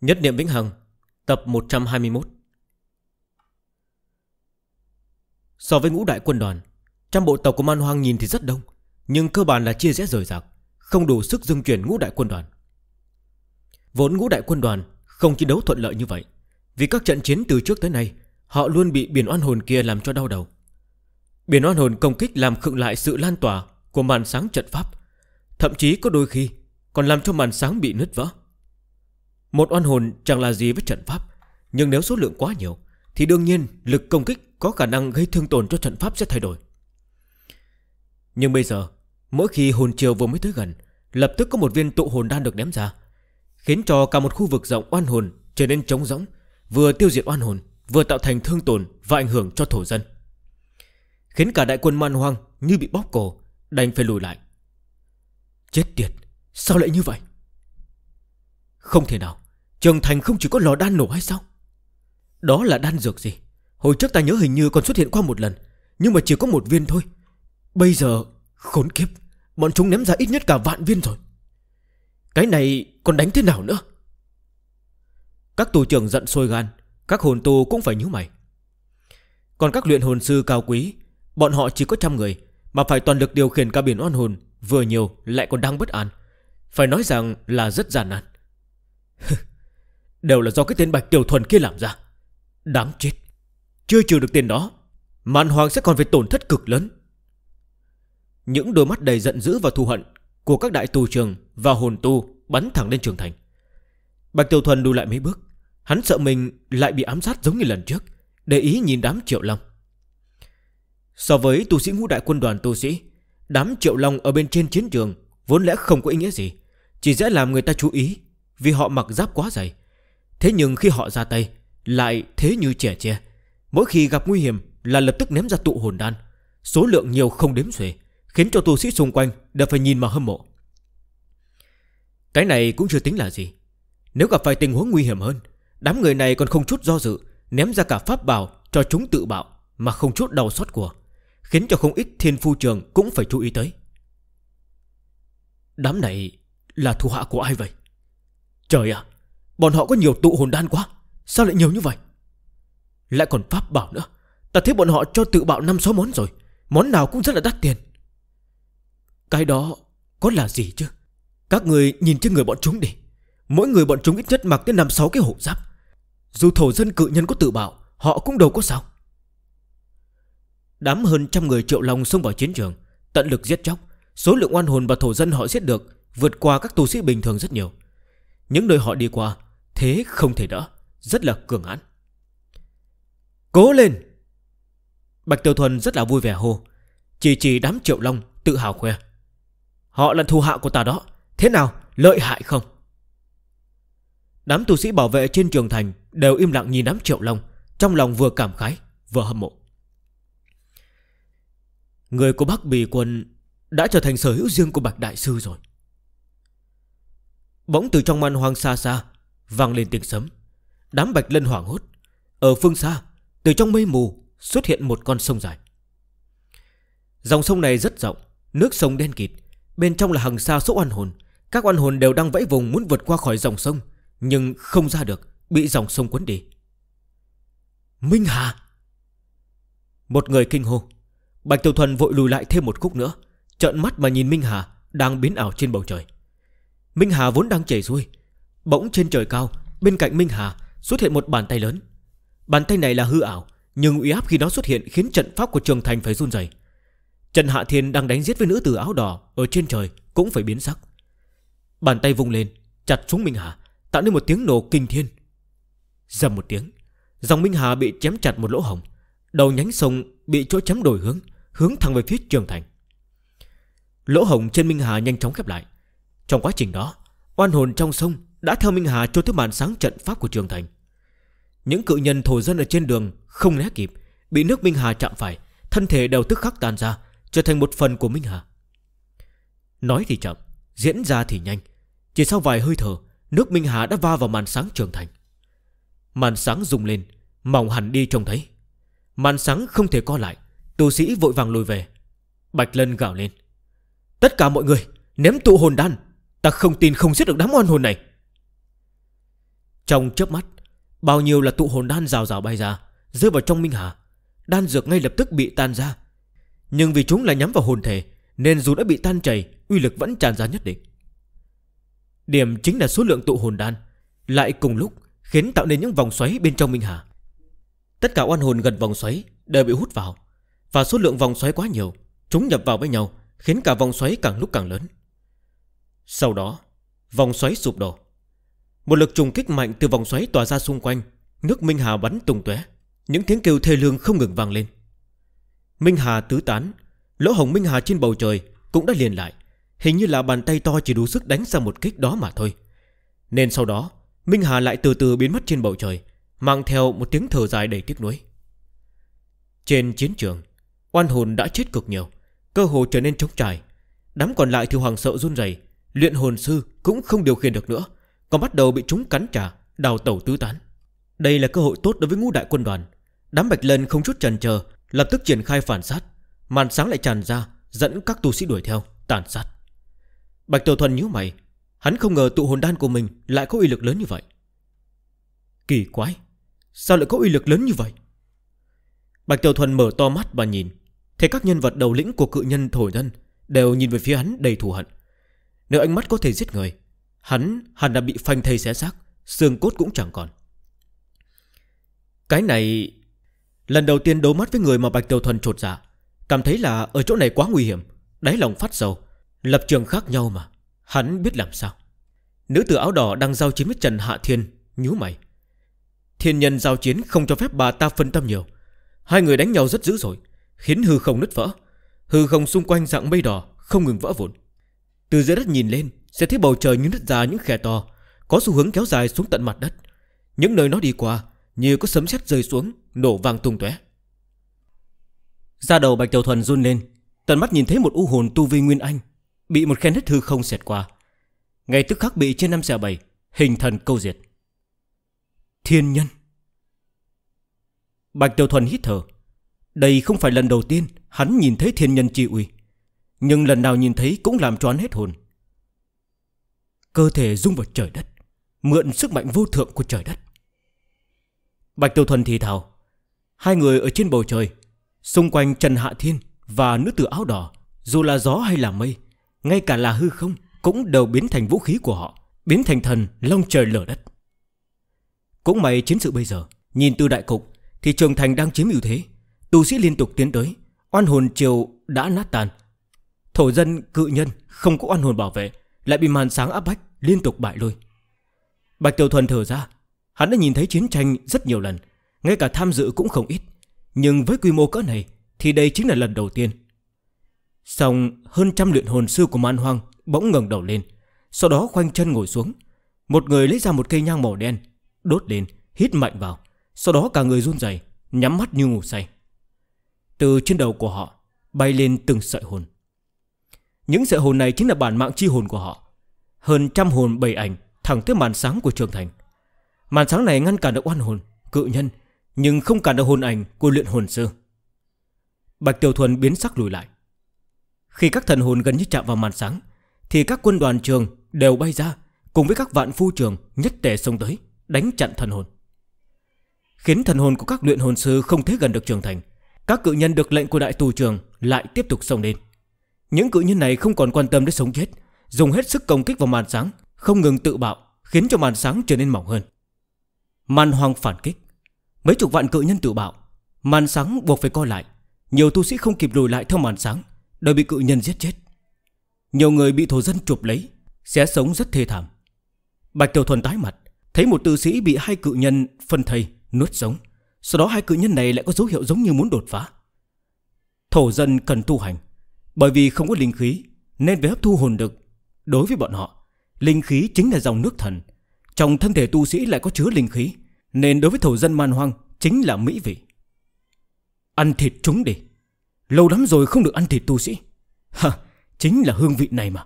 Nhất niệm vĩnh hằng Tập 121 So với ngũ đại quân đoàn Trăm bộ tộc của man hoang nhìn thì rất đông Nhưng cơ bản là chia rẽ rời rạc Không đủ sức dung chuyển ngũ đại quân đoàn Vốn ngũ đại quân đoàn Không chiến đấu thuận lợi như vậy Vì các trận chiến từ trước tới nay Họ luôn bị biển oan hồn kia làm cho đau đầu Biển oan hồn công kích làm khựng lại sự lan tỏa Của màn sáng trận pháp Thậm chí có đôi khi Còn làm cho màn sáng bị nứt vỡ một oan hồn chẳng là gì với trận pháp Nhưng nếu số lượng quá nhiều Thì đương nhiên lực công kích có khả năng gây thương tổn cho trận pháp sẽ thay đổi Nhưng bây giờ Mỗi khi hồn chiều vừa mới tới gần Lập tức có một viên tụ hồn đan được ném ra Khiến cho cả một khu vực rộng oan hồn Trở nên trống rỗng Vừa tiêu diệt oan hồn Vừa tạo thành thương tổn và ảnh hưởng cho thổ dân Khiến cả đại quân man hoang như bị bóp cổ Đành phải lùi lại Chết tiệt Sao lại như vậy Không thể nào Trường thành không chỉ có lò đan nổ hay sao Đó là đan dược gì Hồi trước ta nhớ hình như còn xuất hiện qua một lần Nhưng mà chỉ có một viên thôi Bây giờ khốn kiếp Bọn chúng ném ra ít nhất cả vạn viên rồi Cái này còn đánh thế nào nữa Các tù trưởng giận sôi gan Các hồn tù cũng phải nhíu mày Còn các luyện hồn sư cao quý Bọn họ chỉ có trăm người Mà phải toàn lực điều khiển cả biển oan hồn Vừa nhiều lại còn đang bất an Phải nói rằng là rất giàn nạn Đều là do cái tên Bạch Tiểu Thuần kia làm ra Đáng chết Chưa trừ được tiền đó Mạn hoàng sẽ còn phải tổn thất cực lớn Những đôi mắt đầy giận dữ và thù hận Của các đại tù trường và hồn tu Bắn thẳng lên trường thành Bạch Tiểu Thuần đùi lại mấy bước Hắn sợ mình lại bị ám sát giống như lần trước Để ý nhìn đám triệu long So với tu sĩ ngũ đại quân đoàn tu sĩ Đám triệu long ở bên trên chiến trường Vốn lẽ không có ý nghĩa gì Chỉ dễ làm người ta chú ý Vì họ mặc giáp quá dày Thế nhưng khi họ ra tay Lại thế như trẻ tre Mỗi khi gặp nguy hiểm là lập tức ném ra tụ hồn đan Số lượng nhiều không đếm xuể Khiến cho tu sĩ xung quanh đều phải nhìn mà hâm mộ Cái này cũng chưa tính là gì Nếu gặp phải tình huống nguy hiểm hơn Đám người này còn không chút do dự Ném ra cả pháp bảo cho chúng tự bạo Mà không chút đau xót của Khiến cho không ít thiên phu trường cũng phải chú ý tới Đám này là thủ hạ của ai vậy Trời ạ Bọn họ có nhiều tụ hồn đan quá Sao lại nhiều như vậy Lại còn pháp bảo nữa Ta thấy bọn họ cho tự bạo 5-6 món rồi Món nào cũng rất là đắt tiền Cái đó có là gì chứ Các người nhìn trên người bọn chúng đi Mỗi người bọn chúng ít nhất mặc tới 5-6 cái hộ giáp Dù thổ dân cự nhân có tự bạo Họ cũng đâu có sao Đám hơn trăm người triệu lòng xông vào chiến trường Tận lực giết chóc Số lượng oan hồn và thổ dân họ giết được Vượt qua các tù sĩ bình thường rất nhiều Những nơi họ đi qua Thế không thể đỡ Rất là cường hãn Cố lên Bạch Tiêu Thuần rất là vui vẻ hô Chỉ chỉ đám triệu long tự hào khoe Họ là thù hạ của ta đó Thế nào lợi hại không Đám tù sĩ bảo vệ trên trường thành Đều im lặng nhìn đám triệu long Trong lòng vừa cảm khái vừa hâm mộ Người của Bắc Bì Quân Đã trở thành sở hữu riêng của Bạch Đại Sư rồi Bỗng từ trong màn hoang xa xa Vang lên tiếng sấm Đám bạch lân hoảng hốt Ở phương xa Từ trong mây mù Xuất hiện một con sông dài Dòng sông này rất rộng Nước sông đen kịt Bên trong là hàng xa số oan hồn Các oan hồn đều đang vẫy vùng muốn vượt qua khỏi dòng sông Nhưng không ra được Bị dòng sông cuốn đi Minh Hà Một người kinh hô Bạch Tiểu Thuần vội lùi lại thêm một khúc nữa Trợn mắt mà nhìn Minh Hà Đang biến ảo trên bầu trời Minh Hà vốn đang chảy xuôi Bỗng trên trời cao Bên cạnh Minh Hà xuất hiện một bàn tay lớn Bàn tay này là hư ảo Nhưng uy áp khi nó xuất hiện khiến trận pháp của trường thành phải run dày Trần Hạ Thiên đang đánh giết với nữ tử áo đỏ Ở trên trời cũng phải biến sắc Bàn tay vung lên Chặt xuống Minh Hà Tạo nên một tiếng nổ kinh thiên Dầm một tiếng Dòng Minh Hà bị chém chặt một lỗ hồng Đầu nhánh sông bị chỗ chém đổi hướng Hướng thẳng về phía trường thành Lỗ hồng trên Minh Hà nhanh chóng khép lại Trong quá trình đó Oan hồn trong sông đã theo Minh Hà trôi tới màn sáng trận pháp của trường thành Những cự nhân thổ dân ở trên đường Không né kịp Bị nước Minh Hà chạm phải Thân thể đều tức khắc tan ra Trở thành một phần của Minh Hà Nói thì chậm Diễn ra thì nhanh Chỉ sau vài hơi thở Nước Minh Hà đã va vào màn sáng trường thành Màn sáng rung lên Mỏng hẳn đi trông thấy Màn sáng không thể co lại Tù sĩ vội vàng lùi về Bạch Lân gạo lên Tất cả mọi người ném tụ hồn đan Ta không tin không giết được đám oan hồn này trong chớp mắt Bao nhiêu là tụ hồn đan rào rào bay ra Rơi vào trong Minh Hà Đan dược ngay lập tức bị tan ra Nhưng vì chúng là nhắm vào hồn thể Nên dù đã bị tan chảy Uy lực vẫn tràn ra nhất định Điểm chính là số lượng tụ hồn đan Lại cùng lúc khiến tạo nên những vòng xoáy bên trong Minh Hà Tất cả oan hồn gần vòng xoáy Đều bị hút vào Và số lượng vòng xoáy quá nhiều Chúng nhập vào với nhau Khiến cả vòng xoáy càng lúc càng lớn Sau đó Vòng xoáy sụp đổ một lực trùng kích mạnh từ vòng xoáy tỏa ra xung quanh Nước Minh Hà bắn tung tóe Những tiếng kêu thê lương không ngừng vang lên Minh Hà tứ tán Lỗ hồng Minh Hà trên bầu trời Cũng đã liền lại Hình như là bàn tay to chỉ đủ sức đánh ra một kích đó mà thôi Nên sau đó Minh Hà lại từ từ biến mất trên bầu trời Mang theo một tiếng thở dài đầy tiếc nuối Trên chiến trường Oan hồn đã chết cực nhiều Cơ hồ trở nên trống trải Đám còn lại thì hoàng sợ run rẩy Luyện hồn sư cũng không điều khiển được nữa còn bắt đầu bị chúng cắn trả Đào tẩu tứ tán Đây là cơ hội tốt đối với ngũ đại quân đoàn Đám Bạch Lân không chút chần chờ Lập tức triển khai phản sát Màn sáng lại tràn ra Dẫn các tu sĩ đuổi theo Tàn sát Bạch Tiểu Thuần nhíu mày Hắn không ngờ tụ hồn đan của mình Lại có uy lực lớn như vậy Kỳ quái Sao lại có uy lực lớn như vậy Bạch Tiểu Thuần mở to mắt và nhìn Thấy các nhân vật đầu lĩnh của cự nhân thổi thân Đều nhìn về phía hắn đầy thù hận Nếu ánh mắt có thể giết người Hắn hẳn đã bị phanh thây xé xác Xương cốt cũng chẳng còn Cái này Lần đầu tiên đấu mắt với người mà Bạch Tiêu Thuần trột dạ Cảm thấy là ở chỗ này quá nguy hiểm Đáy lòng phát sầu Lập trường khác nhau mà Hắn biết làm sao Nữ tử áo đỏ đang giao chiến với Trần Hạ Thiên nhíu mày Thiên nhân giao chiến không cho phép bà ta phân tâm nhiều Hai người đánh nhau rất dữ rồi Khiến hư không nứt vỡ Hư không xung quanh dạng mây đỏ không ngừng vỡ vụn từ dưới đất nhìn lên Sẽ thấy bầu trời như nứt ra những khe to Có xu hướng kéo dài xuống tận mặt đất Những nơi nó đi qua Như có sấm sét rơi xuống Nổ vang tung tóe. Ra đầu Bạch Tiểu Thuần run lên Tận mắt nhìn thấy một u hồn tu vi Nguyên Anh Bị một khen hít hư không xẹt qua Ngay tức khắc bị trên năm xẻ bảy Hình thần câu diệt Thiên nhân Bạch Tiểu Thuần hít thở Đây không phải lần đầu tiên Hắn nhìn thấy thiên nhân chi uy nhưng lần nào nhìn thấy cũng làm choán hết hồn Cơ thể rung vào trời đất Mượn sức mạnh vô thượng của trời đất Bạch Tiêu Thuần thì thảo, Hai người ở trên bầu trời Xung quanh Trần Hạ Thiên Và nữ tử áo đỏ Dù là gió hay là mây Ngay cả là hư không Cũng đều biến thành vũ khí của họ Biến thành thần long trời lở đất Cũng may chiến sự bây giờ Nhìn từ đại cục Thì trường thành đang chiếm ưu thế Tù sĩ liên tục tiến tới Oan hồn triều đã nát tàn Thổ dân cự nhân không có oan hồn bảo vệ Lại bị màn sáng áp bách liên tục bại lui Bạch Tiểu Thuần thở ra Hắn đã nhìn thấy chiến tranh rất nhiều lần Ngay cả tham dự cũng không ít Nhưng với quy mô cỡ này Thì đây chính là lần đầu tiên Xong hơn trăm luyện hồn sư của man hoang Bỗng ngẩng đầu lên Sau đó khoanh chân ngồi xuống Một người lấy ra một cây nhang màu đen Đốt lên, hít mạnh vào Sau đó cả người run rẩy nhắm mắt như ngủ say Từ trên đầu của họ Bay lên từng sợi hồn những sợi hồn này chính là bản mạng chi hồn của họ Hơn trăm hồn bầy ảnh Thẳng tới màn sáng của trường thành Màn sáng này ngăn cản được oan hồn Cự nhân Nhưng không cản được hồn ảnh của luyện hồn sư Bạch Tiểu Thuần biến sắc lùi lại Khi các thần hồn gần như chạm vào màn sáng Thì các quân đoàn trường đều bay ra Cùng với các vạn phu trường nhất tề xông tới Đánh chặn thần hồn Khiến thần hồn của các luyện hồn sư không thể gần được trường thành Các cự nhân được lệnh của đại tù trường Lại tiếp tục xông đến những cự nhân này không còn quan tâm đến sống chết Dùng hết sức công kích vào màn sáng Không ngừng tự bạo Khiến cho màn sáng trở nên mỏng hơn Màn hoang phản kích Mấy chục vạn cự nhân tự bạo Màn sáng buộc phải co lại Nhiều tu sĩ không kịp lùi lại theo màn sáng Đều bị cự nhân giết chết Nhiều người bị thổ dân chụp lấy Sẽ sống rất thê thảm Bạch Tiểu Thuần tái mặt Thấy một tu sĩ bị hai cự nhân phân thầy nuốt sống Sau đó hai cự nhân này lại có dấu hiệu giống như muốn đột phá Thổ dân cần tu hành bởi vì không có linh khí Nên về hấp thu hồn lực Đối với bọn họ Linh khí chính là dòng nước thần Trong thân thể tu sĩ lại có chứa linh khí Nên đối với thổ dân man hoang Chính là mỹ vị Ăn thịt chúng đi Lâu lắm rồi không được ăn thịt tu sĩ Hả, chính là hương vị này mà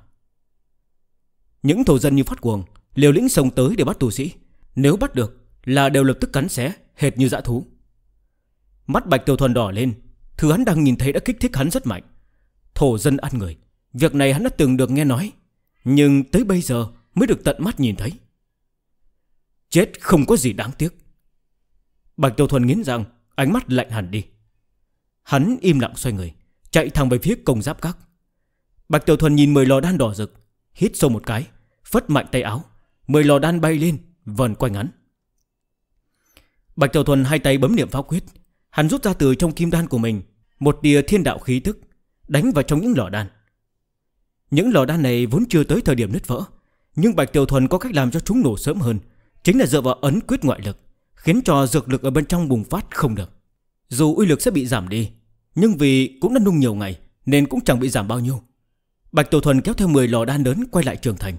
Những thổ dân như phát cuồng Liều lĩnh sông tới để bắt tu sĩ Nếu bắt được là đều lập tức cắn xé Hệt như dã thú Mắt bạch tiêu thuần đỏ lên Thứ hắn đang nhìn thấy đã kích thích hắn rất mạnh Thổ dân ăn người Việc này hắn đã từng được nghe nói Nhưng tới bây giờ mới được tận mắt nhìn thấy Chết không có gì đáng tiếc Bạch Tiêu Thuần nghiến rằng Ánh mắt lạnh hẳn đi Hắn im lặng xoay người Chạy thẳng về phía công giáp các Bạch Tiểu Thuần nhìn mười lò đan đỏ rực Hít sâu một cái Phất mạnh tay áo mười lò đan bay lên Vần quanh hắn Bạch Tiểu Thuần hai tay bấm niệm pháp quyết Hắn rút ra từ trong kim đan của mình Một đìa thiên đạo khí thức đánh vào trong những lò đan. Những lò đan này vốn chưa tới thời điểm nứt vỡ, nhưng Bạch Tiểu Thuần có cách làm cho chúng nổ sớm hơn, chính là dựa vào ấn quyết ngoại lực, khiến cho dược lực ở bên trong bùng phát không được. Dù uy lực sẽ bị giảm đi, nhưng vì cũng đã nung nhiều ngày nên cũng chẳng bị giảm bao nhiêu. Bạch Tiểu Thuần kéo theo 10 lò đan lớn quay lại trường thành.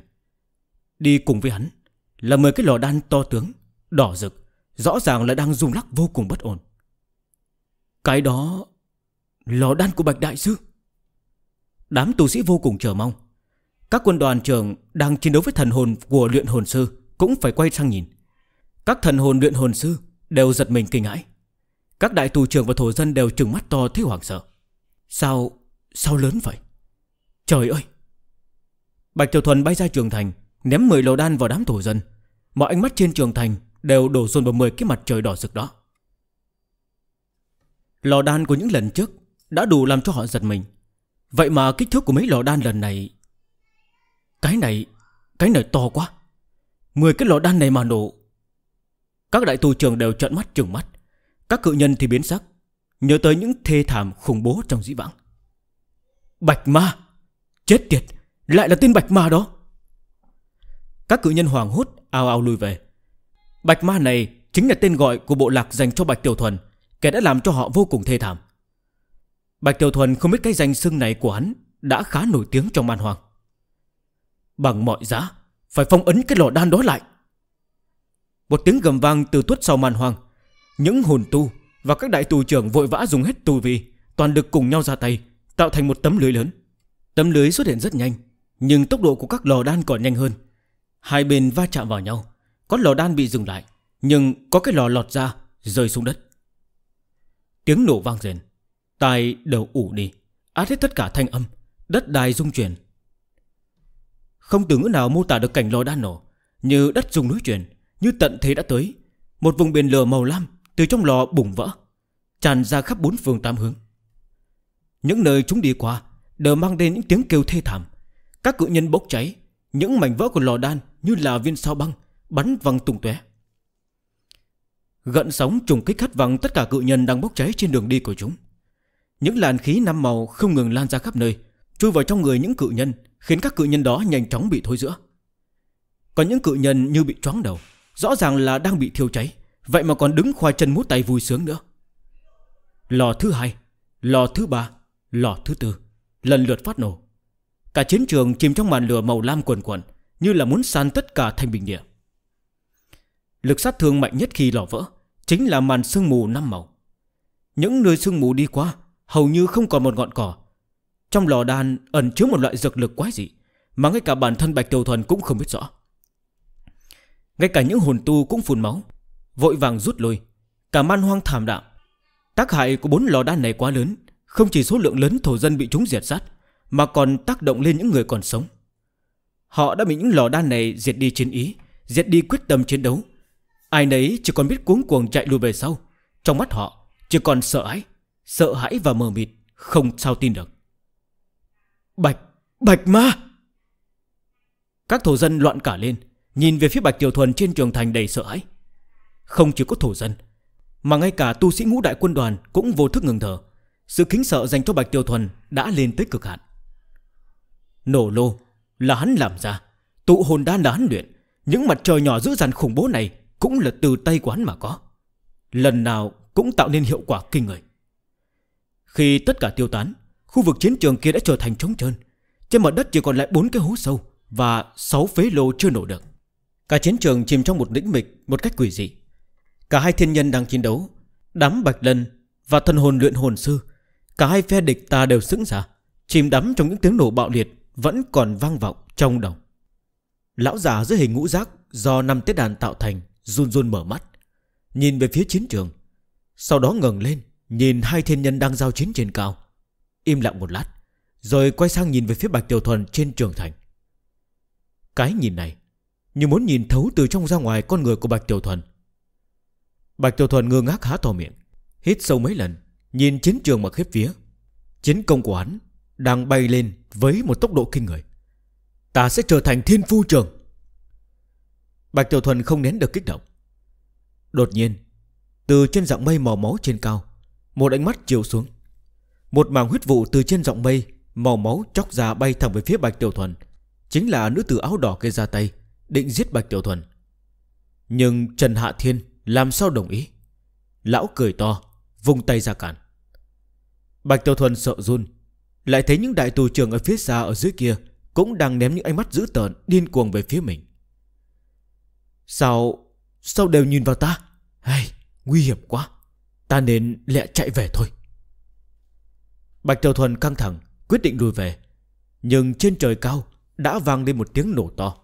Đi cùng với hắn là 10 cái lò đan to tướng, đỏ rực, rõ ràng là đang rung lắc vô cùng bất ổn. Cái đó... Lò đan của Bạch Đại Sư... Đám tu sĩ vô cùng chờ mong Các quân đoàn trưởng đang chiến đấu với thần hồn của luyện hồn sư Cũng phải quay sang nhìn Các thần hồn luyện hồn sư đều giật mình kinh hãi Các đại tù trưởng và thổ dân đều trừng mắt to thiếu hoảng sợ Sao, sao lớn vậy Trời ơi Bạch Tiểu Thuần bay ra trường thành Ném 10 lầu đan vào đám thổ dân Mọi ánh mắt trên trường thành đều đổ dồn vào 10 cái mặt trời đỏ rực đó Lò đan của những lần trước Đã đủ làm cho họ giật mình Vậy mà kích thước của mấy lò đan lần này Cái này Cái này to quá 10 cái lò đan này mà nổ Các đại tù trường đều trợn mắt trừng mắt Các cự nhân thì biến sắc Nhớ tới những thê thảm khủng bố trong dĩ vãng Bạch ma Chết tiệt Lại là tên bạch ma đó Các cự nhân hoàng hốt ao ao lùi về Bạch ma này chính là tên gọi của bộ lạc dành cho Bạch Tiểu Thuần Kẻ đã làm cho họ vô cùng thê thảm Bạch Tiểu Thuần không biết cái danh xưng này của hắn Đã khá nổi tiếng trong man hoàng Bằng mọi giá Phải phong ấn cái lò đan đó lại Một tiếng gầm vang từ tuốt sau man hoàng Những hồn tu Và các đại tù trưởng vội vã dùng hết tù vì Toàn lực cùng nhau ra tay Tạo thành một tấm lưới lớn Tấm lưới xuất hiện rất nhanh Nhưng tốc độ của các lò đan còn nhanh hơn Hai bên va chạm vào nhau Có lò đan bị dừng lại Nhưng có cái lò lọt ra rơi xuống đất Tiếng nổ vang rền Tai đều ủ đi Át hết tất cả thanh âm Đất đai rung chuyển Không từ ngữ nào mô tả được cảnh lò đan nổ Như đất rung núi chuyển Như tận thế đã tới Một vùng biển lửa màu lam Từ trong lò bùng vỡ Tràn ra khắp bốn phương tám hướng Những nơi chúng đi qua Đều mang đến những tiếng kêu thê thảm Các cự nhân bốc cháy Những mảnh vỡ của lò đan như là viên sao băng Bắn văng tung tóe Gận sóng trùng kích hất văng tất cả cự nhân đang bốc cháy trên đường đi của chúng những làn khí năm màu không ngừng lan ra khắp nơi Chui vào trong người những cự nhân Khiến các cự nhân đó nhanh chóng bị thối giữa Còn những cự nhân như bị choáng đầu Rõ ràng là đang bị thiêu cháy Vậy mà còn đứng khoai chân mút tay vui sướng nữa Lò thứ hai Lò thứ ba Lò thứ tư Lần lượt phát nổ Cả chiến trường chìm trong màn lửa màu lam quần quần Như là muốn san tất cả thành bình địa Lực sát thương mạnh nhất khi lò vỡ Chính là màn sương mù năm màu Những nơi sương mù đi qua Hầu như không còn một ngọn cỏ Trong lò đan ẩn chứa một loại dược lực quái dị Mà ngay cả bản thân Bạch Tiểu Thuần cũng không biết rõ Ngay cả những hồn tu cũng phun máu Vội vàng rút lui Cả man hoang thảm đạm Tác hại của bốn lò đan này quá lớn Không chỉ số lượng lớn thổ dân bị chúng diệt sát Mà còn tác động lên những người còn sống Họ đã bị những lò đan này diệt đi chiến ý Diệt đi quyết tâm chiến đấu Ai nấy chỉ còn biết cuống cuồng chạy lùi về sau Trong mắt họ chỉ còn sợ hãi Sợ hãi và mờ mịt Không sao tin được Bạch, bạch ma Các thổ dân loạn cả lên Nhìn về phía bạch tiểu thuần trên trường thành đầy sợ hãi Không chỉ có thổ dân Mà ngay cả tu sĩ ngũ đại quân đoàn Cũng vô thức ngừng thở Sự kính sợ dành cho bạch tiểu thuần đã lên tới cực hạn Nổ lô là hắn làm ra Tụ hồn đan là hắn luyện Những mặt trời nhỏ dữ dằn khủng bố này Cũng là từ tay của hắn mà có Lần nào cũng tạo nên hiệu quả kinh người khi tất cả tiêu tán Khu vực chiến trường kia đã trở thành trống trơn Trên mặt đất chỉ còn lại 4 cái hố sâu Và 6 phế lô chưa nổ được Cả chiến trường chìm trong một lĩnh mịch Một cách quỷ dị Cả hai thiên nhân đang chiến đấu Đám bạch lân và thân hồn luyện hồn sư Cả hai phe địch ta đều sững ra Chìm đắm trong những tiếng nổ bạo liệt Vẫn còn vang vọng trong đầu Lão già dưới hình ngũ giác Do năm tiết đàn tạo thành Run run mở mắt Nhìn về phía chiến trường Sau đó ngừng lên Nhìn hai thiên nhân đang giao chiến trên cao Im lặng một lát Rồi quay sang nhìn về phía Bạch Tiểu Thuần trên trường thành Cái nhìn này Như muốn nhìn thấu từ trong ra ngoài Con người của Bạch Tiểu Thuần Bạch Tiểu Thuần ngơ ngác há to miệng Hít sâu mấy lần Nhìn chiến trường mà khép phía Chiến công của hắn Đang bay lên với một tốc độ kinh người Ta sẽ trở thành thiên phu trường Bạch Tiểu Thuần không nén được kích động Đột nhiên Từ trên dạng mây màu máu trên cao một ánh mắt chiều xuống Một mảng huyết vụ từ trên giọng mây Màu máu chóc ra bay thẳng về phía Bạch Tiểu Thuần Chính là nữ tử áo đỏ kia ra tay Định giết Bạch Tiểu Thuần Nhưng Trần Hạ Thiên làm sao đồng ý Lão cười to vung tay ra cản Bạch Tiểu Thuần sợ run Lại thấy những đại tù trưởng ở phía xa ở dưới kia Cũng đang ném những ánh mắt dữ tợn Điên cuồng về phía mình Sao Sao đều nhìn vào ta hey, Nguy hiểm quá Ta nên lẹ chạy về thôi Bạch Tiểu Thuần căng thẳng Quyết định lùi về Nhưng trên trời cao Đã vang lên một tiếng nổ to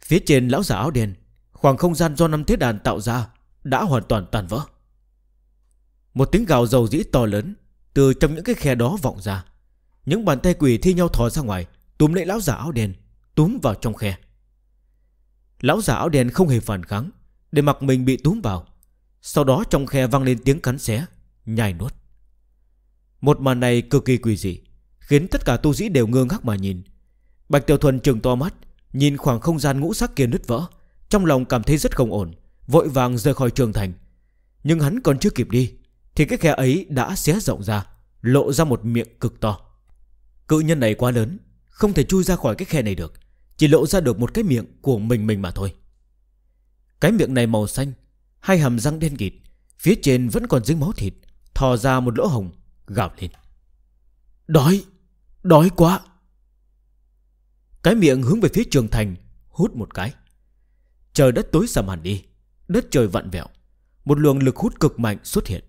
Phía trên lão giả áo đen Khoảng không gian do năm thế đàn tạo ra Đã hoàn toàn tàn vỡ Một tiếng gào dầu dĩ to lớn Từ trong những cái khe đó vọng ra Những bàn tay quỷ thi nhau thò ra ngoài Túm lấy lão giả áo đen Túm vào trong khe Lão giả áo đen không hề phản kháng Để mặc mình bị túm vào sau đó trong khe vang lên tiếng cắn xé Nhai nuốt Một màn này cực kỳ quỷ dị Khiến tất cả tu sĩ đều ngơ ngác mà nhìn Bạch Tiểu Thuần trừng to mắt Nhìn khoảng không gian ngũ sắc kia nứt vỡ Trong lòng cảm thấy rất không ổn Vội vàng rời khỏi trường thành Nhưng hắn còn chưa kịp đi Thì cái khe ấy đã xé rộng ra Lộ ra một miệng cực to Cự nhân này quá lớn Không thể chui ra khỏi cái khe này được Chỉ lộ ra được một cái miệng của mình mình mà thôi Cái miệng này màu xanh Hai hàm răng đen kịt Phía trên vẫn còn dính máu thịt Thò ra một lỗ hồng gào lên Đói Đói quá Cái miệng hướng về phía trường thành Hút một cái Trời đất tối sầm hẳn đi Đất trời vặn vẹo Một luồng lực hút cực mạnh xuất hiện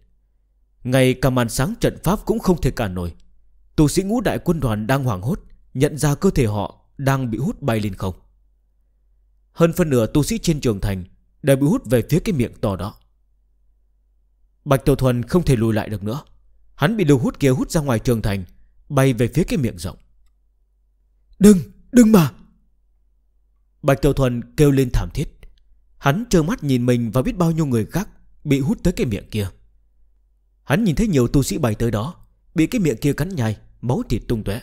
Ngay cả màn sáng trận pháp cũng không thể cản nổi Tù sĩ ngũ đại quân đoàn đang hoảng hốt Nhận ra cơ thể họ đang bị hút bay lên không Hơn phân nửa tu sĩ trên trường thành đều bị hút về phía cái miệng to đó Bạch Tiểu Thuần không thể lùi lại được nữa Hắn bị đầu hút kia hút ra ngoài trường thành Bay về phía cái miệng rộng Đừng, đừng mà Bạch Tiểu Thuần kêu lên thảm thiết Hắn trơ mắt nhìn mình và biết bao nhiêu người khác Bị hút tới cái miệng kia Hắn nhìn thấy nhiều tu sĩ bay tới đó Bị cái miệng kia cắn nhai Máu thịt tung tué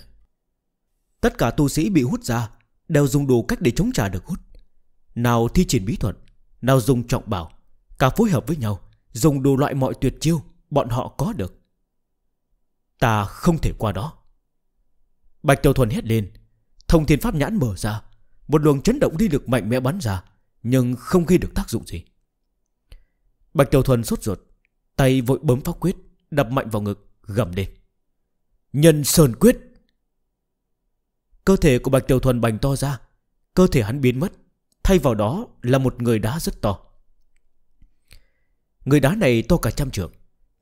Tất cả tu sĩ bị hút ra Đều dùng đủ cách để chống trả được hút Nào thi triển bí thuật nào dùng trọng bảo Cả phối hợp với nhau Dùng đủ loại mọi tuyệt chiêu Bọn họ có được Ta không thể qua đó Bạch Tiểu Thuần hét lên Thông thiên pháp nhãn mở ra Một luồng chấn động đi được mạnh mẽ bắn ra Nhưng không gây được tác dụng gì Bạch Tiểu Thuần sốt ruột Tay vội bấm pháp quyết Đập mạnh vào ngực gầm lên Nhân Sơn Quyết Cơ thể của Bạch Tiểu Thuần bành to ra Cơ thể hắn biến mất Thay vào đó là một người đá rất to Người đá này to cả trăm trượng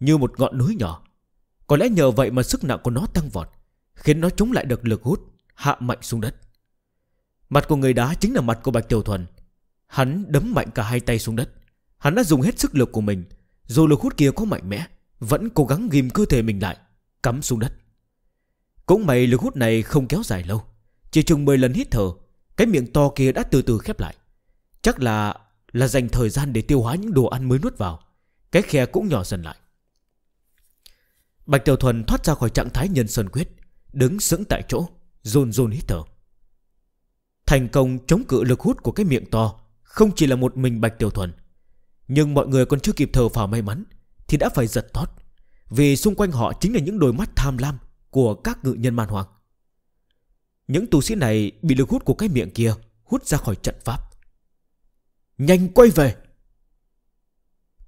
Như một ngọn núi nhỏ Có lẽ nhờ vậy mà sức nặng của nó tăng vọt Khiến nó chống lại được lực hút Hạ mạnh xuống đất Mặt của người đá chính là mặt của Bạch Tiểu Thuần Hắn đấm mạnh cả hai tay xuống đất Hắn đã dùng hết sức lực của mình Dù lực hút kia có mạnh mẽ Vẫn cố gắng ghim cơ thể mình lại Cắm xuống đất Cũng may lực hút này không kéo dài lâu Chỉ chừng 10 lần hít thở cái miệng to kia đã từ từ khép lại Chắc là là dành thời gian để tiêu hóa những đồ ăn mới nuốt vào Cái khe cũng nhỏ dần lại Bạch Tiểu Thuần thoát ra khỏi trạng thái nhân sơn quyết Đứng sững tại chỗ Rôn rôn hít thở Thành công chống cự lực hút của cái miệng to Không chỉ là một mình Bạch Tiểu Thuần Nhưng mọi người còn chưa kịp thở phào may mắn Thì đã phải giật thoát Vì xung quanh họ chính là những đôi mắt tham lam Của các ngự nhân man hoàng những tù sĩ này bị lực hút của cái miệng kia Hút ra khỏi trận pháp Nhanh quay về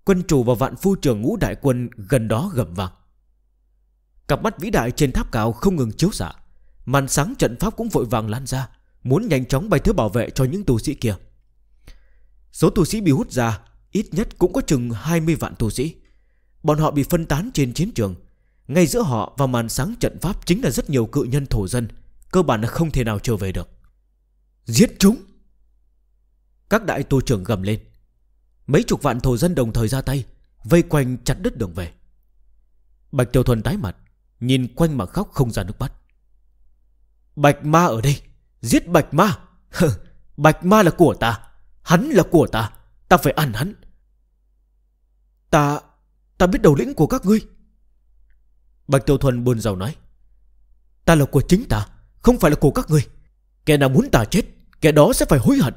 Quân chủ và vạn phu trưởng ngũ đại quân Gần đó gầm vang Cặp mắt vĩ đại trên tháp cao không ngừng chiếu xạ Màn sáng trận pháp cũng vội vàng lan ra Muốn nhanh chóng bày thứ bảo vệ cho những tù sĩ kia Số tù sĩ bị hút ra Ít nhất cũng có chừng 20 vạn tù sĩ Bọn họ bị phân tán trên chiến trường Ngay giữa họ và màn sáng trận pháp Chính là rất nhiều cự nhân thổ dân Cơ bản là không thể nào trở về được Giết chúng Các đại tu trưởng gầm lên Mấy chục vạn thổ dân đồng thời ra tay Vây quanh chặt đứt đường về Bạch Tiểu Thuần tái mặt Nhìn quanh mà khóc không ra nước mắt Bạch ma ở đây Giết bạch ma Bạch ma là của ta Hắn là của ta Ta phải ăn hắn Ta Ta biết đầu lĩnh của các ngươi Bạch Tiểu Thuần buồn giàu nói Ta là của chính ta không phải là của các người Kẻ nào muốn ta chết Kẻ đó sẽ phải hối hận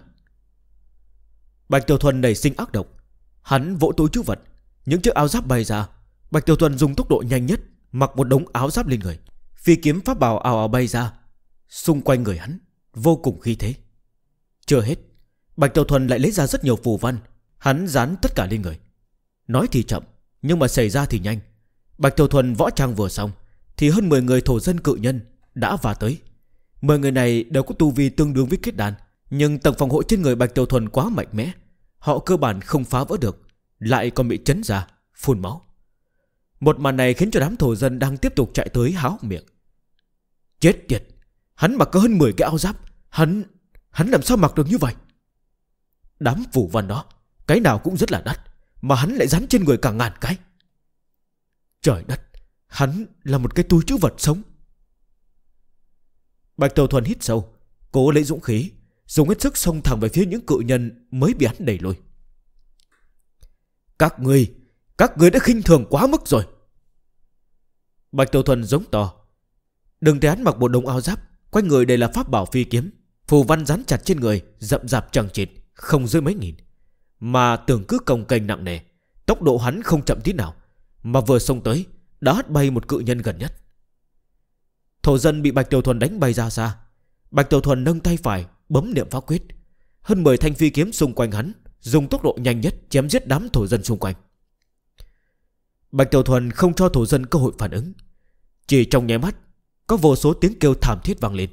Bạch Tiểu Thuần nảy sinh ác độc Hắn vỗ túi chữ vật Những chiếc áo giáp bay ra Bạch Tiểu Thuần dùng tốc độ nhanh nhất Mặc một đống áo giáp lên người Phi kiếm pháp bào ào ào bay ra Xung quanh người hắn Vô cùng khí thế Chưa hết Bạch Tiểu Thuần lại lấy ra rất nhiều phù văn Hắn dán tất cả lên người Nói thì chậm Nhưng mà xảy ra thì nhanh Bạch Tiểu Thuần võ trang vừa xong Thì hơn 10 người thổ dân cự nhân Đã vào tới Mười người này đều có tu vi tương đương với kết đàn Nhưng tầng phòng hộ trên người Bạch Tiểu Thuần quá mạnh mẽ Họ cơ bản không phá vỡ được Lại còn bị chấn ra Phun máu Một màn này khiến cho đám thổ dân đang tiếp tục chạy tới háo miệng Chết tiệt Hắn mặc có hơn 10 cái áo giáp Hắn Hắn làm sao mặc được như vậy Đám phủ văn đó Cái nào cũng rất là đắt Mà hắn lại dán trên người cả ngàn cái Trời đất Hắn là một cái túi chữ vật sống Bạch Tiểu Thuần hít sâu Cố lấy dũng khí Dùng hết sức xông thẳng về phía những cự nhân Mới bị hắn đẩy lùi Các người Các người đã khinh thường quá mức rồi Bạch Tiểu Thuần giống to Đừng thấy hắn mặc bộ đồng áo giáp Quanh người đây là pháp bảo phi kiếm Phù văn rắn chặt trên người Rậm rạp chẳng chịt Không dưới mấy nghìn Mà tưởng cứ công kênh nặng nề Tốc độ hắn không chậm tí nào Mà vừa xông tới Đã hất bay một cự nhân gần nhất Thổ dân bị Bạch Tiểu Thuần đánh bay ra xa Bạch Tiểu Thuần nâng tay phải Bấm niệm pháp quyết Hơn 10 thanh phi kiếm xung quanh hắn Dùng tốc độ nhanh nhất chém giết đám thổ dân xung quanh Bạch Tiểu Thuần không cho thổ dân cơ hội phản ứng Chỉ trong nháy mắt Có vô số tiếng kêu thảm thiết vang lên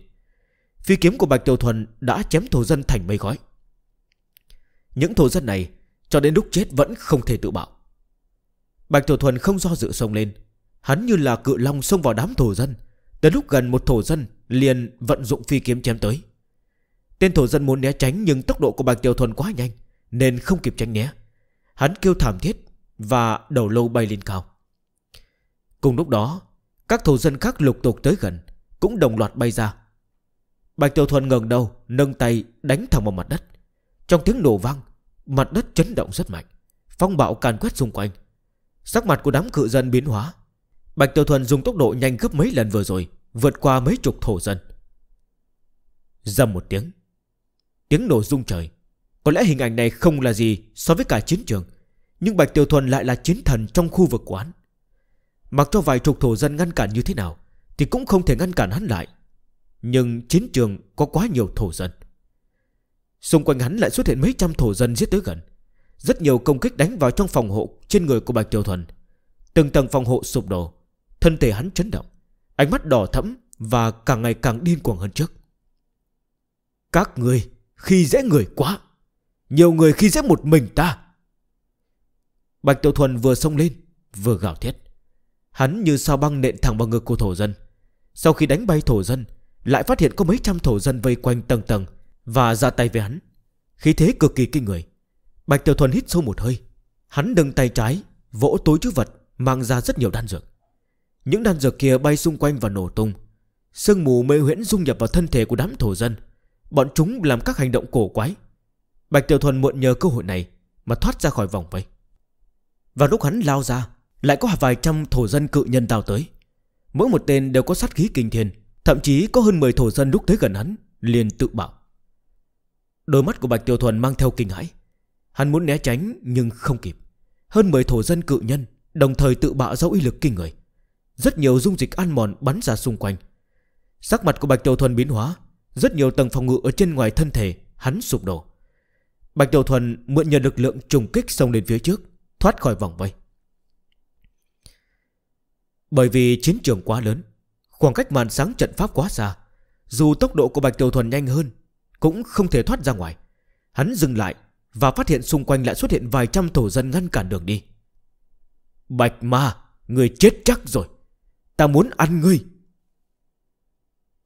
Phi kiếm của Bạch Tiểu Thuần đã chém thổ dân thành mây gói. Những thổ dân này Cho đến lúc chết vẫn không thể tự bạo Bạch Tiểu Thuần không do dự sông lên Hắn như là cự long xông vào đám thổ dân Tới lúc gần một thổ dân liền vận dụng phi kiếm chém tới Tên thổ dân muốn né tránh Nhưng tốc độ của bạc tiểu thuần quá nhanh Nên không kịp tránh né Hắn kêu thảm thiết Và đầu lâu bay lên cao Cùng lúc đó Các thổ dân khác lục tục tới gần Cũng đồng loạt bay ra Bạch Tiểu Thuần ngừng đầu Nâng tay đánh thẳng vào mặt đất Trong tiếng nổ vang Mặt đất chấn động rất mạnh Phong bạo càn quét xung quanh Sắc mặt của đám cự dân biến hóa Bạch Tiểu Thuần dùng tốc độ nhanh gấp mấy lần vừa rồi Vượt qua mấy chục thổ dân Dầm một tiếng Tiếng nổ rung trời Có lẽ hình ảnh này không là gì so với cả chiến trường Nhưng Bạch Tiểu Thuần lại là chiến thần trong khu vực quán Mặc cho vài chục thổ dân ngăn cản như thế nào Thì cũng không thể ngăn cản hắn lại Nhưng chiến trường có quá nhiều thổ dân Xung quanh hắn lại xuất hiện mấy trăm thổ dân giết tới gần Rất nhiều công kích đánh vào trong phòng hộ Trên người của Bạch Tiểu Thuần Từng tầng phòng hộ sụp đổ Thân thể hắn chấn động Ánh mắt đỏ thẫm Và càng ngày càng điên cuồng hơn trước Các người khi dễ người quá Nhiều người khi dễ một mình ta Bạch Tiểu Thuần vừa sông lên Vừa gào thét Hắn như sao băng nện thẳng vào ngực của thổ dân Sau khi đánh bay thổ dân Lại phát hiện có mấy trăm thổ dân vây quanh tầng tầng Và ra tay với hắn Khí thế cực kỳ kinh người Bạch Tiểu Thuần hít sâu một hơi Hắn đừng tay trái Vỗ tối chữ vật Mang ra rất nhiều đan dược những đan dược kia bay xung quanh và nổ tung Sương mù mê huyễn dung nhập vào thân thể của đám thổ dân Bọn chúng làm các hành động cổ quái Bạch Tiểu Thuần muộn nhờ cơ hội này Mà thoát ra khỏi vòng vây Và lúc hắn lao ra Lại có vài trăm thổ dân cự nhân tào tới Mỗi một tên đều có sát khí kinh thiên Thậm chí có hơn 10 thổ dân lúc tới gần hắn Liền tự bảo Đôi mắt của Bạch Tiểu Thuần mang theo kinh hãi Hắn muốn né tránh nhưng không kịp Hơn 10 thổ dân cự nhân Đồng thời tự bạo ra uy lực kinh người rất nhiều dung dịch ăn mòn bắn ra xung quanh Sắc mặt của Bạch Tiểu Thuần biến hóa Rất nhiều tầng phòng ngự ở trên ngoài thân thể Hắn sụp đổ Bạch Tiểu Thuần mượn nhờ lực lượng trùng kích xông lên phía trước Thoát khỏi vòng vây Bởi vì chiến trường quá lớn Khoảng cách màn sáng trận pháp quá xa Dù tốc độ của Bạch Tiểu Thuần nhanh hơn Cũng không thể thoát ra ngoài Hắn dừng lại Và phát hiện xung quanh lại xuất hiện vài trăm thổ dân ngăn cản đường đi Bạch ma Người chết chắc rồi Ta muốn ăn ngươi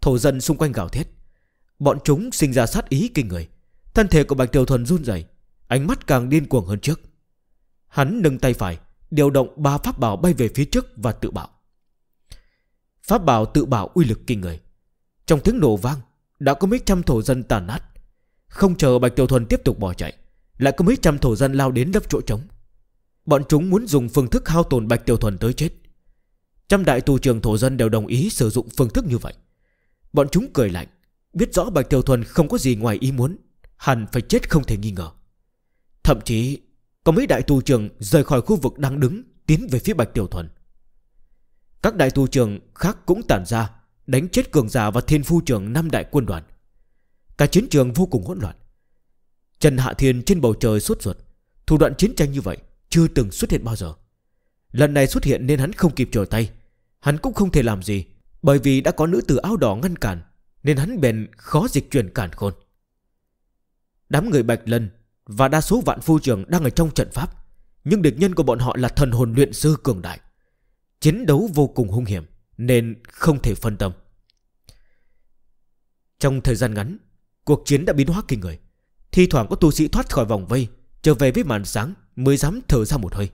Thổ dân xung quanh gào thét Bọn chúng sinh ra sát ý kinh người Thân thể của Bạch Tiểu Thuần run dày Ánh mắt càng điên cuồng hơn trước Hắn nâng tay phải Điều động ba pháp bảo bay về phía trước và tự bảo Pháp bảo tự bảo uy lực kinh người Trong tiếng nổ vang Đã có mấy trăm thổ dân tàn nát Không chờ Bạch Tiểu Thuần tiếp tục bỏ chạy Lại có mấy trăm thổ dân lao đến đấp chỗ trống Bọn chúng muốn dùng phương thức hao tồn Bạch Tiểu Thuần tới chết Trăm đại tù trường thổ dân đều đồng ý sử dụng phương thức như vậy Bọn chúng cười lạnh Biết rõ Bạch Tiểu Thuần không có gì ngoài ý muốn Hẳn phải chết không thể nghi ngờ Thậm chí Có mấy đại tù trường rời khỏi khu vực đang đứng Tiến về phía Bạch Tiểu Thuần Các đại tù trường khác cũng tản ra Đánh chết cường giả và thiên phu trường năm đại quân đoàn Cả chiến trường vô cùng hỗn loạn Trần Hạ Thiên trên bầu trời suốt ruột Thủ đoạn chiến tranh như vậy Chưa từng xuất hiện bao giờ Lần này xuất hiện nên hắn không kịp trở tay Hắn cũng không thể làm gì Bởi vì đã có nữ tử áo đỏ ngăn cản Nên hắn bền khó dịch chuyển cản khôn Đám người Bạch Lân Và đa số vạn phu trưởng đang ở trong trận pháp Nhưng địch nhân của bọn họ là thần hồn luyện sư cường đại Chiến đấu vô cùng hung hiểm Nên không thể phân tâm Trong thời gian ngắn Cuộc chiến đã biến hóa kinh người Thi thoảng có tu sĩ thoát khỏi vòng vây Trở về với màn sáng Mới dám thở ra một hơi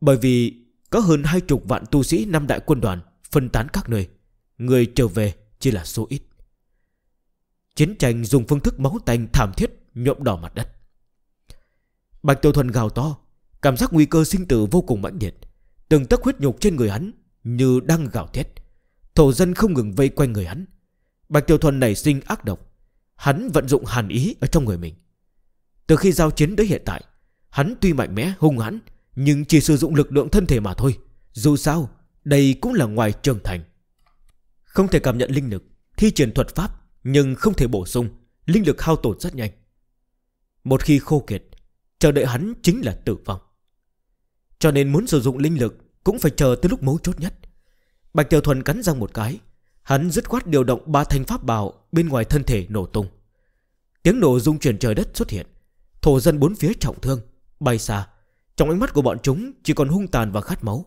bởi vì có hơn hai chục vạn tu sĩ năm đại quân đoàn phân tán các nơi, người trở về chỉ là số ít. Chiến tranh dùng phương thức máu tanh thảm thiết nhuộm đỏ mặt đất. Bạch Tiêu Thuần gào to, cảm giác nguy cơ sinh tử vô cùng mãnh liệt, từng tấc huyết nhục trên người hắn như đang gào thét. Thổ dân không ngừng vây quanh người hắn. Bạch Tiêu Thuần nảy sinh ác độc, hắn vận dụng hàn ý ở trong người mình. Từ khi giao chiến tới hiện tại, hắn tuy mạnh mẽ hung hãn, nhưng chỉ sử dụng lực lượng thân thể mà thôi Dù sao đây cũng là ngoài trường thành Không thể cảm nhận linh lực Thi triển thuật pháp Nhưng không thể bổ sung Linh lực hao tổn rất nhanh Một khi khô kiệt Chờ đợi hắn chính là tử vong Cho nên muốn sử dụng linh lực Cũng phải chờ tới lúc mấu chốt nhất Bạch Tiểu Thuần cắn răng một cái Hắn dứt khoát điều động ba thanh pháp bào Bên ngoài thân thể nổ tung Tiếng nổ rung chuyển trời đất xuất hiện Thổ dân bốn phía trọng thương Bay xa trong ánh mắt của bọn chúng chỉ còn hung tàn và khát máu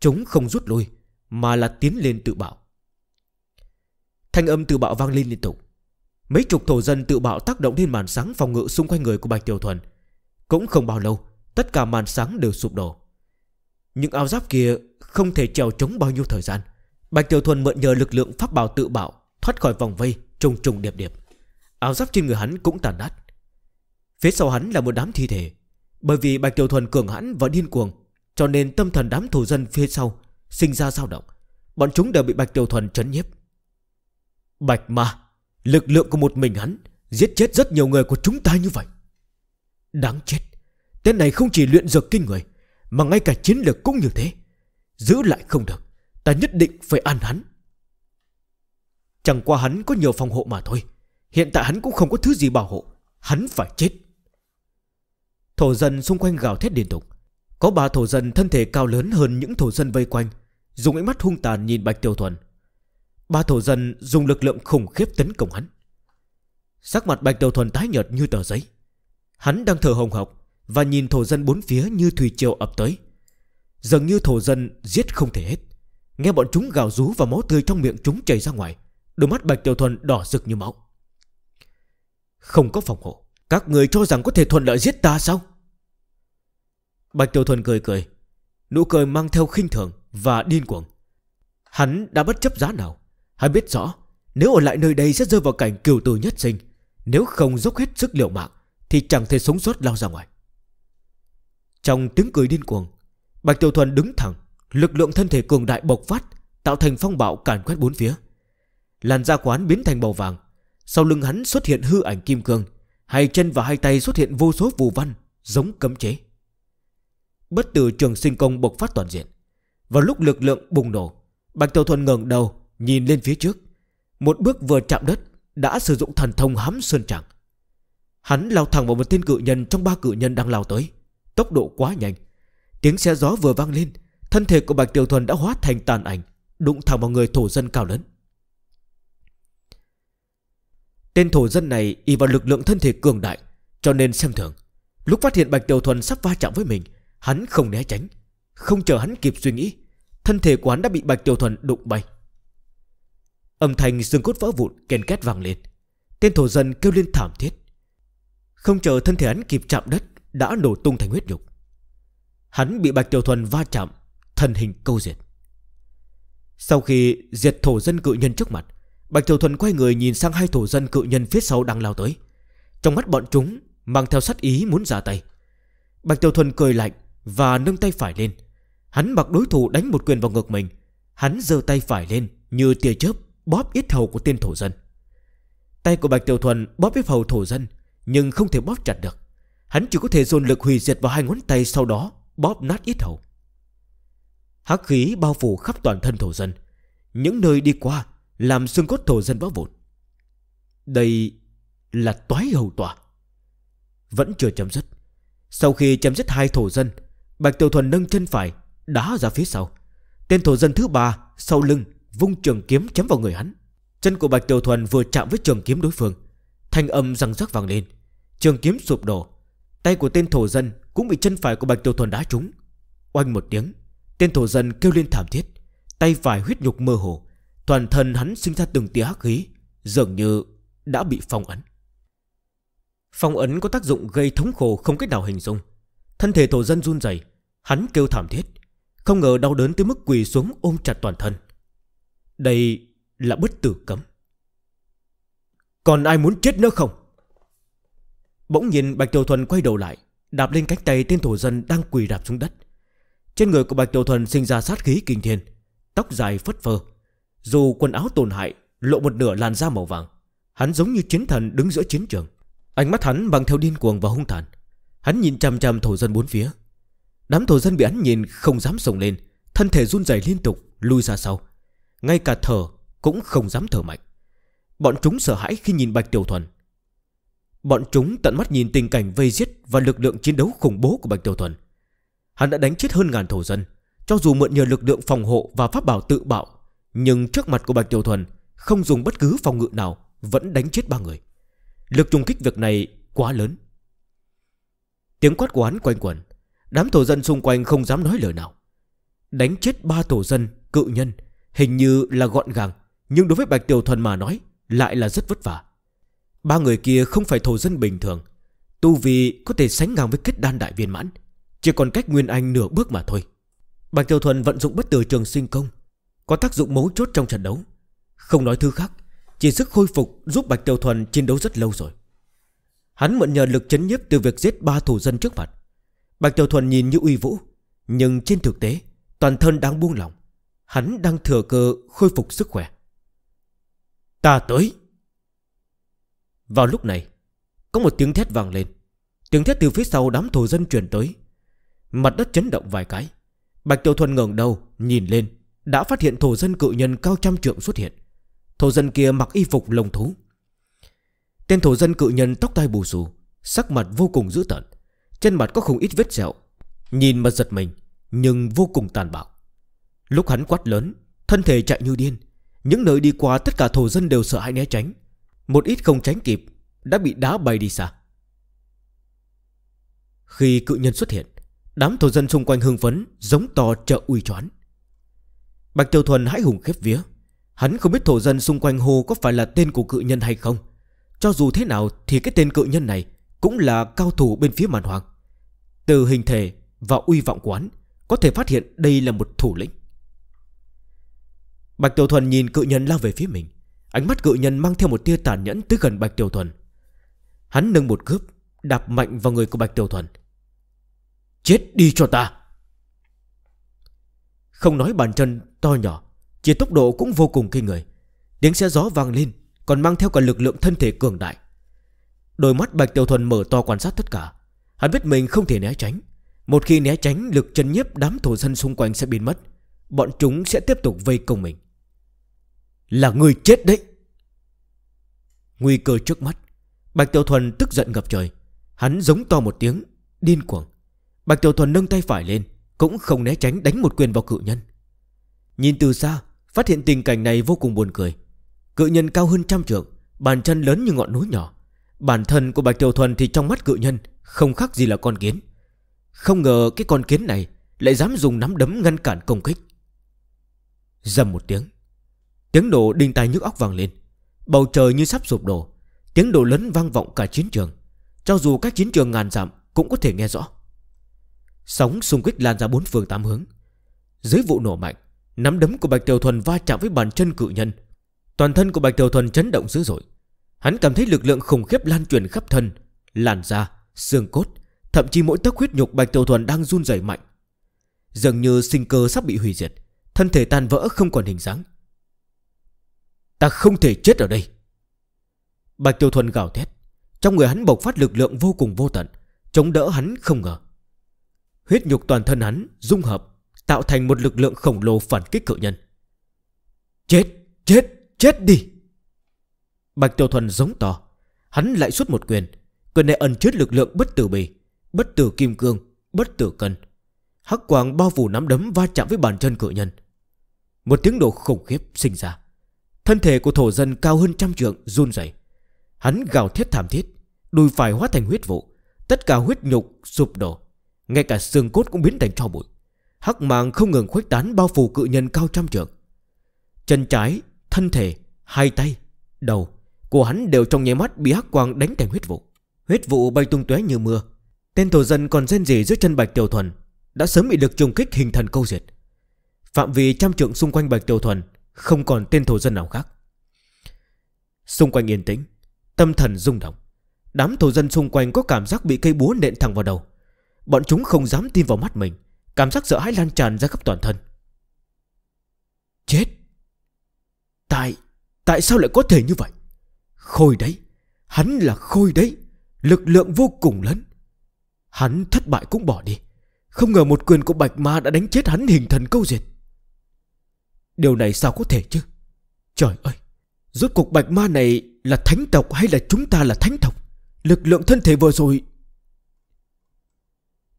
Chúng không rút lui Mà là tiến lên tự bạo Thanh âm tự bạo vang lên liên tục Mấy chục thổ dân tự bạo tác động lên màn sáng phòng ngự xung quanh người của Bạch Tiểu Thuần Cũng không bao lâu Tất cả màn sáng đều sụp đổ Những áo giáp kia không thể trèo chống bao nhiêu thời gian Bạch Tiểu Thuần mượn nhờ lực lượng pháp bảo tự bạo Thoát khỏi vòng vây trùng trùng điệp điệp Áo giáp trên người hắn cũng tàn nát Phía sau hắn là một đám thi thể bởi vì Bạch Tiểu Thuần cường hãn và điên cuồng Cho nên tâm thần đám thổ dân phía sau Sinh ra dao động Bọn chúng đều bị Bạch Tiểu Thuần chấn nhiếp Bạch ma Lực lượng của một mình hắn Giết chết rất nhiều người của chúng ta như vậy Đáng chết Tên này không chỉ luyện dược kinh người Mà ngay cả chiến lược cũng như thế Giữ lại không được Ta nhất định phải ăn hắn Chẳng qua hắn có nhiều phòng hộ mà thôi Hiện tại hắn cũng không có thứ gì bảo hộ Hắn phải chết Thổ dân xung quanh gào thét liên tục Có ba thổ dân thân thể cao lớn hơn những thổ dân vây quanh Dùng ánh mắt hung tàn nhìn Bạch Tiểu Thuần Ba thổ dân dùng lực lượng khủng khiếp tấn công hắn Sắc mặt Bạch Tiểu Thuần tái nhợt như tờ giấy Hắn đang thở hồng học Và nhìn thổ dân bốn phía như thủy triều ập tới Dường như thổ dân giết không thể hết Nghe bọn chúng gào rú và máu tươi trong miệng chúng chảy ra ngoài Đôi mắt Bạch Tiểu Thuần đỏ rực như máu Không có phòng hộ các người cho rằng có thể thuận lợi giết ta sao Bạch Tiểu Thuần cười cười Nụ cười mang theo khinh thường Và điên cuồng Hắn đã bất chấp giá nào Hắn biết rõ Nếu ở lại nơi đây sẽ rơi vào cảnh kiều tử nhất sinh Nếu không dốc hết sức liệu mạng Thì chẳng thể sống sót lao ra ngoài Trong tiếng cười điên cuồng Bạch Tiểu Thuần đứng thẳng Lực lượng thân thể cường đại bộc phát Tạo thành phong bạo càn quét bốn phía Làn da quán biến thành màu vàng Sau lưng hắn xuất hiện hư ảnh kim cương Hai chân và hai tay xuất hiện vô số vù văn Giống cấm chế Bất tử trường sinh công bộc phát toàn diện Vào lúc lực lượng bùng nổ Bạch Tiểu Thuần ngẩng đầu Nhìn lên phía trước Một bước vừa chạm đất Đã sử dụng thần thông hám sơn trạng. Hắn lao thẳng vào một tên cự nhân Trong ba cự nhân đang lao tới Tốc độ quá nhanh Tiếng xe gió vừa vang lên Thân thể của Bạch Tiểu Thuần đã hóa thành tàn ảnh Đụng thẳng vào người thổ dân cao lớn Tên thổ dân này y vào lực lượng thân thể cường đại Cho nên xem thường Lúc phát hiện Bạch Tiểu Thuần sắp va chạm với mình Hắn không né tránh Không chờ hắn kịp suy nghĩ Thân thể của hắn đã bị Bạch Tiểu Thuần đụng bay Âm thanh xương cốt vỡ vụn Kèn két vàng lên Tên thổ dân kêu lên thảm thiết Không chờ thân thể hắn kịp chạm đất Đã nổ tung thành huyết nhục Hắn bị Bạch Tiểu Thuần va chạm Thân hình câu diệt Sau khi diệt thổ dân cự nhân trước mặt Bạch Tiểu Thuần quay người nhìn sang hai thổ dân cự nhân phía sau đang lao tới Trong mắt bọn chúng Mang theo sát ý muốn ra tay Bạch Tiểu Thuần cười lạnh Và nâng tay phải lên Hắn mặc đối thủ đánh một quyền vào ngực mình Hắn dơ tay phải lên như tia chớp Bóp ít hầu của tên thổ dân Tay của Bạch Tiểu Thuần bóp ít hầu thổ dân Nhưng không thể bóp chặt được Hắn chỉ có thể dồn lực hủy diệt vào hai ngón tay Sau đó bóp nát ít hầu Hắc khí bao phủ khắp toàn thân thổ dân Những nơi đi qua làm xương cốt thổ dân võ vụn Đây là toái hầu tòa Vẫn chưa chấm dứt Sau khi chấm dứt hai thổ dân Bạch Tiểu Thuần nâng chân phải Đá ra phía sau Tên thổ dân thứ ba sau lưng Vung trường kiếm chém vào người hắn Chân của Bạch Tiểu Thuần vừa chạm với trường kiếm đối phương Thanh âm răng rắc vàng lên Trường kiếm sụp đổ Tay của tên thổ dân cũng bị chân phải của Bạch Tiểu Thuần đá trúng Oanh một tiếng Tên thổ dân kêu lên thảm thiết Tay phải huyết nhục mơ hồ Toàn thân hắn sinh ra từng tia hắc khí Dường như đã bị phong ấn Phong ấn có tác dụng gây thống khổ không cách nào hình dung Thân thể thổ dân run dày Hắn kêu thảm thiết Không ngờ đau đớn tới mức quỳ xuống ôm chặt toàn thân Đây là bất tử cấm Còn ai muốn chết nữa không Bỗng nhìn Bạch Tiểu Thuần quay đầu lại Đạp lên cánh tay tên thổ dân đang quỳ đạp xuống đất Trên người của Bạch Tiểu Thuần sinh ra sát khí kinh thiên Tóc dài phất phơ dù quần áo tổn hại Lộ một nửa làn da màu vàng Hắn giống như chiến thần đứng giữa chiến trường Ánh mắt hắn bằng theo điên cuồng và hung tàn Hắn nhìn chằm chằm thổ dân bốn phía Đám thổ dân bị hắn nhìn không dám sổng lên Thân thể run dày liên tục Lui ra sau Ngay cả thở cũng không dám thở mạnh Bọn chúng sợ hãi khi nhìn Bạch Tiểu Thuần Bọn chúng tận mắt nhìn tình cảnh vây giết Và lực lượng chiến đấu khủng bố của Bạch Tiểu Thuần Hắn đã đánh chết hơn ngàn thổ dân Cho dù mượn nhờ lực lượng phòng hộ và pháp bảo tự bạo nhưng trước mặt của Bạch Tiểu Thuần Không dùng bất cứ phòng ngự nào Vẫn đánh chết ba người Lực trùng kích việc này quá lớn Tiếng quát của hắn quanh quẩn Đám thổ dân xung quanh không dám nói lời nào Đánh chết ba thổ dân Cự nhân Hình như là gọn gàng Nhưng đối với Bạch Tiểu Thuần mà nói Lại là rất vất vả Ba người kia không phải thổ dân bình thường Tu vi có thể sánh ngang với kết đan đại viên mãn Chỉ còn cách Nguyên Anh nửa bước mà thôi Bạch Tiểu Thuần vận dụng bất tử trường sinh công có tác dụng mấu chốt trong trận đấu Không nói thứ khác Chỉ sức khôi phục giúp Bạch Tiểu Thuần chiến đấu rất lâu rồi Hắn mượn nhờ lực chấn nhiếp từ việc giết ba thủ dân trước mặt Bạch Tiểu Thuần nhìn như uy vũ Nhưng trên thực tế Toàn thân đang buông lỏng Hắn đang thừa cơ khôi phục sức khỏe Ta tới Vào lúc này Có một tiếng thét vàng lên Tiếng thét từ phía sau đám thổ dân chuyển tới Mặt đất chấn động vài cái Bạch Tiểu Thuần ngờn đầu nhìn lên đã phát hiện thổ dân cự nhân cao trăm trượng xuất hiện Thổ dân kia mặc y phục lồng thú Tên thổ dân cự nhân tóc tai bù xù Sắc mặt vô cùng dữ tợn Trên mặt có không ít vết sẹo Nhìn mà giật mình Nhưng vô cùng tàn bạo Lúc hắn quát lớn Thân thể chạy như điên Những nơi đi qua tất cả thổ dân đều sợ hãi né tránh Một ít không tránh kịp Đã bị đá bay đi xa Khi cự nhân xuất hiện Đám thổ dân xung quanh hưng phấn Giống to trợ uy choán Bạch Tiêu Thuần hãi hùng khiếp vía Hắn không biết thổ dân xung quanh hồ có phải là tên của cự nhân hay không Cho dù thế nào thì cái tên cự nhân này Cũng là cao thủ bên phía màn hoàng Từ hình thể và uy vọng của hắn Có thể phát hiện đây là một thủ lĩnh Bạch Tiểu Thuần nhìn cự nhân lao về phía mình Ánh mắt cự nhân mang theo một tia tàn nhẫn tới gần Bạch Tiểu Thuần Hắn nâng một cướp Đạp mạnh vào người của Bạch Tiểu Thuần Chết đi cho ta không nói bàn chân to nhỏ Chỉ tốc độ cũng vô cùng kinh người Tiếng xe gió vang lên Còn mang theo cả lực lượng thân thể cường đại Đôi mắt Bạch Tiểu Thuần mở to quan sát tất cả Hắn biết mình không thể né tránh Một khi né tránh lực chân nhiếp đám thổ dân xung quanh sẽ biến mất Bọn chúng sẽ tiếp tục vây công mình Là người chết đấy Nguy cơ trước mắt Bạch Tiểu Thuần tức giận ngập trời Hắn giống to một tiếng Điên cuồng Bạch Tiểu Thuần nâng tay phải lên cũng không né tránh đánh một quyền vào cự nhân Nhìn từ xa Phát hiện tình cảnh này vô cùng buồn cười Cự nhân cao hơn trăm trượng Bàn chân lớn như ngọn núi nhỏ Bản thân của Bạch Tiểu Thuần thì trong mắt cự nhân Không khác gì là con kiến Không ngờ cái con kiến này Lại dám dùng nắm đấm ngăn cản công kích Dầm một tiếng Tiếng nổ đinh tai nhức óc vang lên Bầu trời như sắp sụp đổ Tiếng nổ lớn vang vọng cả chiến trường Cho dù các chiến trường ngàn dặm Cũng có thể nghe rõ Sóng xung kích lan ra bốn phương tám hướng Dưới vụ nổ mạnh Nắm đấm của Bạch Tiểu Thuần va chạm với bàn chân cự nhân Toàn thân của Bạch Tiểu Thuần chấn động dữ dội Hắn cảm thấy lực lượng khủng khiếp lan truyền khắp thân Làn da, xương cốt Thậm chí mỗi tấc huyết nhục Bạch Tiểu Thuần đang run dày mạnh Dường như sinh cơ sắp bị hủy diệt Thân thể tan vỡ không còn hình dáng Ta không thể chết ở đây Bạch Tiểu Thuần gào thét Trong người hắn bộc phát lực lượng vô cùng vô tận Chống đỡ hắn không ngờ Huyết nhục toàn thân hắn dung hợp Tạo thành một lực lượng khổng lồ phản kích cự nhân Chết, chết, chết đi Bạch Tiểu Thuần giống to Hắn lại xuất một quyền Quyền này ẩn chứa lực lượng bất tử bì Bất tử kim cương, bất tử cân Hắc quang bao phủ nắm đấm va chạm với bàn chân cự nhân Một tiếng nổ khủng khiếp sinh ra Thân thể của thổ dân cao hơn trăm trượng run rẩy Hắn gào thiết thảm thiết Đùi phải hóa thành huyết vụ Tất cả huyết nhục sụp đổ ngay cả xương cốt cũng biến thành cho bụi Hắc mạng không ngừng khuếch tán bao phủ cự nhân cao trăm trượng Chân trái, thân thể, hai tay, đầu Của hắn đều trong nháy mắt bị hắc quang đánh thành huyết vụ Huyết vụ bay tung tóe như mưa Tên thổ dân còn rên rỉ dưới chân Bạch Tiểu Thuần Đã sớm bị được trùng kích hình thần câu diệt Phạm vi trăm trượng xung quanh Bạch Tiểu Thuần Không còn tên thổ dân nào khác Xung quanh yên tĩnh Tâm thần rung động Đám thổ dân xung quanh có cảm giác bị cây búa nện thẳng vào đầu Bọn chúng không dám tin vào mắt mình Cảm giác sợ hãi lan tràn ra khắp toàn thân Chết Tại Tại sao lại có thể như vậy Khôi đấy Hắn là khôi đấy Lực lượng vô cùng lớn Hắn thất bại cũng bỏ đi Không ngờ một quyền của Bạch Ma đã đánh chết hắn hình thần câu diệt Điều này sao có thể chứ Trời ơi Rốt cuộc Bạch Ma này là thánh tộc hay là chúng ta là thánh tộc Lực lượng thân thể vừa rồi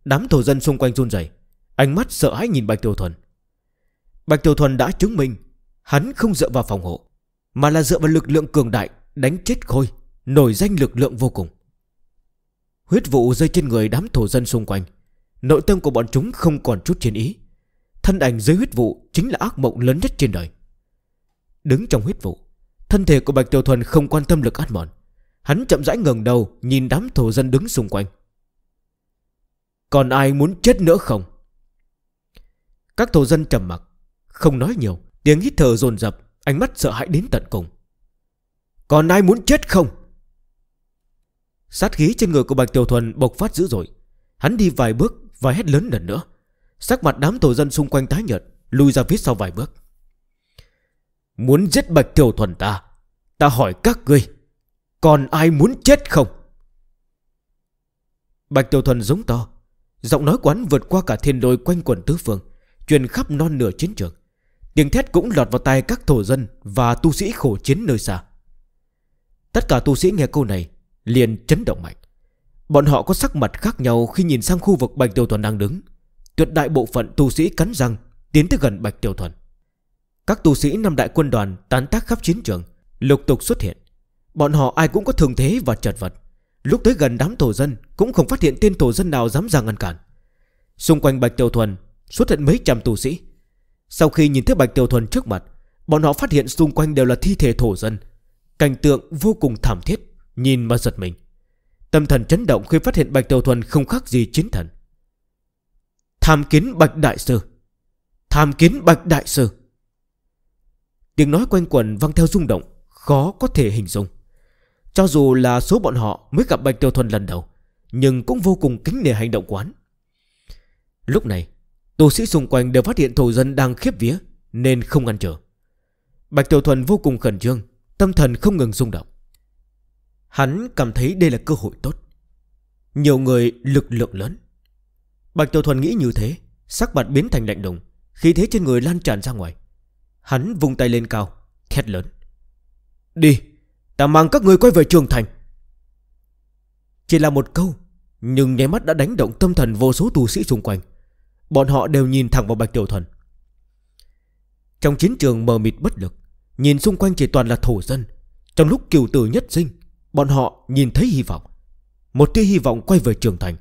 Đám thổ dân xung quanh run rẩy Ánh mắt sợ hãi nhìn Bạch Tiểu Thuần Bạch Tiểu Thuần đã chứng minh Hắn không dựa vào phòng hộ Mà là dựa vào lực lượng cường đại Đánh chết khôi Nổi danh lực lượng vô cùng Huyết vụ rơi trên người đám thổ dân xung quanh Nội tâm của bọn chúng không còn chút chiến ý Thân ảnh dưới huyết vụ Chính là ác mộng lớn nhất trên đời Đứng trong huyết vụ Thân thể của Bạch Tiểu Thuần không quan tâm lực át mòn Hắn chậm rãi ngừng đầu Nhìn đám thổ dân đứng xung quanh còn ai muốn chết nữa không Các thổ dân trầm mặc Không nói nhiều Tiếng hít thở dồn dập Ánh mắt sợ hãi đến tận cùng Còn ai muốn chết không Sát khí trên người của Bạch Tiểu Thuần bộc phát dữ dội Hắn đi vài bước và hét lớn lần nữa Sắc mặt đám thổ dân xung quanh tái nhợt lui ra phía sau vài bước Muốn giết Bạch Tiểu Thuần ta Ta hỏi các ngươi Còn ai muốn chết không Bạch Tiểu Thuần giống to Giọng nói quán vượt qua cả thiên đôi quanh quần tứ phương Truyền khắp non nửa chiến trường Tiếng thét cũng lọt vào tai các thổ dân Và tu sĩ khổ chiến nơi xa Tất cả tu sĩ nghe câu này Liền chấn động mạnh Bọn họ có sắc mặt khác nhau khi nhìn sang khu vực Bạch Tiểu Thuần đang đứng Tuyệt đại bộ phận tu sĩ cắn răng Tiến tới gần Bạch Tiểu Thuần Các tu sĩ năm đại quân đoàn tán tác khắp chiến trường Lục tục xuất hiện Bọn họ ai cũng có thường thế và chật vật Lúc tới gần đám thổ dân Cũng không phát hiện tên thổ dân nào dám ra ngăn cản Xung quanh Bạch Tiểu Thuần Xuất hiện mấy trăm tù sĩ Sau khi nhìn thấy Bạch Tiểu Thuần trước mặt Bọn họ phát hiện xung quanh đều là thi thể thổ dân Cảnh tượng vô cùng thảm thiết Nhìn mà giật mình Tâm thần chấn động khi phát hiện Bạch Tiểu Thuần không khác gì chiến thần Tham kiến Bạch Đại Sư Tham kiến Bạch Đại Sư Tiếng nói quanh quần vang theo rung động Khó có thể hình dung cho dù là số bọn họ mới gặp Bạch Tiêu Thuần lần đầu Nhưng cũng vô cùng kính nể hành động quán Lúc này Tù sĩ xung quanh đều phát hiện thổ dân đang khiếp vía Nên không ngăn trở Bạch Tiểu Thuần vô cùng khẩn trương Tâm thần không ngừng rung động Hắn cảm thấy đây là cơ hội tốt Nhiều người lực lượng lớn Bạch Tiểu Thuần nghĩ như thế Sắc mặt biến thành lạnh đùng Khi thế trên người lan tràn ra ngoài Hắn vùng tay lên cao Thét lớn Đi Ta mang các người quay về trường thành Chỉ là một câu Nhưng nháy mắt đã đánh động tâm thần vô số tù sĩ xung quanh Bọn họ đều nhìn thẳng vào Bạch Tiểu Thuần Trong chiến trường mờ mịt bất lực Nhìn xung quanh chỉ toàn là thổ dân Trong lúc kiều tử nhất sinh Bọn họ nhìn thấy hy vọng Một tia hy vọng quay về trường thành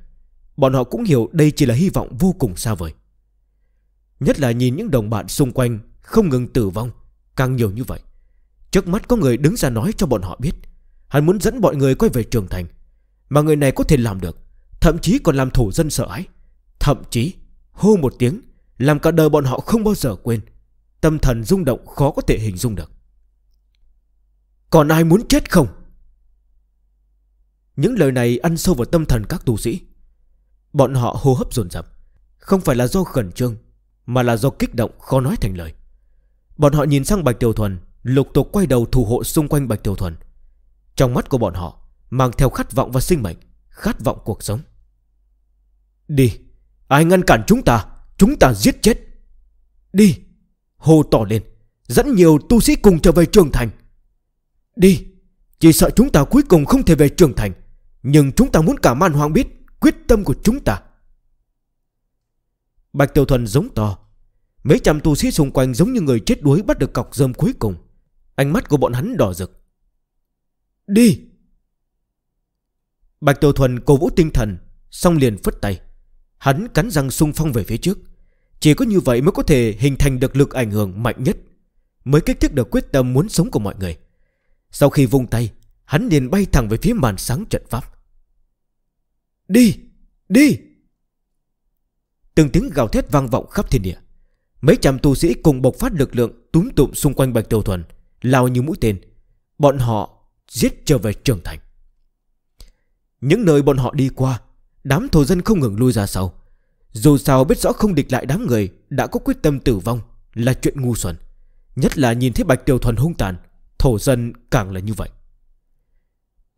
Bọn họ cũng hiểu đây chỉ là hy vọng vô cùng xa vời Nhất là nhìn những đồng bạn xung quanh Không ngừng tử vong Càng nhiều như vậy Trước mắt có người đứng ra nói cho bọn họ biết Hắn muốn dẫn bọn người quay về trường thành Mà người này có thể làm được Thậm chí còn làm thủ dân sợ ái Thậm chí hô một tiếng Làm cả đời bọn họ không bao giờ quên Tâm thần rung động khó có thể hình dung được Còn ai muốn chết không Những lời này ăn sâu vào tâm thần các tu sĩ Bọn họ hô hấp dồn dập Không phải là do khẩn trương Mà là do kích động khó nói thành lời Bọn họ nhìn sang Bạch Tiểu Thuần Lục tục quay đầu thủ hộ xung quanh Bạch Tiểu Thuần Trong mắt của bọn họ Mang theo khát vọng và sinh mệnh Khát vọng cuộc sống Đi Ai ngăn cản chúng ta Chúng ta giết chết Đi Hồ tỏ lên Dẫn nhiều tu sĩ cùng trở về trường thành Đi Chỉ sợ chúng ta cuối cùng không thể về trường thành Nhưng chúng ta muốn cả man hoang biết Quyết tâm của chúng ta Bạch Tiểu Thuần giống to Mấy trăm tu sĩ xung quanh giống như người chết đuối bắt được cọc rơm cuối cùng Ánh mắt của bọn hắn đỏ rực Đi Bạch Tiểu Thuần cố vũ tinh thần Xong liền phất tay Hắn cắn răng xung phong về phía trước Chỉ có như vậy mới có thể hình thành được lực ảnh hưởng mạnh nhất Mới kích thích được quyết tâm muốn sống của mọi người Sau khi vung tay Hắn liền bay thẳng về phía màn sáng trận pháp Đi Đi Từng tiếng gào thét vang vọng khắp thiên địa Mấy trăm tu sĩ cùng bộc phát lực lượng Túm tụm xung quanh Bạch Tiểu Thuần lao như mũi tên Bọn họ giết trở về trưởng thành Những nơi bọn họ đi qua Đám thổ dân không ngừng lui ra sau Dù sao biết rõ không địch lại đám người Đã có quyết tâm tử vong Là chuyện ngu xuẩn Nhất là nhìn thấy Bạch Tiểu Thuần hung tàn Thổ dân càng là như vậy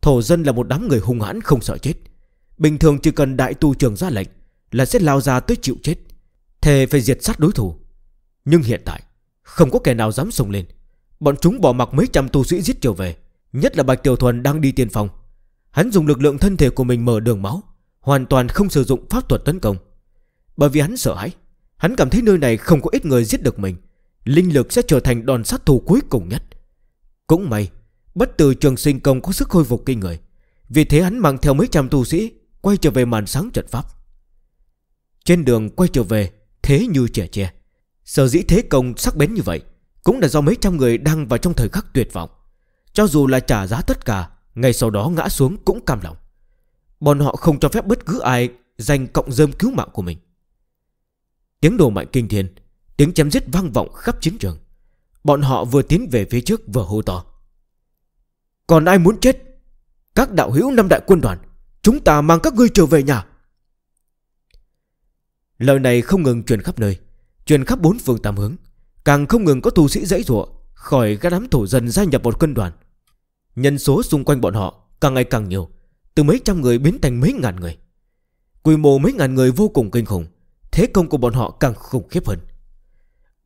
Thổ dân là một đám người hung hãn không sợ chết Bình thường chỉ cần đại tu trường ra lệnh Là sẽ lao ra tới chịu chết Thề phải diệt sát đối thủ Nhưng hiện tại Không có kẻ nào dám sông lên Bọn chúng bỏ mặc mấy trăm tu sĩ giết trở về Nhất là Bạch Tiểu Thuần đang đi tiên phòng Hắn dùng lực lượng thân thể của mình mở đường máu Hoàn toàn không sử dụng pháp thuật tấn công Bởi vì hắn sợ hãi Hắn cảm thấy nơi này không có ít người giết được mình Linh lực sẽ trở thành đòn sát thủ cuối cùng nhất Cũng may Bất từ trường sinh công có sức khôi phục kinh người Vì thế hắn mang theo mấy trăm tu sĩ Quay trở về màn sáng trận pháp Trên đường quay trở về Thế như trẻ tre Sở dĩ thế công sắc bén như vậy cũng là do mấy trăm người đang vào trong thời khắc tuyệt vọng Cho dù là trả giá tất cả Ngày sau đó ngã xuống cũng cam lòng Bọn họ không cho phép bất cứ ai Dành cộng dơm cứu mạng của mình Tiếng đồ mạnh kinh thiên Tiếng chém giết vang vọng khắp chiến trường Bọn họ vừa tiến về phía trước vừa hô to Còn ai muốn chết Các đạo hữu năm đại quân đoàn Chúng ta mang các ngươi trở về nhà Lời này không ngừng truyền khắp nơi Truyền khắp bốn phương tám hướng Càng không ngừng có tu sĩ dãy rụa Khỏi các đám thổ dân gia nhập một quân đoàn Nhân số xung quanh bọn họ Càng ngày càng nhiều Từ mấy trăm người biến thành mấy ngàn người Quy mô mấy ngàn người vô cùng kinh khủng Thế công của bọn họ càng khủng khiếp hơn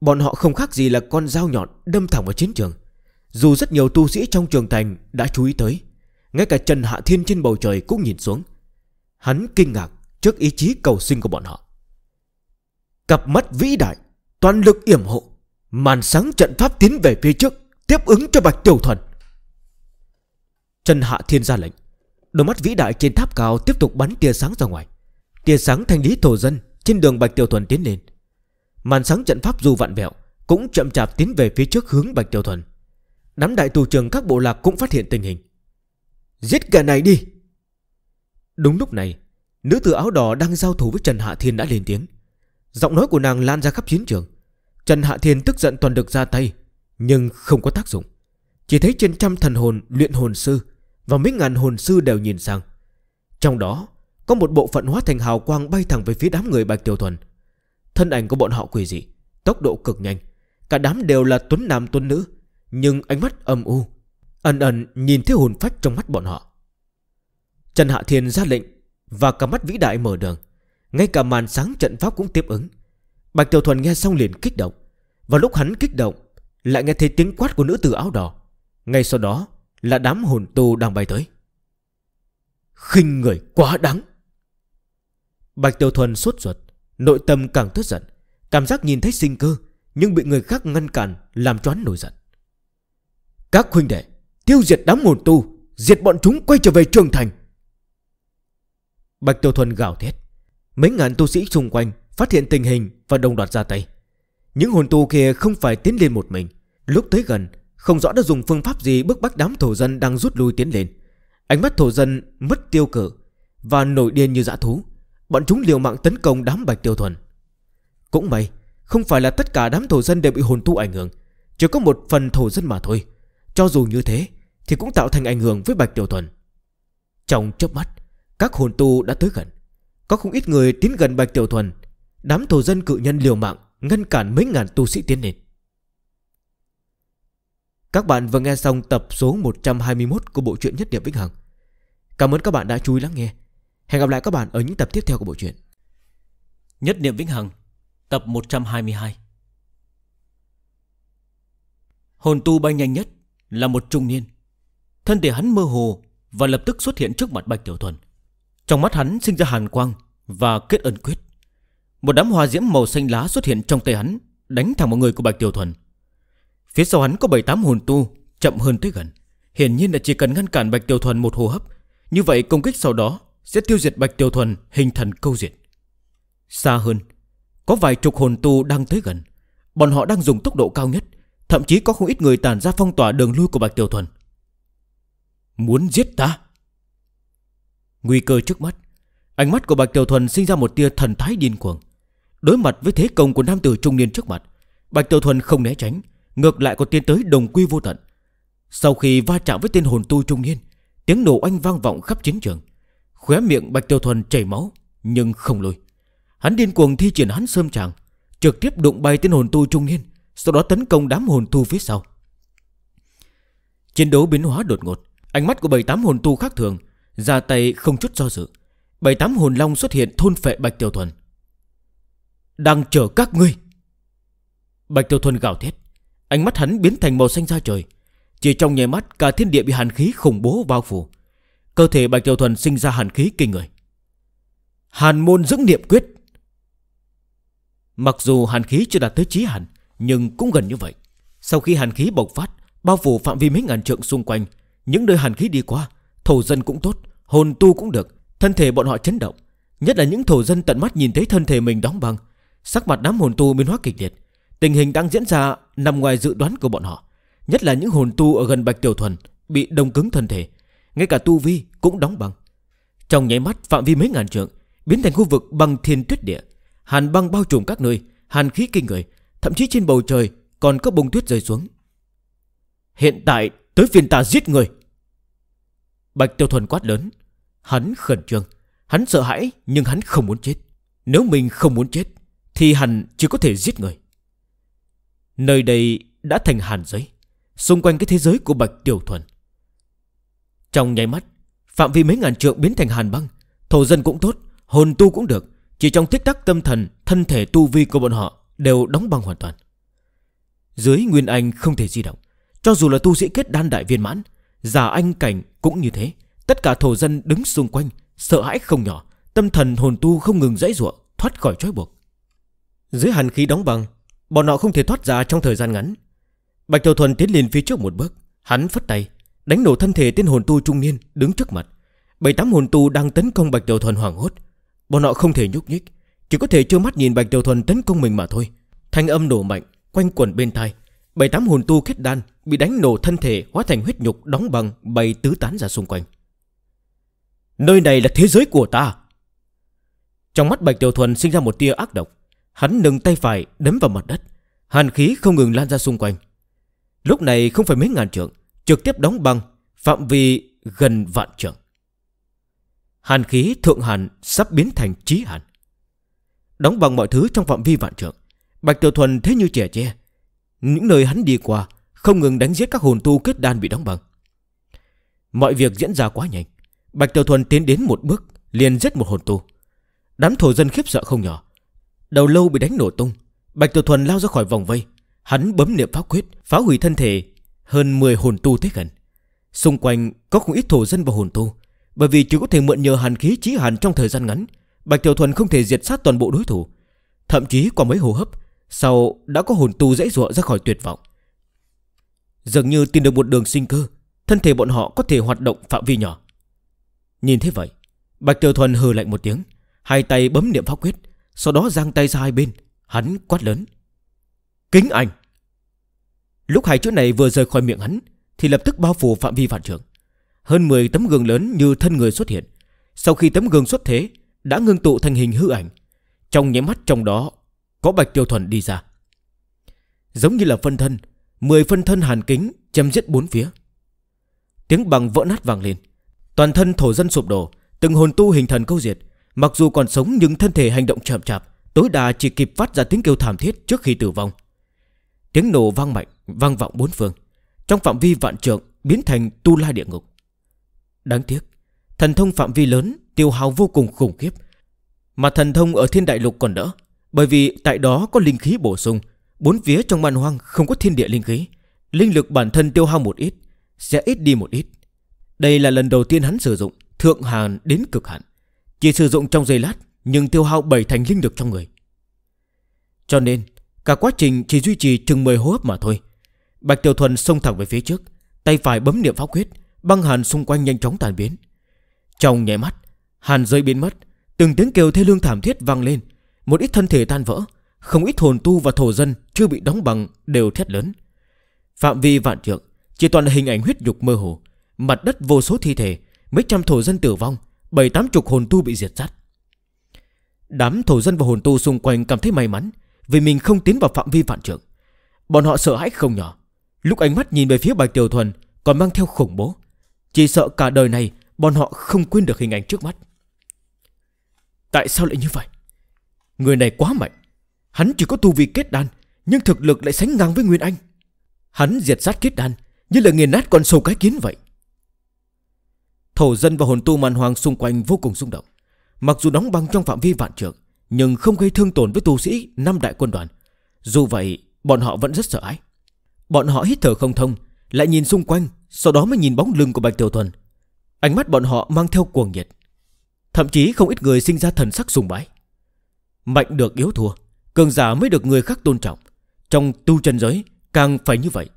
Bọn họ không khác gì là con dao nhọn Đâm thẳng vào chiến trường Dù rất nhiều tu sĩ trong trường thành đã chú ý tới Ngay cả Trần Hạ Thiên trên bầu trời cũng nhìn xuống Hắn kinh ngạc trước ý chí cầu sinh của bọn họ Cặp mắt vĩ đại Toàn lực yểm hộ Màn sáng trận pháp tiến về phía trước Tiếp ứng cho Bạch Tiểu Thuần Trần Hạ Thiên ra lệnh Đôi mắt vĩ đại trên tháp cao Tiếp tục bắn tia sáng ra ngoài Tia sáng thanh lý thổ dân Trên đường Bạch Tiểu Thuần tiến lên Màn sáng trận pháp dù vạn vẹo Cũng chậm chạp tiến về phía trước hướng Bạch Tiểu Thuần Đám đại tù trường các bộ lạc cũng phát hiện tình hình Giết kẻ này đi Đúng lúc này Nữ tử áo đỏ đang giao thủ với Trần Hạ Thiên đã lên tiếng Giọng nói của nàng lan ra khắp chiến trường Trần Hạ Thiên tức giận toàn được ra tay Nhưng không có tác dụng Chỉ thấy trên trăm thần hồn luyện hồn sư Và mấy ngàn hồn sư đều nhìn sang Trong đó Có một bộ phận hóa thành hào quang bay thẳng về phía đám người Bạch Tiểu Thuần Thân ảnh của bọn họ quỷ dị Tốc độ cực nhanh Cả đám đều là tuấn nam tuấn nữ Nhưng ánh mắt âm u Ẩn ẩn nhìn thấy hồn phách trong mắt bọn họ Trần Hạ Thiên ra lệnh Và cả mắt vĩ đại mở đường Ngay cả màn sáng trận pháp cũng tiếp ứng Bạch Tiểu Thuần nghe xong liền kích động và lúc hắn kích động Lại nghe thấy tiếng quát của nữ tử áo đỏ Ngay sau đó là đám hồn tu đang bay tới khinh người quá đáng Bạch Tiểu Thuần sốt ruột Nội tâm càng tức giận Cảm giác nhìn thấy sinh cơ Nhưng bị người khác ngăn cản Làm choán nổi giận Các huynh đệ Tiêu diệt đám hồn tu Diệt bọn chúng quay trở về trường thành Bạch Tiểu Thuần gào thét Mấy ngàn tu sĩ xung quanh phát hiện tình hình và đồng loạt ra tay. Những hồn tu kia không phải tiến lên một mình. Lúc tới gần, không rõ đã dùng phương pháp gì bức bách đám thổ dân đang rút lui tiến lên. Ánh mắt thổ dân mất tiêu cử và nổi điên như dã thú. Bọn chúng liều mạng tấn công đám bạch tiêu thuần. Cũng may, không phải là tất cả đám thổ dân đều bị hồn tu ảnh hưởng. Chỉ có một phần thổ dân mà thôi. Cho dù như thế, thì cũng tạo thành ảnh hưởng với bạch tiêu thuần. Trong chớp mắt, các hồn tu đã tới gần. Có không ít người tiến gần Bạch Tiểu Thuần Đám thổ dân cự nhân liều mạng Ngăn cản mấy ngàn tu sĩ tiến lên Các bạn vừa nghe xong tập số 121 Của bộ truyện Nhất Điểm Vĩnh Hằng Cảm ơn các bạn đã chú ý lắng nghe Hẹn gặp lại các bạn ở những tập tiếp theo của bộ truyện Nhất Niệm Vĩnh Hằng Tập 122 Hồn tu bay nhanh nhất Là một trung niên Thân thể hắn mơ hồ Và lập tức xuất hiện trước mặt Bạch Tiểu Thuần Trong mắt hắn sinh ra hàn quang Và kết ẩn quyết một đám hoa diễm màu xanh lá xuất hiện trong tay hắn Đánh thẳng một người của Bạch Tiểu Thuần Phía sau hắn có 7-8 hồn tu Chậm hơn tới gần Hiển nhiên là chỉ cần ngăn cản Bạch Tiểu Thuần một hô hấp Như vậy công kích sau đó Sẽ tiêu diệt Bạch Tiểu Thuần hình thần câu diệt Xa hơn Có vài chục hồn tu đang tới gần Bọn họ đang dùng tốc độ cao nhất Thậm chí có không ít người tàn ra phong tỏa đường lui của Bạch Tiểu Thuần Muốn giết ta Nguy cơ trước mắt Ánh mắt của Bạch Tiểu Thuần sinh ra một tia thần thái điên cuồng Đối mặt với thế công của nam tử trung niên trước mặt Bạch Tiểu Thuần không né tránh Ngược lại còn tiến tới đồng quy vô tận Sau khi va chạm với tên hồn tu trung niên Tiếng nổ anh vang vọng khắp chiến trường Khóe miệng Bạch Tiểu Thuần chảy máu Nhưng không lùi Hắn điên cuồng thi triển hắn sơm tràng Trực tiếp đụng bay tên hồn tu trung niên Sau đó tấn công đám hồn tu phía sau Chiến đấu biến hóa đột ngột Ánh mắt của 78 hồn tu khác thường Ra tay không chút do dự 78 hồn long xuất hiện thôn phệ Bạch Tiểu Thuần đang chờ các ngươi Bạch Tiêu Thuần gào thét Ánh mắt hắn biến thành màu xanh da trời Chỉ trong nhé mắt cả thiên địa bị hàn khí khủng bố bao phủ Cơ thể Bạch Tiêu Thuần sinh ra hàn khí kinh người Hàn môn dưỡng niệm quyết Mặc dù hàn khí chưa đạt tới trí hàn Nhưng cũng gần như vậy Sau khi hàn khí bộc phát Bao phủ phạm vi mấy ngàn trượng xung quanh Những nơi hàn khí đi qua Thổ dân cũng tốt, hồn tu cũng được Thân thể bọn họ chấn động Nhất là những thổ dân tận mắt nhìn thấy thân thể mình đóng băng Sắc mặt đám hồn tu biến hóa kịch liệt Tình hình đang diễn ra nằm ngoài dự đoán của bọn họ Nhất là những hồn tu ở gần Bạch Tiểu Thuần Bị đông cứng thân thể Ngay cả tu vi cũng đóng băng Trong nháy mắt phạm vi mấy ngàn trượng Biến thành khu vực băng thiên tuyết địa Hàn băng bao trùm các nơi Hàn khí kinh người Thậm chí trên bầu trời còn có bông tuyết rơi xuống Hiện tại tới phiền ta giết người Bạch tiểu Thuần quát lớn Hắn khẩn trương Hắn sợ hãi nhưng hắn không muốn chết Nếu mình không muốn chết thì hẳn chỉ có thể giết người Nơi đây đã thành hàn giới Xung quanh cái thế giới của Bạch Tiểu Thuần Trong nháy mắt Phạm vi mấy ngàn trượng biến thành hàn băng Thổ dân cũng tốt Hồn tu cũng được Chỉ trong tích tắc tâm thần Thân thể tu vi của bọn họ Đều đóng băng hoàn toàn Dưới Nguyên Anh không thể di động Cho dù là tu sĩ kết đan đại viên mãn giả Anh Cảnh cũng như thế Tất cả thổ dân đứng xung quanh Sợ hãi không nhỏ Tâm thần hồn tu không ngừng dãy ruộng Thoát khỏi trói buộc dưới hàn khí đóng băng Bọn họ không thể thoát ra trong thời gian ngắn Bạch Tiểu Thuần tiến lên phía trước một bước Hắn phất tay Đánh nổ thân thể tên hồn tu trung niên đứng trước mặt Bảy tám hồn tu đang tấn công Bạch Tiểu Thuần hoảng hốt Bọn họ không thể nhúc nhích Chỉ có thể trơ mắt nhìn Bạch Tiểu Thuần tấn công mình mà thôi Thanh âm nổ mạnh Quanh quần bên tai Bảy tám hồn tu kết đan Bị đánh nổ thân thể hóa thành huyết nhục đóng băng bay tứ tán ra xung quanh Nơi này là thế giới của ta Trong mắt Bạch Tiểu Thuần sinh ra một tia ác độc Hắn nâng tay phải đấm vào mặt đất Hàn khí không ngừng lan ra xung quanh Lúc này không phải mấy ngàn trượng Trực tiếp đóng băng Phạm vi gần vạn trượng Hàn khí thượng hàn Sắp biến thành trí hàn Đóng băng mọi thứ trong phạm vi vạn trượng Bạch Tiểu Thuần thế như trẻ tre Những nơi hắn đi qua Không ngừng đánh giết các hồn tu kết đan bị đóng băng Mọi việc diễn ra quá nhanh Bạch Tiểu Thuần tiến đến một bước Liền giết một hồn tu Đám thổ dân khiếp sợ không nhỏ Đầu lâu bị đánh nổ tung Bạch Tiểu Thuần lao ra khỏi vòng vây Hắn bấm niệm pháp quyết Phá hủy thân thể Hơn 10 hồn tu tới gần Xung quanh có không ít thổ dân và hồn tu Bởi vì chỉ có thể mượn nhờ hàn khí trí hàn trong thời gian ngắn Bạch Tiểu Thuần không thể diệt sát toàn bộ đối thủ Thậm chí qua mấy hô hấp Sau đã có hồn tu dễ ruộng ra khỏi tuyệt vọng Dường như tìm được một đường sinh cơ Thân thể bọn họ có thể hoạt động phạm vi nhỏ Nhìn thế vậy Bạch Tiểu Thuần hừ lạnh một tiếng Hai tay bấm niệm pháp quyết sau đó giang tay ra hai bên Hắn quát lớn Kính ảnh Lúc hai chữ này vừa rời khỏi miệng hắn Thì lập tức bao phủ phạm vi vạn trường Hơn 10 tấm gương lớn như thân người xuất hiện Sau khi tấm gương xuất thế Đã ngưng tụ thành hình hư ảnh Trong nháy mắt trong đó Có Bạch Tiêu Thuần đi ra Giống như là phân thân 10 phân thân hàn kính chém giết bốn phía Tiếng bằng vỡ nát vàng lên Toàn thân thổ dân sụp đổ Từng hồn tu hình thần câu diệt Mặc dù còn sống nhưng thân thể hành động chậm chạp Tối đa chỉ kịp phát ra tiếng kêu thảm thiết trước khi tử vong Tiếng nổ vang mạnh Vang vọng bốn phương Trong phạm vi vạn trượng biến thành tu la địa ngục Đáng tiếc Thần thông phạm vi lớn tiêu hao vô cùng khủng khiếp Mà thần thông ở thiên đại lục còn đỡ Bởi vì tại đó có linh khí bổ sung Bốn phía trong man hoang không có thiên địa linh khí Linh lực bản thân tiêu hao một ít Sẽ ít đi một ít Đây là lần đầu tiên hắn sử dụng Thượng hàn đến cực hạn chỉ sử dụng trong giây lát Nhưng tiêu hao 7 thành linh lực trong người Cho nên Cả quá trình chỉ duy trì chừng 10 hô hấp mà thôi Bạch Tiểu Thuần xông thẳng về phía trước Tay phải bấm niệm pháo quyết Băng hàn xung quanh nhanh chóng tàn biến Trong nhẹ mắt Hàn rơi biến mất Từng tiếng kêu thê lương thảm thiết vang lên Một ít thân thể tan vỡ Không ít hồn tu và thổ dân chưa bị đóng bằng đều thét lớn Phạm vi vạn trượng Chỉ toàn là hình ảnh huyết nhục mơ hồ Mặt đất vô số thi thể Mấy trăm thổ dân tử vong Bảy tám chục hồn tu bị diệt sát Đám thổ dân và hồn tu xung quanh cảm thấy may mắn Vì mình không tiến vào phạm vi vạn trưởng Bọn họ sợ hãi không nhỏ Lúc ánh mắt nhìn về phía Bạch Tiểu Thuần Còn mang theo khủng bố Chỉ sợ cả đời này bọn họ không quên được hình ảnh trước mắt Tại sao lại như vậy Người này quá mạnh Hắn chỉ có tu vi kết đan Nhưng thực lực lại sánh ngang với Nguyên Anh Hắn diệt sát kết đan Như là nghiền nát con sâu cái kiến vậy Thổ dân và hồn tu màn hoàng xung quanh vô cùng rung động Mặc dù đóng băng trong phạm vi vạn trượng Nhưng không gây thương tổn với tu sĩ năm đại quân đoàn Dù vậy bọn họ vẫn rất sợ ái Bọn họ hít thở không thông Lại nhìn xung quanh Sau đó mới nhìn bóng lưng của Bạch Tiểu Thuần Ánh mắt bọn họ mang theo cuồng nhiệt Thậm chí không ít người sinh ra thần sắc sùng bái Mạnh được yếu thua Cường giả mới được người khác tôn trọng Trong tu chân giới càng phải như vậy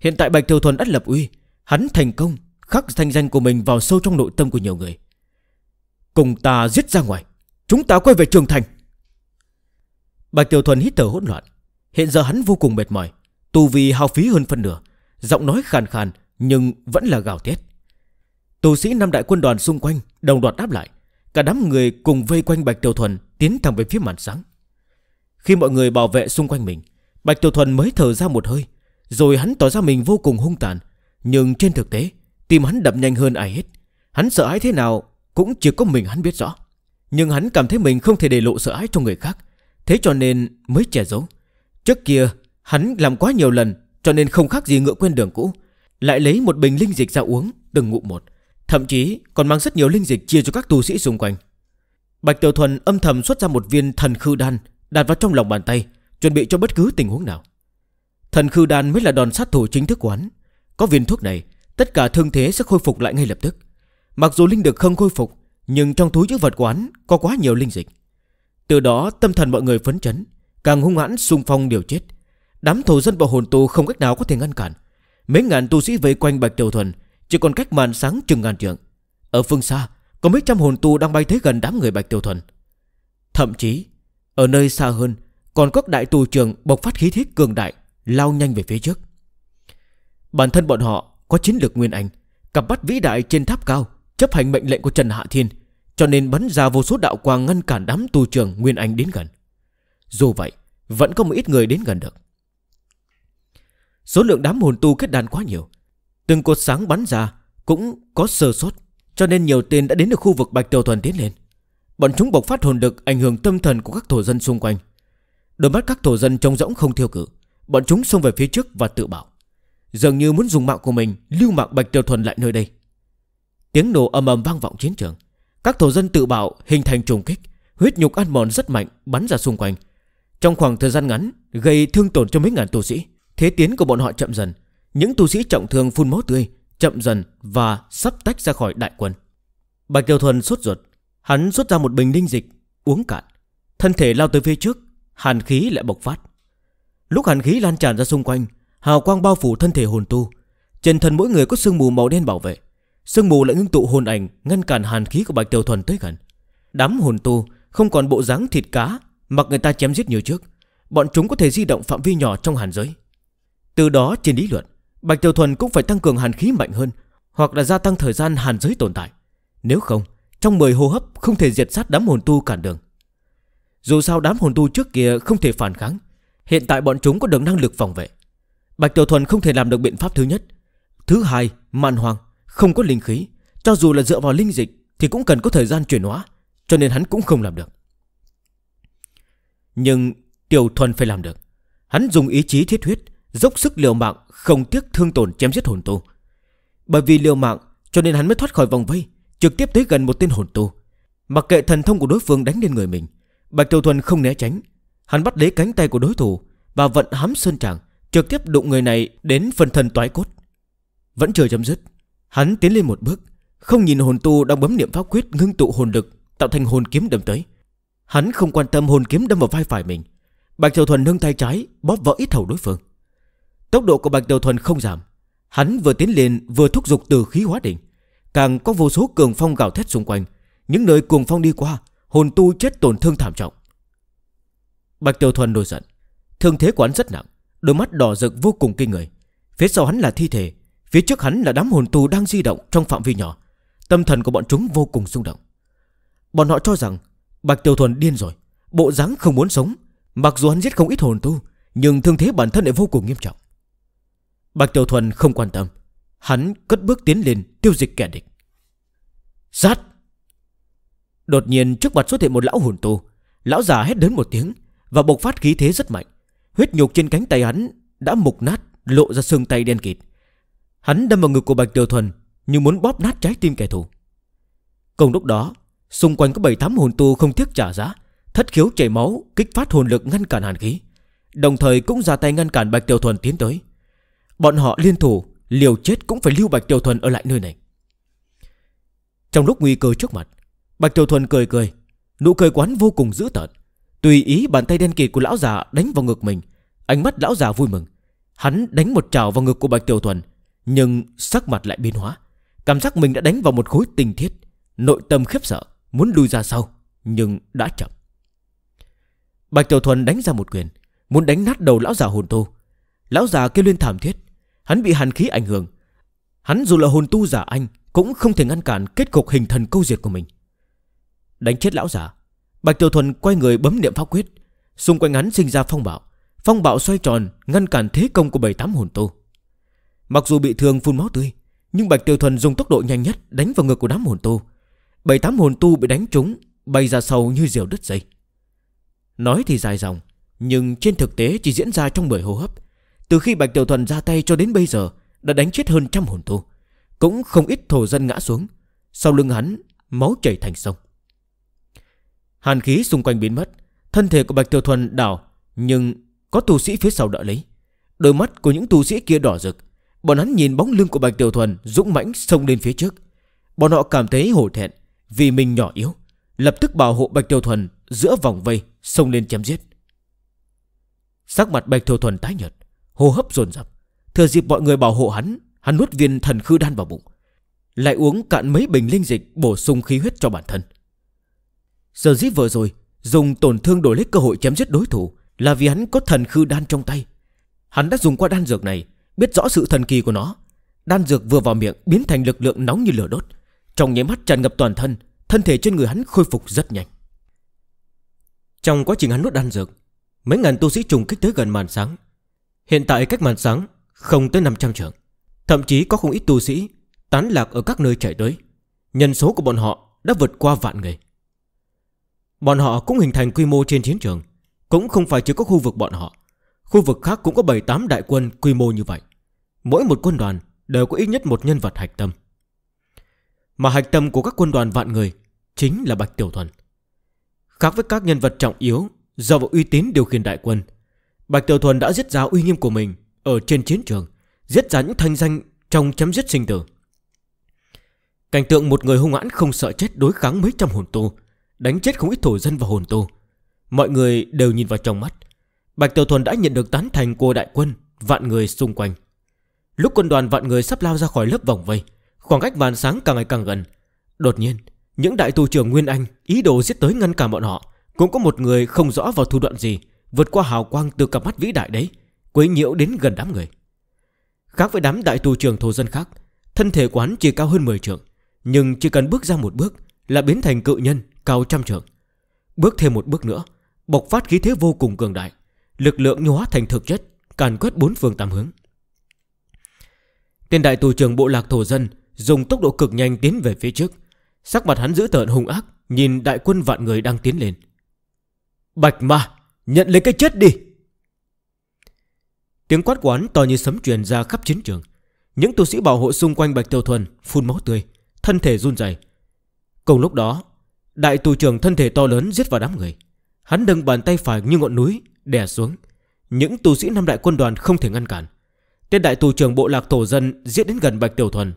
Hiện tại Bạch Tiểu Thuần đã lập uy Hắn thành công Khắc thanh danh của mình vào sâu trong nội tâm của nhiều người Cùng ta giết ra ngoài Chúng ta quay về trường thành Bạch Tiểu Thuần hít thở hỗn loạn Hiện giờ hắn vô cùng mệt mỏi Tù vì hao phí hơn phân nửa Giọng nói khàn khàn nhưng vẫn là gào thét Tù sĩ năm đại quân đoàn xung quanh Đồng loạt đáp lại Cả đám người cùng vây quanh Bạch Tiểu Thuần Tiến thẳng về phía màn sáng Khi mọi người bảo vệ xung quanh mình Bạch Tiểu Thuần mới thở ra một hơi Rồi hắn tỏ ra mình vô cùng hung tàn Nhưng trên thực tế Tim hắn đập nhanh hơn ai hết Hắn sợ hãi thế nào cũng chỉ có mình hắn biết rõ Nhưng hắn cảm thấy mình không thể để lộ sợ hãi cho người khác Thế cho nên mới che giấu Trước kia hắn làm quá nhiều lần Cho nên không khác gì ngựa quen đường cũ Lại lấy một bình linh dịch ra uống Từng ngụ một Thậm chí còn mang rất nhiều linh dịch chia cho các tu sĩ xung quanh Bạch Tiểu Thuần âm thầm xuất ra một viên thần khư đan Đặt vào trong lòng bàn tay Chuẩn bị cho bất cứ tình huống nào Thần khư đan mới là đòn sát thủ chính thức của hắn Có viên thuốc này Tất cả thương thế sẽ khôi phục lại ngay lập tức Mặc dù linh được không khôi phục Nhưng trong túi chữ vật quán có quá nhiều linh dịch Từ đó tâm thần mọi người phấn chấn Càng hung hãn xung phong điều chết Đám thổ dân và hồn tu không cách nào có thể ngăn cản Mấy ngàn tu sĩ vây quanh Bạch Tiểu Thuần Chỉ còn cách màn sáng chừng ngàn trượng Ở phương xa có mấy trăm hồn tu đang bay tới gần đám người Bạch Tiểu Thuần Thậm chí Ở nơi xa hơn Còn có đại tù trường bộc phát khí thiết cường đại Lao nhanh về phía trước Bản thân bọn họ có chiến lược nguyên anh Cặp bắt vĩ đại trên tháp cao Chấp hành mệnh lệnh của Trần Hạ Thiên Cho nên bắn ra vô số đạo quang ngăn cản đám tu trường Nguyên Anh đến gần Dù vậy vẫn có một ít người đến gần được Số lượng đám hồn tu kết đàn quá nhiều Từng cột sáng bắn ra Cũng có sơ sốt Cho nên nhiều tên đã đến được khu vực Bạch Tiểu Thuần tiến lên Bọn chúng bộc phát hồn lực Ảnh hưởng tâm thần của các thổ dân xung quanh Đôi mắt các thổ dân trông rỗng không thiêu cử Bọn chúng xông về phía trước và tự bảo Dường như muốn dùng mạng của mình Lưu mạng Bạch Tiểu Thuần lại nơi đây Tiếng nổ ầm ầm vang vọng chiến trường Các thổ dân tự bạo hình thành trùng kích Huyết nhục ăn mòn rất mạnh bắn ra xung quanh Trong khoảng thời gian ngắn Gây thương tổn cho mấy ngàn tu sĩ Thế tiến của bọn họ chậm dần Những tu sĩ trọng thương phun máu tươi Chậm dần và sắp tách ra khỏi đại quân Bạch Tiểu Thuần sốt ruột Hắn rút ra một bình linh dịch Uống cạn Thân thể lao tới phía trước Hàn khí lại bộc phát Lúc hàn khí lan tràn ra xung quanh Hào quang bao phủ thân thể hồn tu Trên thân mỗi người có sương mù màu đen bảo vệ Sương mù lại ngưng tụ hồn ảnh Ngăn cản hàn khí của Bạch Tiểu Thuần tới gần Đám hồn tu không còn bộ dáng thịt cá Mặc người ta chém giết nhiều trước Bọn chúng có thể di động phạm vi nhỏ trong hàn giới Từ đó trên lý luận Bạch Tiểu Thuần cũng phải tăng cường hàn khí mạnh hơn Hoặc là gia tăng thời gian hàn giới tồn tại Nếu không Trong 10 hô hấp không thể diệt sát đám hồn tu cản đường Dù sao đám hồn tu trước kia không thể phản kháng Hiện tại bọn chúng có được năng lực phòng vệ Bạch Tiểu Thuần không thể làm được biện pháp thứ nhất Thứ hai, mạn hoàng Không có linh khí Cho dù là dựa vào linh dịch Thì cũng cần có thời gian chuyển hóa Cho nên hắn cũng không làm được Nhưng Tiểu Thuần phải làm được Hắn dùng ý chí thiết huyết Dốc sức liều mạng Không tiếc thương tổn chém giết hồn tu Bởi vì liều mạng Cho nên hắn mới thoát khỏi vòng vây Trực tiếp tới gần một tên hồn tu Mặc kệ thần thông của đối phương đánh lên người mình Bạch Tiểu Thuần không né tránh Hắn bắt lấy cánh tay của đối thủ Và vận hám sơn tràng trực tiếp đụng người này đến phần thân toái cốt. Vẫn chưa chấm dứt, hắn tiến lên một bước, không nhìn hồn tu đang bấm niệm pháp quyết ngưng tụ hồn lực, tạo thành hồn kiếm đâm tới. Hắn không quan tâm hồn kiếm đâm vào vai phải mình. Bạch Tiểu Thuần nâng tay trái, bóp vỡ ít hầu đối phương. Tốc độ của Bạch Tiểu Thuần không giảm, hắn vừa tiến lên vừa thúc dục từ khí hóa định càng có vô số cường phong gào thét xung quanh, những nơi cuồng phong đi qua, hồn tu chết tổn thương thảm trọng. Bạch Tiểu Thuần nổi giận, thương thế quán rất nặng, Đôi mắt đỏ rực vô cùng kinh người Phía sau hắn là thi thể Phía trước hắn là đám hồn tu đang di động trong phạm vi nhỏ Tâm thần của bọn chúng vô cùng xung động Bọn họ cho rằng Bạch Tiểu Thuần điên rồi Bộ dáng không muốn sống Mặc dù hắn giết không ít hồn tu Nhưng thương thế bản thân lại vô cùng nghiêm trọng Bạch Tiểu Thuần không quan tâm Hắn cất bước tiến lên tiêu dịch kẻ địch Sát Đột nhiên trước mặt xuất hiện một lão hồn tu Lão già hét đến một tiếng Và bộc phát khí thế rất mạnh Huyết nhục trên cánh tay hắn đã mục nát lộ ra xương tay đen kịt. Hắn đâm vào ngực của Bạch Tiểu Thuần như muốn bóp nát trái tim kẻ thù. Cùng lúc đó, xung quanh có 7-8 hồn tu không tiếc trả giá, thất khiếu chảy máu, kích phát hồn lực ngăn cản hàn khí. Đồng thời cũng ra tay ngăn cản Bạch Tiểu Thuần tiến tới. Bọn họ liên thủ, liều chết cũng phải lưu Bạch Tiểu Thuần ở lại nơi này. Trong lúc nguy cơ trước mặt, Bạch Tiểu Thuần cười cười, nụ cười quán vô cùng dữ tợn. Tùy ý bàn tay đen kịt của lão già đánh vào ngực mình Ánh mắt lão già vui mừng Hắn đánh một trào vào ngực của Bạch Tiểu Thuần Nhưng sắc mặt lại biến hóa Cảm giác mình đã đánh vào một khối tinh thiết Nội tâm khiếp sợ Muốn lùi ra sau Nhưng đã chậm Bạch Tiểu Thuần đánh ra một quyền Muốn đánh nát đầu lão già hồn tu Lão già kêu lên thảm thiết Hắn bị hàn khí ảnh hưởng Hắn dù là hồn tu giả anh Cũng không thể ngăn cản kết cục hình thần câu diệt của mình Đánh chết lão già Bạch Tiểu Thuần quay người bấm niệm pháp quyết Xung quanh hắn sinh ra phong bạo Phong bạo xoay tròn ngăn cản thế công của bảy tám hồn tu Mặc dù bị thương phun máu tươi Nhưng Bạch Tiểu Thuần dùng tốc độ nhanh nhất Đánh vào ngực của đám hồn tu Bảy tám hồn tu bị đánh trúng Bay ra sâu như diều đứt dây Nói thì dài dòng Nhưng trên thực tế chỉ diễn ra trong 10 hô hấp Từ khi Bạch Tiểu Thuần ra tay cho đến bây giờ Đã đánh chết hơn trăm hồn tu Cũng không ít thổ dân ngã xuống Sau lưng hắn máu chảy thành sông Hàn khí xung quanh biến mất Thân thể của Bạch Tiểu Thuần đảo Nhưng có tu sĩ phía sau đỡ lấy Đôi mắt của những tu sĩ kia đỏ rực Bọn hắn nhìn bóng lưng của Bạch Tiểu Thuần Dũng mãnh xông lên phía trước Bọn họ cảm thấy hổ thẹn Vì mình nhỏ yếu Lập tức bảo hộ Bạch Tiểu Thuần giữa vòng vây Xông lên chém giết Sắc mặt Bạch Tiểu Thuần tái nhật Hô hấp dồn dập Thừa dịp mọi người bảo hộ hắn Hắn nuốt viên thần khư đan vào bụng Lại uống cạn mấy bình linh dịch Bổ sung khí huyết cho bản thân Sở dĩ vừa rồi Dùng tổn thương đổi lấy cơ hội chém giết đối thủ Là vì hắn có thần khư đan trong tay Hắn đã dùng qua đan dược này Biết rõ sự thần kỳ của nó Đan dược vừa vào miệng biến thành lực lượng nóng như lửa đốt Trong nháy mắt tràn ngập toàn thân Thân thể trên người hắn khôi phục rất nhanh Trong quá trình hắn nuốt đan dược Mấy ngàn tu sĩ trùng kích tới gần màn sáng Hiện tại cách màn sáng Không tới 500 trường Thậm chí có không ít tu sĩ Tán lạc ở các nơi chạy tới Nhân số của bọn họ đã vượt qua vạn người Bọn họ cũng hình thành quy mô trên chiến trường Cũng không phải chỉ có khu vực bọn họ Khu vực khác cũng có 7-8 đại quân quy mô như vậy Mỗi một quân đoàn đều có ít nhất một nhân vật hạch tâm Mà hạch tâm của các quân đoàn vạn người Chính là Bạch Tiểu Thuần Khác với các nhân vật trọng yếu Do vào uy tín điều khiển đại quân Bạch Tiểu Thuần đã giết ra uy nghiêm của mình Ở trên chiến trường Giết ra những thanh danh trong chấm giết sinh tử Cảnh tượng một người hung hãn không sợ chết đối kháng mấy trăm hồn tu Đánh chết không ít thổ dân và hồn tu Mọi người đều nhìn vào trong mắt Bạch Tiểu Thuần đã nhận được tán thành của đại quân Vạn người xung quanh Lúc quân đoàn vạn người sắp lao ra khỏi lớp vòng vây Khoảng cách màn sáng càng ngày càng gần Đột nhiên Những đại tù trưởng Nguyên Anh Ý đồ giết tới ngăn cản bọn họ Cũng có một người không rõ vào thủ đoạn gì Vượt qua hào quang từ cặp mắt vĩ đại đấy Quấy nhiễu đến gần đám người Khác với đám đại tù trưởng thổ dân khác Thân thể quán chỉ cao hơn 10 trượng Nhưng chỉ cần bước ra một bước Là biến thành cự nhân cao trăm trượng. Bước thêm một bước nữa, bộc phát khí thế vô cùng cường đại, lực lượng như hóa thành thực chất, càn quét bốn phương tám hướng. Tên đại tù trưởng bộ lạc thổ dân dùng tốc độ cực nhanh tiến về phía trước, sắc mặt hắn giữ tợn hung ác, nhìn đại quân vạn người đang tiến lên. Bạch ma, nhận lấy cái chết đi! Tiếng quát quán to như sấm truyền ra khắp chiến trường. Những tu sĩ bảo hộ xung quanh Bạch tiêu Thuần phun máu tươi, thân thể run rẩy. Cùng lúc đó, Đại tù trưởng thân thể to lớn giết vào đám người Hắn đâng bàn tay phải như ngọn núi Đè xuống Những tù sĩ năm đại quân đoàn không thể ngăn cản Tên đại tù trưởng bộ lạc tổ dân Giết đến gần Bạch Tiểu Thuần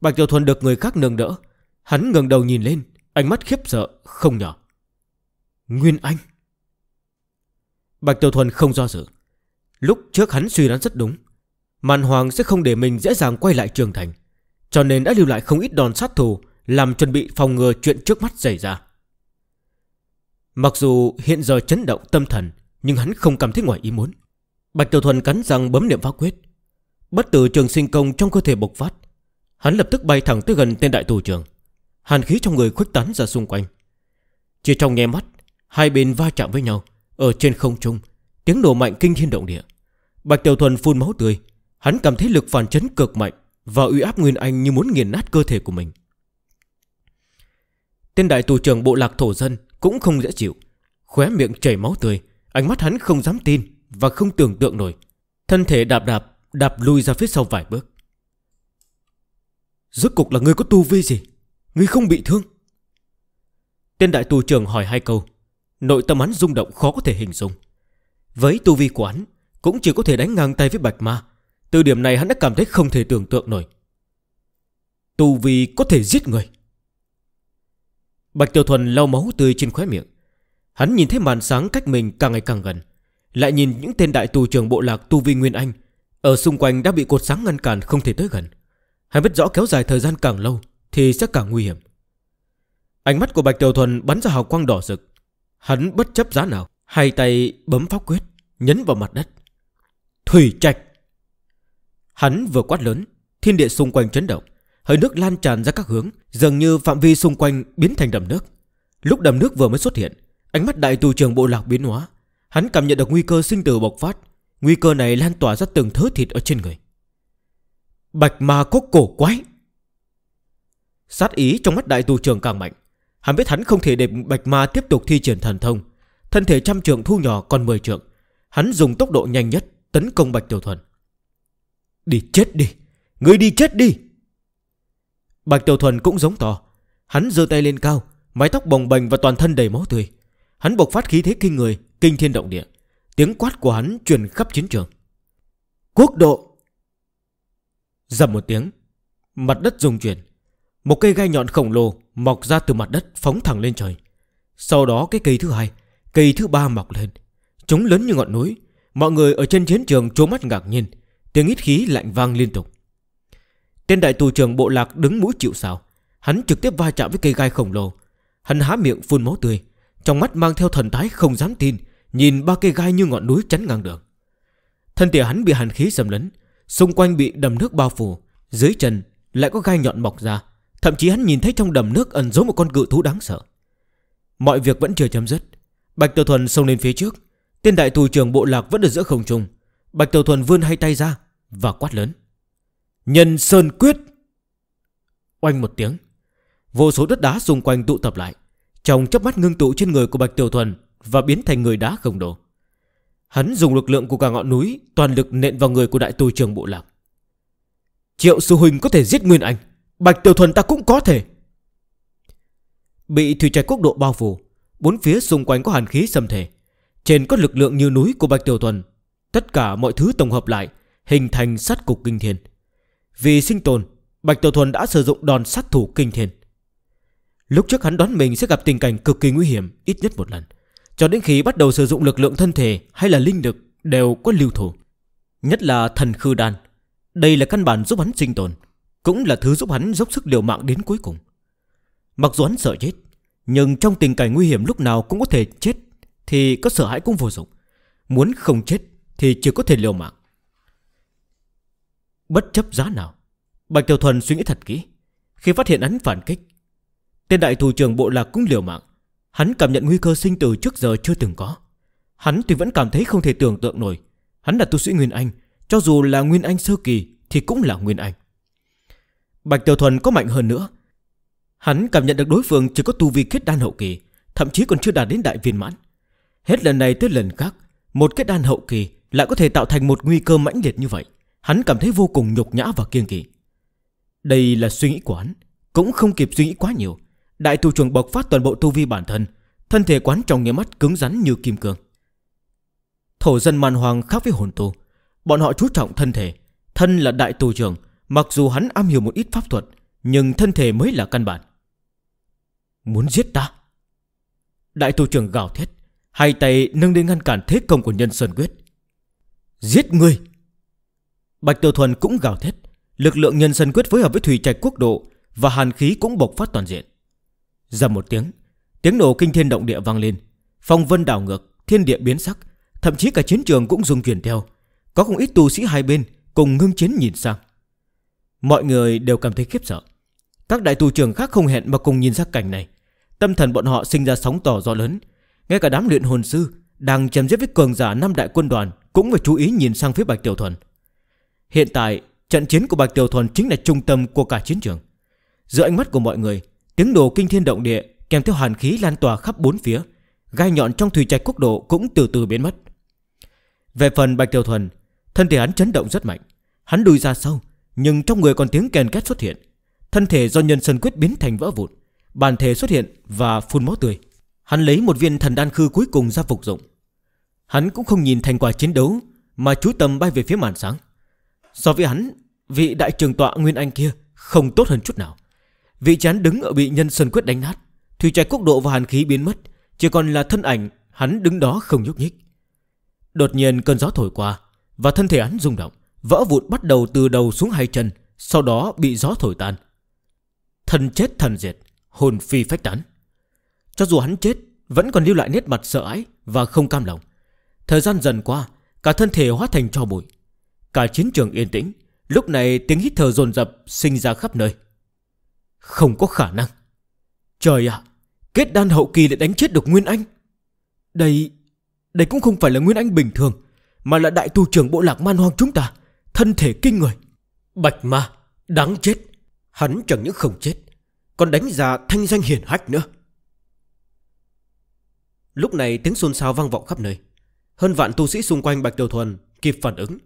Bạch Tiểu Thuần được người khác nâng đỡ Hắn ngừng đầu nhìn lên Ánh mắt khiếp sợ không nhỏ Nguyên Anh Bạch Tiểu Thuần không do dự Lúc trước hắn suy đoán rất đúng Màn Hoàng sẽ không để mình dễ dàng quay lại trường thành Cho nên đã lưu lại không ít đòn sát thù làm chuẩn bị phòng ngừa chuyện trước mắt xảy ra Mặc dù hiện giờ chấn động tâm thần Nhưng hắn không cảm thấy ngoài ý muốn Bạch Tiểu Thuần cắn răng bấm niệm phá quyết Bất tử trường sinh công trong cơ thể bộc phát Hắn lập tức bay thẳng tới gần tên đại tù trường Hàn khí trong người khuếch tán ra xung quanh Chỉ trong nghe mắt Hai bên va chạm với nhau Ở trên không trung Tiếng nổ mạnh kinh thiên động địa Bạch Tiểu Thuần phun máu tươi Hắn cảm thấy lực phản chấn cực mạnh Và uy áp Nguyên Anh như muốn nghiền nát cơ thể của mình Tên đại tù trưởng bộ lạc thổ dân Cũng không dễ chịu Khóe miệng chảy máu tươi Ánh mắt hắn không dám tin Và không tưởng tượng nổi Thân thể đạp đạp Đạp lui ra phía sau vài bước Rốt cục là người có tu vi gì Ngươi không bị thương Tên đại tù trưởng hỏi hai câu Nội tâm hắn rung động khó có thể hình dung Với tu vi của hắn Cũng chỉ có thể đánh ngang tay với bạch ma Từ điểm này hắn đã cảm thấy không thể tưởng tượng nổi Tu vi có thể giết người Bạch Tiểu Thuần lau máu tươi trên khóe miệng Hắn nhìn thấy màn sáng cách mình càng ngày càng gần Lại nhìn những tên đại tù trưởng bộ lạc Tu Vi Nguyên Anh Ở xung quanh đã bị cột sáng ngăn cản không thể tới gần Hắn biết rõ kéo dài thời gian càng lâu Thì sẽ càng nguy hiểm Ánh mắt của Bạch Tiểu Thuần bắn ra hào quang đỏ rực Hắn bất chấp giá nào Hai tay bấm pháp quyết Nhấn vào mặt đất Thủy trạch Hắn vừa quát lớn Thiên địa xung quanh chấn động Hơi nước lan tràn ra các hướng Dường như phạm vi xung quanh biến thành đầm nước Lúc đầm nước vừa mới xuất hiện Ánh mắt đại tù trường bộ lạc biến hóa Hắn cảm nhận được nguy cơ sinh tử bộc phát Nguy cơ này lan tỏa ra từng thớ thịt ở trên người Bạch ma có cổ quái Sát ý trong mắt đại tù trường càng mạnh Hắn biết hắn không thể để bạch ma tiếp tục thi triển thần thông Thân thể trăm trường thu nhỏ còn 10 trường Hắn dùng tốc độ nhanh nhất Tấn công bạch tiểu thuần Đi chết đi Ngươi đi chết đi Bạch Tiểu Thuần cũng giống to Hắn dơ tay lên cao Mái tóc bồng bềnh và toàn thân đầy máu tươi Hắn bộc phát khí thế kinh người Kinh thiên động địa Tiếng quát của hắn truyền khắp chiến trường Quốc độ Dầm một tiếng Mặt đất rung chuyển Một cây gai nhọn khổng lồ mọc ra từ mặt đất phóng thẳng lên trời Sau đó cái cây thứ hai Cây thứ ba mọc lên Chúng lớn như ngọn núi Mọi người ở trên chiến trường trố mắt ngạc nhiên Tiếng ít khí lạnh vang liên tục Tên đại tù trưởng bộ lạc đứng mũi chịu sào Hắn trực tiếp va chạm với cây gai khổng lồ Hắn há miệng phun máu tươi Trong mắt mang theo thần thái không dám tin Nhìn ba cây gai như ngọn núi chắn ngang đường Thân thể hắn bị hàn khí xâm lấn Xung quanh bị đầm nước bao phủ Dưới chân lại có gai nhọn mọc ra Thậm chí hắn nhìn thấy trong đầm nước ẩn giấu một con cự thú đáng sợ Mọi việc vẫn chưa chấm dứt Bạch Tiểu Thuần xông lên phía trước Tên đại tù trưởng bộ lạc vẫn ở giữa không trung Bạch Tiểu Thuần vươn hai tay ra Và quát lớn Nhân Sơn Quyết Oanh một tiếng Vô số đất đá xung quanh tụ tập lại Trong chấp mắt ngưng tụ trên người của Bạch Tiểu Thuần Và biến thành người đá không đổ Hắn dùng lực lượng của cả ngọn núi Toàn lực nện vào người của đại tù trường bộ lạc Triệu sư huynh có thể giết Nguyên Anh Bạch Tiểu Thuần ta cũng có thể Bị thủy trạch quốc độ bao phủ Bốn phía xung quanh có hàn khí xâm thể Trên có lực lượng như núi của Bạch Tiểu Thuần Tất cả mọi thứ tổng hợp lại Hình thành sát cục kinh thiên vì sinh tồn Bạch Tiểu Thuần đã sử dụng đòn sát thủ kinh thiên Lúc trước hắn đoán mình sẽ gặp tình cảnh cực kỳ nguy hiểm Ít nhất một lần Cho đến khi bắt đầu sử dụng lực lượng thân thể Hay là linh lực đều có lưu thủ Nhất là thần khư đan Đây là căn bản giúp hắn sinh tồn Cũng là thứ giúp hắn dốc sức điều mạng đến cuối cùng Mặc dù hắn sợ chết Nhưng trong tình cảnh nguy hiểm lúc nào cũng có thể chết Thì có sợ hãi cũng vô dụng Muốn không chết thì chỉ có thể liều mạng Bất chấp giá nào Bạch Tiểu Thuần suy nghĩ thật kỹ Khi phát hiện hắn phản kích Tên đại thủ trưởng bộ lạc cũng liều mạng Hắn cảm nhận nguy cơ sinh tử trước giờ chưa từng có Hắn thì vẫn cảm thấy không thể tưởng tượng nổi Hắn là tu sĩ Nguyên Anh Cho dù là Nguyên Anh sơ kỳ Thì cũng là Nguyên Anh Bạch Tiểu Thuần có mạnh hơn nữa Hắn cảm nhận được đối phương chỉ có tu vi kết đan hậu kỳ Thậm chí còn chưa đạt đến đại viên mãn Hết lần này tới lần khác Một kết đan hậu kỳ lại có thể tạo thành một nguy cơ mãnh liệt như vậy Hắn cảm thấy vô cùng nhục nhã và kiêng kỵ Đây là suy nghĩ của hắn Cũng không kịp suy nghĩ quá nhiều Đại tù trưởng bộc phát toàn bộ tu vi bản thân Thân thể quán trong nghe mắt cứng rắn như kim cương Thổ dân màn hoàng khác với hồn tu Bọn họ chú trọng thân thể Thân là đại tù trưởng Mặc dù hắn am hiểu một ít pháp thuật Nhưng thân thể mới là căn bản Muốn giết ta Đại tù trưởng gào thét Hai tay nâng lên ngăn cản thế công của nhân Sơn Quyết Giết ngươi! Bạch Tiểu Thuần cũng gào thét Lực lượng nhân dân quyết phối hợp với thủy trạch quốc độ Và hàn khí cũng bộc phát toàn diện Dầm một tiếng Tiếng nổ kinh thiên động địa vang lên Phong vân đảo ngược, thiên địa biến sắc Thậm chí cả chiến trường cũng rung chuyển theo Có không ít tu sĩ hai bên Cùng ngưng chiến nhìn sang Mọi người đều cảm thấy khiếp sợ Các đại tu trưởng khác không hẹn mà cùng nhìn ra cảnh này Tâm thần bọn họ sinh ra sóng tỏ gió lớn Ngay cả đám luyện hồn sư Đang chém giết với cường giả năm đại quân đoàn Cũng phải chú ý nhìn sang phía Bạch Tiểu Thuần Hiện tại trận chiến của Bạch Tiểu Thuần chính là trung tâm của cả chiến trường Giữa ánh mắt của mọi người Tiếng đồ kinh thiên động địa Kèm theo hàn khí lan tỏa khắp bốn phía Gai nhọn trong thủy trạch quốc độ cũng từ từ biến mất Về phần Bạch Tiểu Thuần Thân thể hắn chấn động rất mạnh Hắn đùi ra sâu Nhưng trong người còn tiếng kèn két xuất hiện Thân thể do nhân sân quyết biến thành vỡ vụn Bàn thể xuất hiện và phun máu tươi Hắn lấy một viên thần đan khư cuối cùng ra phục dụng Hắn cũng không nhìn thành quả chiến đấu Mà chú tâm bay về phía màn sáng So với hắn Vị đại trường tọa Nguyên Anh kia Không tốt hơn chút nào Vị chán đứng ở bị nhân sơn quyết đánh nát Thủy trái quốc độ và hàn khí biến mất Chỉ còn là thân ảnh hắn đứng đó không nhúc nhích Đột nhiên cơn gió thổi qua Và thân thể hắn rung động Vỡ vụn bắt đầu từ đầu xuống hai chân Sau đó bị gió thổi tan Thần chết thần diệt Hồn phi phách tán Cho dù hắn chết Vẫn còn lưu lại nét mặt sợ ái Và không cam lòng Thời gian dần qua Cả thân thể hóa thành cho bụi Cả chiến trường yên tĩnh Lúc này tiếng hít thở dồn dập sinh ra khắp nơi Không có khả năng Trời ạ Kết đan hậu kỳ lại đánh chết được Nguyên Anh Đây Đây cũng không phải là Nguyên Anh bình thường Mà là đại tu trưởng bộ lạc man hoang chúng ta Thân thể kinh người Bạch ma Đáng chết Hắn chẳng những không chết Còn đánh ra thanh danh hiển hách nữa Lúc này tiếng xôn xao vang vọng khắp nơi Hơn vạn tu sĩ xung quanh Bạch Tiểu Thuần kịp phản ứng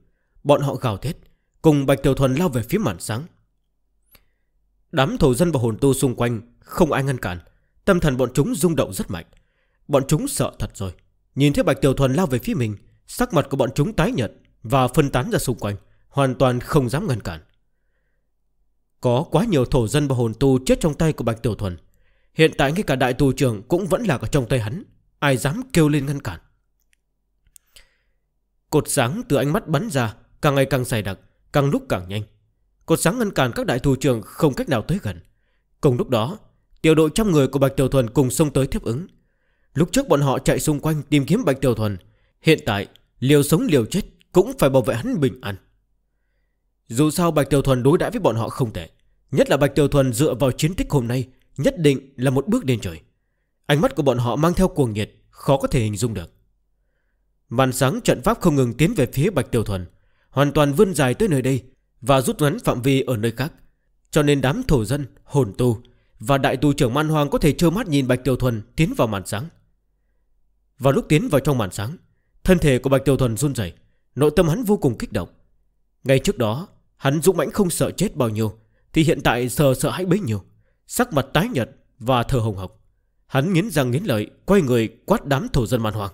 Bọn họ gào thét Cùng Bạch Tiểu Thuần lao về phía màn sáng Đám thổ dân và hồn tu xung quanh Không ai ngăn cản Tâm thần bọn chúng rung động rất mạnh Bọn chúng sợ thật rồi Nhìn thấy Bạch Tiểu Thuần lao về phía mình Sắc mặt của bọn chúng tái nhật Và phân tán ra xung quanh Hoàn toàn không dám ngăn cản Có quá nhiều thổ dân và hồn tu chết trong tay của Bạch Tiểu Thuần Hiện tại ngay cả đại tù trưởng cũng vẫn là ở trong tay hắn Ai dám kêu lên ngăn cản Cột sáng từ ánh mắt bắn ra càng ngày càng dày đặc, càng lúc càng nhanh. Cột sáng ngăn cản các đại thủ trưởng không cách nào tới gần. Cùng lúc đó, tiểu đội trăm người của Bạch Tiểu Thuần cùng xông tới tiếp ứng. Lúc trước bọn họ chạy xung quanh tìm kiếm Bạch Tiểu Thuần, hiện tại liều sống liều chết cũng phải bảo vệ hắn bình an. Dù sao Bạch Tiểu Thuần đối đãi với bọn họ không tệ, nhất là Bạch Tiểu Thuần dựa vào chiến tích hôm nay, nhất định là một bước lên trời. Ánh mắt của bọn họ mang theo cuồng nhiệt, khó có thể hình dung được. Màn sáng trận pháp không ngừng tiến về phía Bạch Tiểu Thuần, hoàn toàn vươn dài tới nơi đây và rút ngắn phạm vi ở nơi khác. Cho nên đám thổ dân, hồn tu và đại tu trưởng man hoàng có thể trơ mắt nhìn Bạch Tiểu Thuần tiến vào màn sáng. Vào lúc tiến vào trong màn sáng, thân thể của Bạch Tiểu Thuần run rẩy nội tâm hắn vô cùng kích động. Ngay trước đó, hắn dũng mãnh không sợ chết bao nhiêu, thì hiện tại sờ sợ hãi bấy nhiêu, sắc mặt tái nhật và thờ hồng hộc. Hắn nghiến răng nghiến lợi, quay người quát đám thổ dân man hoàng.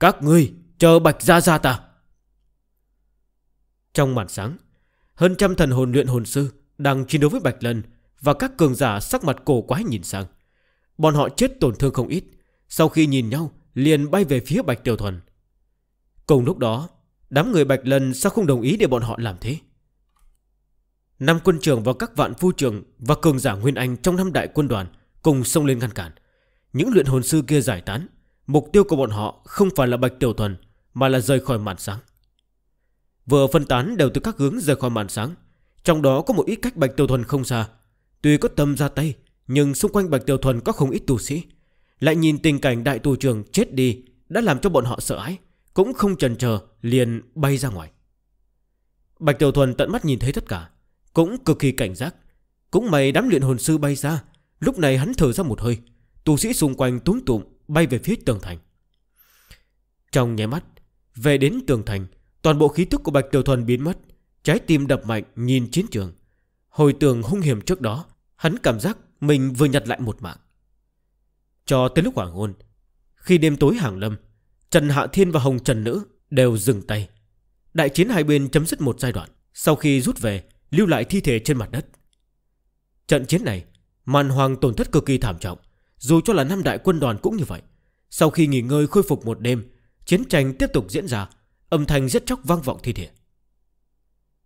Các ngươi chờ Bạch Gia Gia ta! Trong màn sáng Hơn trăm thần hồn luyện hồn sư Đang chiến đấu với Bạch Lân Và các cường giả sắc mặt cổ quái nhìn sang Bọn họ chết tổn thương không ít Sau khi nhìn nhau liền bay về phía Bạch Tiểu Thuần Cùng lúc đó Đám người Bạch Lân sao không đồng ý để bọn họ làm thế Năm quân trưởng và các vạn phu trưởng Và cường giả Nguyên Anh trong năm đại quân đoàn Cùng xông lên ngăn cản Những luyện hồn sư kia giải tán Mục tiêu của bọn họ không phải là Bạch Tiểu Thuần Mà là rời khỏi màn sáng Vừa phân tán đều từ các hướng rời khỏi màn sáng Trong đó có một ít cách Bạch Tiểu Thuần không xa Tuy có tâm ra tay Nhưng xung quanh Bạch Tiểu Thuần có không ít tù sĩ Lại nhìn tình cảnh đại tù trường chết đi Đã làm cho bọn họ sợ ái, Cũng không chần chờ liền bay ra ngoài Bạch Tiểu Thuần tận mắt nhìn thấy tất cả Cũng cực kỳ cảnh giác Cũng may đám luyện hồn sư bay ra Lúc này hắn thở ra một hơi Tù sĩ xung quanh túm tụng bay về phía tường thành Trong nháy mắt Về đến tường thành Toàn bộ khí thức của Bạch Tiểu Thuần biến mất Trái tim đập mạnh nhìn chiến trường Hồi tưởng hung hiểm trước đó Hắn cảm giác mình vừa nhặt lại một mạng Cho tới lúc hoàng hôn Khi đêm tối hàng lâm Trần Hạ Thiên và Hồng Trần Nữ đều dừng tay Đại chiến hai bên chấm dứt một giai đoạn Sau khi rút về Lưu lại thi thể trên mặt đất Trận chiến này Màn hoàng tổn thất cực kỳ thảm trọng Dù cho là năm đại quân đoàn cũng như vậy Sau khi nghỉ ngơi khôi phục một đêm Chiến tranh tiếp tục diễn ra Âm thanh rất chóc vang vọng thi thể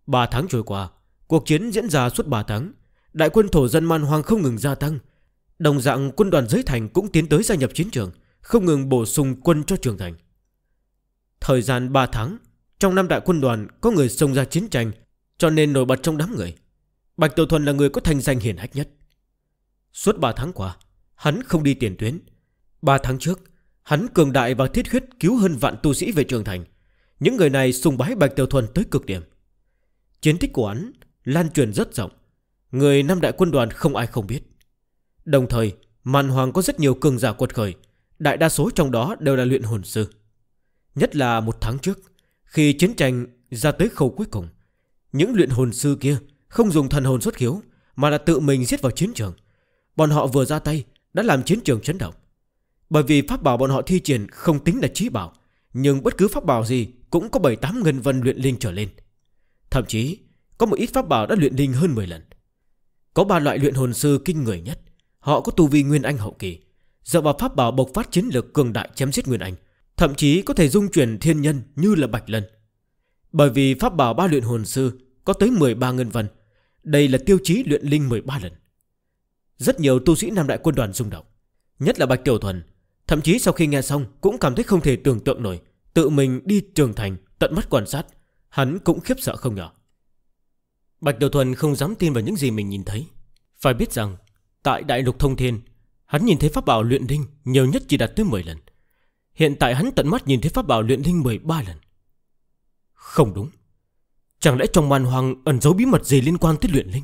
3 tháng trôi qua Cuộc chiến diễn ra suốt 3 tháng Đại quân thổ dân man hoang không ngừng gia tăng Đồng dạng quân đoàn giới thành cũng tiến tới gia nhập chiến trường Không ngừng bổ sung quân cho trường thành Thời gian 3 tháng Trong năm đại quân đoàn có người xông ra chiến tranh Cho nên nổi bật trong đám người Bạch Tiểu Thuần là người có thành danh hiển hách nhất Suốt 3 tháng qua Hắn không đi tiền tuyến 3 tháng trước Hắn cường đại và thiết huyết cứu hơn vạn tu sĩ về trường thành những người này sùng bái Bạch Tiểu Thuần tới cực điểm Chiến tích của hắn lan truyền rất rộng Người nam đại quân đoàn không ai không biết Đồng thời Màn Hoàng có rất nhiều cường giả quật khởi Đại đa số trong đó đều là luyện hồn sư Nhất là một tháng trước Khi chiến tranh ra tới khâu cuối cùng Những luyện hồn sư kia Không dùng thần hồn xuất khiếu Mà là tự mình giết vào chiến trường Bọn họ vừa ra tay đã làm chiến trường chấn động Bởi vì pháp bảo bọn họ thi triển không tính là trí bảo nhưng bất cứ pháp bảo gì Cũng có 7-8 ngân vân luyện linh trở lên Thậm chí Có một ít pháp bảo đã luyện linh hơn 10 lần Có ba loại luyện hồn sư kinh người nhất Họ có tu vi Nguyên Anh hậu kỳ Dựa vào pháp bảo bộc phát chiến lược cường đại chém giết Nguyên Anh Thậm chí có thể dung chuyển thiên nhân như là Bạch Lân Bởi vì pháp bảo ba luyện hồn sư Có tới 13 ngân vân Đây là tiêu chí luyện linh 13 lần Rất nhiều tu sĩ Nam Đại quân đoàn rung động Nhất là Bạch Tiểu Thuần Thậm chí sau khi nghe xong cũng cảm thấy không thể tưởng tượng nổi Tự mình đi trường thành tận mắt quan sát Hắn cũng khiếp sợ không nhỏ Bạch Đầu Thuần không dám tin vào những gì mình nhìn thấy Phải biết rằng Tại Đại Lục Thông Thiên Hắn nhìn thấy pháp bảo luyện đinh nhiều nhất chỉ đạt tới 10 lần Hiện tại hắn tận mắt nhìn thấy pháp bảo luyện linh 13 lần Không đúng Chẳng lẽ trong màn hoàng ẩn giấu bí mật gì liên quan tới luyện linh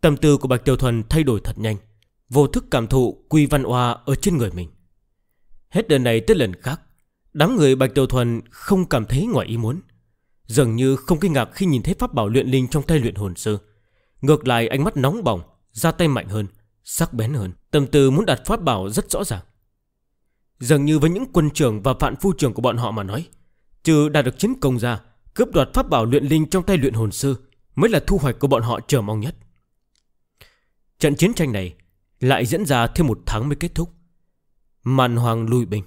Tâm tư của Bạch Tiểu Thuần thay đổi thật nhanh vô thức cảm thụ quy văn hoa ở trên người mình. Hết lần này tới lần khác, đám người Bạch Tiểu Thuần không cảm thấy ngoài ý muốn. Dường như không kinh ngạc khi nhìn thấy pháp bảo luyện linh trong tay luyện hồn sư. Ngược lại ánh mắt nóng bỏng, ra tay mạnh hơn, sắc bén hơn. Tâm tư muốn đặt pháp bảo rất rõ ràng. Dường như với những quân trưởng và vạn phu trưởng của bọn họ mà nói, trừ đạt được chiến công ra, cướp đoạt pháp bảo luyện linh trong tay luyện hồn sư mới là thu hoạch của bọn họ chờ mong nhất. Trận chiến tranh này lại diễn ra thêm một tháng mới kết thúc. Màn hoàng lùi bình.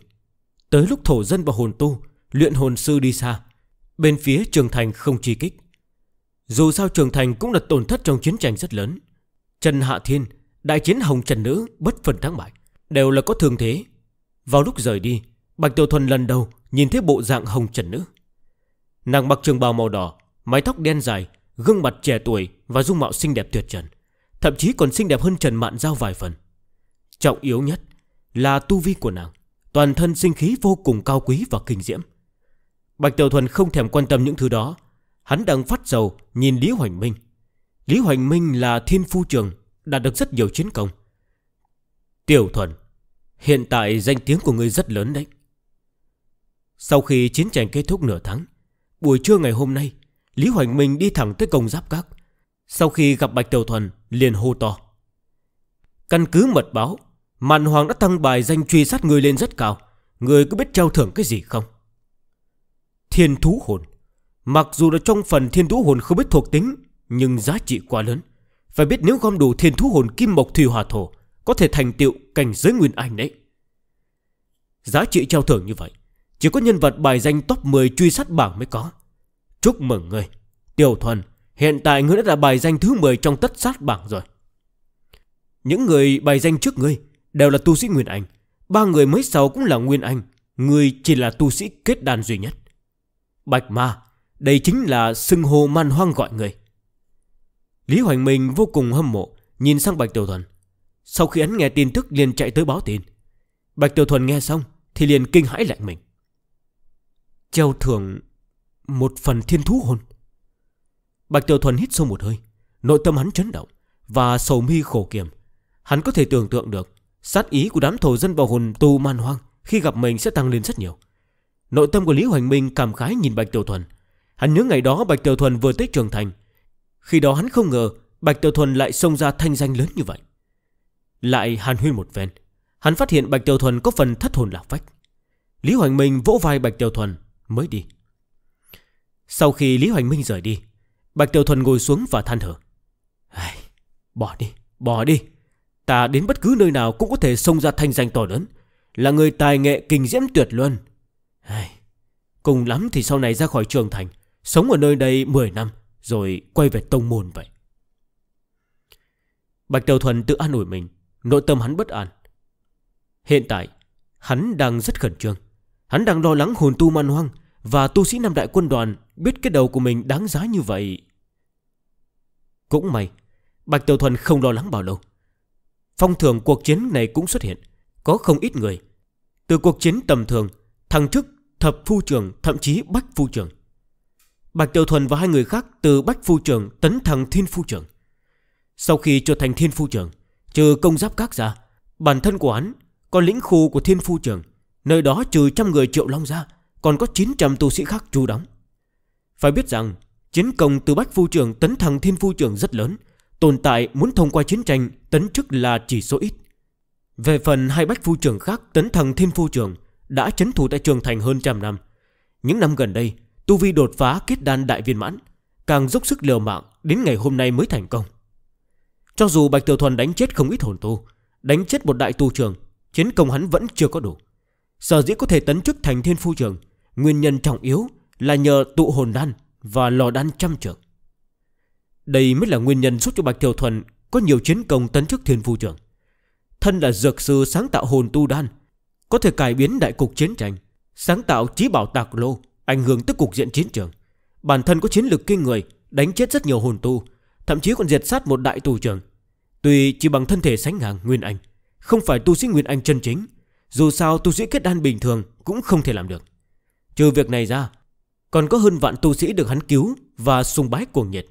Tới lúc thổ dân và hồn tu, luyện hồn sư đi xa, bên phía trường thành không truy kích. Dù sao trường thành cũng là tổn thất trong chiến tranh rất lớn. Trần Hạ Thiên, đại chiến Hồng Trần Nữ bất phần thắng bại, đều là có thương thế. Vào lúc rời đi, Bạch Tiểu Thuần lần đầu nhìn thấy bộ dạng Hồng Trần Nữ. Nàng mặc trường bào màu đỏ, mái tóc đen dài, gương mặt trẻ tuổi và dung mạo xinh đẹp tuyệt trần. Thậm chí còn xinh đẹp hơn Trần Mạn Giao vài phần Trọng yếu nhất là tu vi của nàng Toàn thân sinh khí vô cùng cao quý và kinh diễm Bạch Tiểu Thuần không thèm quan tâm những thứ đó Hắn đang phát dầu nhìn Lý Hoành Minh Lý Hoành Minh là thiên phu trường Đạt được rất nhiều chiến công Tiểu Thuần Hiện tại danh tiếng của người rất lớn đấy Sau khi chiến tranh kết thúc nửa tháng Buổi trưa ngày hôm nay Lý Hoành Minh đi thẳng tới công giáp các sau khi gặp Bạch Tiểu Thuần liền hô to Căn cứ mật báo Mạn Hoàng đã thăng bài danh truy sát người lên rất cao Người có biết trao thưởng cái gì không Thiên thú hồn Mặc dù là trong phần thiên thú hồn không biết thuộc tính Nhưng giá trị quá lớn Phải biết nếu gom đủ thiên thú hồn kim mộc thủy hòa thổ Có thể thành tựu cảnh giới nguyên anh đấy Giá trị trao thưởng như vậy Chỉ có nhân vật bài danh top 10 truy sát bảng mới có Chúc mừng người Tiểu thuần Hiện tại ngươi đã là bài danh thứ 10 trong tất sát bảng rồi Những người bài danh trước ngươi Đều là tu sĩ Nguyên Anh Ba người mới sau cũng là Nguyên Anh Ngươi chỉ là tu sĩ kết đàn duy nhất Bạch ma Đây chính là xưng hô man hoang gọi ngươi Lý Hoành Minh vô cùng hâm mộ Nhìn sang Bạch Tiểu Thuần Sau khi hắn nghe tin tức liền chạy tới báo tin Bạch Tiểu Thuần nghe xong Thì liền kinh hãi lạnh mình Treo thưởng Một phần thiên thú hồn Bạch Tiểu Thuần hít sâu một hơi Nội tâm hắn chấn động Và sầu mi khổ kiềm Hắn có thể tưởng tượng được Sát ý của đám thổ dân vào hồn tù man hoang Khi gặp mình sẽ tăng lên rất nhiều Nội tâm của Lý Hoành Minh cảm khái nhìn Bạch Tiểu Thuần Hắn nhớ ngày đó Bạch Tiểu Thuần vừa tới trường thành Khi đó hắn không ngờ Bạch Tiểu Thuần lại xông ra thanh danh lớn như vậy Lại hàn huyên một ven Hắn phát hiện Bạch Tiểu Thuần có phần thất hồn lạc vách Lý Hoành Minh vỗ vai Bạch Tiểu Thuần Mới đi Sau khi Lý Hoành Minh rời đi Bạch Tiểu Thuần ngồi xuống và than thở Ai, Bỏ đi, bỏ đi Ta đến bất cứ nơi nào cũng có thể xông ra thanh danh to lớn Là người tài nghệ kinh diễm tuyệt luân Ai, Cùng lắm thì sau này ra khỏi trường thành Sống ở nơi đây 10 năm Rồi quay về tông môn vậy Bạch Tiểu Thuần tự an ủi mình Nội tâm hắn bất an Hiện tại hắn đang rất khẩn trương Hắn đang lo lắng hồn tu man hoang Và tu sĩ Nam Đại quân đoàn biết cái đầu của mình đáng giá như vậy. Cũng may, Bạch Tiểu Thuần không lo lắng bao lâu. Phong thường cuộc chiến này cũng xuất hiện, có không ít người. Từ cuộc chiến tầm thường, thăng chức, thập phu trường, thậm chí bách phu trường. Bạch Tiểu Thuần và hai người khác từ bách phu trường tấn thăng thiên phu trường. Sau khi trở thành thiên phu trường, trừ công giáp các ra, bản thân của hắn còn lĩnh khu của thiên phu trường. Nơi đó trừ trăm người triệu long ra, còn có 900 tu sĩ khác trú đóng. Phải biết rằng Chiến công từ Bách Phu Trưởng tấn thăng Thiên Phu Trưởng rất lớn Tồn tại muốn thông qua chiến tranh Tấn chức là chỉ số ít Về phần hai Bách Phu Trưởng khác Tấn thăng Thiên Phu Trưởng Đã chấn thủ tại trường thành hơn trăm năm Những năm gần đây Tu Vi đột phá kết đan đại viên mãn Càng dốc sức liều mạng Đến ngày hôm nay mới thành công Cho dù Bạch Tiểu Thuần đánh chết không ít hồn tu Đánh chết một đại tu trường Chiến công hắn vẫn chưa có đủ Sở dĩ có thể tấn chức thành thiên phu trường Nguyên nhân trọng yếu là nhờ tụ hồn đan và lò đan trăm trưởng. Đây mới là nguyên nhân giúp cho Bạch Thiều Thuần có nhiều chiến công tấn chức thiên phu trưởng. Thân là dược sư sáng tạo hồn tu đan, có thể cải biến đại cục chiến tranh, sáng tạo trí bảo tạc lô, ảnh hưởng tới cục diện chiến trường. Bản thân có chiến lược kinh người, đánh chết rất nhiều hồn tu, thậm chí còn diệt sát một đại tù trưởng. Tuy chỉ bằng thân thể sánh ngang Nguyên Anh, không phải tu sĩ Nguyên Anh chân chính, dù sao tu sĩ kết đan bình thường cũng không thể làm được. Trừ việc này ra, còn có hơn vạn tu sĩ được hắn cứu Và sùng bái cuồng nhiệt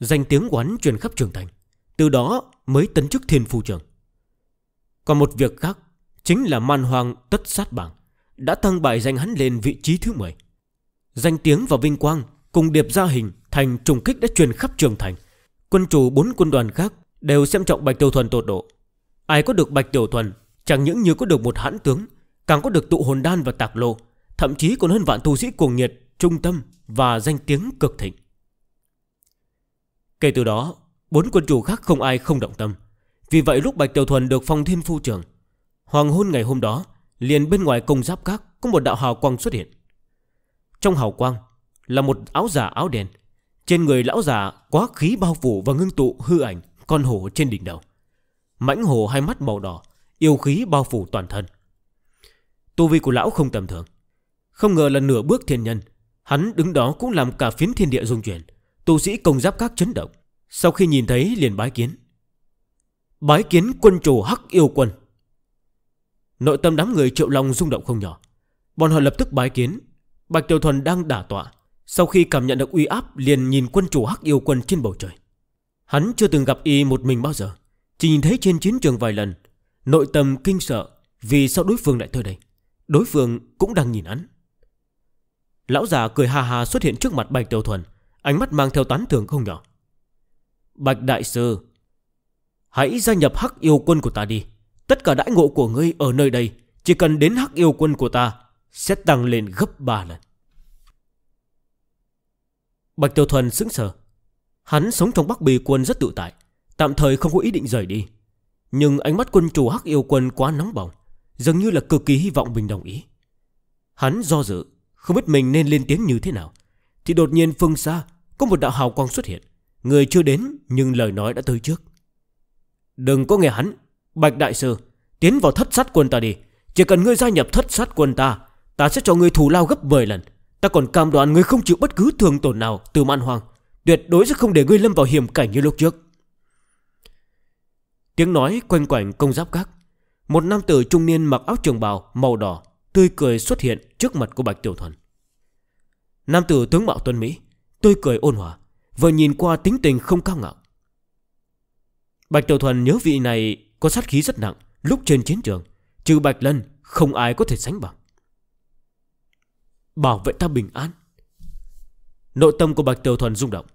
Danh tiếng của hắn truyền khắp trường thành Từ đó mới tấn chức thiên phu trường Còn một việc khác Chính là man hoàng tất sát bảng Đã tăng bài danh hắn lên vị trí thứ 10 Danh tiếng và vinh quang Cùng điệp gia hình thành trùng kích đã truyền khắp trường thành Quân chủ bốn quân đoàn khác Đều xem trọng Bạch Tiểu Thuần tột độ Ai có được Bạch Tiểu Thuần Chẳng những như có được một hãn tướng Càng có được tụ hồn đan và tạc lộ Thậm chí còn hơn vạn tu sĩ cuồng nhiệt Trung tâm và danh tiếng cực thịnh Kể từ đó Bốn quân chủ khác không ai không động tâm Vì vậy lúc Bạch Tiểu Thuần được phong thiên phu trưởng Hoàng hôn ngày hôm đó Liền bên ngoài công giáp các Có một đạo hào quang xuất hiện Trong hào quang là một áo giả áo đèn, Trên người lão giả quá khí bao phủ Và ngưng tụ hư ảnh con hổ trên đỉnh đầu Mãnh hổ hai mắt màu đỏ Yêu khí bao phủ toàn thân Tu vi của lão không tầm thường không ngờ là nửa bước thiên nhân Hắn đứng đó cũng làm cả phiến thiên địa rung chuyển Tu sĩ công giáp các chấn động Sau khi nhìn thấy liền bái kiến Bái kiến quân chủ hắc yêu quân Nội tâm đám người triệu lòng rung động không nhỏ Bọn họ lập tức bái kiến Bạch Tiểu Thuần đang đả tọa Sau khi cảm nhận được uy áp liền nhìn quân chủ hắc yêu quân trên bầu trời Hắn chưa từng gặp y một mình bao giờ Chỉ nhìn thấy trên chiến trường vài lần Nội tâm kinh sợ Vì sao đối phương lại tới đây Đối phương cũng đang nhìn hắn Lão già cười ha ha xuất hiện trước mặt Bạch Tiêu Thuần Ánh mắt mang theo tán thưởng không nhỏ Bạch Đại Sư Hãy gia nhập Hắc Yêu Quân của ta đi Tất cả đãi ngộ của ngươi ở nơi đây Chỉ cần đến Hắc Yêu Quân của ta Sẽ tăng lên gấp 3 lần Bạch Tiêu Thuần sững sờ Hắn sống trong Bắc Bì Quân rất tự tại Tạm thời không có ý định rời đi Nhưng ánh mắt quân chủ Hắc Yêu Quân quá nóng bỏng Dường như là cực kỳ hy vọng mình đồng ý Hắn do dự không biết mình nên lên tiếng như thế nào Thì đột nhiên phương xa Có một đạo hào quang xuất hiện Người chưa đến nhưng lời nói đã tới trước Đừng có nghe hắn Bạch đại sư Tiến vào thất sát quân ta đi Chỉ cần ngươi gia nhập thất sát quân ta Ta sẽ cho ngươi thù lao gấp 10 lần Ta còn cam đoan ngươi không chịu bất cứ thương tổn nào từ man hoàng Tuyệt đối sẽ không để ngươi lâm vào hiểm cảnh như lúc trước Tiếng nói quanh quảnh công giáp các Một nam tử trung niên mặc áo trường bào màu đỏ tươi cười xuất hiện trước mặt của Bạch Tiểu Thuần. Nam tử tướng mạo tuấn Mỹ, tươi cười ôn hòa, vừa nhìn qua tính tình không cao ngạo. Bạch Tiểu Thuần nhớ vị này có sát khí rất nặng lúc trên chiến trường, trừ Bạch Lân không ai có thể sánh bằng. Bảo vệ ta bình an. Nội tâm của Bạch Tiểu Thuần rung động,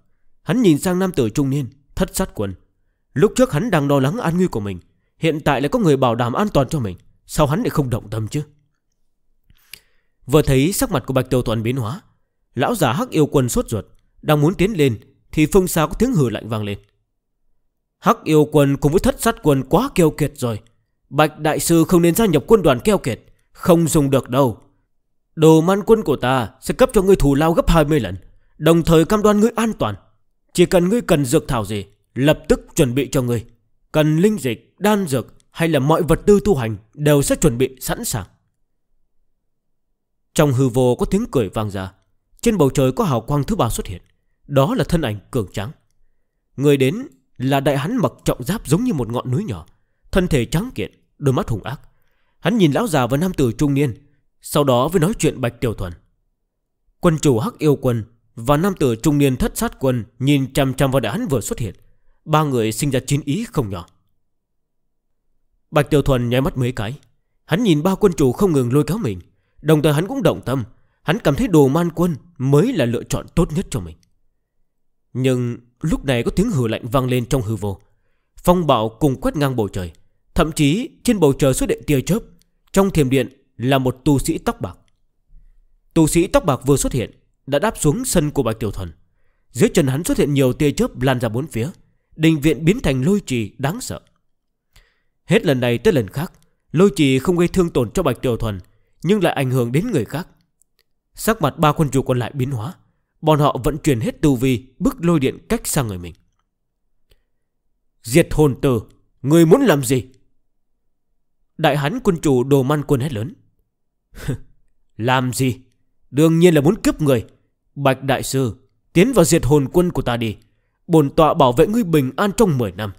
hắn nhìn sang nam tử trung niên, thất sát quần. Lúc trước hắn đang lo lắng an nguy của mình, hiện tại lại có người bảo đảm an toàn cho mình, sao hắn lại không động tâm chứ? Vừa thấy sắc mặt của Bạch Tiêu Thuận biến hóa Lão già hắc yêu quân sốt ruột Đang muốn tiến lên Thì phương xa có tiếng hử lạnh vang lên Hắc yêu quân cùng với thất sát quân quá keo kiệt rồi Bạch đại sư không nên gia nhập quân đoàn keo kiệt Không dùng được đâu Đồ man quân của ta sẽ cấp cho ngươi thù lao gấp 20 lần Đồng thời cam đoan ngươi an toàn Chỉ cần ngươi cần dược thảo gì Lập tức chuẩn bị cho ngươi Cần linh dịch, đan dược hay là mọi vật tư tu hành Đều sẽ chuẩn bị sẵn sàng trong hư vô có tiếng cười vang ra Trên bầu trời có hào quang thứ ba xuất hiện Đó là thân ảnh cường trắng Người đến là đại hắn mặc trọng giáp giống như một ngọn núi nhỏ Thân thể trắng kiện, đôi mắt hùng ác Hắn nhìn lão già và nam tử trung niên Sau đó với nói chuyện Bạch Tiểu Thuần Quân chủ hắc yêu quân Và nam tử trung niên thất sát quân Nhìn chăm chăm vào đại hắn vừa xuất hiện Ba người sinh ra chín ý không nhỏ Bạch Tiểu Thuần nháy mắt mấy cái Hắn nhìn ba quân chủ không ngừng lôi kéo mình Đồng thời hắn cũng động tâm Hắn cảm thấy đồ man quân mới là lựa chọn tốt nhất cho mình Nhưng lúc này có tiếng hử lạnh vang lên trong hư vô Phong bạo cùng quét ngang bầu trời Thậm chí trên bầu trời xuất hiện tia chớp Trong thiềm điện là một tu sĩ tóc bạc Tu sĩ tóc bạc vừa xuất hiện Đã đáp xuống sân của bạch tiểu thần Dưới chân hắn xuất hiện nhiều tia chớp lan ra bốn phía Đình viện biến thành lôi trì đáng sợ Hết lần này tới lần khác Lôi trì không gây thương tổn cho bạch tiểu thuần nhưng lại ảnh hưởng đến người khác. Sắc mặt ba quân chủ còn lại biến hóa, bọn họ vận chuyển hết tu vi bức lôi điện cách sang người mình. Diệt hồn tử, người muốn làm gì? Đại hán quân chủ đồ man quân hết lớn. làm gì? Đương nhiên là muốn cướp người. Bạch đại sư, tiến vào diệt hồn quân của ta đi. Bồn tọa bảo vệ ngươi bình an trong 10 năm.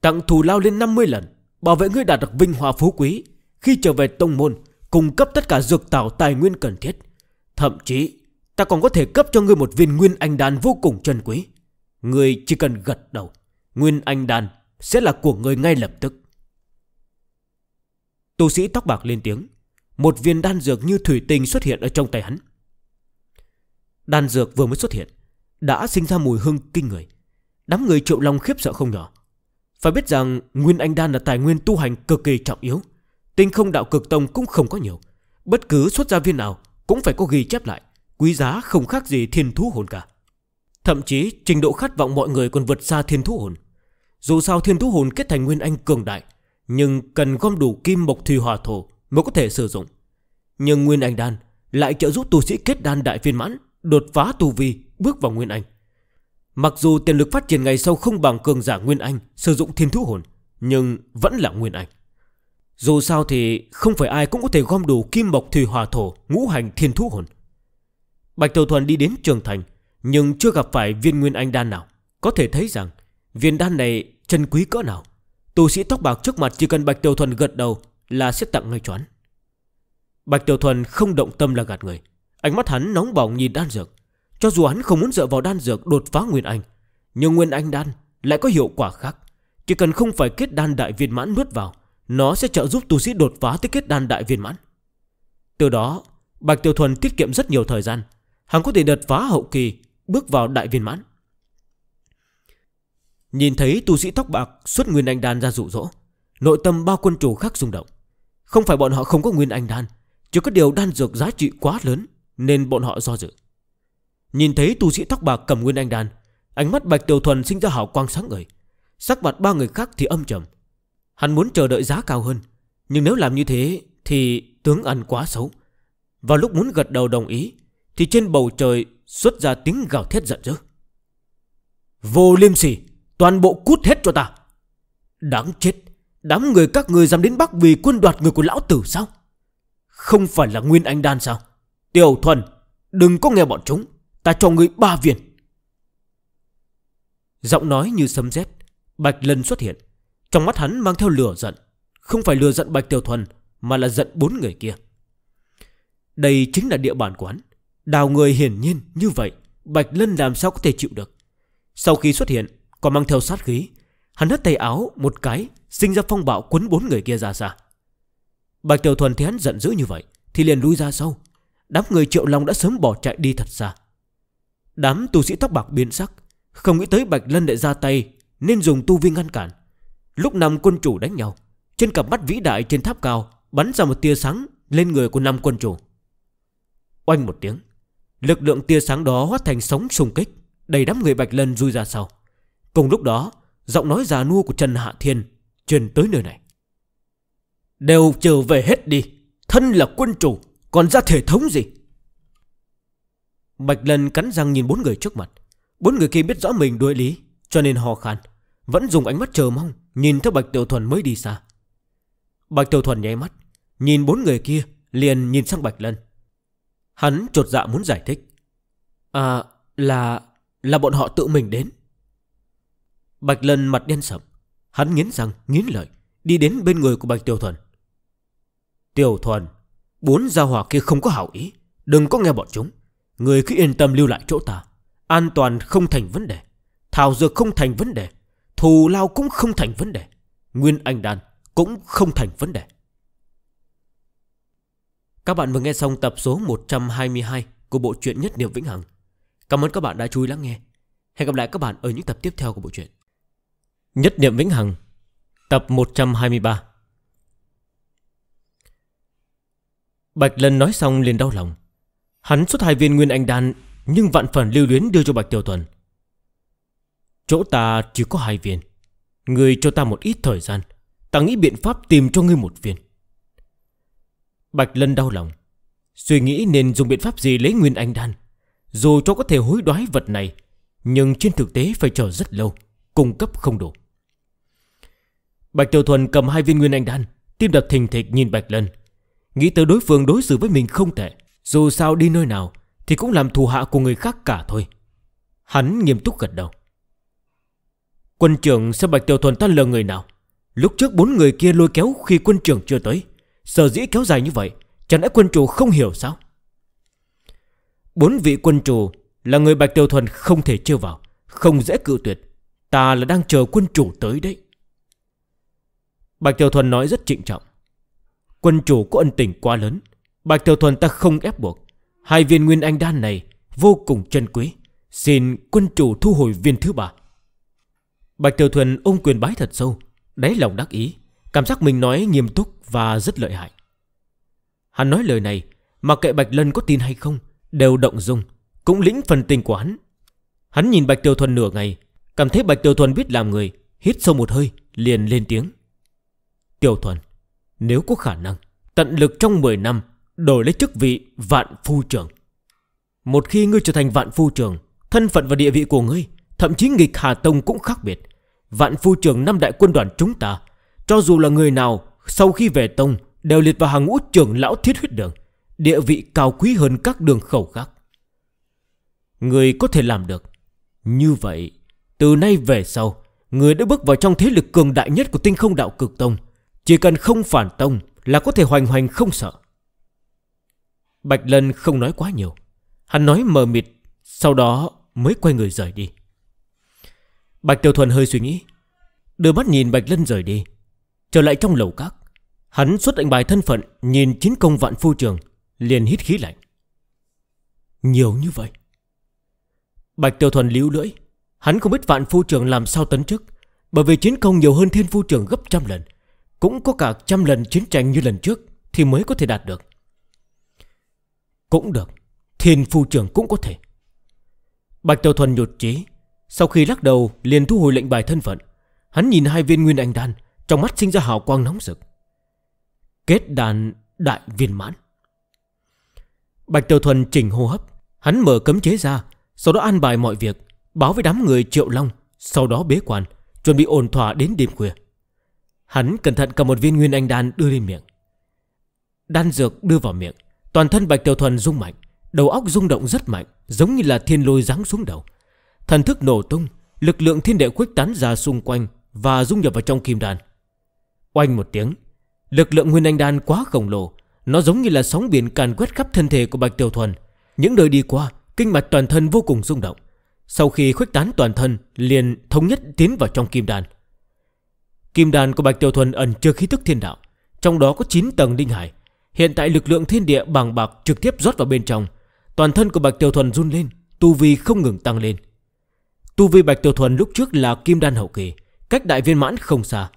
Tặng thù lao lên 50 lần, bảo vệ ngươi đạt được vinh hoa phú quý. Khi trở về tông môn, cung cấp tất cả dược tạo tài nguyên cần thiết. Thậm chí, ta còn có thể cấp cho ngươi một viên nguyên anh đan vô cùng trân quý. Ngươi chỉ cần gật đầu, nguyên anh đan sẽ là của ngươi ngay lập tức. Tu sĩ tóc bạc lên tiếng, một viên đan dược như thủy tinh xuất hiện ở trong tay hắn. Đan dược vừa mới xuất hiện, đã sinh ra mùi hương kinh người. Đám người triệu long khiếp sợ không nhỏ. Phải biết rằng Nguyên Anh Đan là tài nguyên tu hành cực kỳ trọng yếu Tinh không đạo cực tông cũng không có nhiều Bất cứ xuất gia viên nào Cũng phải có ghi chép lại Quý giá không khác gì thiên thú hồn cả Thậm chí trình độ khát vọng mọi người còn vượt xa thiên thú hồn Dù sao thiên thú hồn kết thành nguyên anh cường đại Nhưng cần gom đủ kim mộc thủy hòa thổ Mới có thể sử dụng Nhưng nguyên anh đan Lại trợ giúp tu sĩ kết đan đại viên mãn Đột phá tu vi bước vào nguyên anh Mặc dù tiềm lực phát triển ngày sau không bằng cường giả nguyên anh Sử dụng thiên thú hồn Nhưng vẫn là nguyên anh dù sao thì không phải ai cũng có thể gom đủ kim mộc thủy hòa thổ ngũ hành thiên thú hồn. Bạch Tiểu Thuần đi đến trường thành nhưng chưa gặp phải viên nguyên anh đan nào. Có thể thấy rằng viên đan này chân quý cỡ nào. Tù sĩ tóc bạc trước mặt chỉ cần Bạch Tiểu Thuần gật đầu là sẽ tặng ngay choán. Bạch Tiểu Thuần không động tâm là gạt người. Ánh mắt hắn nóng bỏng nhìn đan dược. Cho dù hắn không muốn dựa vào đan dược đột phá Nguyên Anh, nhưng Nguyên Anh đan lại có hiệu quả khác. Chỉ cần không phải kết đan đại viên mãn nuốt vào nó sẽ trợ giúp tu sĩ đột phá tới kết đan đại viên mãn Từ đó Bạch Tiểu Thuần tiết kiệm rất nhiều thời gian Hắn có thể đột phá hậu kỳ Bước vào đại viên mãn Nhìn thấy tu sĩ tóc bạc xuất nguyên anh đan ra rụ rỗ Nội tâm bao quân chủ khác rung động Không phải bọn họ không có nguyên anh đan chứ có điều đan dược giá trị quá lớn Nên bọn họ do dự Nhìn thấy tu sĩ tóc bạc cầm nguyên anh đan Ánh mắt Bạch Tiểu Thuần sinh ra hào quang sáng ngời Sắc mặt ba người khác thì âm trầm Hắn muốn chờ đợi giá cao hơn Nhưng nếu làm như thế Thì tướng ăn quá xấu và lúc muốn gật đầu đồng ý Thì trên bầu trời xuất ra tiếng gào thét giận dữ Vô liêm sỉ Toàn bộ cút hết cho ta Đáng chết Đám người các người dám đến Bắc vì quân đoạt người của lão tử sao Không phải là Nguyên Anh Đan sao Tiểu Thuần Đừng có nghe bọn chúng Ta cho người ba viện Giọng nói như sấm rét Bạch Lân xuất hiện trong mắt hắn mang theo lửa giận Không phải lừa giận Bạch Tiểu Thuần Mà là giận bốn người kia Đây chính là địa bàn của hắn, Đào người hiển nhiên như vậy Bạch Lân làm sao có thể chịu được Sau khi xuất hiện còn mang theo sát khí Hắn hất tay áo một cái Sinh ra phong bạo cuốn bốn người kia ra xa Bạch Tiểu Thuần thấy hắn giận dữ như vậy Thì liền lui ra sau Đám người triệu long đã sớm bỏ chạy đi thật xa Đám tu sĩ tóc bạc biến sắc Không nghĩ tới Bạch Lân lại ra tay Nên dùng tu vi ngăn cản Lúc năm quân chủ đánh nhau Trên cặp mắt vĩ đại trên tháp cao Bắn ra một tia sáng lên người của năm quân chủ Oanh một tiếng Lực lượng tia sáng đó hóa thành sóng xung kích Đầy đám người Bạch Lân rui ra sau Cùng lúc đó Giọng nói già nua của Trần Hạ Thiên Truyền tới nơi này Đều trở về hết đi Thân là quân chủ Còn ra thể thống gì Bạch Lân cắn răng nhìn bốn người trước mặt Bốn người kia biết rõ mình đối lý Cho nên hò khàn Vẫn dùng ánh mắt chờ mong Nhìn thấy Bạch Tiểu Thuần mới đi xa Bạch Tiểu Thuần nháy mắt Nhìn bốn người kia liền nhìn sang Bạch Lân Hắn trột dạ muốn giải thích À là Là bọn họ tự mình đến Bạch Lân mặt đen sầm Hắn nghiến răng nghiến lợi Đi đến bên người của Bạch Tiểu Thuần Tiểu Thuần Bốn gia hỏa kia không có hảo ý Đừng có nghe bọn chúng Người cứ yên tâm lưu lại chỗ ta An toàn không thành vấn đề Thảo dược không thành vấn đề Thù lao cũng không thành vấn đề Nguyên Anh đàn cũng không thành vấn đề Các bạn vừa nghe xong tập số 122 Của bộ truyện Nhất Niệm Vĩnh Hằng Cảm ơn các bạn đã chú ý lắng nghe Hẹn gặp lại các bạn ở những tập tiếp theo của bộ truyện Nhất Niệm Vĩnh Hằng Tập 123 Bạch Lân nói xong liền đau lòng Hắn xuất hai viên Nguyên Anh Đan Nhưng vạn phần lưu luyến đưa cho Bạch Tiểu Tuần Chỗ ta chỉ có hai viên người cho ta một ít thời gian Ta nghĩ biện pháp tìm cho ngươi một viên Bạch Lân đau lòng Suy nghĩ nên dùng biện pháp gì lấy nguyên anh đan Dù cho có thể hối đoái vật này Nhưng trên thực tế phải chờ rất lâu Cung cấp không đủ Bạch Tiểu Thuần cầm hai viên nguyên anh đan Tim đập thình thịch nhìn Bạch Lân Nghĩ tới đối phương đối xử với mình không tệ Dù sao đi nơi nào Thì cũng làm thù hạ của người khác cả thôi Hắn nghiêm túc gật đầu Quân trưởng xem Bạch Tiểu Thuần ta lừa người nào Lúc trước bốn người kia lôi kéo khi quân trưởng chưa tới Sở dĩ kéo dài như vậy Chẳng lẽ quân chủ không hiểu sao Bốn vị quân chủ Là người Bạch Tiểu Thuần không thể chưa vào Không dễ cự tuyệt Ta là đang chờ quân chủ tới đấy Bạch Tiểu Thuần nói rất trịnh trọng Quân chủ có ân tình quá lớn Bạch Tiểu Thuần ta không ép buộc Hai viên nguyên anh đan này Vô cùng chân quý Xin quân chủ thu hồi viên thứ ba Bạch Tiểu Thuần ung quyền bái thật sâu Đáy lòng đắc ý Cảm giác mình nói nghiêm túc và rất lợi hại Hắn nói lời này mà kệ Bạch Lân có tin hay không Đều động dung Cũng lĩnh phần tình của hắn Hắn nhìn Bạch Tiểu Thuần nửa ngày Cảm thấy Bạch Tiểu Thuần biết làm người Hít sâu một hơi liền lên tiếng Tiểu Thuần Nếu có khả năng Tận lực trong 10 năm Đổi lấy chức vị vạn phu trưởng Một khi ngươi trở thành vạn phu trưởng Thân phận và địa vị của ngươi Thậm chí nghịch Hà Tông cũng khác biệt Vạn phu trưởng năm đại quân đoàn chúng ta Cho dù là người nào Sau khi về tông Đều liệt vào hàng ngũ trưởng lão thiết huyết đường Địa vị cao quý hơn các đường khẩu khác Người có thể làm được Như vậy Từ nay về sau Người đã bước vào trong thế lực cường đại nhất của tinh không đạo cực tông Chỉ cần không phản tông Là có thể hoành hoành không sợ Bạch Lân không nói quá nhiều Hắn nói mờ mịt Sau đó mới quay người rời đi Bạch Tiểu Thuần hơi suy nghĩ Đưa mắt nhìn Bạch Lân rời đi Trở lại trong lầu các Hắn xuất ảnh bài thân phận Nhìn chiến công vạn phu trường Liền hít khí lạnh Nhiều như vậy Bạch Tiểu Thuần líu lưỡi Hắn không biết vạn phu trường làm sao tấn chức Bởi vì chiến công nhiều hơn thiên phu trường gấp trăm lần Cũng có cả trăm lần chiến tranh như lần trước Thì mới có thể đạt được Cũng được Thiên phu trường cũng có thể Bạch Tiểu Thuần nhột trí sau khi lắc đầu liền thu hồi lệnh bài thân phận Hắn nhìn hai viên nguyên anh đan Trong mắt sinh ra hào quang nóng rực Kết đàn đại viên mãn Bạch Tiểu Thuần chỉnh hô hấp Hắn mở cấm chế ra Sau đó an bài mọi việc Báo với đám người Triệu Long Sau đó bế quan Chuẩn bị ổn thỏa đến đêm khuya Hắn cẩn thận cầm một viên nguyên anh đan đưa lên miệng Đan dược đưa vào miệng Toàn thân Bạch Tiểu Thuần rung mạnh Đầu óc rung động rất mạnh Giống như là thiên lôi ráng xuống đầu Thần thức nổ tung Lực lượng thiên địa khuếch tán ra xung quanh Và dung nhập vào trong kim đàn Oanh một tiếng Lực lượng nguyên anh đan quá khổng lồ Nó giống như là sóng biển càn quét khắp thân thể của Bạch Tiểu Thuần Những nơi đi qua Kinh mạch toàn thân vô cùng rung động Sau khi khuếch tán toàn thân Liền thống nhất tiến vào trong kim đàn Kim đàn của Bạch Tiểu Thuần ẩn chưa khí tức thiên đạo Trong đó có 9 tầng linh hải Hiện tại lực lượng thiên địa bàng bạc trực tiếp rót vào bên trong Toàn thân của Bạch Tiểu Thuần run lên Tu vi không ngừng tăng lên Tu vi Bạch Tiểu Thuần lúc trước là kim đan hậu kỳ Cách đại viên mãn không xa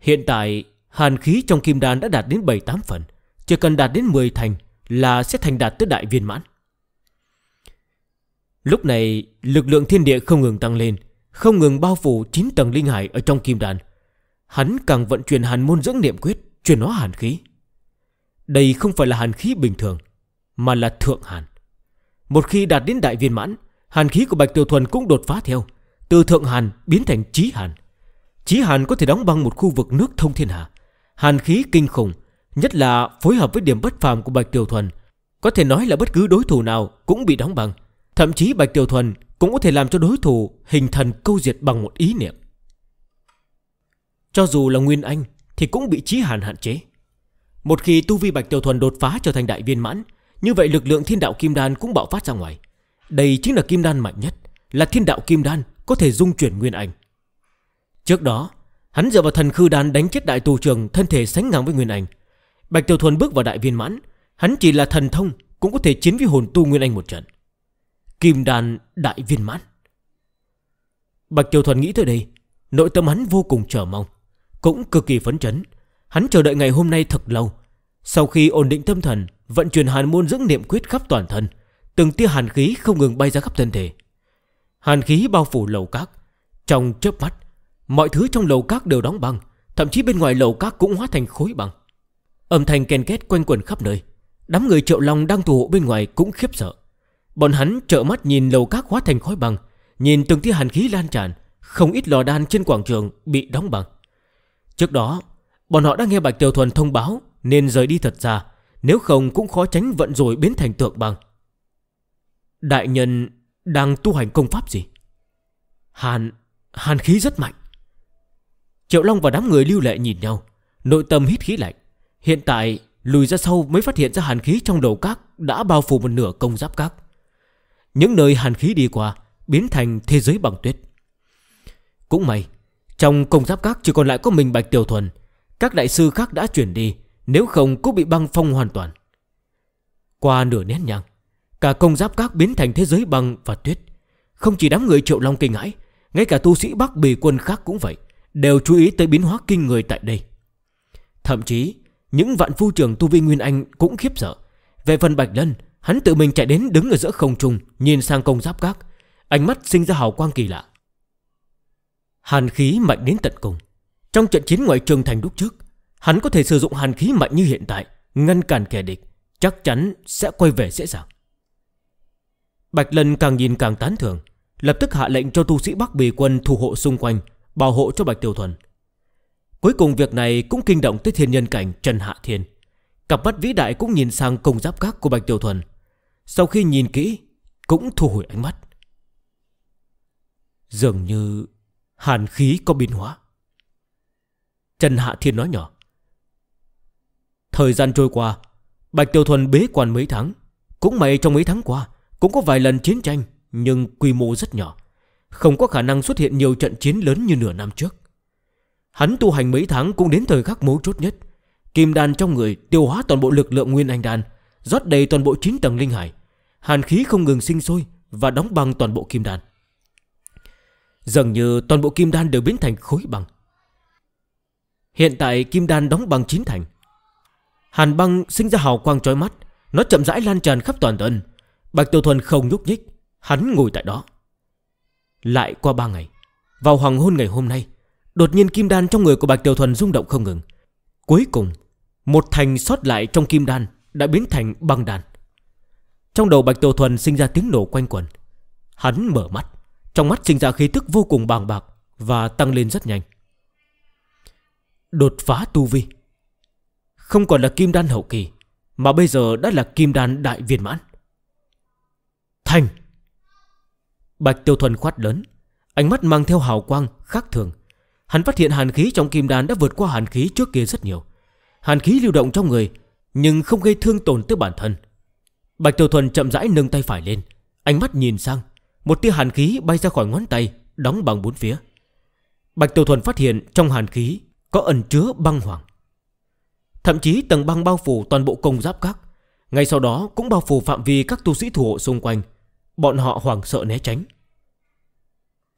Hiện tại hàn khí trong kim đan đã đạt đến 7-8 phần Chỉ cần đạt đến 10 thành Là sẽ thành đạt tới đại viên mãn Lúc này lực lượng thiên địa không ngừng tăng lên Không ngừng bao phủ 9 tầng linh hải ở trong kim đan Hắn càng vận chuyển hàn môn dưỡng niệm quyết Chuyển nó hàn khí Đây không phải là hàn khí bình thường Mà là thượng hàn Một khi đạt đến đại viên mãn Hàn khí của Bạch Tiểu Thuần cũng đột phá theo Từ thượng hàn biến thành trí hàn Chí hàn có thể đóng băng một khu vực nước thông thiên hạ Hàn khí kinh khủng Nhất là phối hợp với điểm bất phàm của Bạch Tiểu Thuần Có thể nói là bất cứ đối thủ nào Cũng bị đóng băng Thậm chí Bạch Tiểu Thuần cũng có thể làm cho đối thủ Hình thần câu diệt bằng một ý niệm Cho dù là Nguyên Anh Thì cũng bị Chí hàn hạn chế Một khi tu vi Bạch Tiểu Thuần đột phá trở thành đại viên mãn Như vậy lực lượng thiên đạo kim đan cũng bạo phát ra ngoài đây chính là kim đan mạnh nhất Là thiên đạo kim đan Có thể dung chuyển Nguyên ảnh Trước đó Hắn dựa vào thần khư đan đánh chết đại tù trường Thân thể sánh ngang với Nguyên ảnh Bạch Tiểu Thuần bước vào đại viên mãn Hắn chỉ là thần thông Cũng có thể chiến với hồn tu Nguyên ảnh một trận Kim đan đại viên mãn Bạch Tiểu Thuần nghĩ tới đây Nội tâm hắn vô cùng chờ mong Cũng cực kỳ phấn chấn Hắn chờ đợi ngày hôm nay thật lâu Sau khi ổn định tâm thần Vận chuyển hàn môn dưỡng niệm quyết khắp toàn thân Từng tia hàn khí không ngừng bay ra khắp thân thể Hàn khí bao phủ lầu cát Trong chớp mắt Mọi thứ trong lầu cát đều đóng băng Thậm chí bên ngoài lầu cát cũng hóa thành khối băng Âm thanh kèn két quanh quần khắp nơi Đám người triệu long đang thủ hộ bên ngoài cũng khiếp sợ Bọn hắn trợ mắt nhìn lầu cát hóa thành khói băng Nhìn từng tia hàn khí lan tràn Không ít lò đan trên quảng trường bị đóng băng Trước đó Bọn họ đã nghe Bạch Tiểu Thuần thông báo Nên rời đi thật ra Nếu không cũng khó tránh vận rồi biến thành tượng băng Đại nhân đang tu hành công pháp gì? Hàn, hàn khí rất mạnh. Triệu Long và đám người lưu lệ nhìn nhau, nội tâm hít khí lạnh. Hiện tại, lùi ra sau mới phát hiện ra hàn khí trong đầu các đã bao phủ một nửa công giáp các. Những nơi hàn khí đi qua biến thành thế giới bằng tuyết. Cũng may, trong công giáp các chỉ còn lại có mình Bạch Tiểu Thuần, các đại sư khác đã chuyển đi, nếu không cũng bị băng phong hoàn toàn. Qua nửa nét nhang, Cả công giáp các biến thành thế giới băng và tuyết Không chỉ đám người triệu long kinh hãi Ngay cả tu sĩ bắc bì quân khác cũng vậy Đều chú ý tới biến hóa kinh người tại đây Thậm chí Những vạn phu trưởng tu vi Nguyên Anh cũng khiếp sợ Về phần Bạch Lân Hắn tự mình chạy đến đứng ở giữa không trung Nhìn sang công giáp các Ánh mắt sinh ra hào quang kỳ lạ Hàn khí mạnh đến tận cùng Trong trận chiến ngoại trường thành đúc trước Hắn có thể sử dụng hàn khí mạnh như hiện tại Ngăn cản kẻ địch Chắc chắn sẽ quay về dễ dàng Bạch Lân càng nhìn càng tán thưởng Lập tức hạ lệnh cho tu sĩ Bắc Bì Quân thủ hộ xung quanh Bảo hộ cho Bạch Tiểu Thuần Cuối cùng việc này cũng kinh động tới thiên nhân cảnh Trần Hạ Thiên Cặp mắt vĩ đại cũng nhìn sang công giáp các của Bạch Tiểu Thuần Sau khi nhìn kỹ Cũng thu hồi ánh mắt Dường như Hàn khí có biến hóa Trần Hạ Thiên nói nhỏ Thời gian trôi qua Bạch Tiểu Thuần bế quan mấy tháng Cũng may trong mấy tháng qua cũng có vài lần chiến tranh Nhưng quy mô rất nhỏ Không có khả năng xuất hiện nhiều trận chiến lớn như nửa năm trước Hắn tu hành mấy tháng cũng đến thời khắc mấu chốt nhất Kim đan trong người tiêu hóa toàn bộ lực lượng nguyên anh đan rót đầy toàn bộ 9 tầng linh hải Hàn khí không ngừng sinh sôi Và đóng băng toàn bộ kim đan Dường như toàn bộ kim đan đều biến thành khối băng Hiện tại kim đan đóng băng chín thành Hàn băng sinh ra hào quang trói mắt Nó chậm rãi lan tràn khắp toàn thân Bạch Tiêu Thuần không nhúc nhích Hắn ngồi tại đó Lại qua 3 ngày Vào hoàng hôn ngày hôm nay Đột nhiên kim đan trong người của Bạch Tiêu Thuần rung động không ngừng Cuối cùng Một thành sót lại trong kim đan Đã biến thành băng đan Trong đầu Bạch Tiêu Thuần sinh ra tiếng nổ quanh quần Hắn mở mắt Trong mắt sinh ra khí tức vô cùng bàng bạc Và tăng lên rất nhanh Đột phá tu vi Không còn là kim đan hậu kỳ Mà bây giờ đã là kim đan đại viên mãn Thành Bạch Tiêu Thuần khoát lớn Ánh mắt mang theo hào quang khác thường Hắn phát hiện hàn khí trong kim đan đã vượt qua hàn khí trước kia rất nhiều Hàn khí lưu động trong người Nhưng không gây thương tổn tới bản thân Bạch Tiêu Thuần chậm rãi nâng tay phải lên Ánh mắt nhìn sang Một tia hàn khí bay ra khỏi ngón tay Đóng bằng bốn phía Bạch Tiêu Thuần phát hiện trong hàn khí Có ẩn chứa băng hoàng Thậm chí tầng băng bao phủ toàn bộ công giáp các Ngay sau đó cũng bao phủ phạm vi các tu sĩ thủ hộ xung quanh Bọn họ hoảng sợ né tránh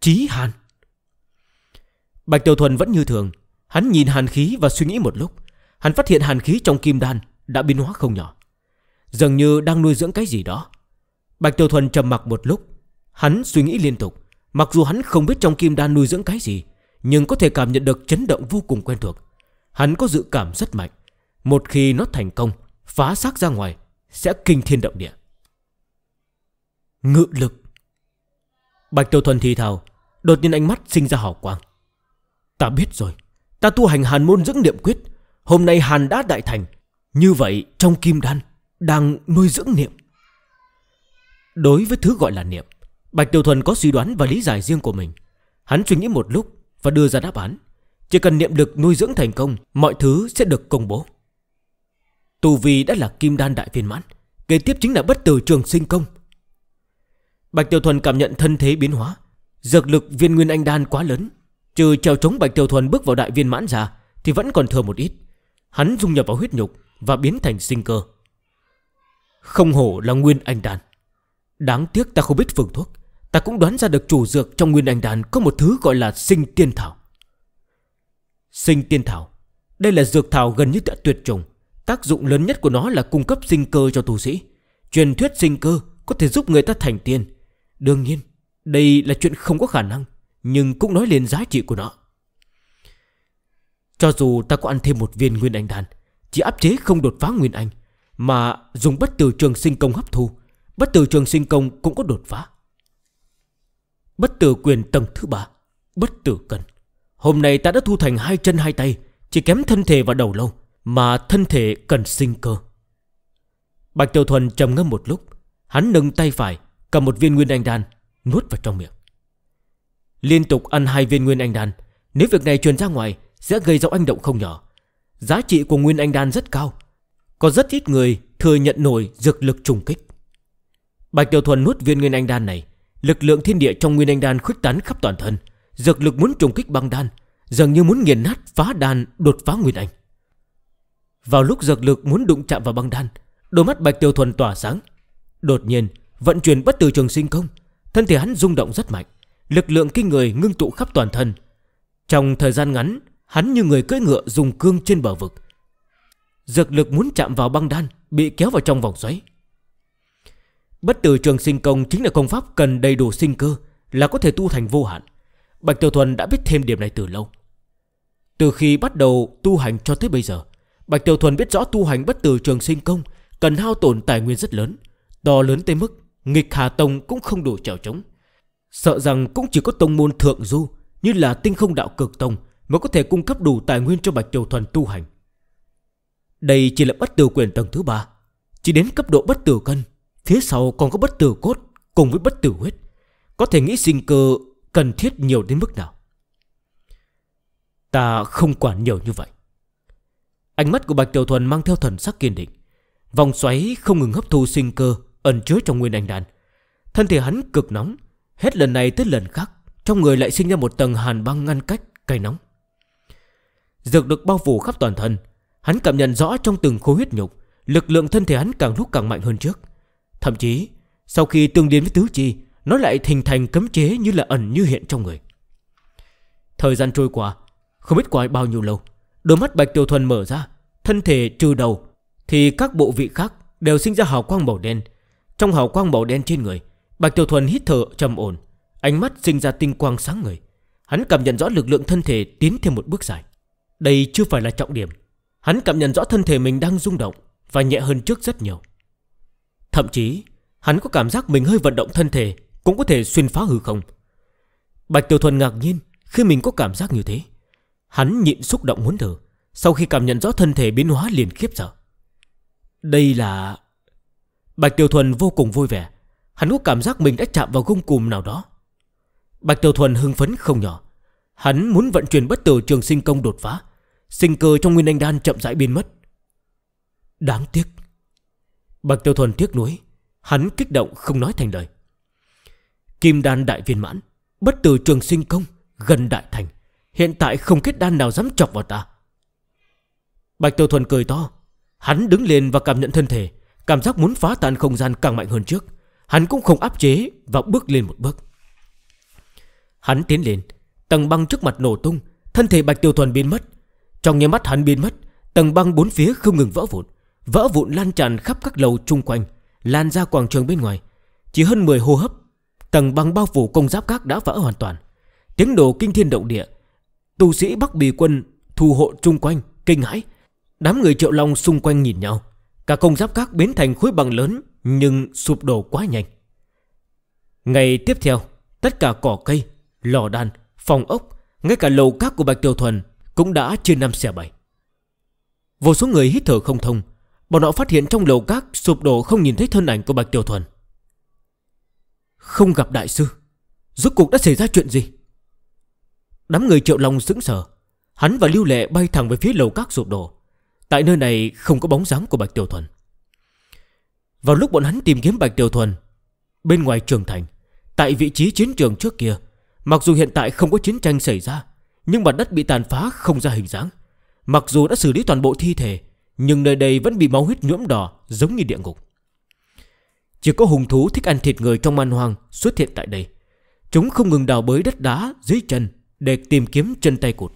Chí Hàn Bạch Tiểu Thuần vẫn như thường Hắn nhìn hàn khí và suy nghĩ một lúc Hắn phát hiện hàn khí trong kim đan Đã biến hóa không nhỏ Dường như đang nuôi dưỡng cái gì đó Bạch Tiểu Thuần trầm mặc một lúc Hắn suy nghĩ liên tục Mặc dù hắn không biết trong kim đan nuôi dưỡng cái gì Nhưng có thể cảm nhận được chấn động vô cùng quen thuộc Hắn có dự cảm rất mạnh Một khi nó thành công Phá xác ra ngoài Sẽ kinh thiên động địa Ngự lực Bạch Tiêu Thuần thì thào Đột nhiên ánh mắt sinh ra hào quang Ta biết rồi Ta tu hành hàn môn dưỡng niệm quyết Hôm nay hàn đã đại thành Như vậy trong kim đan Đang nuôi dưỡng niệm Đối với thứ gọi là niệm Bạch Tiêu Thuần có suy đoán và lý giải riêng của mình Hắn suy nghĩ một lúc và đưa ra đáp án Chỉ cần niệm lực nuôi dưỡng thành công Mọi thứ sẽ được công bố Tù vì đã là kim đan đại viên mãn Kế tiếp chính là bất tử trường sinh công Bạch Tiêu Thuần cảm nhận thân thế biến hóa Dược lực viên nguyên anh đan quá lớn Trừ chèo chống Bạch Tiêu Thuần bước vào đại viên mãn ra Thì vẫn còn thừa một ít Hắn dung nhập vào huyết nhục Và biến thành sinh cơ Không hổ là nguyên anh đan Đáng tiếc ta không biết phương thuốc Ta cũng đoán ra được chủ dược trong nguyên anh đan Có một thứ gọi là sinh tiên thảo Sinh tiên thảo Đây là dược thảo gần như đã tuyệt chủng Tác dụng lớn nhất của nó là cung cấp sinh cơ cho tu sĩ Truyền thuyết sinh cơ Có thể giúp người ta thành tiên Đương nhiên, đây là chuyện không có khả năng, nhưng cũng nói lên giá trị của nó. Cho dù ta có ăn thêm một viên nguyên anh đàn, chỉ áp chế không đột phá nguyên anh, mà dùng bất tử trường sinh công hấp thu, bất tử trường sinh công cũng có đột phá. Bất tử quyền tầng thứ ba, bất tử cần. Hôm nay ta đã thu thành hai chân hai tay, chỉ kém thân thể và đầu lâu, mà thân thể cần sinh cơ. Bạch Tiểu Thuần trầm ngâm một lúc, hắn nâng tay phải cầm một viên nguyên anh đan, nuốt vào trong miệng. Liên tục ăn hai viên nguyên anh đan, nếu việc này truyền ra ngoài sẽ gây ra anh động không nhỏ. Giá trị của nguyên anh đan rất cao, có rất ít người thừa nhận nổi dược lực trùng kích. Bạch Tiểu Thuần nuốt viên nguyên anh đan này, lực lượng thiên địa trong nguyên anh đan khuếch tán khắp toàn thân, dược lực muốn trùng kích băng đan, dường như muốn nghiền nát phá đan đột phá nguyên anh. Vào lúc dược lực muốn đụng chạm vào băng đan, đôi mắt Bạch Tiểu Thuần tỏa sáng. Đột nhiên, vận chuyển bất tử trường sinh công, thân thể hắn rung động rất mạnh, lực lượng kinh người ngưng tụ khắp toàn thân. Trong thời gian ngắn, hắn như người cưỡi ngựa dùng cương trên bờ vực. Dược lực muốn chạm vào băng đan, bị kéo vào trong vòng xoáy. Bất tử trường sinh công chính là công pháp cần đầy đủ sinh cơ, là có thể tu thành vô hạn. Bạch Tiểu Thuần đã biết thêm điểm này từ lâu. Từ khi bắt đầu tu hành cho tới bây giờ, Bạch Tiểu Thuần biết rõ tu hành bất tử trường sinh công cần hao tổn tài nguyên rất lớn, to lớn tới mức nghịch Hà Tông cũng không đủ trèo trống. Sợ rằng cũng chỉ có tông môn thượng du như là tinh không đạo cực tông mới có thể cung cấp đủ tài nguyên cho Bạch Châu Thuần tu hành. Đây chỉ là bất tử quyền tầng thứ ba Chỉ đến cấp độ bất tử cân Phía sau còn có bất tử cốt Cùng với bất tử huyết Có thể nghĩ sinh cơ cần thiết nhiều đến mức nào Ta không quản nhiều như vậy Ánh mắt của Bạch Tiểu Thuần mang theo thần sắc kiên định Vòng xoáy không ngừng hấp thu sinh cơ ẩn chứa trong nguyên anh đàn. Thân thể hắn cực nóng, hết lần này tới lần khác, trong người lại sinh ra một tầng hàn băng ngăn cách cay nóng. Dược được bao phủ khắp toàn thân, hắn cảm nhận rõ trong từng khối huyết nhục, lực lượng thân thể hắn càng lúc càng mạnh hơn trước. Thậm chí, sau khi tương đến với tứ chi, nó lại hình thành cấm chế như là ẩn như hiện trong người. Thời gian trôi qua, không biết qua bao nhiêu lâu, đôi mắt Bạch tiêu Thuần mở ra, thân thể trừ đầu thì các bộ vị khác đều sinh ra hào quang màu đen, trong hào quang màu đen trên người Bạch Tiểu Thuần hít thở trầm ổn Ánh mắt sinh ra tinh quang sáng người Hắn cảm nhận rõ lực lượng thân thể tiến thêm một bước dài Đây chưa phải là trọng điểm Hắn cảm nhận rõ thân thể mình đang rung động Và nhẹ hơn trước rất nhiều Thậm chí Hắn có cảm giác mình hơi vận động thân thể Cũng có thể xuyên phá hư không Bạch Tiểu Thuần ngạc nhiên Khi mình có cảm giác như thế Hắn nhịn xúc động muốn thử Sau khi cảm nhận rõ thân thể biến hóa liền khiếp sợ Đây là Bạch Tiêu Thuần vô cùng vui vẻ Hắn có cảm giác mình đã chạm vào gông cùm nào đó Bạch Tiêu Thuần hưng phấn không nhỏ Hắn muốn vận chuyển bất tử trường sinh công đột phá Sinh cơ trong nguyên anh đan chậm rãi biến mất Đáng tiếc Bạch Tiêu Thuần tiếc nuối Hắn kích động không nói thành lời Kim đan đại viên mãn Bất tử trường sinh công Gần đại thành Hiện tại không kết đan nào dám chọc vào ta Bạch Tiêu Thuần cười to Hắn đứng lên và cảm nhận thân thể Cảm giác muốn phá tan không gian càng mạnh hơn trước Hắn cũng không áp chế và bước lên một bước Hắn tiến lên Tầng băng trước mặt nổ tung Thân thể Bạch Tiêu Thuần biến mất Trong nháy mắt hắn biến mất Tầng băng bốn phía không ngừng vỡ vụn Vỡ vụn lan tràn khắp các lầu chung quanh Lan ra quảng trường bên ngoài Chỉ hơn 10 hô hấp Tầng băng bao phủ công giáp các đã vỡ hoàn toàn Tiếng đổ kinh thiên động địa Tu sĩ Bắc Bì Quân thu hộ chung quanh Kinh hãi Đám người triệu long xung quanh nhìn nhau Cả công giáp các biến thành khối bằng lớn Nhưng sụp đổ quá nhanh Ngày tiếp theo Tất cả cỏ cây, lò đan, phòng ốc Ngay cả lầu các của Bạch Tiểu Thuần Cũng đã chia năm xẻ bảy Vô số người hít thở không thông Bọn họ phát hiện trong lầu các sụp đổ Không nhìn thấy thân ảnh của Bạch Tiểu Thuần Không gặp đại sư Rốt cuộc đã xảy ra chuyện gì Đám người triệu lòng sững sờ Hắn và Lưu Lệ bay thẳng về phía lầu các sụp đổ Tại nơi này không có bóng dáng của Bạch Tiểu Thuần Vào lúc bọn hắn tìm kiếm Bạch Tiểu Thuần Bên ngoài trường thành Tại vị trí chiến trường trước kia Mặc dù hiện tại không có chiến tranh xảy ra Nhưng mặt đất bị tàn phá không ra hình dáng Mặc dù đã xử lý toàn bộ thi thể Nhưng nơi đây vẫn bị máu huyết nhuỡm đỏ Giống như địa ngục Chỉ có hùng thú thích ăn thịt người trong man hoang Xuất hiện tại đây Chúng không ngừng đào bới đất đá dưới chân Để tìm kiếm chân tay cụt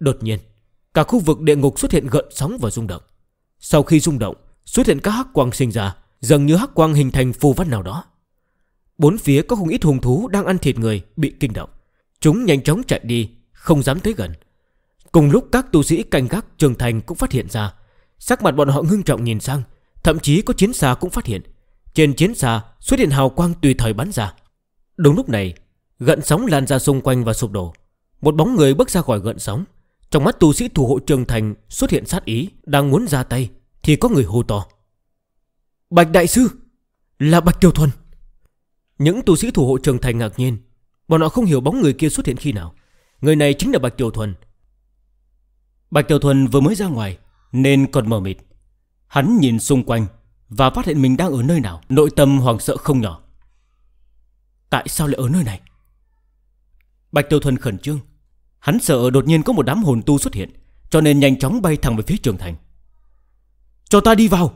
Đột nhiên Cả khu vực địa ngục xuất hiện gợn sóng và rung động Sau khi rung động Xuất hiện các hắc quang sinh ra Dần như hắc quang hình thành phù văn nào đó Bốn phía có không ít hùng thú đang ăn thịt người Bị kinh động Chúng nhanh chóng chạy đi Không dám tới gần Cùng lúc các tu sĩ canh gác trường thành cũng phát hiện ra Sắc mặt bọn họ ngưng trọng nhìn sang Thậm chí có chiến xa cũng phát hiện Trên chiến xa xuất hiện hào quang tùy thời bắn ra Đúng lúc này Gận sóng lan ra xung quanh và sụp đổ Một bóng người bước ra khỏi gợn sóng trong mắt tu sĩ thủ hộ trường thành xuất hiện sát ý Đang muốn ra tay Thì có người hô to Bạch Đại Sư Là Bạch Kiều Thuần Những tu sĩ thủ hộ trường thành ngạc nhiên Bọn họ không hiểu bóng người kia xuất hiện khi nào Người này chính là Bạch Kiều Thuần Bạch Kiều Thuần vừa mới ra ngoài Nên còn mờ mịt Hắn nhìn xung quanh Và phát hiện mình đang ở nơi nào Nội tâm hoàng sợ không nhỏ Tại sao lại ở nơi này Bạch Tiểu Thuần khẩn trương Hắn sợ đột nhiên có một đám hồn tu xuất hiện Cho nên nhanh chóng bay thẳng về phía trường thành Cho ta đi vào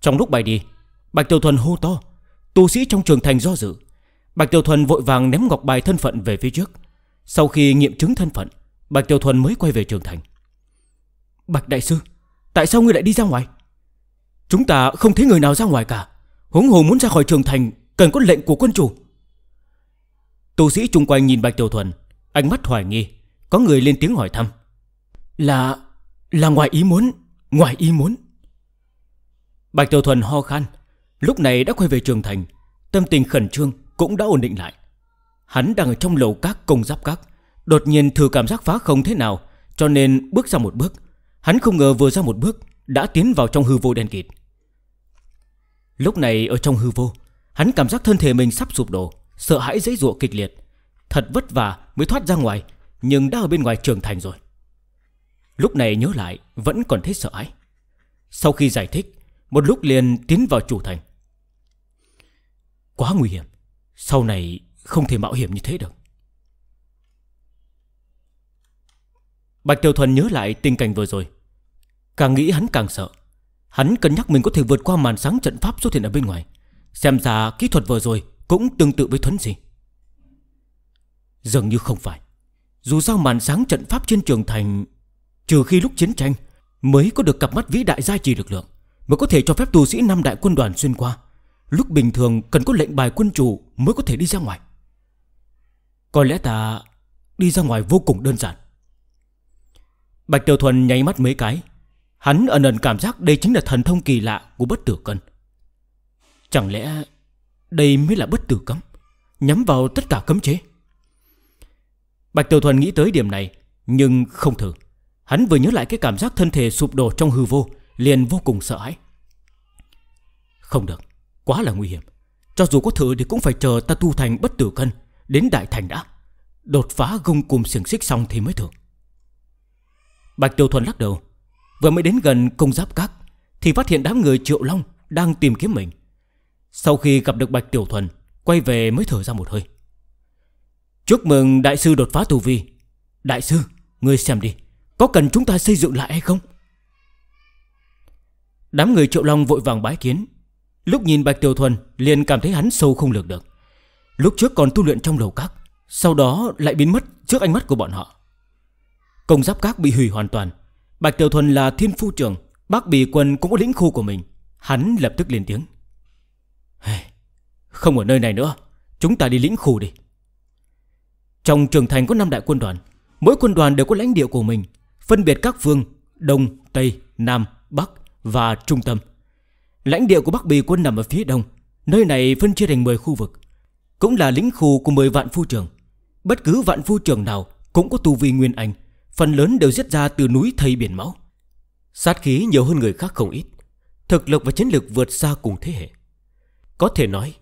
Trong lúc bay đi Bạch Tiểu Thuần hô to Tu sĩ trong trường thành do dự Bạch Tiểu Thuần vội vàng ném ngọc bài thân phận về phía trước Sau khi nghiệm chứng thân phận Bạch Tiểu Thuần mới quay về trường thành Bạch Đại Sư Tại sao ngươi lại đi ra ngoài Chúng ta không thấy người nào ra ngoài cả Huống hồ muốn ra khỏi trường thành Cần có lệnh của quân chủ Tu sĩ chung quanh nhìn Bạch Tiểu Thuần Ánh mắt hoài nghi Có người lên tiếng hỏi thăm Là... là ngoài ý muốn Ngoài ý muốn Bạch Tiểu Thuần ho khan Lúc này đã quay về trường thành Tâm tình khẩn trương cũng đã ổn định lại Hắn đang ở trong lầu các công giáp các Đột nhiên thừa cảm giác phá không thế nào Cho nên bước ra một bước Hắn không ngờ vừa ra một bước Đã tiến vào trong hư vô đen kịt Lúc này ở trong hư vô Hắn cảm giác thân thể mình sắp sụp đổ Sợ hãi dãy ruộng kịch liệt Thật vất vả mới thoát ra ngoài Nhưng đã ở bên ngoài trường thành rồi Lúc này nhớ lại Vẫn còn thấy sợ ái Sau khi giải thích Một lúc liền tiến vào chủ thành Quá nguy hiểm Sau này không thể mạo hiểm như thế được Bạch Tiểu Thuần nhớ lại tình cảnh vừa rồi Càng nghĩ hắn càng sợ Hắn cân nhắc mình có thể vượt qua màn sáng trận pháp xuất hiện ở bên ngoài Xem ra kỹ thuật vừa rồi cũng tương tự với thuấn gì Dường như không phải Dù sao màn sáng trận pháp trên trường thành Trừ khi lúc chiến tranh Mới có được cặp mắt vĩ đại gia trì lực lượng Mới có thể cho phép tù sĩ năm đại quân đoàn xuyên qua Lúc bình thường cần có lệnh bài quân chủ Mới có thể đi ra ngoài Có lẽ ta Đi ra ngoài vô cùng đơn giản Bạch Tiểu Thuần nháy mắt mấy cái Hắn ẩn ẩn cảm giác đây chính là thần thông kỳ lạ của bất tử cân Chẳng lẽ Đây mới là bất tử cấm Nhắm vào tất cả cấm chế Bạch Tiểu Thuần nghĩ tới điểm này Nhưng không thử Hắn vừa nhớ lại cái cảm giác thân thể sụp đổ trong hư vô Liền vô cùng sợ hãi Không được Quá là nguy hiểm Cho dù có thử thì cũng phải chờ ta tu thành bất tử cân Đến đại thành đã Đột phá gông cùng xiềng xích xong thì mới thử Bạch Tiểu Thuần lắc đầu Vừa mới đến gần công giáp các Thì phát hiện đám người Triệu Long Đang tìm kiếm mình Sau khi gặp được Bạch Tiểu Thuần Quay về mới thở ra một hơi Chúc mừng đại sư đột phá tù vi Đại sư, ngươi xem đi Có cần chúng ta xây dựng lại hay không? Đám người triệu long vội vàng bái kiến Lúc nhìn Bạch Tiểu Thuần liền cảm thấy hắn sâu không lược được Lúc trước còn tu luyện trong lầu các Sau đó lại biến mất trước ánh mắt của bọn họ Công giáp các bị hủy hoàn toàn Bạch Tiểu Thuần là thiên phu trưởng Bác bì quân cũng có lĩnh khu của mình Hắn lập tức lên tiếng Không ở nơi này nữa Chúng ta đi lĩnh khu đi trong trường thành có 5 đại quân đoàn Mỗi quân đoàn đều có lãnh địa của mình Phân biệt các phương Đông, Tây, Nam, Bắc và Trung tâm Lãnh địa của Bắc Bì quân nằm ở phía đông Nơi này phân chia thành 10 khu vực Cũng là lĩnh khu của 10 vạn phu trưởng Bất cứ vạn phu trưởng nào Cũng có tu vi nguyên anh Phần lớn đều giết ra từ núi thầy biển máu Sát khí nhiều hơn người khác không ít Thực lực và chiến lực vượt xa cùng thế hệ Có thể nói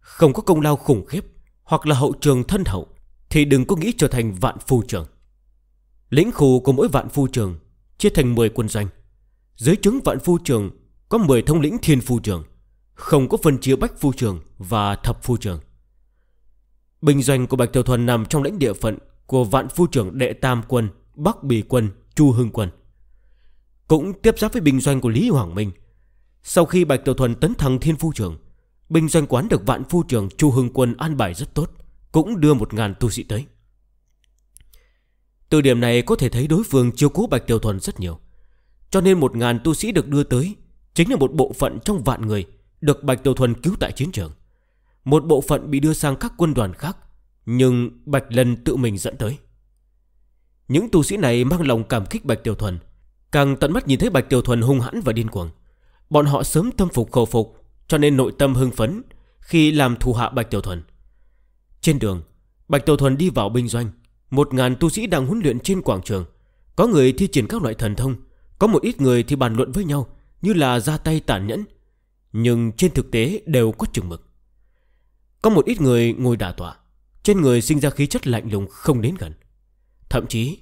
Không có công lao khủng khiếp Hoặc là hậu trường thân hậu thì đừng có nghĩ trở thành vạn phu trường. Lĩnh khu của mỗi vạn phu trường Chia thành 10 quân doanh Dưới chứng vạn phu trường Có 10 thông lĩnh thiên phu trường Không có phân chia bách phu trường Và thập phu trường Bình doanh của Bạch Tiểu Thuần nằm trong lãnh địa phận Của vạn phu trường đệ tam quân Bắc Bì quân, Chu Hưng quân Cũng tiếp giáp với bình doanh của Lý Hoàng Minh Sau khi Bạch Tiểu Thuần tấn thăng thiên phu trường Bình doanh quán được vạn phu trường Chu Hưng quân an bài rất tốt cũng đưa một ngàn tu sĩ tới. Từ điểm này có thể thấy đối phương chiêu cố Bạch Tiểu Thuần rất nhiều. Cho nên một ngàn tu sĩ được đưa tới chính là một bộ phận trong vạn người được Bạch Tiểu Thuần cứu tại chiến trường. Một bộ phận bị đưa sang các quân đoàn khác nhưng Bạch Lân tự mình dẫn tới. Những tu sĩ này mang lòng cảm kích Bạch Tiểu Thuần Càng tận mắt nhìn thấy Bạch Tiểu Thuần hung hãn và điên cuồng Bọn họ sớm tâm phục khẩu phục Cho nên nội tâm hưng phấn Khi làm thù hạ Bạch Tiểu Thuần trên đường Bạch Tổ Thuần đi vào binh doanh Một ngàn tu sĩ đang huấn luyện trên quảng trường Có người thi triển các loại thần thông Có một ít người thì bàn luận với nhau Như là ra tay tàn nhẫn Nhưng trên thực tế đều có chừng mực Có một ít người ngồi đả tọa Trên người sinh ra khí chất lạnh lùng không đến gần Thậm chí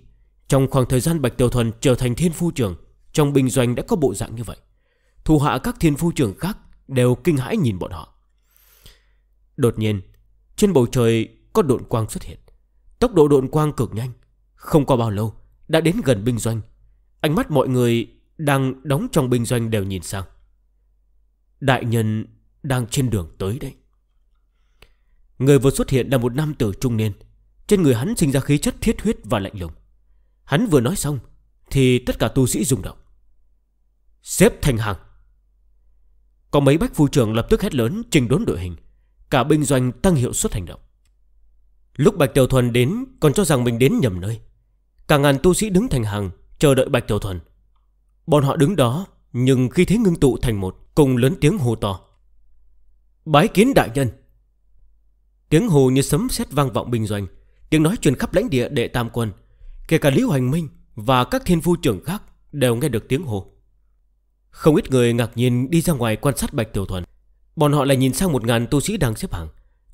Trong khoảng thời gian Bạch Tiểu Thuần trở thành thiên phu trưởng Trong binh doanh đã có bộ dạng như vậy Thù hạ các thiên phu trưởng khác Đều kinh hãi nhìn bọn họ Đột nhiên trên bầu trời có độn quang xuất hiện Tốc độ độn quang cực nhanh Không qua bao lâu đã đến gần binh doanh Ánh mắt mọi người đang đóng trong binh doanh đều nhìn sang Đại nhân đang trên đường tới đây Người vừa xuất hiện là một nam tử trung niên Trên người hắn sinh ra khí chất thiết huyết và lạnh lùng Hắn vừa nói xong Thì tất cả tu sĩ rung động Xếp thành hàng Có mấy bách phu trưởng lập tức hét lớn Trình đốn đội hình Cả binh doanh tăng hiệu suất hành động Lúc Bạch Tiểu Thuần đến Còn cho rằng mình đến nhầm nơi Cả ngàn tu sĩ đứng thành hàng Chờ đợi Bạch Tiểu Thuần Bọn họ đứng đó Nhưng khi thấy ngưng tụ thành một Cùng lớn tiếng hô to Bái kiến đại nhân Tiếng hô như sấm sét vang vọng bình doanh Tiếng nói truyền khắp lãnh địa đệ tam quân Kể cả Liễu Hành Minh Và các thiên phu trưởng khác Đều nghe được tiếng hô. Không ít người ngạc nhiên đi ra ngoài quan sát Bạch Tiểu Thuần Bọn họ lại nhìn sang một ngàn tu sĩ đang xếp hàng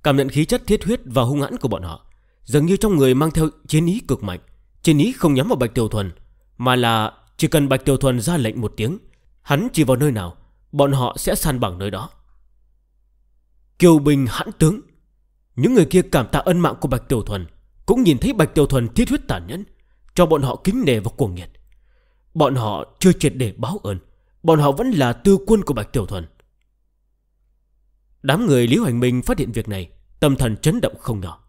Cảm nhận khí chất thiết huyết và hung hãn của bọn họ Dường như trong người mang theo chiến ý cực mạnh Chiến ý không nhắm vào Bạch Tiểu Thuần Mà là chỉ cần Bạch Tiểu Thuần ra lệnh một tiếng Hắn chỉ vào nơi nào Bọn họ sẽ săn bằng nơi đó Kiều Bình hãn tướng Những người kia cảm tạ ân mạng của Bạch Tiểu Thuần Cũng nhìn thấy Bạch Tiểu Thuần thiết huyết tàn nhẫn Cho bọn họ kính nề và cuồng nhiệt Bọn họ chưa triệt để báo ơn Bọn họ vẫn là tư quân của Bạch Tiểu Thuần Đám người Lý Hoành Minh phát hiện việc này Tâm thần chấn động không nhỏ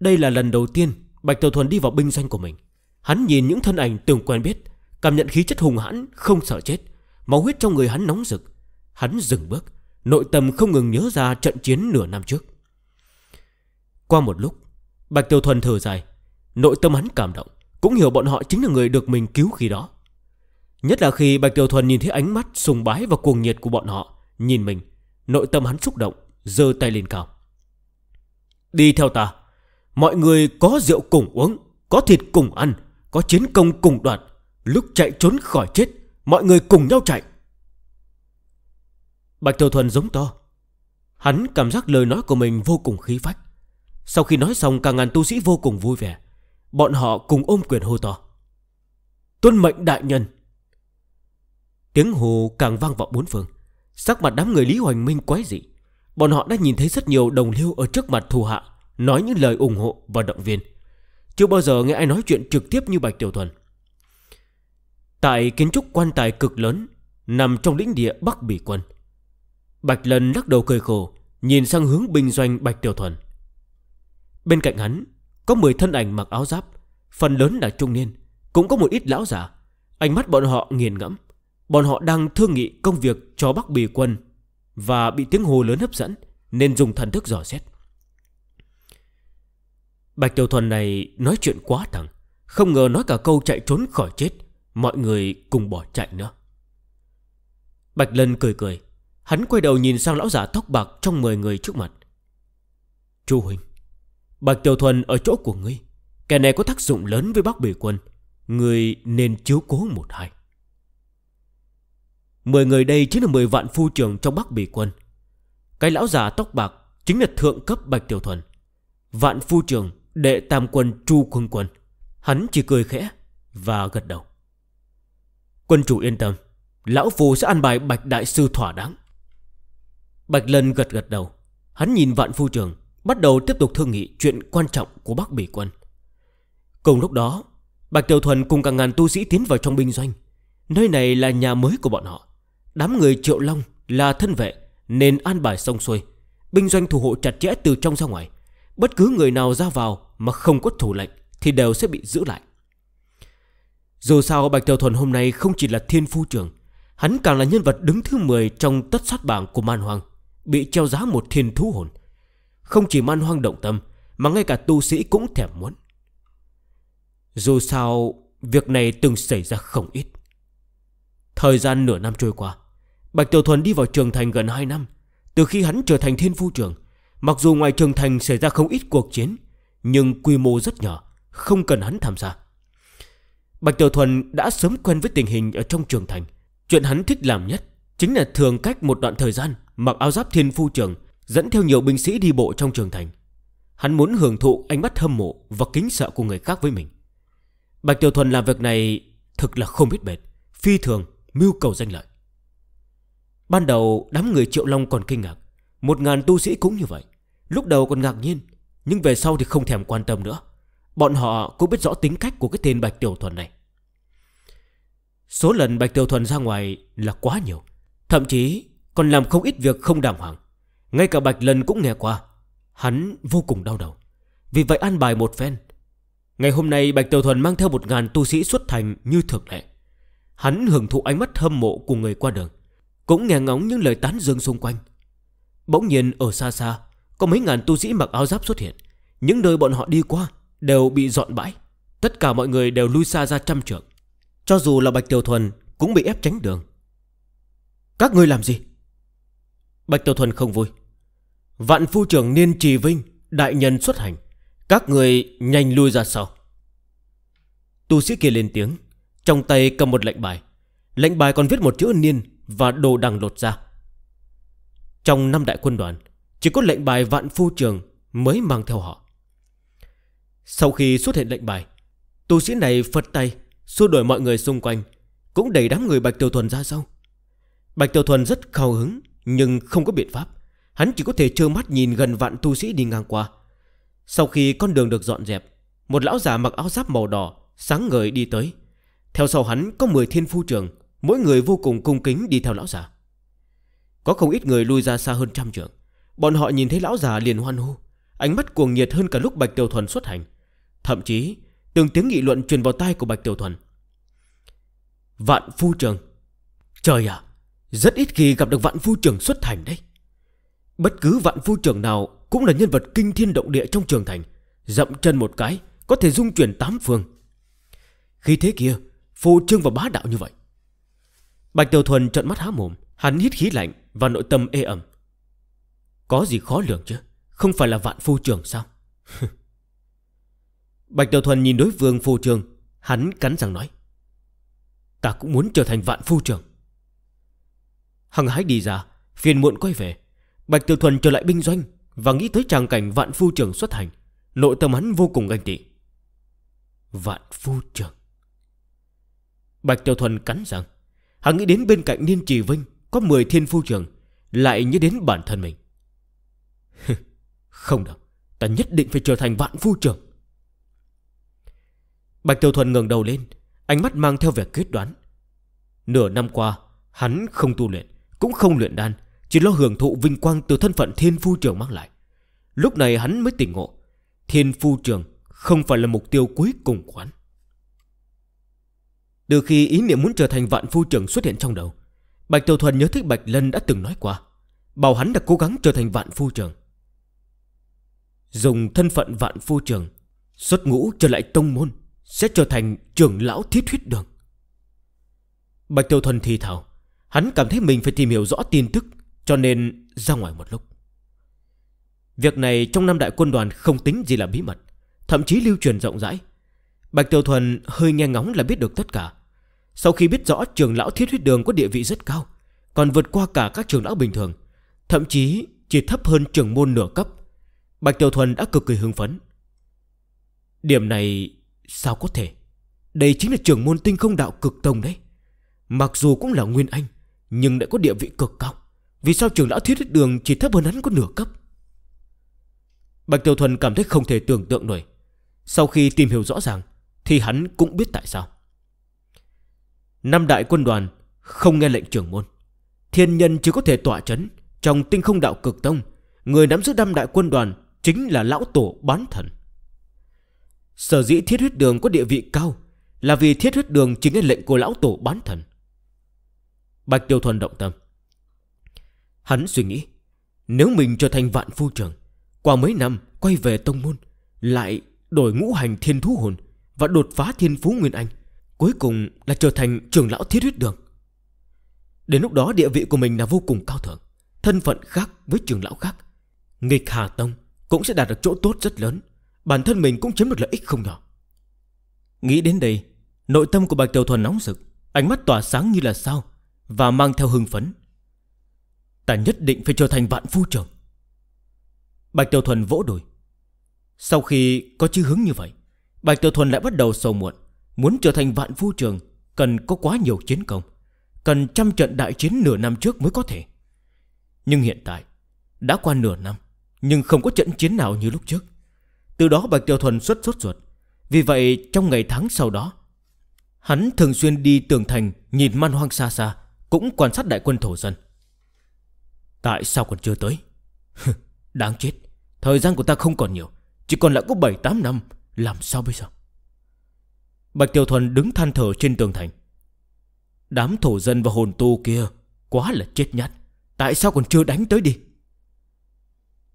Đây là lần đầu tiên Bạch Tiểu Thuần đi vào binh doanh của mình Hắn nhìn những thân ảnh từng quen biết Cảm nhận khí chất hùng hãn không sợ chết Máu huyết trong người hắn nóng rực Hắn dừng bước Nội tâm không ngừng nhớ ra trận chiến nửa năm trước Qua một lúc Bạch Tiểu Thuần thở dài Nội tâm hắn cảm động Cũng hiểu bọn họ chính là người được mình cứu khi đó Nhất là khi Bạch Tiểu Thuần nhìn thấy ánh mắt sùng bái và cuồng nhiệt của bọn họ Nhìn mình Nội tâm hắn xúc động giơ tay lên cao Đi theo ta Mọi người có rượu cùng uống Có thịt cùng ăn Có chiến công cùng đoạt Lúc chạy trốn khỏi chết Mọi người cùng nhau chạy Bạch Tiểu Thuần giống to Hắn cảm giác lời nói của mình vô cùng khí phách Sau khi nói xong cả ngàn tu sĩ vô cùng vui vẻ Bọn họ cùng ôm quyền hô to Tuân mệnh đại nhân Tiếng hồ càng vang vọng bốn phương Sắc mặt đám người Lý Hoành Minh quái dị Bọn họ đã nhìn thấy rất nhiều đồng liêu ở trước mặt thù hạ Nói những lời ủng hộ và động viên Chưa bao giờ nghe ai nói chuyện trực tiếp như Bạch Tiểu Thuần Tại kiến trúc quan tài cực lớn Nằm trong lĩnh địa Bắc Bỉ Quân Bạch Lân lắc đầu cười khổ Nhìn sang hướng bình doanh Bạch Tiểu Thuần Bên cạnh hắn Có 10 thân ảnh mặc áo giáp Phần lớn là trung niên Cũng có một ít lão giả Ánh mắt bọn họ nghiền ngẫm Bọn họ đang thương nghị công việc cho Bắc Bì Quân Và bị tiếng hồ lớn hấp dẫn Nên dùng thần thức dò xét Bạch Tiểu Thuần này nói chuyện quá thẳng Không ngờ nói cả câu chạy trốn khỏi chết Mọi người cùng bỏ chạy nữa Bạch Lân cười cười Hắn quay đầu nhìn sang lão giả tóc bạc Trong 10 người trước mặt Chu Huỳnh Bạch Tiểu Thuần ở chỗ của ngươi Kẻ này có tác dụng lớn với bác bỉ quân Ngươi nên chiếu cố một hai Mười người đây chính là mười vạn phu trường trong Bắc Bỉ Quân Cái lão già tóc bạc Chính là thượng cấp Bạch Tiểu Thuần Vạn phu trường đệ tam quân Chu Quân Quân Hắn chỉ cười khẽ Và gật đầu Quân chủ yên tâm Lão Phu sẽ an bài Bạch Đại Sư thỏa đáng Bạch Lân gật gật đầu Hắn nhìn vạn phu trường Bắt đầu tiếp tục thương nghị chuyện quan trọng của Bắc Bỉ Quân Cùng lúc đó Bạch Tiểu Thuần cùng cả ngàn tu sĩ tiến vào trong binh doanh Nơi này là nhà mới của bọn họ Đám người Triệu Long là thân vệ Nên an bài xong xuôi Binh doanh thủ hộ chặt chẽ từ trong ra ngoài Bất cứ người nào ra vào mà không có thủ lệnh Thì đều sẽ bị giữ lại Dù sao Bạch Tiểu Thuần hôm nay không chỉ là thiên phu trưởng Hắn càng là nhân vật đứng thứ 10 trong tất sát bảng của Man Hoàng Bị treo giá một thiên thú hồn Không chỉ Man Hoang động tâm Mà ngay cả tu sĩ cũng thèm muốn Dù sao Việc này từng xảy ra không ít Thời gian nửa năm trôi qua Bạch Tiểu Thuần đi vào trường thành gần 2 năm Từ khi hắn trở thành thiên phu trưởng Mặc dù ngoài trường thành xảy ra không ít cuộc chiến Nhưng quy mô rất nhỏ Không cần hắn tham gia Bạch Tiểu Thuần đã sớm quen với tình hình ở trong trường thành Chuyện hắn thích làm nhất Chính là thường cách một đoạn thời gian Mặc áo giáp thiên phu trưởng Dẫn theo nhiều binh sĩ đi bộ trong trường thành Hắn muốn hưởng thụ ánh mắt hâm mộ Và kính sợ của người khác với mình Bạch Tiểu Thuần làm việc này Thực là không biết mệt Phi thường, mưu cầu danh lợi Ban đầu đám người Triệu Long còn kinh ngạc Một ngàn tu sĩ cũng như vậy Lúc đầu còn ngạc nhiên Nhưng về sau thì không thèm quan tâm nữa Bọn họ cũng biết rõ tính cách của cái tên Bạch Tiểu Thuần này Số lần Bạch Tiểu Thuần ra ngoài là quá nhiều Thậm chí còn làm không ít việc không đàng hoàng Ngay cả Bạch lân cũng nghe qua Hắn vô cùng đau đầu Vì vậy an bài một phen Ngày hôm nay Bạch Tiểu Thuần mang theo một ngàn tu sĩ xuất thành như thực lệ Hắn hưởng thụ ánh mắt hâm mộ của người qua đường cũng nghe ngóng những lời tán dương xung quanh Bỗng nhiên ở xa xa Có mấy ngàn tu sĩ mặc áo giáp xuất hiện Những nơi bọn họ đi qua đều bị dọn bãi Tất cả mọi người đều lui xa ra trăm trượng Cho dù là Bạch Tiểu Thuần Cũng bị ép tránh đường Các người làm gì Bạch Tiểu Thuần không vui Vạn phu trưởng Niên Trì Vinh Đại nhân xuất hành Các người nhanh lui ra sau Tu sĩ kia lên tiếng Trong tay cầm một lệnh bài Lệnh bài còn viết một chữ Niên và đồ đằng lột ra Trong năm đại quân đoàn Chỉ có lệnh bài vạn phu trường mới mang theo họ Sau khi xuất hiện lệnh bài Tu sĩ này phật tay Xua đuổi mọi người xung quanh Cũng đẩy đám người Bạch Tiểu Thuần ra sau Bạch Tiểu Thuần rất khao hứng Nhưng không có biện pháp Hắn chỉ có thể trơ mắt nhìn gần vạn tu sĩ đi ngang qua Sau khi con đường được dọn dẹp Một lão già mặc áo giáp màu đỏ Sáng ngời đi tới Theo sau hắn có 10 thiên phu trường Mỗi người vô cùng cung kính đi theo lão già Có không ít người lui ra xa hơn trăm trượng Bọn họ nhìn thấy lão già liền hoan hô Ánh mắt cuồng nhiệt hơn cả lúc Bạch Tiểu Thuần xuất hành Thậm chí Từng tiếng nghị luận truyền vào tai của Bạch Tiểu Thuần Vạn phu trường Trời ạ Rất ít khi gặp được vạn phu trường xuất hành đấy Bất cứ vạn phu trường nào Cũng là nhân vật kinh thiên động địa trong trường thành Dậm chân một cái Có thể dung chuyển tám phương Khi thế kia phu trương và bá đạo như vậy Bạch Tiểu Thuần trận mắt há mồm Hắn hít khí lạnh và nội tâm ê ẩm Có gì khó lường chứ Không phải là vạn phu trường sao Bạch Tiểu Thuần nhìn đối vương phu trường Hắn cắn răng nói Ta cũng muốn trở thành vạn phu trường Hằng hái đi ra Phiền muộn quay về Bạch Tiểu Thuần trở lại binh doanh Và nghĩ tới tràng cảnh vạn phu trường xuất hành Nội tâm hắn vô cùng ganh tị Vạn phu trường Bạch Tiểu Thuần cắn răng Hắn nghĩ đến bên cạnh Niên Trì Vinh Có 10 thiên phu trường Lại nhớ đến bản thân mình Không đâu Ta nhất định phải trở thành vạn phu trường Bạch Tiểu Thuần ngừng đầu lên Ánh mắt mang theo vẻ kết đoán Nửa năm qua Hắn không tu luyện Cũng không luyện đan Chỉ lo hưởng thụ vinh quang từ thân phận thiên phu trường mang lại Lúc này hắn mới tỉnh ngộ Thiên phu trường không phải là mục tiêu cuối cùng của hắn từ khi ý niệm muốn trở thành vạn phu trưởng xuất hiện trong đầu Bạch Tiểu Thuần nhớ thích Bạch Lân đã từng nói qua Bảo hắn đã cố gắng trở thành vạn phu trưởng Dùng thân phận vạn phu trưởng Xuất ngũ trở lại tông môn Sẽ trở thành trưởng lão thiết huyết đường Bạch Tiểu Thuần thì thảo Hắn cảm thấy mình phải tìm hiểu rõ tin tức Cho nên ra ngoài một lúc Việc này trong năm đại quân đoàn không tính gì là bí mật Thậm chí lưu truyền rộng rãi Bạch Tiểu Thuần hơi nghe ngóng là biết được tất cả sau khi biết rõ trường lão thiết huyết đường có địa vị rất cao Còn vượt qua cả các trường lão bình thường Thậm chí chỉ thấp hơn trường môn nửa cấp Bạch Tiểu Thuần đã cực kỳ hưng phấn Điểm này sao có thể Đây chính là trường môn tinh không đạo cực tông đấy Mặc dù cũng là Nguyên Anh Nhưng lại có địa vị cực cao Vì sao trường lão thiết huyết đường chỉ thấp hơn hắn có nửa cấp Bạch Tiểu Thuần cảm thấy không thể tưởng tượng nổi Sau khi tìm hiểu rõ ràng Thì hắn cũng biết tại sao Năm đại quân đoàn không nghe lệnh trưởng môn Thiên nhân chỉ có thể tỏa chấn Trong tinh không đạo cực tông Người nắm giữ năm đại quân đoàn Chính là lão tổ bán thần Sở dĩ thiết huyết đường có địa vị cao Là vì thiết huyết đường chính nghe lệnh của lão tổ bán thần Bạch Tiêu Thuần động tâm Hắn suy nghĩ Nếu mình trở thành vạn phu trưởng Qua mấy năm quay về tông môn Lại đổi ngũ hành thiên thú hồn Và đột phá thiên phú nguyên anh Cuối cùng là trở thành trưởng lão thiết huyết đường Đến lúc đó địa vị của mình là vô cùng cao thượng Thân phận khác với trưởng lão khác Nghịch Hà Tông cũng sẽ đạt được chỗ tốt rất lớn Bản thân mình cũng chiếm được lợi ích không nhỏ Nghĩ đến đây Nội tâm của Bạch Tiểu Thuần nóng rực Ánh mắt tỏa sáng như là sao Và mang theo hưng phấn Ta nhất định phải trở thành vạn phu trưởng Bạch Tiểu Thuần vỗ đùi Sau khi có chí hướng như vậy Bạch Tiểu Thuần lại bắt đầu sầu muộn Muốn trở thành vạn phu trường Cần có quá nhiều chiến công Cần trăm trận đại chiến nửa năm trước mới có thể Nhưng hiện tại Đã qua nửa năm Nhưng không có trận chiến nào như lúc trước Từ đó Bạch Tiêu Thuần xuất sốt ruột Vì vậy trong ngày tháng sau đó Hắn thường xuyên đi tường thành Nhìn man hoang xa xa Cũng quan sát đại quân thổ dân Tại sao còn chưa tới Đáng chết Thời gian của ta không còn nhiều Chỉ còn lại có 7-8 năm Làm sao bây giờ Bạch tiểu Thuần đứng than thở trên tường thành Đám thổ dân và hồn tu kia Quá là chết nhát Tại sao còn chưa đánh tới đi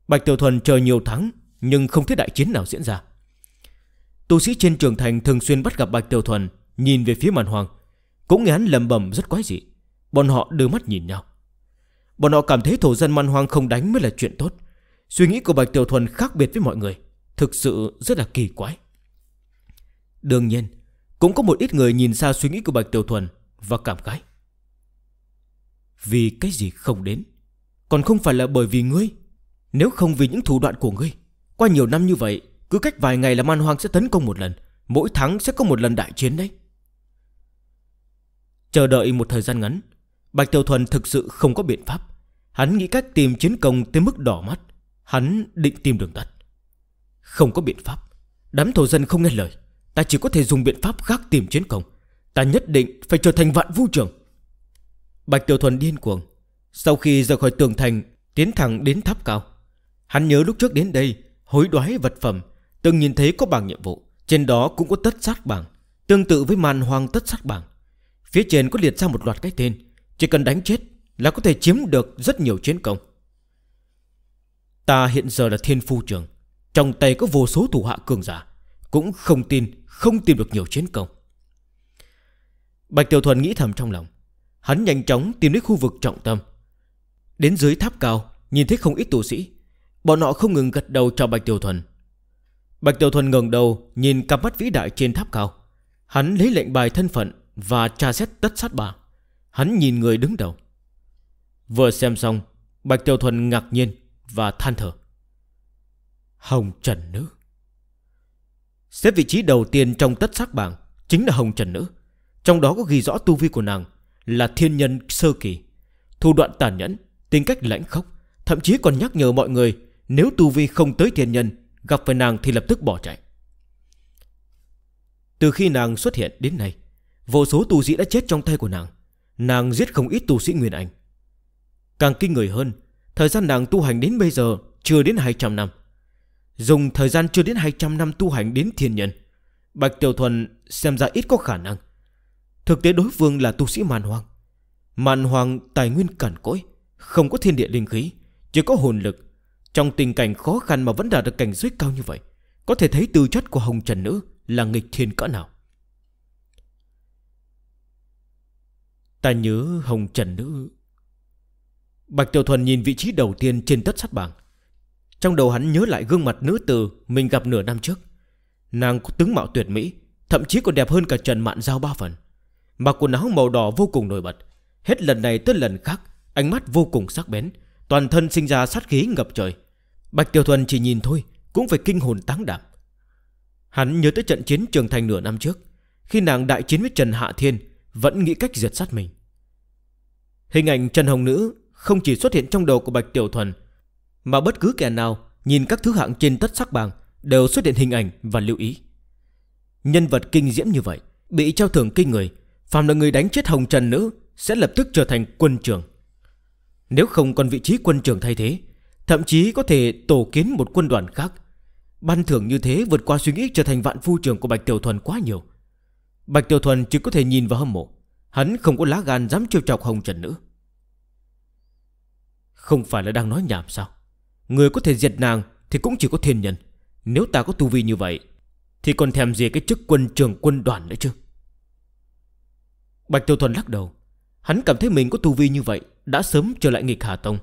Bạch Tiểu Thuần chờ nhiều tháng Nhưng không thấy đại chiến nào diễn ra Tu sĩ trên trường thành thường xuyên bắt gặp Bạch Tiểu Thuần Nhìn về phía màn hoàng Cũng nghe hắn lầm bầm rất quái dị Bọn họ đưa mắt nhìn nhau Bọn họ cảm thấy thổ dân màn hoàng không đánh mới là chuyện tốt Suy nghĩ của Bạch Tiểu Thuần khác biệt với mọi người Thực sự rất là kỳ quái Đương nhiên cũng có một ít người nhìn xa suy nghĩ của Bạch Tiểu Thuần Và cảm khái Vì cái gì không đến Còn không phải là bởi vì ngươi Nếu không vì những thủ đoạn của ngươi Qua nhiều năm như vậy Cứ cách vài ngày là man hoang sẽ tấn công một lần Mỗi tháng sẽ có một lần đại chiến đấy Chờ đợi một thời gian ngắn Bạch Tiểu Thuần thực sự không có biện pháp Hắn nghĩ cách tìm chiến công tới mức đỏ mắt Hắn định tìm đường tắt Không có biện pháp Đám thổ dân không nghe lời Ta chỉ có thể dùng biện pháp khác tìm chiến công Ta nhất định phải trở thành vạn vũ trưởng Bạch Tiểu Thuần điên cuồng Sau khi rời khỏi tường thành Tiến thẳng đến tháp cao Hắn nhớ lúc trước đến đây Hối đoái vật phẩm Từng nhìn thấy có bảng nhiệm vụ Trên đó cũng có tất sát bảng Tương tự với màn hoang tất sát bảng Phía trên có liệt ra một loạt cái tên Chỉ cần đánh chết là có thể chiếm được rất nhiều chiến công Ta hiện giờ là thiên phu trường Trong tay có vô số thủ hạ cường giả Cũng không tin không tìm được nhiều chiến công Bạch Tiểu Thuần nghĩ thầm trong lòng Hắn nhanh chóng tìm đến khu vực trọng tâm Đến dưới tháp cao Nhìn thấy không ít tù sĩ Bọn họ không ngừng gật đầu cho Bạch Tiểu Thuần Bạch Tiểu Thuần ngẩng đầu Nhìn cặp mắt vĩ đại trên tháp cao Hắn lấy lệnh bài thân phận Và tra xét tất sát bà Hắn nhìn người đứng đầu Vừa xem xong Bạch Tiểu Thuần ngạc nhiên Và than thở Hồng Trần Nữ Xếp vị trí đầu tiên trong tất sắc bảng Chính là Hồng Trần Nữ Trong đó có ghi rõ tu vi của nàng Là thiên nhân sơ kỳ Thủ đoạn tàn nhẫn, tính cách lãnh khốc Thậm chí còn nhắc nhở mọi người Nếu tu vi không tới thiên nhân Gặp phải nàng thì lập tức bỏ chạy Từ khi nàng xuất hiện đến nay Vô số tu sĩ đã chết trong tay của nàng Nàng giết không ít tu sĩ Nguyên Anh Càng kinh người hơn Thời gian nàng tu hành đến bây giờ Chưa đến 200 năm Dùng thời gian chưa đến 200 năm tu hành đến thiên nhân Bạch Tiểu Thuần xem ra ít có khả năng Thực tế đối phương là tu sĩ màn hoàng Màn hoàng tài nguyên cản cỗi Không có thiên địa linh khí Chỉ có hồn lực Trong tình cảnh khó khăn mà vẫn đạt được cảnh giới cao như vậy Có thể thấy tư chất của Hồng Trần Nữ Là nghịch thiên cỡ nào Ta nhớ Hồng Trần Nữ Bạch Tiểu Thuần nhìn vị trí đầu tiên trên tất sắt bảng trong đầu hắn nhớ lại gương mặt nữ tử Mình gặp nửa năm trước Nàng có tướng mạo tuyệt mỹ Thậm chí còn đẹp hơn cả Trần Mạn Giao ba phần Mặc quần áo màu đỏ vô cùng nổi bật Hết lần này tới lần khác Ánh mắt vô cùng sắc bén Toàn thân sinh ra sát khí ngập trời Bạch Tiểu Thuần chỉ nhìn thôi Cũng phải kinh hồn táng đạm Hắn nhớ tới trận chiến trường thành nửa năm trước Khi nàng đại chiến với Trần Hạ Thiên Vẫn nghĩ cách diệt sát mình Hình ảnh Trần Hồng Nữ Không chỉ xuất hiện trong đầu của Bạch Tiểu Thuần mà bất cứ kẻ nào nhìn các thứ hạng trên tất sắc bảng đều xuất hiện hình ảnh và lưu ý. Nhân vật kinh diễm như vậy, bị trao thưởng kinh người, phàm là người đánh chết Hồng Trần Nữ sẽ lập tức trở thành quân trưởng. Nếu không còn vị trí quân trưởng thay thế, thậm chí có thể tổ kiến một quân đoàn khác. Ban thưởng như thế vượt qua suy nghĩ trở thành vạn phu trưởng của Bạch Tiểu Thuần quá nhiều. Bạch Tiểu Thuần chỉ có thể nhìn vào hâm mộ, hắn không có lá gan dám trêu chọc Hồng Trần Nữ. Không phải là đang nói nhảm sao? Người có thể diệt nàng Thì cũng chỉ có thiên nhân Nếu ta có tu vi như vậy Thì còn thèm gì cái chức quân trưởng quân đoàn nữa chứ Bạch Tiêu Thuần lắc đầu Hắn cảm thấy mình có tu vi như vậy Đã sớm trở lại nghịch Hà Tông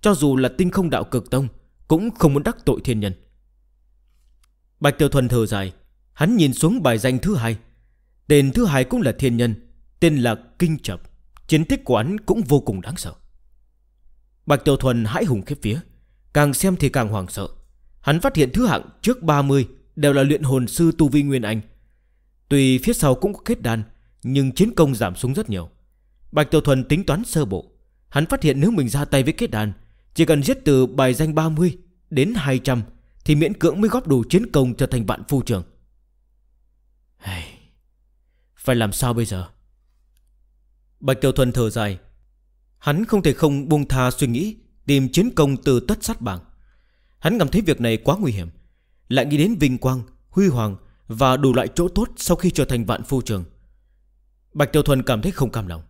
Cho dù là tinh không đạo cực Tông Cũng không muốn đắc tội thiên nhân Bạch Tiêu Thuần thở dài Hắn nhìn xuống bài danh thứ hai Tên thứ hai cũng là thiên nhân Tên là Kinh Chập Chiến tích của hắn cũng vô cùng đáng sợ Bạch tiêu Thuần hãi hùng khép phía Càng xem thì càng hoảng sợ Hắn phát hiện thứ hạng trước 30 Đều là luyện hồn sư Tu Vi Nguyên Anh Tuy phía sau cũng có kết đan Nhưng chiến công giảm xuống rất nhiều Bạch Tiểu Thuần tính toán sơ bộ Hắn phát hiện nếu mình ra tay với kết đan Chỉ cần giết từ bài danh 30 đến 200 Thì miễn cưỡng mới góp đủ chiến công trở thành bạn phu trường hey, Phải làm sao bây giờ Bạch Tiểu Thuần thở dài Hắn không thể không buông tha suy nghĩ Tìm chiến công từ tất sát bảng Hắn cảm thấy việc này quá nguy hiểm Lại nghĩ đến vinh quang, huy hoàng Và đủ loại chỗ tốt sau khi trở thành vạn phu trường Bạch Tiểu Thuần cảm thấy không cam lòng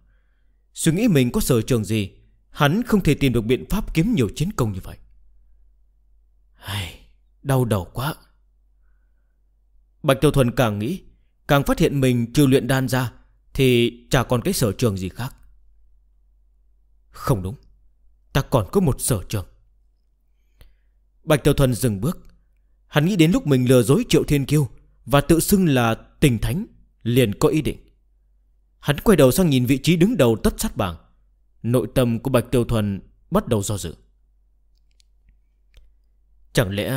Suy nghĩ mình có sở trường gì Hắn không thể tìm được biện pháp kiếm nhiều chiến công như vậy Hay, Đau đầu quá Bạch Tiểu Thuần càng nghĩ Càng phát hiện mình trừ luyện đan ra Thì chả còn cái sở trường gì khác Không đúng Ta còn có một sở trường Bạch Tiểu Thuần dừng bước Hắn nghĩ đến lúc mình lừa dối Triệu Thiên Kiêu Và tự xưng là tình thánh Liền có ý định Hắn quay đầu sang nhìn vị trí đứng đầu tất sát bảng Nội tâm của Bạch Tiểu Thuần Bắt đầu do dự Chẳng lẽ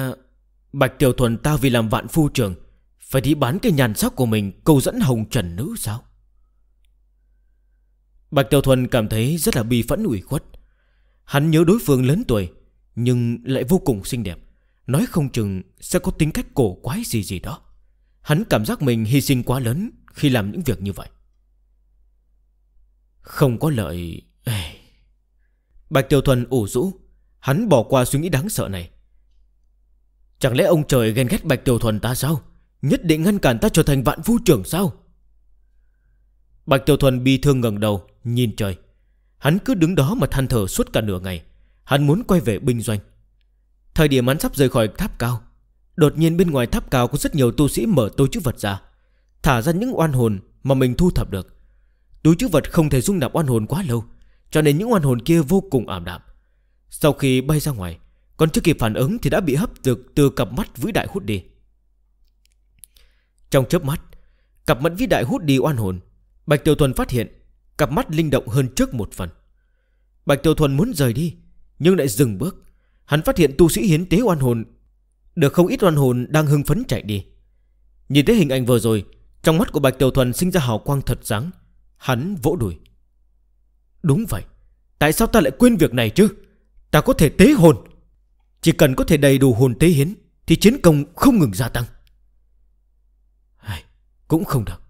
Bạch Tiểu Thuần ta vì làm vạn phu trường Phải đi bán cái nhàn sắc của mình câu dẫn hồng trần nữ sao Bạch Tiểu Thuần cảm thấy rất là bi phẫn ủy khuất Hắn nhớ đối phương lớn tuổi Nhưng lại vô cùng xinh đẹp Nói không chừng sẽ có tính cách cổ quái gì gì đó Hắn cảm giác mình hy sinh quá lớn Khi làm những việc như vậy Không có lợi Ê... Bạch Tiểu Thuần ủ rũ Hắn bỏ qua suy nghĩ đáng sợ này Chẳng lẽ ông trời ghen ghét Bạch Tiểu Thuần ta sao Nhất định ngăn cản ta trở thành vạn vũ trưởng sao Bạch Tiểu Thuần bi thương ngần đầu Nhìn trời Hắn cứ đứng đó mà than thở suốt cả nửa ngày Hắn muốn quay về binh doanh Thời điểm hắn sắp rời khỏi tháp cao Đột nhiên bên ngoài tháp cao có rất nhiều tu sĩ mở túi chữ vật ra Thả ra những oan hồn mà mình thu thập được Túi chữ vật không thể dung nạp oan hồn quá lâu Cho nên những oan hồn kia vô cùng ảm đạm Sau khi bay ra ngoài Còn chưa kịp phản ứng thì đã bị hấp được từ cặp mắt vĩ đại hút đi Trong chớp mắt Cặp mắt vĩ đại hút đi oan hồn Bạch Tiểu Thuần phát hiện Cặp mắt linh động hơn trước một phần Bạch Tiểu Thuần muốn rời đi Nhưng lại dừng bước Hắn phát hiện tu sĩ hiến tế oan hồn Được không ít oan hồn đang hưng phấn chạy đi Nhìn thấy hình ảnh vừa rồi Trong mắt của Bạch Tiểu Thuần sinh ra hào quang thật sáng Hắn vỗ đùi Đúng vậy Tại sao ta lại quên việc này chứ Ta có thể tế hồn Chỉ cần có thể đầy đủ hồn tế hiến Thì chiến công không ngừng gia tăng Ai, Cũng không được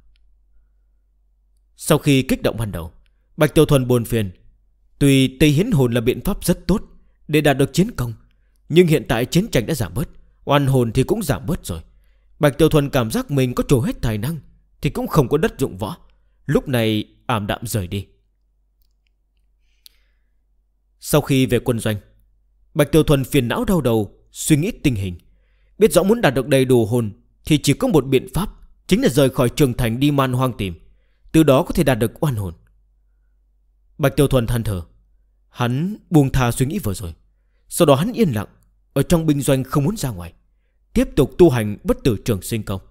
sau khi kích động ban đầu Bạch Tiểu Thuần buồn phiền tuy Tây Hiến Hồn là biện pháp rất tốt Để đạt được chiến công Nhưng hiện tại chiến tranh đã giảm bớt Oan hồn thì cũng giảm bớt rồi Bạch Tiểu Thuần cảm giác mình có trổ hết tài năng Thì cũng không có đất dụng võ Lúc này ảm đạm rời đi Sau khi về quân doanh Bạch Tiểu Thuần phiền não đau đầu Suy nghĩ tình hình Biết rõ muốn đạt được đầy đủ hồn Thì chỉ có một biện pháp Chính là rời khỏi trường thành đi man hoang tìm từ đó có thể đạt được oan hồn Bạch Tiêu Thuần than thở Hắn buông tha suy nghĩ vừa rồi Sau đó hắn yên lặng Ở trong binh doanh không muốn ra ngoài Tiếp tục tu hành bất tử trường sinh công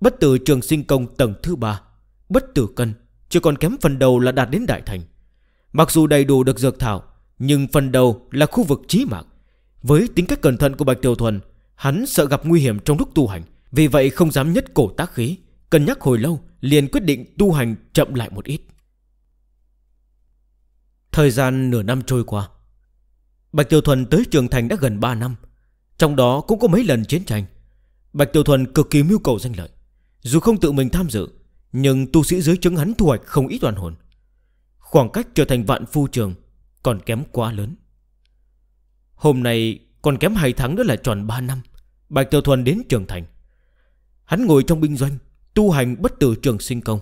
Bất tử trường sinh công tầng thứ 3 Bất tử cân Chỉ còn kém phần đầu là đạt đến đại thành Mặc dù đầy đủ được dược thảo Nhưng phần đầu là khu vực trí mạng Với tính cách cẩn thận của Bạch Tiêu Thuần Hắn sợ gặp nguy hiểm trong lúc tu hành Vì vậy không dám nhất cổ tác khí Cân nhắc hồi lâu liền quyết định tu hành chậm lại một ít Thời gian nửa năm trôi qua Bạch Tiểu Thuần tới Trường Thành đã gần 3 năm Trong đó cũng có mấy lần chiến tranh Bạch Tiểu Thuần cực kỳ mưu cầu danh lợi Dù không tự mình tham dự Nhưng tu sĩ dưới chứng hắn thu hoạch không ít toàn hồn Khoảng cách trở thành vạn phu trường Còn kém quá lớn Hôm nay còn kém 2 tháng nữa là tròn 3 năm Bạch Tiểu Thuần đến Trường Thành Hắn ngồi trong binh doanh Tu hành bất tử trường sinh công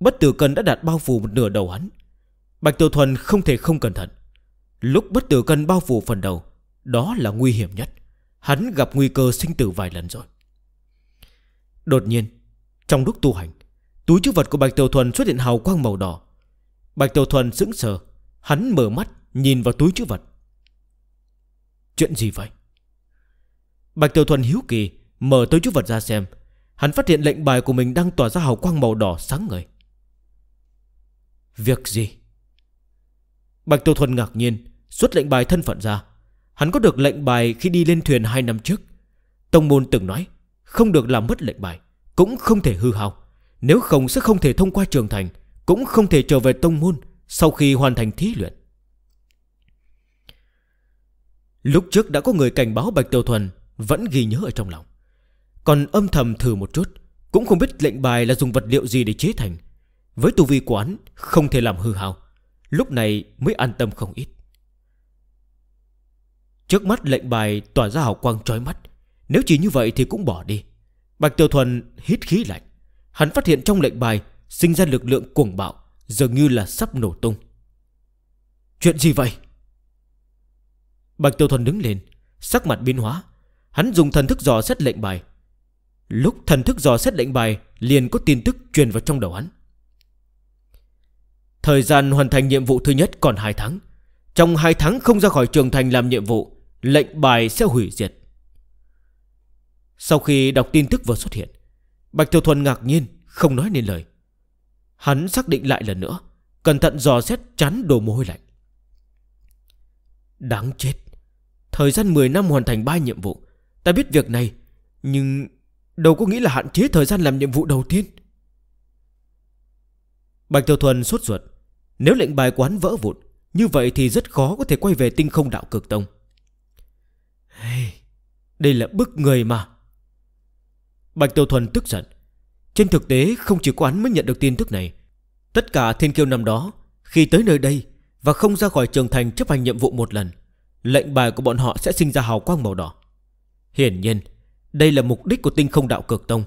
Bất tử cân đã đạt bao phủ một nửa đầu hắn Bạch Tiểu Thuần không thể không cẩn thận Lúc bất tử cân bao phủ phần đầu Đó là nguy hiểm nhất Hắn gặp nguy cơ sinh tử vài lần rồi Đột nhiên Trong lúc tu hành Túi chữ vật của Bạch Tiểu Thuần xuất hiện hào quang màu đỏ Bạch Tiểu Thuần sững sờ Hắn mở mắt nhìn vào túi chữ vật Chuyện gì vậy Bạch Tiểu Thuần hiếu kỳ Mở túi chữ vật ra xem Hắn phát hiện lệnh bài của mình đang tỏa ra hào quang màu đỏ sáng ngời Việc gì? Bạch Tiêu Thuần ngạc nhiên Xuất lệnh bài thân phận ra Hắn có được lệnh bài khi đi lên thuyền 2 năm trước Tông môn từng nói Không được làm mất lệnh bài Cũng không thể hư hao Nếu không sẽ không thể thông qua trường thành Cũng không thể trở về tông môn Sau khi hoàn thành thí luyện Lúc trước đã có người cảnh báo Bạch Tiêu Thuần Vẫn ghi nhớ ở trong lòng còn âm thầm thử một chút Cũng không biết lệnh bài là dùng vật liệu gì để chế thành Với tu vi của hắn Không thể làm hư hào Lúc này mới an tâm không ít Trước mắt lệnh bài tỏa ra hào quang trói mắt Nếu chỉ như vậy thì cũng bỏ đi Bạch Tiểu Thuần hít khí lạnh Hắn phát hiện trong lệnh bài Sinh ra lực lượng cuồng bạo Dường như là sắp nổ tung Chuyện gì vậy Bạch Tiểu Thuần đứng lên Sắc mặt biến hóa Hắn dùng thần thức dò xét lệnh bài Lúc thần thức dò xét lệnh bài liền có tin tức truyền vào trong đầu hắn Thời gian hoàn thành nhiệm vụ thứ nhất còn 2 tháng Trong 2 tháng không ra khỏi trường thành làm nhiệm vụ Lệnh bài sẽ hủy diệt Sau khi đọc tin tức vừa xuất hiện Bạch Tiểu Thuần ngạc nhiên Không nói nên lời Hắn xác định lại lần nữa Cẩn thận dò xét chắn đồ mồ hôi lạnh Đáng chết Thời gian 10 năm hoàn thành 3 nhiệm vụ Ta biết việc này Nhưng Đâu có nghĩ là hạn chế thời gian làm nhiệm vụ đầu tiên Bạch Tiểu Thuần sốt ruột Nếu lệnh bài quán vỡ vụn Như vậy thì rất khó có thể quay về tinh không đạo cực tông Đây là bức người mà Bạch Tiểu Thuần tức giận Trên thực tế không chỉ quán mới nhận được tin tức này Tất cả thiên kiêu năm đó Khi tới nơi đây Và không ra khỏi trường thành chấp hành nhiệm vụ một lần Lệnh bài của bọn họ sẽ sinh ra hào quang màu đỏ Hiển nhiên đây là mục đích của tinh không đạo cực tông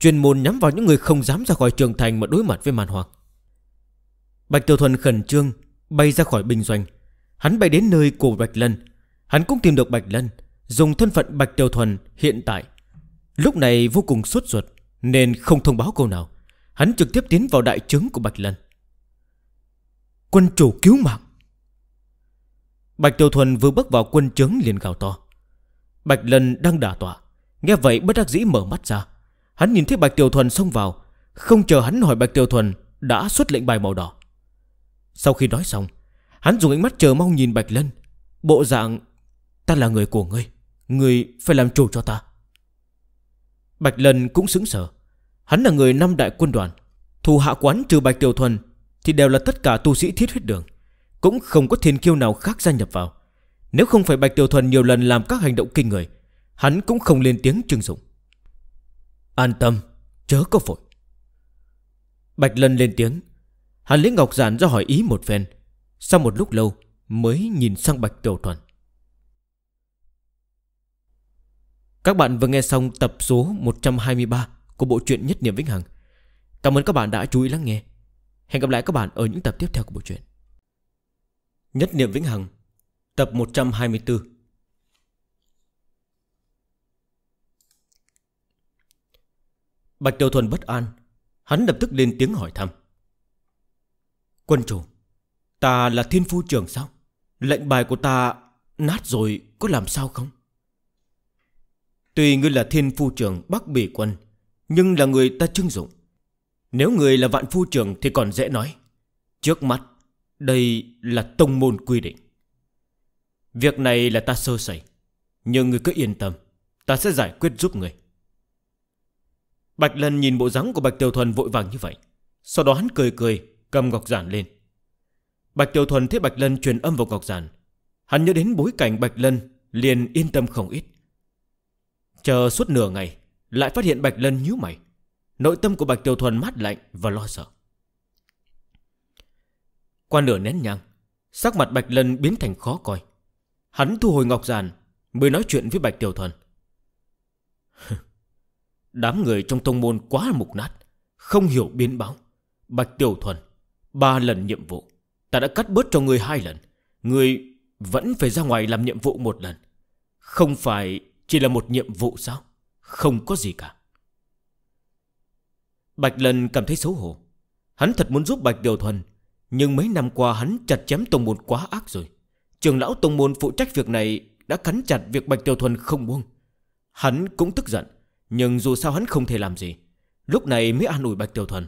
Chuyên môn nhắm vào những người không dám ra khỏi trường thành Mà đối mặt với màn hoặc Bạch Tiểu Thuần khẩn trương Bay ra khỏi bình doanh Hắn bay đến nơi của Bạch Lân Hắn cũng tìm được Bạch Lân Dùng thân phận Bạch Tiểu Thuần hiện tại Lúc này vô cùng suốt ruột Nên không thông báo câu nào Hắn trực tiếp tiến vào đại trướng của Bạch Lân Quân chủ cứu mạng Bạch Tiểu Thuần vừa bước vào quân trướng liền gào to Bạch Lân đang đả tỏa Nghe vậy bất đắc dĩ mở mắt ra Hắn nhìn thấy Bạch Tiểu Thuần xông vào Không chờ hắn hỏi Bạch Tiểu Thuần Đã xuất lệnh bài màu đỏ Sau khi nói xong Hắn dùng ánh mắt chờ mong nhìn Bạch Lân Bộ dạng Ta là người của ngươi Ngươi phải làm chủ cho ta Bạch Lân cũng xứng sở Hắn là người năm đại quân đoàn Thù hạ quán trừ Bạch Tiểu Thuần Thì đều là tất cả tu sĩ thiết huyết đường Cũng không có thiên kiêu nào khác gia nhập vào Nếu không phải Bạch Tiểu Thuần nhiều lần làm các hành động kinh người Hắn cũng không lên tiếng Trương dụng An tâm chớ có vội Bạch Lân lên tiếng Hắn lấy Ngọc Giản ra hỏi ý một phen Sau một lúc lâu Mới nhìn sang Bạch Tiểu thuần Các bạn vừa nghe xong tập số 123 Của bộ truyện Nhất Niệm Vĩnh Hằng Cảm ơn các bạn đã chú ý lắng nghe Hẹn gặp lại các bạn ở những tập tiếp theo của bộ truyện Nhất Niệm Vĩnh Hằng Tập 124 Bạch Tiêu Thuần bất an Hắn lập tức lên tiếng hỏi thăm Quân chủ Ta là thiên phu trưởng sao Lệnh bài của ta nát rồi Có làm sao không Tuy ngươi là thiên phu trưởng Bắc Bỉ Quân Nhưng là người ta trưng dụng Nếu người là vạn phu trưởng thì còn dễ nói Trước mắt Đây là tông môn quy định Việc này là ta sơ sẩy Nhưng người cứ yên tâm Ta sẽ giải quyết giúp người Bạch Lân nhìn bộ dáng của Bạch Tiêu Thuần vội vàng như vậy Sau đó hắn cười cười Cầm ngọc giản lên Bạch Tiêu Thuần thấy Bạch Lân truyền âm vào ngọc giản Hắn nhớ đến bối cảnh Bạch Lân Liền yên tâm không ít Chờ suốt nửa ngày Lại phát hiện Bạch Lân nhíu mày Nội tâm của Bạch Tiêu Thuần mát lạnh và lo sợ Qua nửa nén nhang Sắc mặt Bạch Lân biến thành khó coi Hắn thu hồi ngọc giản Mới nói chuyện với Bạch Tiêu Thuần Đám người trong tông môn quá mục nát Không hiểu biến báo Bạch Tiểu Thuần Ba lần nhiệm vụ Ta đã cắt bớt cho người hai lần Người vẫn phải ra ngoài làm nhiệm vụ một lần Không phải chỉ là một nhiệm vụ sao Không có gì cả Bạch Lần cảm thấy xấu hổ Hắn thật muốn giúp Bạch Tiểu Thuần Nhưng mấy năm qua hắn chặt chém tông môn quá ác rồi Trường lão tông môn phụ trách việc này Đã cắn chặt việc Bạch Tiểu Thuần không buông Hắn cũng tức giận nhưng dù sao hắn không thể làm gì Lúc này mới an ủi Bạch Tiểu Thuần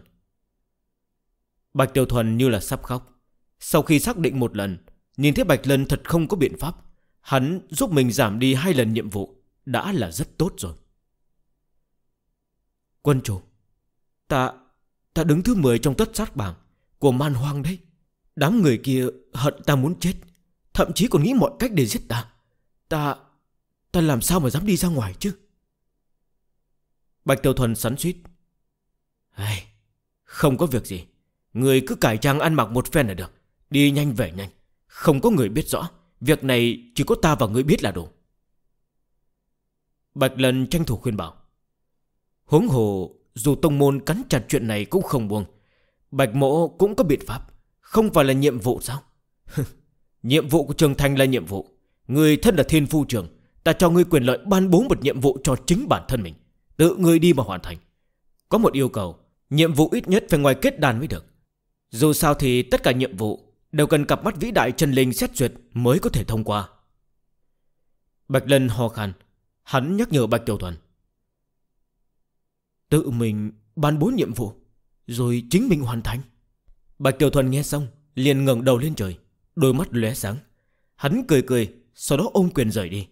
Bạch Tiểu Thuần như là sắp khóc Sau khi xác định một lần Nhìn thấy Bạch Lân thật không có biện pháp Hắn giúp mình giảm đi hai lần nhiệm vụ Đã là rất tốt rồi Quân chủ Ta Ta đứng thứ 10 trong tất sát bảng Của man hoang đấy Đám người kia hận ta muốn chết Thậm chí còn nghĩ mọi cách để giết ta Ta Ta làm sao mà dám đi ra ngoài chứ Bạch Tiểu Thuần sắn suýt hey, Không có việc gì Người cứ cải trang ăn mặc một phen là được Đi nhanh về nhanh Không có người biết rõ Việc này chỉ có ta và người biết là đủ Bạch Lần tranh thủ khuyên bảo Huống hồ Dù tông môn cắn chặt chuyện này cũng không buông Bạch mộ cũng có biện pháp Không phải là nhiệm vụ sao Nhiệm vụ của Trường Thành là nhiệm vụ Người thân là thiên phu trường Ta cho ngươi quyền lợi ban bố một nhiệm vụ cho chính bản thân mình Tự ngươi đi mà hoàn thành Có một yêu cầu Nhiệm vụ ít nhất phải ngoài kết đàn mới được Dù sao thì tất cả nhiệm vụ Đều cần cặp mắt vĩ đại chân linh xét duyệt Mới có thể thông qua Bạch Lân ho khăn Hắn nhắc nhở Bạch Tiểu Thuần Tự mình ban bố nhiệm vụ Rồi chính mình hoàn thành Bạch Tiểu Thuần nghe xong Liền ngẩng đầu lên trời Đôi mắt lóe sáng Hắn cười cười Sau đó ôm quyền rời đi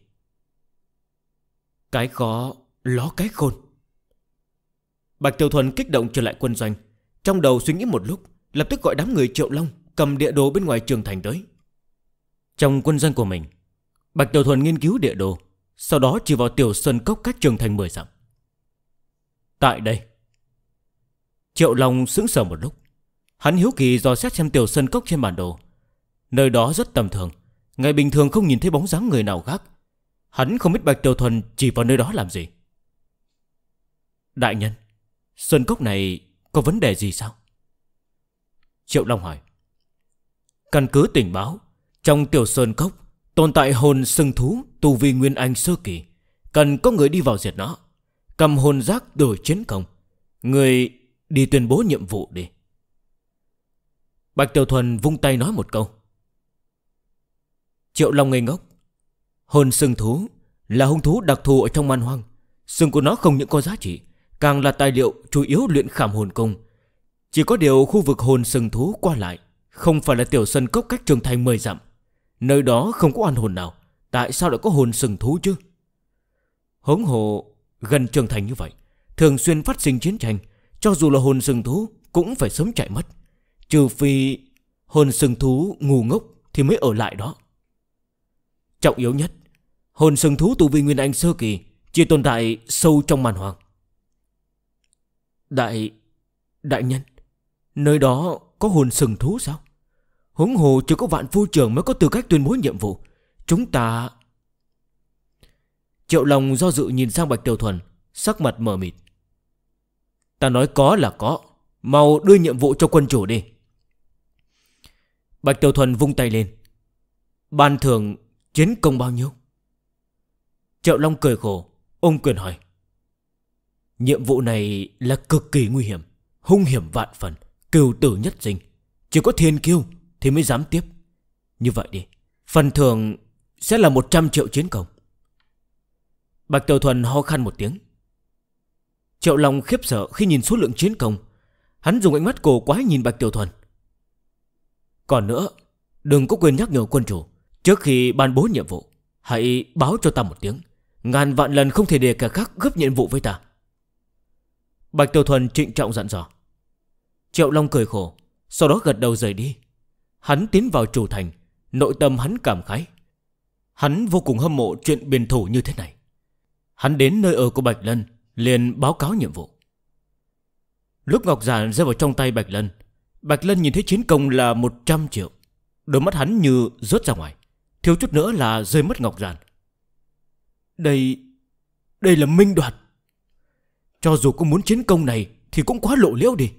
Cái khó Ló cái khôn Bạch Tiểu Thuần kích động trở lại quân doanh Trong đầu suy nghĩ một lúc Lập tức gọi đám người Triệu Long Cầm địa đồ bên ngoài trường thành tới Trong quân doanh của mình Bạch Tiểu Thuần nghiên cứu địa đồ Sau đó chỉ vào Tiểu Sơn Cốc cách trường thành 10 dặm Tại đây Triệu Long sững sờ một lúc Hắn hiếu kỳ dò xét xem Tiểu Sơn Cốc trên bản đồ Nơi đó rất tầm thường Ngày bình thường không nhìn thấy bóng dáng người nào khác Hắn không biết Bạch Tiểu Thuần chỉ vào nơi đó làm gì Đại nhân, sơn cốc này có vấn đề gì sao? Triệu Long hỏi. Căn cứ tình báo, trong tiểu sơn cốc tồn tại hồn sưng thú tu vi nguyên anh sơ kỳ. Cần có người đi vào diệt nó, cầm hồn giác đổi chiến công. Người đi tuyên bố nhiệm vụ đi. Bạch Tiểu Thuần vung tay nói một câu. Triệu Long ngây ngốc. Hồn sưng thú là hung thú đặc thù ở trong man hoang. Sưng của nó không những có giá trị càng là tài liệu chủ yếu luyện khảm hồn công. Chỉ có điều khu vực hồn sừng thú qua lại, không phải là tiểu sân cốc cách trường thành 10 dặm. Nơi đó không có oan hồn nào, tại sao lại có hồn sừng thú chứ? Hống hồ gần trường thành như vậy, thường xuyên phát sinh chiến tranh, cho dù là hồn sừng thú cũng phải sớm chạy mất. Trừ phi hồn sừng thú ngu ngốc thì mới ở lại đó. Trọng yếu nhất, hồn sừng thú tu vi Nguyên Anh Sơ Kỳ chỉ tồn tại sâu trong màn hoàng. Đại... Đại nhân Nơi đó có hồn sừng thú sao Huống hồ chỉ có vạn phu trưởng mới có tư cách tuyên bố nhiệm vụ Chúng ta... Triệu lòng do dự nhìn sang Bạch Tiểu Thuần Sắc mặt mờ mịt Ta nói có là có Mau đưa nhiệm vụ cho quân chủ đi Bạch Tiểu Thuần vung tay lên Ban thưởng chiến công bao nhiêu Triệu Long cười khổ Ông quyền hỏi Nhiệm vụ này là cực kỳ nguy hiểm Hung hiểm vạn phần Cừu tử nhất sinh Chỉ có thiên kiêu thì mới dám tiếp Như vậy đi Phần thưởng sẽ là 100 triệu chiến công Bạch Tiểu Thuần ho khăn một tiếng Triệu Long khiếp sợ khi nhìn số lượng chiến công Hắn dùng ánh mắt cổ quái nhìn Bạch Tiểu Thuần Còn nữa Đừng có quên nhắc nhở quân chủ Trước khi ban bố nhiệm vụ Hãy báo cho ta một tiếng Ngàn vạn lần không thể để kẻ khác gấp nhiệm vụ với ta Bạch Tiểu Thuần trịnh trọng dặn dò Triệu Long cười khổ Sau đó gật đầu rời đi Hắn tiến vào chủ thành Nội tâm hắn cảm khái Hắn vô cùng hâm mộ chuyện biển thủ như thế này Hắn đến nơi ở của Bạch Lân Liền báo cáo nhiệm vụ Lúc Ngọc Giản rơi vào trong tay Bạch Lân Bạch Lân nhìn thấy chiến công là 100 triệu Đôi mắt hắn như rớt ra ngoài Thiếu chút nữa là rơi mất Ngọc Giản Đây... Đây là minh đoạt cho dù có muốn chiến công này Thì cũng quá lộ liễu đi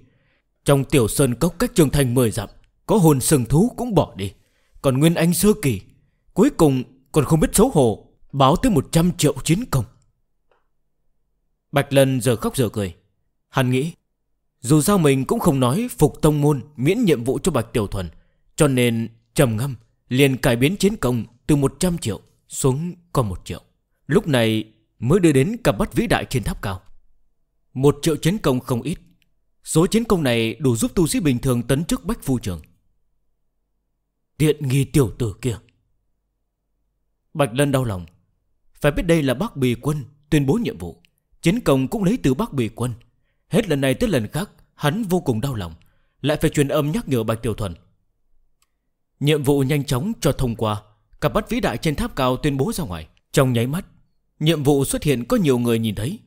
Trong tiểu sơn cốc cách trường thành 10 dặm Có hồn sừng thú cũng bỏ đi Còn Nguyên Anh sơ kỳ Cuối cùng còn không biết xấu hổ Báo tới 100 triệu chiến công Bạch Lân giờ khóc giờ cười Hắn nghĩ Dù sao mình cũng không nói phục tông môn Miễn nhiệm vụ cho Bạch Tiểu Thuần Cho nên trầm ngâm Liền cải biến chiến công từ 100 triệu Xuống còn 1 triệu Lúc này mới đưa đến cặp bắt vĩ đại trên tháp cao một triệu chiến công không ít Số chiến công này đủ giúp tu sĩ bình thường tấn chức bách phu trường Tiện nghi tiểu tử kia Bạch Lân đau lòng Phải biết đây là bác bì quân tuyên bố nhiệm vụ Chiến công cũng lấy từ bác bì quân Hết lần này tới lần khác Hắn vô cùng đau lòng Lại phải truyền âm nhắc nhở Bạch Tiểu Thuần Nhiệm vụ nhanh chóng cho thông qua Cặp mắt vĩ đại trên tháp cao tuyên bố ra ngoài Trong nháy mắt Nhiệm vụ xuất hiện có nhiều người nhìn thấy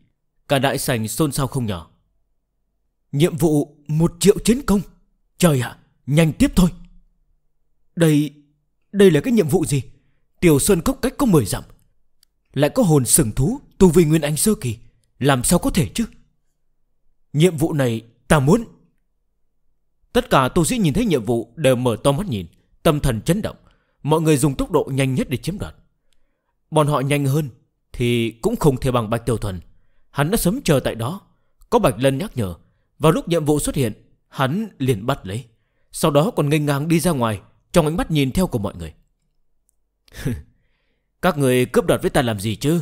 Cả đại sành xôn xao không nhỏ Nhiệm vụ một triệu chiến công Trời ạ, nhanh tiếp thôi Đây, đây là cái nhiệm vụ gì Tiểu Xuân Cốc cách có 10 dặm Lại có hồn sừng thú Tu vi Nguyên Anh Sơ Kỳ Làm sao có thể chứ Nhiệm vụ này ta muốn Tất cả tu sĩ nhìn thấy nhiệm vụ Đều mở to mắt nhìn Tâm thần chấn động Mọi người dùng tốc độ nhanh nhất để chiếm đoạt Bọn họ nhanh hơn Thì cũng không thể bằng Bạch Tiểu Thuần Hắn đã sớm chờ tại đó Có Bạch Lân nhắc nhở Vào lúc nhiệm vụ xuất hiện Hắn liền bắt lấy Sau đó còn ngây ngang đi ra ngoài Trong ánh mắt nhìn theo của mọi người Các người cướp đoạt với ta làm gì chứ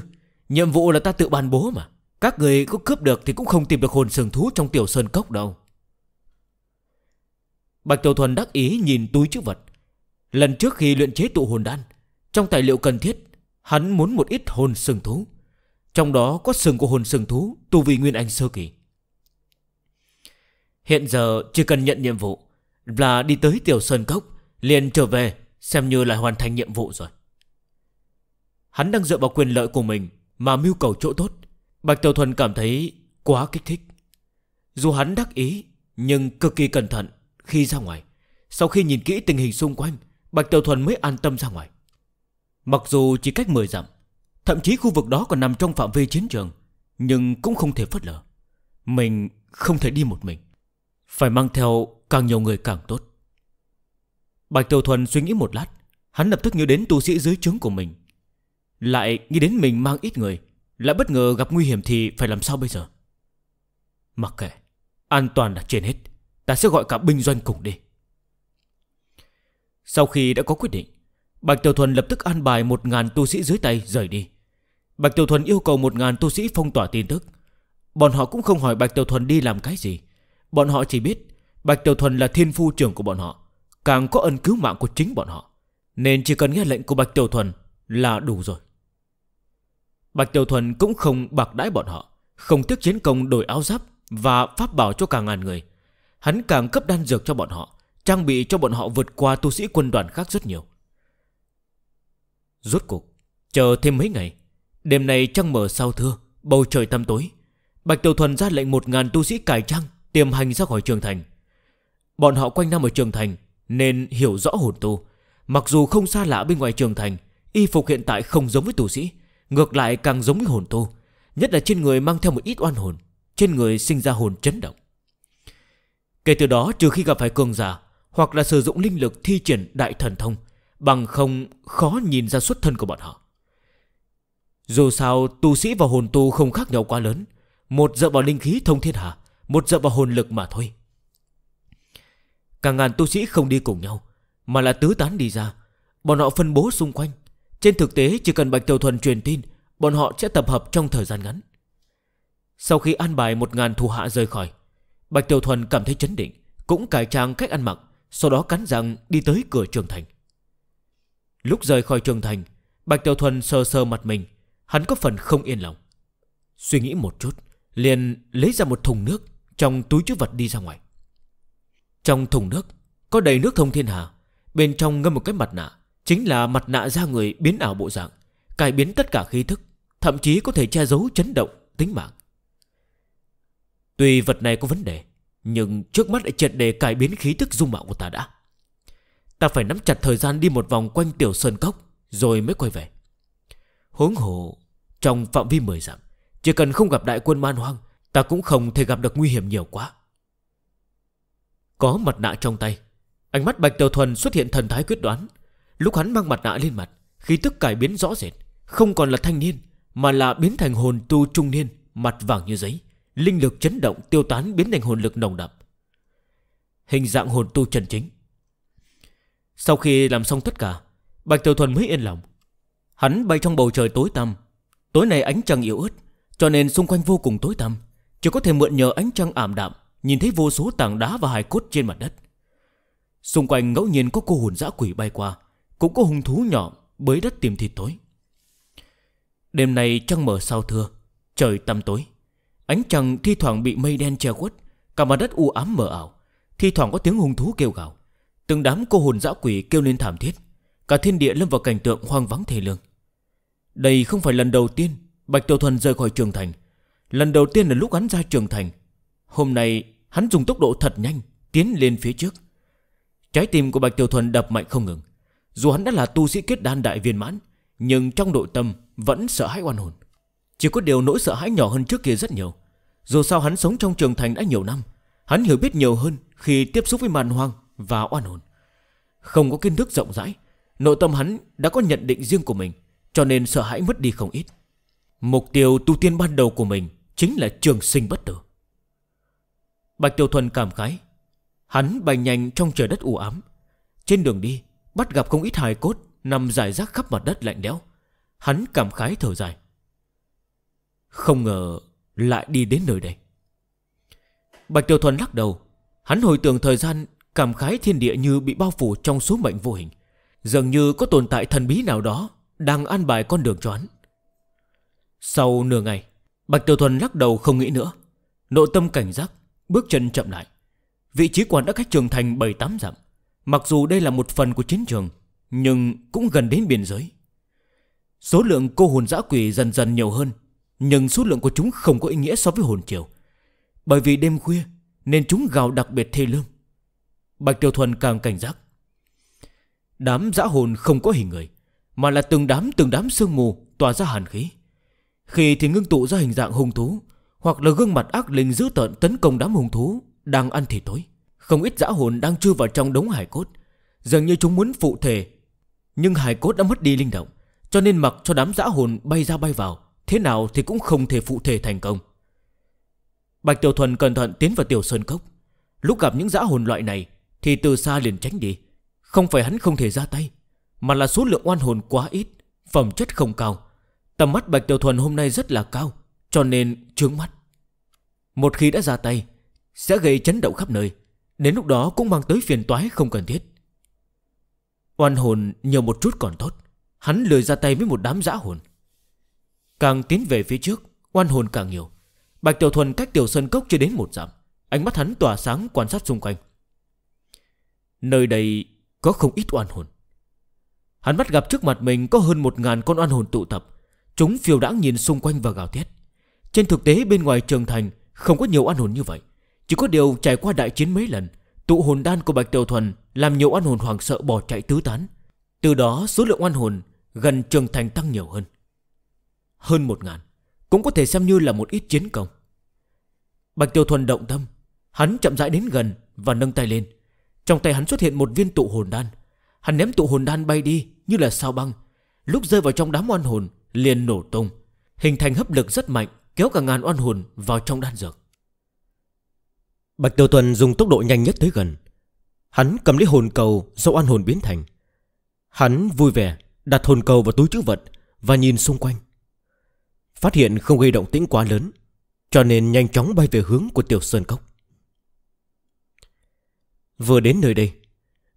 Nhiệm vụ là ta tự ban bố mà Các người có cướp được thì cũng không tìm được hồn sừng thú Trong tiểu sơn cốc đâu Bạch Tiểu Thuần đắc ý nhìn túi chữ vật Lần trước khi luyện chế tụ hồn đan Trong tài liệu cần thiết Hắn muốn một ít hồn sừng thú trong đó có sừng của hồn sừng thú Tu vi Nguyên Anh Sơ Kỳ Hiện giờ chỉ cần nhận nhiệm vụ Là đi tới Tiểu Sơn Cốc Liền trở về Xem như là hoàn thành nhiệm vụ rồi Hắn đang dựa vào quyền lợi của mình Mà mưu cầu chỗ tốt Bạch Tiểu Thuần cảm thấy quá kích thích Dù hắn đắc ý Nhưng cực kỳ cẩn thận khi ra ngoài Sau khi nhìn kỹ tình hình xung quanh Bạch Tiểu Thuần mới an tâm ra ngoài Mặc dù chỉ cách 10 dặm Thậm chí khu vực đó còn nằm trong phạm vi chiến trường Nhưng cũng không thể phớt lờ Mình không thể đi một mình Phải mang theo càng nhiều người càng tốt Bạch Tiểu Thuần suy nghĩ một lát Hắn lập tức nhớ đến tu sĩ dưới trướng của mình Lại nghĩ đến mình mang ít người Lại bất ngờ gặp nguy hiểm thì phải làm sao bây giờ Mặc kệ An toàn là trên hết Ta sẽ gọi cả binh doanh cùng đi Sau khi đã có quyết định Bạch Tiểu Thuần lập tức an bài một ngàn tu sĩ dưới tay rời đi Bạch Tiểu Thuần yêu cầu 1.000 tu sĩ phong tỏa tin tức Bọn họ cũng không hỏi Bạch Tiểu Thuần đi làm cái gì Bọn họ chỉ biết Bạch Tiểu Thuần là thiên phu trưởng của bọn họ Càng có ân cứu mạng của chính bọn họ Nên chỉ cần nghe lệnh của Bạch Tiểu Thuần là đủ rồi Bạch Tiểu Thuần cũng không bạc đãi bọn họ Không tiếc chiến công đổi áo giáp Và pháp bảo cho cả ngàn người Hắn càng cấp đan dược cho bọn họ Trang bị cho bọn họ vượt qua tu sĩ quân đoàn khác rất nhiều Rốt cuộc Chờ thêm mấy ngày Đêm nay trăng mở sao thưa Bầu trời tăm tối Bạch Tiểu Thuần ra lệnh một ngàn tu sĩ cải trang Tiềm hành ra khỏi trường thành Bọn họ quanh năm ở trường thành Nên hiểu rõ hồn tu Mặc dù không xa lạ bên ngoài trường thành Y phục hiện tại không giống với tu sĩ Ngược lại càng giống với hồn tu Nhất là trên người mang theo một ít oan hồn Trên người sinh ra hồn chấn động Kể từ đó trừ khi gặp phải cường giả Hoặc là sử dụng linh lực thi triển đại thần thông Bằng không khó nhìn ra xuất thân của bọn họ dù sao tu sĩ và hồn tu không khác nhau quá lớn Một dựa vào linh khí thông thiên hạ Một dựa vào hồn lực mà thôi Cả ngàn tu sĩ không đi cùng nhau Mà là tứ tán đi ra Bọn họ phân bố xung quanh Trên thực tế chỉ cần Bạch Tiểu Thuần truyền tin Bọn họ sẽ tập hợp trong thời gian ngắn Sau khi an bài một ngàn thủ hạ rời khỏi Bạch Tiểu Thuần cảm thấy chấn định Cũng cải trang cách ăn mặc Sau đó cắn răng đi tới cửa trường thành Lúc rời khỏi trường thành Bạch Tiểu Thuần sờ sờ mặt mình Hắn có phần không yên lòng Suy nghĩ một chút Liền lấy ra một thùng nước Trong túi chứa vật đi ra ngoài Trong thùng nước Có đầy nước thông thiên hà Bên trong ngâm một cái mặt nạ Chính là mặt nạ da người biến ảo bộ dạng Cải biến tất cả khí thức Thậm chí có thể che giấu chấn động tính mạng Tuy vật này có vấn đề Nhưng trước mắt lại triệt để cải biến khí thức dung mạo của ta đã Ta phải nắm chặt thời gian đi một vòng quanh tiểu sơn cốc Rồi mới quay về Hướng hồ trong phạm vi mười dặm Chỉ cần không gặp đại quân man hoang Ta cũng không thể gặp được nguy hiểm nhiều quá Có mặt nạ trong tay Ánh mắt Bạch Tiểu Thuần xuất hiện thần thái quyết đoán Lúc hắn mang mặt nạ lên mặt Khí tức cải biến rõ rệt Không còn là thanh niên Mà là biến thành hồn tu trung niên Mặt vàng như giấy Linh lực chấn động tiêu tán biến thành hồn lực nồng đậm Hình dạng hồn tu chân chính Sau khi làm xong tất cả Bạch Tiểu Thuần mới yên lòng Hắn bay trong bầu trời tối tăm Tối nay ánh trăng yếu ớt Cho nên xung quanh vô cùng tối tăm Chỉ có thể mượn nhờ ánh trăng ảm đạm Nhìn thấy vô số tảng đá và hài cốt trên mặt đất Xung quanh ngẫu nhiên có cô hồn dã quỷ bay qua Cũng có hung thú nhỏ bới đất tìm thịt tối Đêm nay trăng mở sao thưa Trời tăm tối Ánh trăng thi thoảng bị mây đen che khuất Cả mặt đất u ám mờ ảo Thi thoảng có tiếng hung thú kêu gào Từng đám cô hồn dã quỷ kêu lên thảm thiết Cả thiên địa lâm vào cảnh tượng hoang vắng thề lương đây không phải lần đầu tiên Bạch Tiểu Thuần rời khỏi trường thành Lần đầu tiên là lúc hắn ra trường thành Hôm nay hắn dùng tốc độ thật nhanh Tiến lên phía trước Trái tim của Bạch Tiểu Thuần đập mạnh không ngừng Dù hắn đã là tu sĩ kết đan đại viên mãn Nhưng trong nội tâm vẫn sợ hãi oan hồn Chỉ có điều nỗi sợ hãi nhỏ hơn trước kia rất nhiều Dù sao hắn sống trong trường thành đã nhiều năm Hắn hiểu biết nhiều hơn khi tiếp xúc với màn hoang và oan hồn Không có kiến thức rộng rãi Nội tâm hắn đã có nhận định riêng của mình cho nên sợ hãi mất đi không ít Mục tiêu tu tiên ban đầu của mình Chính là trường sinh bất tử Bạch Tiểu Thuần cảm khái Hắn bay nhanh trong trời đất u ám Trên đường đi Bắt gặp không ít hài cốt Nằm dài rác khắp mặt đất lạnh lẽo Hắn cảm khái thở dài Không ngờ lại đi đến nơi đây Bạch Tiểu Thuần lắc đầu Hắn hồi tưởng thời gian Cảm khái thiên địa như bị bao phủ trong số mệnh vô hình Dường như có tồn tại thần bí nào đó đang an bài con đường cho Sau nửa ngày Bạch Tiểu Thuần lắc đầu không nghĩ nữa Nội tâm cảnh giác Bước chân chậm lại Vị trí quán đã cách trường thành 7-8 dặm Mặc dù đây là một phần của chiến trường Nhưng cũng gần đến biên giới Số lượng cô hồn dã quỷ dần dần nhiều hơn Nhưng số lượng của chúng không có ý nghĩa so với hồn triều Bởi vì đêm khuya Nên chúng gào đặc biệt thê lương Bạch Tiểu Thuần càng cảnh giác Đám dã hồn không có hình người mà là từng đám từng đám sương mù tỏa ra hàn khí Khi thì ngưng tụ ra hình dạng hung thú Hoặc là gương mặt ác linh dữ tợn tấn công đám hung thú Đang ăn thịt tối Không ít dã hồn đang chui vào trong đống hải cốt Dường như chúng muốn phụ thể Nhưng hải cốt đã mất đi linh động Cho nên mặc cho đám dã hồn bay ra bay vào Thế nào thì cũng không thể phụ thể thành công Bạch Tiểu Thuần cẩn thận tiến vào Tiểu Sơn Cốc Lúc gặp những dã hồn loại này Thì từ xa liền tránh đi Không phải hắn không thể ra tay mà là số lượng oan hồn quá ít Phẩm chất không cao Tầm mắt Bạch Tiểu Thuần hôm nay rất là cao Cho nên trướng mắt Một khi đã ra tay Sẽ gây chấn động khắp nơi Đến lúc đó cũng mang tới phiền toái không cần thiết Oan hồn nhiều một chút còn tốt Hắn lười ra tay với một đám dã hồn Càng tiến về phía trước Oan hồn càng nhiều Bạch Tiểu Thuần cách Tiểu Sơn Cốc chưa đến một dặm Ánh mắt hắn tỏa sáng quan sát xung quanh Nơi đây có không ít oan hồn Hắn bắt gặp trước mặt mình có hơn một ngàn con oan hồn tụ tập Chúng phiêu đãng nhìn xung quanh và gào thét Trên thực tế bên ngoài trường thành Không có nhiều oan hồn như vậy Chỉ có điều trải qua đại chiến mấy lần Tụ hồn đan của Bạch Tiểu Thuần Làm nhiều oan hồn hoàng sợ bỏ chạy tứ tán Từ đó số lượng oan hồn gần trường thành tăng nhiều hơn Hơn một ngàn Cũng có thể xem như là một ít chiến công Bạch Tiểu Thuần động tâm Hắn chậm rãi đến gần và nâng tay lên Trong tay hắn xuất hiện một viên tụ hồn đan Hắn ném tụ hồn đan bay đi như là sao băng Lúc rơi vào trong đám oan hồn liền nổ tung Hình thành hấp lực rất mạnh Kéo cả ngàn oan hồn vào trong đan dược Bạch Tiêu Tuần dùng tốc độ nhanh nhất tới gần Hắn cầm lấy hồn cầu do oan hồn biến thành Hắn vui vẻ Đặt hồn cầu vào túi chữ vật Và nhìn xung quanh Phát hiện không gây động tĩnh quá lớn Cho nên nhanh chóng bay về hướng của Tiểu Sơn Cốc Vừa đến nơi đây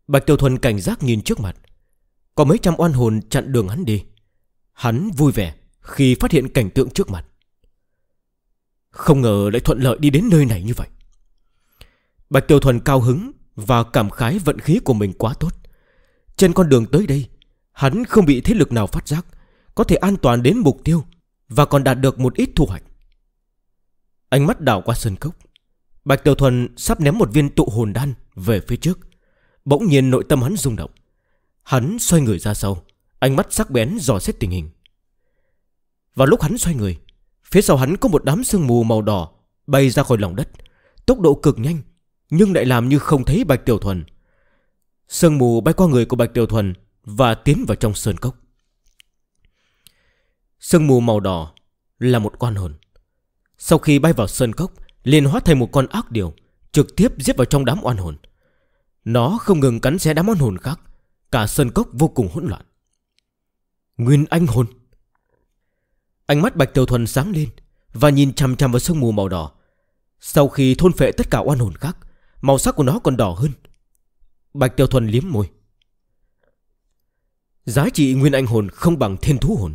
Bạch Tiểu Thuần cảnh giác nhìn trước mặt Có mấy trăm oan hồn chặn đường hắn đi Hắn vui vẻ Khi phát hiện cảnh tượng trước mặt Không ngờ lại thuận lợi đi đến nơi này như vậy Bạch Tiểu Thuần cao hứng Và cảm khái vận khí của mình quá tốt Trên con đường tới đây Hắn không bị thế lực nào phát giác Có thể an toàn đến mục tiêu Và còn đạt được một ít thu hoạch Ánh mắt đảo qua sơn cốc Bạch Tiểu Thuần sắp ném một viên tụ hồn đan Về phía trước Bỗng nhiên nội tâm hắn rung động Hắn xoay người ra sau Ánh mắt sắc bén dò xét tình hình Vào lúc hắn xoay người Phía sau hắn có một đám sương mù màu đỏ Bay ra khỏi lòng đất Tốc độ cực nhanh Nhưng lại làm như không thấy Bạch Tiểu Thuần Sương mù bay qua người của Bạch Tiểu Thuần Và tiến vào trong sơn cốc Sương mù màu đỏ Là một con hồn Sau khi bay vào sơn cốc liền hóa thành một con ác điều Trực tiếp giết vào trong đám oan hồn nó không ngừng cắn xé đám món hồn khác Cả sân cốc vô cùng hỗn loạn Nguyên anh hồn Ánh mắt Bạch Tiểu Thuần sáng lên Và nhìn chằm chằm vào sương mù màu đỏ Sau khi thôn phệ tất cả oan hồn khác Màu sắc của nó còn đỏ hơn Bạch Tiểu Thuần liếm môi Giá trị nguyên anh hồn không bằng thiên thú hồn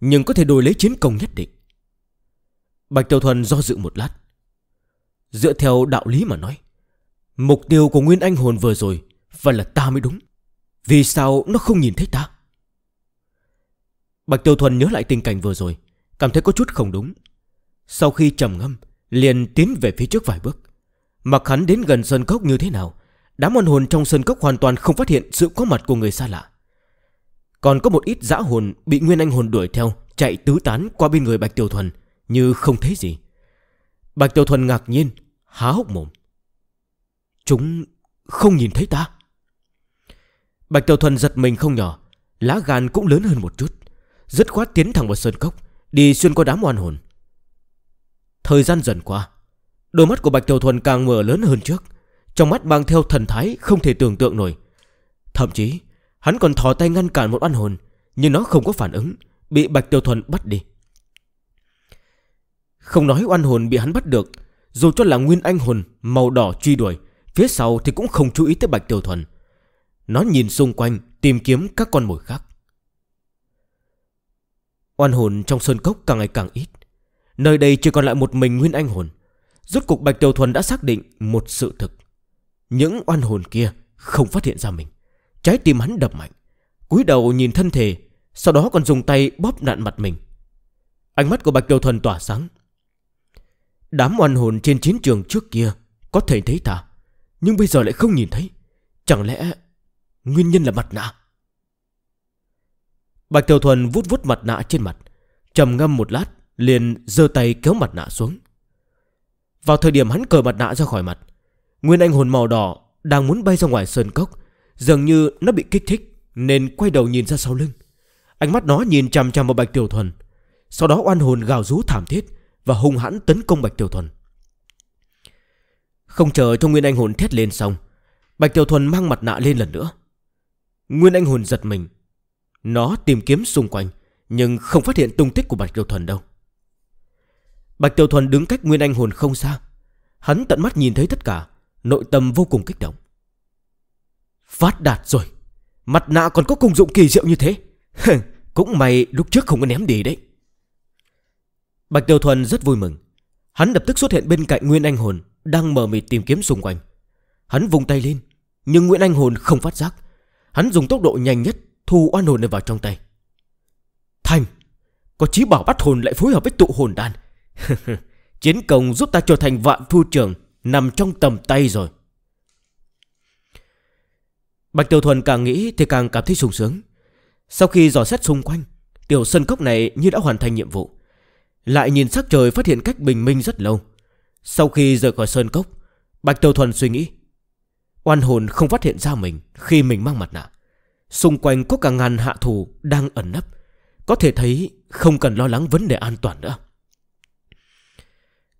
Nhưng có thể đổi lấy chiến công nhất định Bạch Tiểu Thuần do dự một lát Dựa theo đạo lý mà nói Mục tiêu của Nguyên Anh Hồn vừa rồi Phải là ta mới đúng Vì sao nó không nhìn thấy ta Bạch Tiêu Thuần nhớ lại tình cảnh vừa rồi Cảm thấy có chút không đúng Sau khi trầm ngâm Liền tiến về phía trước vài bước Mặc hắn đến gần sân cốc như thế nào Đám oan hồn trong sân cốc hoàn toàn không phát hiện Sự có mặt của người xa lạ Còn có một ít dã hồn Bị Nguyên Anh Hồn đuổi theo Chạy tứ tán qua bên người Bạch Tiêu Thuần Như không thấy gì Bạch tiêu Thuần ngạc nhiên, há hốc mồm Chúng không nhìn thấy ta Bạch Tiểu Thuần giật mình không nhỏ Lá gan cũng lớn hơn một chút Dứt khoát tiến thẳng vào sơn cốc Đi xuyên qua đám oan hồn Thời gian dần qua Đôi mắt của Bạch Tiểu Thuần càng mở lớn hơn trước Trong mắt mang theo thần thái không thể tưởng tượng nổi Thậm chí Hắn còn thò tay ngăn cản một oan hồn Nhưng nó không có phản ứng Bị Bạch Tiểu Thuần bắt đi Không nói oan hồn bị hắn bắt được Dù cho là nguyên anh hồn màu đỏ truy đuổi Phía sau thì cũng không chú ý tới Bạch Tiểu Thuần Nó nhìn xung quanh Tìm kiếm các con mồi khác Oan hồn trong sơn cốc càng ngày càng ít Nơi đây chỉ còn lại một mình nguyên anh hồn Rốt cục Bạch Tiểu Thuần đã xác định Một sự thực Những oan hồn kia không phát hiện ra mình Trái tim hắn đập mạnh cúi đầu nhìn thân thể Sau đó còn dùng tay bóp nạn mặt mình Ánh mắt của Bạch Tiểu Thuần tỏa sáng Đám oan hồn trên chiến trường trước kia Có thể thấy ta nhưng bây giờ lại không nhìn thấy Chẳng lẽ nguyên nhân là mặt nạ Bạch Tiểu Thuần vút vút mặt nạ trên mặt trầm ngâm một lát Liền giơ tay kéo mặt nạ xuống Vào thời điểm hắn cởi mặt nạ ra khỏi mặt Nguyên anh hồn màu đỏ Đang muốn bay ra ngoài sơn cốc Dường như nó bị kích thích Nên quay đầu nhìn ra sau lưng Ánh mắt nó nhìn chằm chằm vào Bạch Tiểu Thuần Sau đó oan hồn gào rú thảm thiết Và hung hãn tấn công Bạch Tiểu Thuần không chờ cho Nguyên Anh Hồn thét lên xong Bạch Tiểu Thuần mang mặt nạ lên lần nữa Nguyên Anh Hồn giật mình Nó tìm kiếm xung quanh Nhưng không phát hiện tung tích của Bạch Tiểu Thuần đâu Bạch Tiểu Thuần đứng cách Nguyên Anh Hồn không xa Hắn tận mắt nhìn thấy tất cả Nội tâm vô cùng kích động Phát đạt rồi Mặt nạ còn có công dụng kỳ diệu như thế Cũng may lúc trước không có ném đi đấy Bạch Tiểu Thuần rất vui mừng Hắn lập tức xuất hiện bên cạnh Nguyên Anh Hồn đang mờ mịt tìm kiếm xung quanh Hắn vùng tay lên Nhưng Nguyễn Anh Hồn không phát giác Hắn dùng tốc độ nhanh nhất Thu oan hồn này vào trong tay Thành Có chí bảo bắt hồn lại phối hợp với tụ hồn đan Chiến công giúp ta trở thành vạn phu trưởng Nằm trong tầm tay rồi Bạch Tiểu Thuần càng nghĩ thì càng cảm thấy sung sướng Sau khi dò xét xung quanh Tiểu sân cốc này như đã hoàn thành nhiệm vụ Lại nhìn sắc trời phát hiện cách bình minh rất lâu sau khi rời khỏi sơn cốc Bạch Tiêu Thuần suy nghĩ Oan hồn không phát hiện ra mình Khi mình mang mặt nạ Xung quanh có cả ngàn hạ thù đang ẩn nấp Có thể thấy không cần lo lắng vấn đề an toàn nữa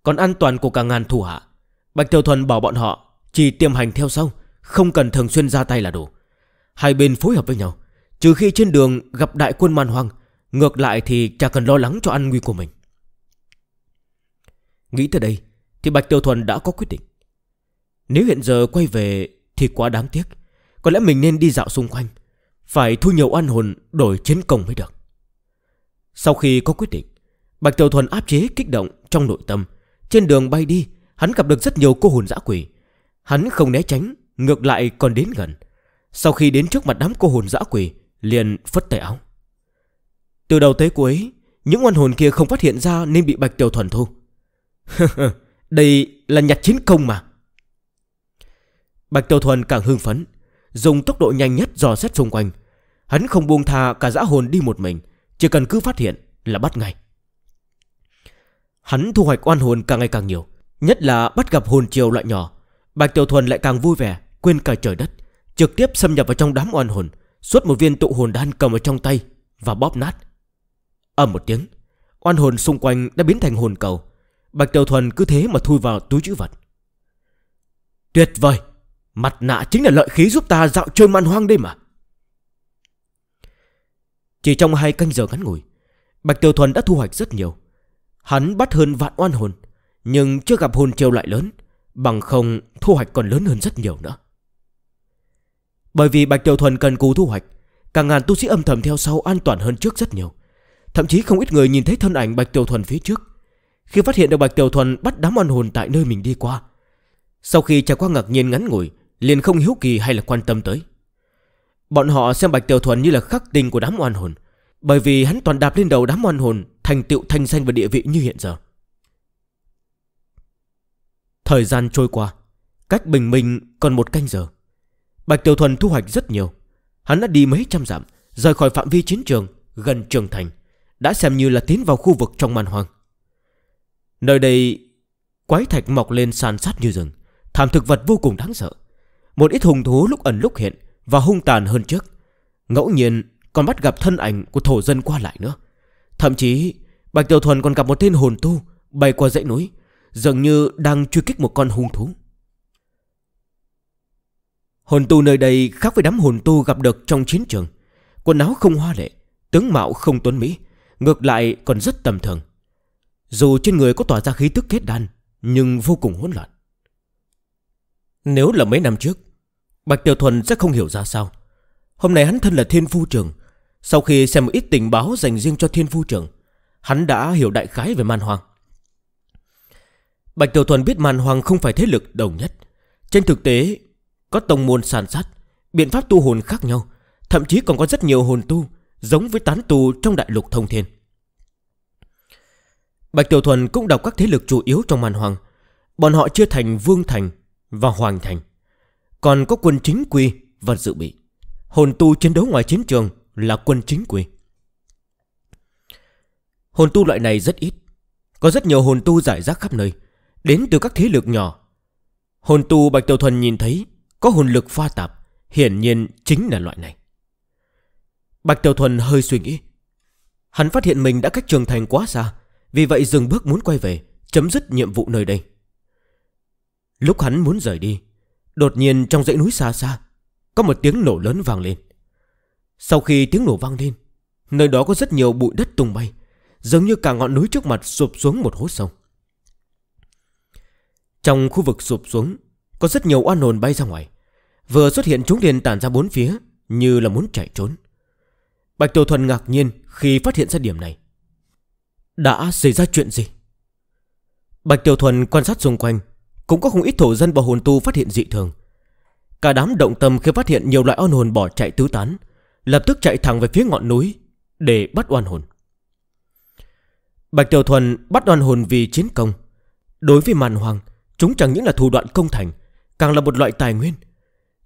Còn an toàn của cả ngàn thủ hạ Bạch Tiêu Thuần bảo bọn họ Chỉ tiềm hành theo sau Không cần thường xuyên ra tay là đủ Hai bên phối hợp với nhau Trừ khi trên đường gặp đại quân man hoang Ngược lại thì chả cần lo lắng cho an nguy của mình Nghĩ tới đây thì Bạch Tiêu Thuần đã có quyết định Nếu hiện giờ quay về Thì quá đáng tiếc Có lẽ mình nên đi dạo xung quanh Phải thu nhiều oan hồn đổi chiến công mới được Sau khi có quyết định Bạch Tiểu Thuần áp chế kích động trong nội tâm Trên đường bay đi Hắn gặp được rất nhiều cô hồn dã quỷ Hắn không né tránh Ngược lại còn đến gần Sau khi đến trước mặt đám cô hồn dã quỷ Liền phất tay áo Từ đầu tới cuối Những oan hồn kia không phát hiện ra Nên bị Bạch Tiểu Thuần thu Đây là nhặt chiến công mà Bạch Tiêu Thuần càng hưng phấn Dùng tốc độ nhanh nhất dò xét xung quanh Hắn không buông tha cả dã hồn đi một mình Chỉ cần cứ phát hiện là bắt ngay Hắn thu hoạch oan hồn càng ngày càng nhiều Nhất là bắt gặp hồn chiều loại nhỏ Bạch Tiểu Thuần lại càng vui vẻ Quên cả trời đất Trực tiếp xâm nhập vào trong đám oan hồn Suốt một viên tụ hồn đan cầm ở trong tay Và bóp nát Ở một tiếng Oan hồn xung quanh đã biến thành hồn cầu Bạch Đầu Thuần cứ thế mà thui vào túi chữ vật. Tuyệt vời! Mặt nạ chính là lợi khí giúp ta dạo chơi man hoang đây mà. Chỉ trong hai canh giờ ngắn ngủi, Bạch Tiểu Thuần đã thu hoạch rất nhiều. Hắn bắt hơn vạn oan hồn, nhưng chưa gặp hồn trêu lại lớn, bằng không thu hoạch còn lớn hơn rất nhiều nữa. Bởi vì Bạch Tiểu Thuần cần cù thu hoạch, càng ngàn tu sĩ âm thầm theo sau an toàn hơn trước rất nhiều. Thậm chí không ít người nhìn thấy thân ảnh Bạch Tiểu Thuần phía trước, khi phát hiện được Bạch Tiểu Thuần bắt đám oan hồn tại nơi mình đi qua. Sau khi trải qua ngạc nhiên ngắn ngủi, liền không hiếu kỳ hay là quan tâm tới. Bọn họ xem Bạch Tiểu Thuần như là khắc tình của đám oan hồn, bởi vì hắn toàn đạp lên đầu đám oan hồn thành tựu thanh danh và địa vị như hiện giờ. Thời gian trôi qua, cách bình minh còn một canh giờ. Bạch Tiểu Thuần thu hoạch rất nhiều. Hắn đã đi mấy trăm dặm, rời khỏi phạm vi chiến trường, gần trường thành, đã xem như là tiến vào khu vực trong màn hoàng. Nơi đây quái thạch mọc lên san sát như rừng, thảm thực vật vô cùng đáng sợ. Một ít hung thú lúc ẩn lúc hiện và hung tàn hơn trước. Ngẫu nhiên còn bắt gặp thân ảnh của thổ dân qua lại nữa. Thậm chí Bạch Tiểu Thuần còn gặp một tên hồn tu bay qua dãy núi, dường như đang truy kích một con hung thú. Hồn tu nơi đây khác với đám hồn tu gặp được trong chiến trường. Quần áo không hoa lệ, tướng mạo không tuấn mỹ, ngược lại còn rất tầm thường. Dù trên người có tỏa ra khí tức kết đan Nhưng vô cùng hỗn loạn Nếu là mấy năm trước Bạch Tiểu Thuần sẽ không hiểu ra sao Hôm nay hắn thân là thiên phu trường Sau khi xem một ít tình báo dành riêng cho thiên phu trường Hắn đã hiểu đại khái về man hoàng Bạch Tiểu Thuần biết man hoàng không phải thế lực đồng nhất Trên thực tế Có tông môn sàn sát Biện pháp tu hồn khác nhau Thậm chí còn có rất nhiều hồn tu Giống với tán tu trong đại lục thông thiên Bạch Tiểu Thuần cũng đọc các thế lực chủ yếu trong màn hoàng. Bọn họ chia thành Vương Thành và Hoàng Thành. Còn có quân chính quy và dự bị. Hồn tu chiến đấu ngoài chiến trường là quân chính quy. Hồn tu loại này rất ít. Có rất nhiều hồn tu giải rác khắp nơi. Đến từ các thế lực nhỏ. Hồn tu Bạch Tiểu Thuần nhìn thấy có hồn lực pha tạp. Hiển nhiên chính là loại này. Bạch Tiểu Thuần hơi suy nghĩ. Hắn phát hiện mình đã cách trường thành quá xa vì vậy dừng bước muốn quay về Chấm dứt nhiệm vụ nơi đây Lúc hắn muốn rời đi Đột nhiên trong dãy núi xa xa Có một tiếng nổ lớn vang lên Sau khi tiếng nổ vang lên Nơi đó có rất nhiều bụi đất tung bay Giống như cả ngọn núi trước mặt sụp xuống một hố sông Trong khu vực sụp xuống Có rất nhiều oan hồn bay ra ngoài Vừa xuất hiện chúng liền tản ra bốn phía Như là muốn chạy trốn Bạch Tiểu Thuần ngạc nhiên khi phát hiện ra điểm này đã xảy ra chuyện gì Bạch Tiểu Thuần quan sát xung quanh Cũng có không ít thổ dân và hồn tu phát hiện dị thường Cả đám động tâm khi phát hiện nhiều loại oan hồn bỏ chạy tứ tán Lập tức chạy thẳng về phía ngọn núi Để bắt oan hồn Bạch Tiểu Thuần bắt oan hồn vì chiến công Đối với màn hoàng Chúng chẳng những là thủ đoạn công thành Càng là một loại tài nguyên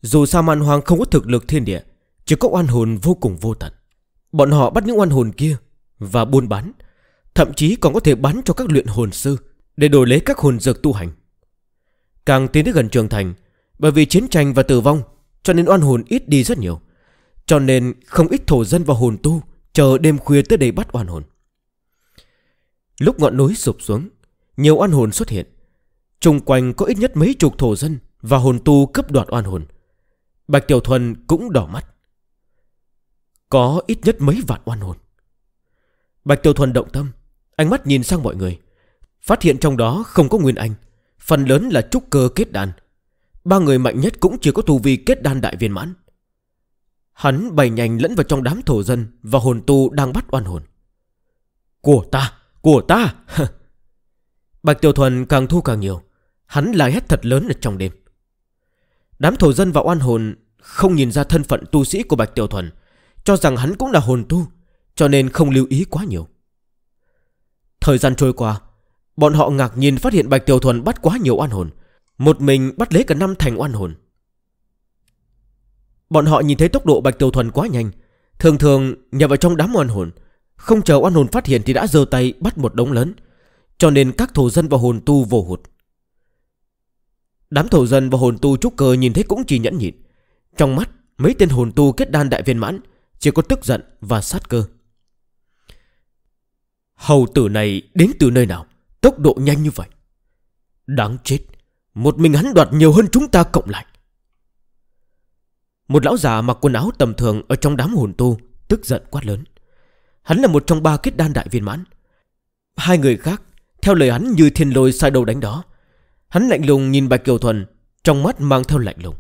Dù sao màn hoàng không có thực lực thiên địa Chỉ có oan hồn vô cùng vô tận Bọn họ bắt những oan hồn kia Và buôn bán Thậm chí còn có thể bắn cho các luyện hồn sư Để đổi lấy các hồn dược tu hành Càng tiến đến gần trường thành Bởi vì chiến tranh và tử vong Cho nên oan hồn ít đi rất nhiều Cho nên không ít thổ dân và hồn tu Chờ đêm khuya tới đây bắt oan hồn Lúc ngọn núi sụp xuống Nhiều oan hồn xuất hiện Trung quanh có ít nhất mấy chục thổ dân Và hồn tu cấp đoạt oan hồn Bạch Tiểu Thuần cũng đỏ mắt Có ít nhất mấy vạn oan hồn Bạch Tiểu Thuần động tâm Ánh mắt nhìn sang mọi người Phát hiện trong đó không có Nguyên Anh Phần lớn là trúc cơ kết đan Ba người mạnh nhất cũng chỉ có tu vi kết đan đại viên mãn Hắn bày nhanh lẫn vào trong đám thổ dân Và hồn tu đang bắt oan hồn Của ta, của ta Bạch Tiểu Thuần càng thu càng nhiều Hắn lại hét thật lớn ở trong đêm Đám thổ dân và oan hồn Không nhìn ra thân phận tu sĩ của Bạch Tiểu Thuần Cho rằng hắn cũng là hồn tu Cho nên không lưu ý quá nhiều Thời gian trôi qua Bọn họ ngạc nhiên phát hiện Bạch Tiểu Thuần bắt quá nhiều oan hồn Một mình bắt lấy cả năm thành oan hồn Bọn họ nhìn thấy tốc độ Bạch Tiểu Thuần quá nhanh Thường thường nhập vào trong đám oan hồn Không chờ oan hồn phát hiện thì đã dơ tay bắt một đống lớn Cho nên các thổ dân và hồn tu vô hụt Đám thổ dân và hồn tu trúc cơ nhìn thấy cũng chỉ nhẫn nhịn Trong mắt mấy tên hồn tu kết đan đại viên mãn Chỉ có tức giận và sát cơ Hầu tử này đến từ nơi nào Tốc độ nhanh như vậy Đáng chết Một mình hắn đoạt nhiều hơn chúng ta cộng lại Một lão già mặc quần áo tầm thường Ở trong đám hồn tu Tức giận quát lớn Hắn là một trong ba kết đan đại viên mãn Hai người khác Theo lời hắn như thiên lôi sai đầu đánh đó Hắn lạnh lùng nhìn Bạch Kiều Thuần Trong mắt mang theo lạnh lùng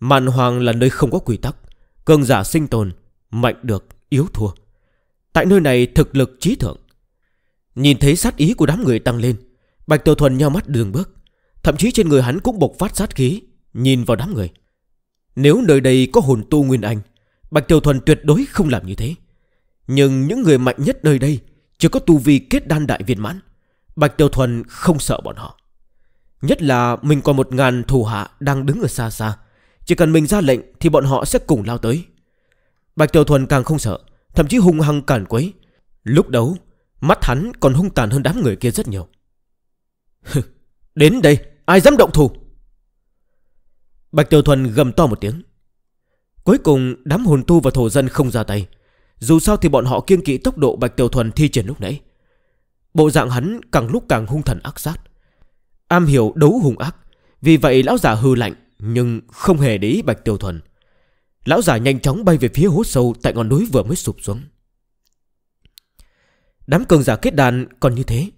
Màn hoàng là nơi không có quy tắc Cường giả sinh tồn Mạnh được, yếu thua Tại nơi này thực lực trí thượng Nhìn thấy sát ý của đám người tăng lên Bạch Tiểu Thuần nhau mắt đường bước Thậm chí trên người hắn cũng bộc phát sát khí Nhìn vào đám người Nếu nơi đây có hồn tu Nguyên Anh Bạch Tiểu Thuần tuyệt đối không làm như thế Nhưng những người mạnh nhất nơi đây Chỉ có tu vi kết đan đại viên mãn Bạch Tiểu Thuần không sợ bọn họ Nhất là mình còn một ngàn thù hạ Đang đứng ở xa xa Chỉ cần mình ra lệnh thì bọn họ sẽ cùng lao tới Bạch Tiểu Thuần càng không sợ Thậm chí hung hăng cản quấy Lúc đấu Mắt hắn còn hung tàn hơn đám người kia rất nhiều Đến đây Ai dám động thủ Bạch Tiểu Thuần gầm to một tiếng Cuối cùng đám hồn tu và thổ dân không ra tay Dù sao thì bọn họ kiên kỵ tốc độ Bạch Tiểu Thuần thi triển lúc nãy Bộ dạng hắn càng lúc càng hung thần ác sát Am hiểu đấu hung ác Vì vậy lão giả hư lạnh Nhưng không hề để ý Bạch Tiểu Thuần Lão giả nhanh chóng bay về phía hố sâu Tại ngọn núi vừa mới sụp xuống Đám cường giả kết đàn còn như thế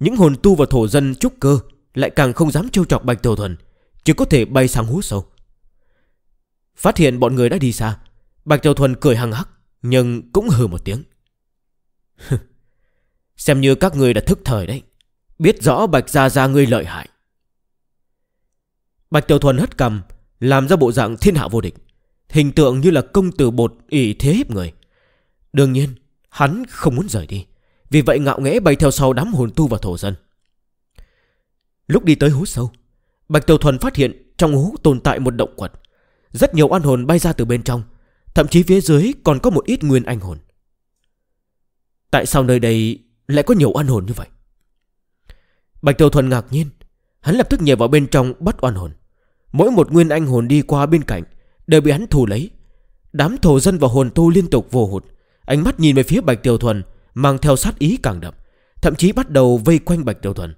Những hồn tu và thổ dân trúc cơ Lại càng không dám trêu chọc Bạch Tiểu Thuần Chỉ có thể bay sang hố sâu Phát hiện bọn người đã đi xa Bạch Tiểu Thuần cười hăng hắc Nhưng cũng hừ một tiếng Xem như các người đã thức thời đấy Biết rõ Bạch Gia Gia ngươi lợi hại Bạch Tiểu Thuần hất cầm Làm ra bộ dạng thiên hạ vô địch Hình tượng như là công tử bột ỉ thế hiếp người Đương nhiên hắn không muốn rời đi Vì vậy ngạo nghẽ bay theo sau đám hồn tu và thổ dân Lúc đi tới hố sâu Bạch Tiểu Thuần phát hiện trong hố tồn tại một động quật Rất nhiều an hồn bay ra từ bên trong Thậm chí phía dưới còn có một ít nguyên anh hồn Tại sao nơi đây lại có nhiều an hồn như vậy Bạch Tiểu Thuần ngạc nhiên Hắn lập tức nhảy vào bên trong bắt oan hồn Mỗi một nguyên anh hồn đi qua bên cạnh Đều bị hắn thù lấy Đám thổ dân và hồn tu liên tục vô hụt Ánh mắt nhìn về phía Bạch Tiểu Thuần Mang theo sát ý càng đậm Thậm chí bắt đầu vây quanh Bạch Tiểu Thuần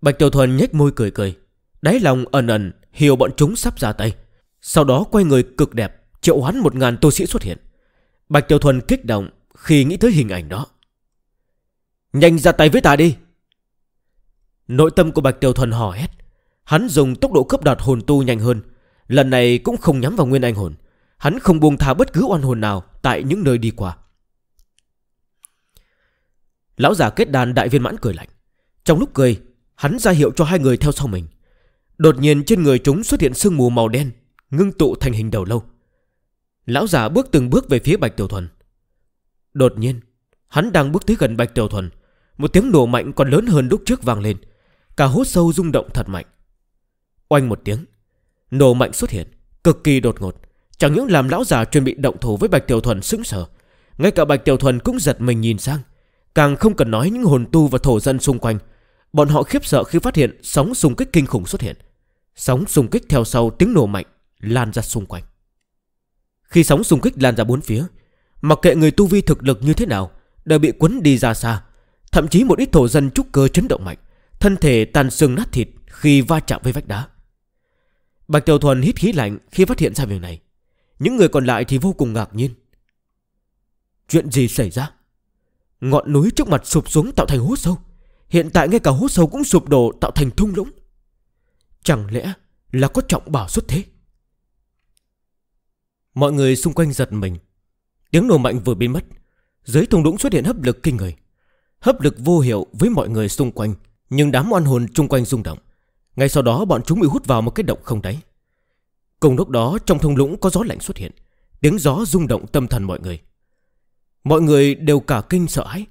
Bạch Tiểu Thuần nhếch môi cười cười Đáy lòng ẩn ẩn hiểu bọn chúng sắp ra tay Sau đó quay người cực đẹp Triệu hoán một ngàn tu sĩ xuất hiện Bạch Tiểu Thuần kích động khi nghĩ tới hình ảnh đó Nhanh ra tay với ta đi Nội tâm của Bạch Tiểu Thuần hò hét Hắn dùng tốc độ cướp đoạt hồn tu nhanh hơn Lần này cũng không nhắm vào nguyên anh hồn Hắn không buông tha bất cứ oan hồn nào Tại những nơi đi qua Lão già kết đàn đại viên mãn cười lạnh Trong lúc cười Hắn ra hiệu cho hai người theo sau mình Đột nhiên trên người chúng xuất hiện sương mù màu đen Ngưng tụ thành hình đầu lâu Lão già bước từng bước về phía Bạch Tiểu Thuần Đột nhiên Hắn đang bước tới gần Bạch Tiểu Thuần Một tiếng nổ mạnh còn lớn hơn lúc trước vang lên Cả hố sâu rung động thật mạnh Oanh một tiếng Nổ mạnh xuất hiện Cực kỳ đột ngột Chẳng những làm lão già chuẩn bị động thủ với Bạch Tiểu Thuần sững sờ Ngay cả Bạch Tiểu Thuần cũng giật mình nhìn sang Càng không cần nói những hồn tu và thổ dân xung quanh Bọn họ khiếp sợ khi phát hiện Sóng xung kích kinh khủng xuất hiện Sóng xung kích theo sau tiếng nổ mạnh Lan ra xung quanh Khi sóng xung kích lan ra bốn phía Mặc kệ người tu vi thực lực như thế nào Đều bị cuốn đi ra xa Thậm chí một ít thổ dân trúc cơ chấn động mạnh Thân thể tan xương nát thịt khi va chạm với vách đá Bạch Tiểu Thuần hít khí lạnh khi phát hiện ra việc này Những người còn lại thì vô cùng ngạc nhiên Chuyện gì xảy ra Ngọn núi trước mặt sụp xuống tạo thành hố sâu Hiện tại ngay cả hố sâu cũng sụp đổ tạo thành thung lũng Chẳng lẽ là có trọng bảo xuất thế Mọi người xung quanh giật mình Tiếng nổ mạnh vừa biến mất Dưới thung lũng xuất hiện hấp lực kinh người Hấp lực vô hiệu với mọi người xung quanh Nhưng đám oan hồn xung quanh rung động ngay sau đó bọn chúng bị hút vào một cái động không đáy. Cùng lúc đó trong thung lũng có gió lạnh xuất hiện. Tiếng gió rung động tâm thần mọi người. Mọi người đều cả kinh sợ hãi.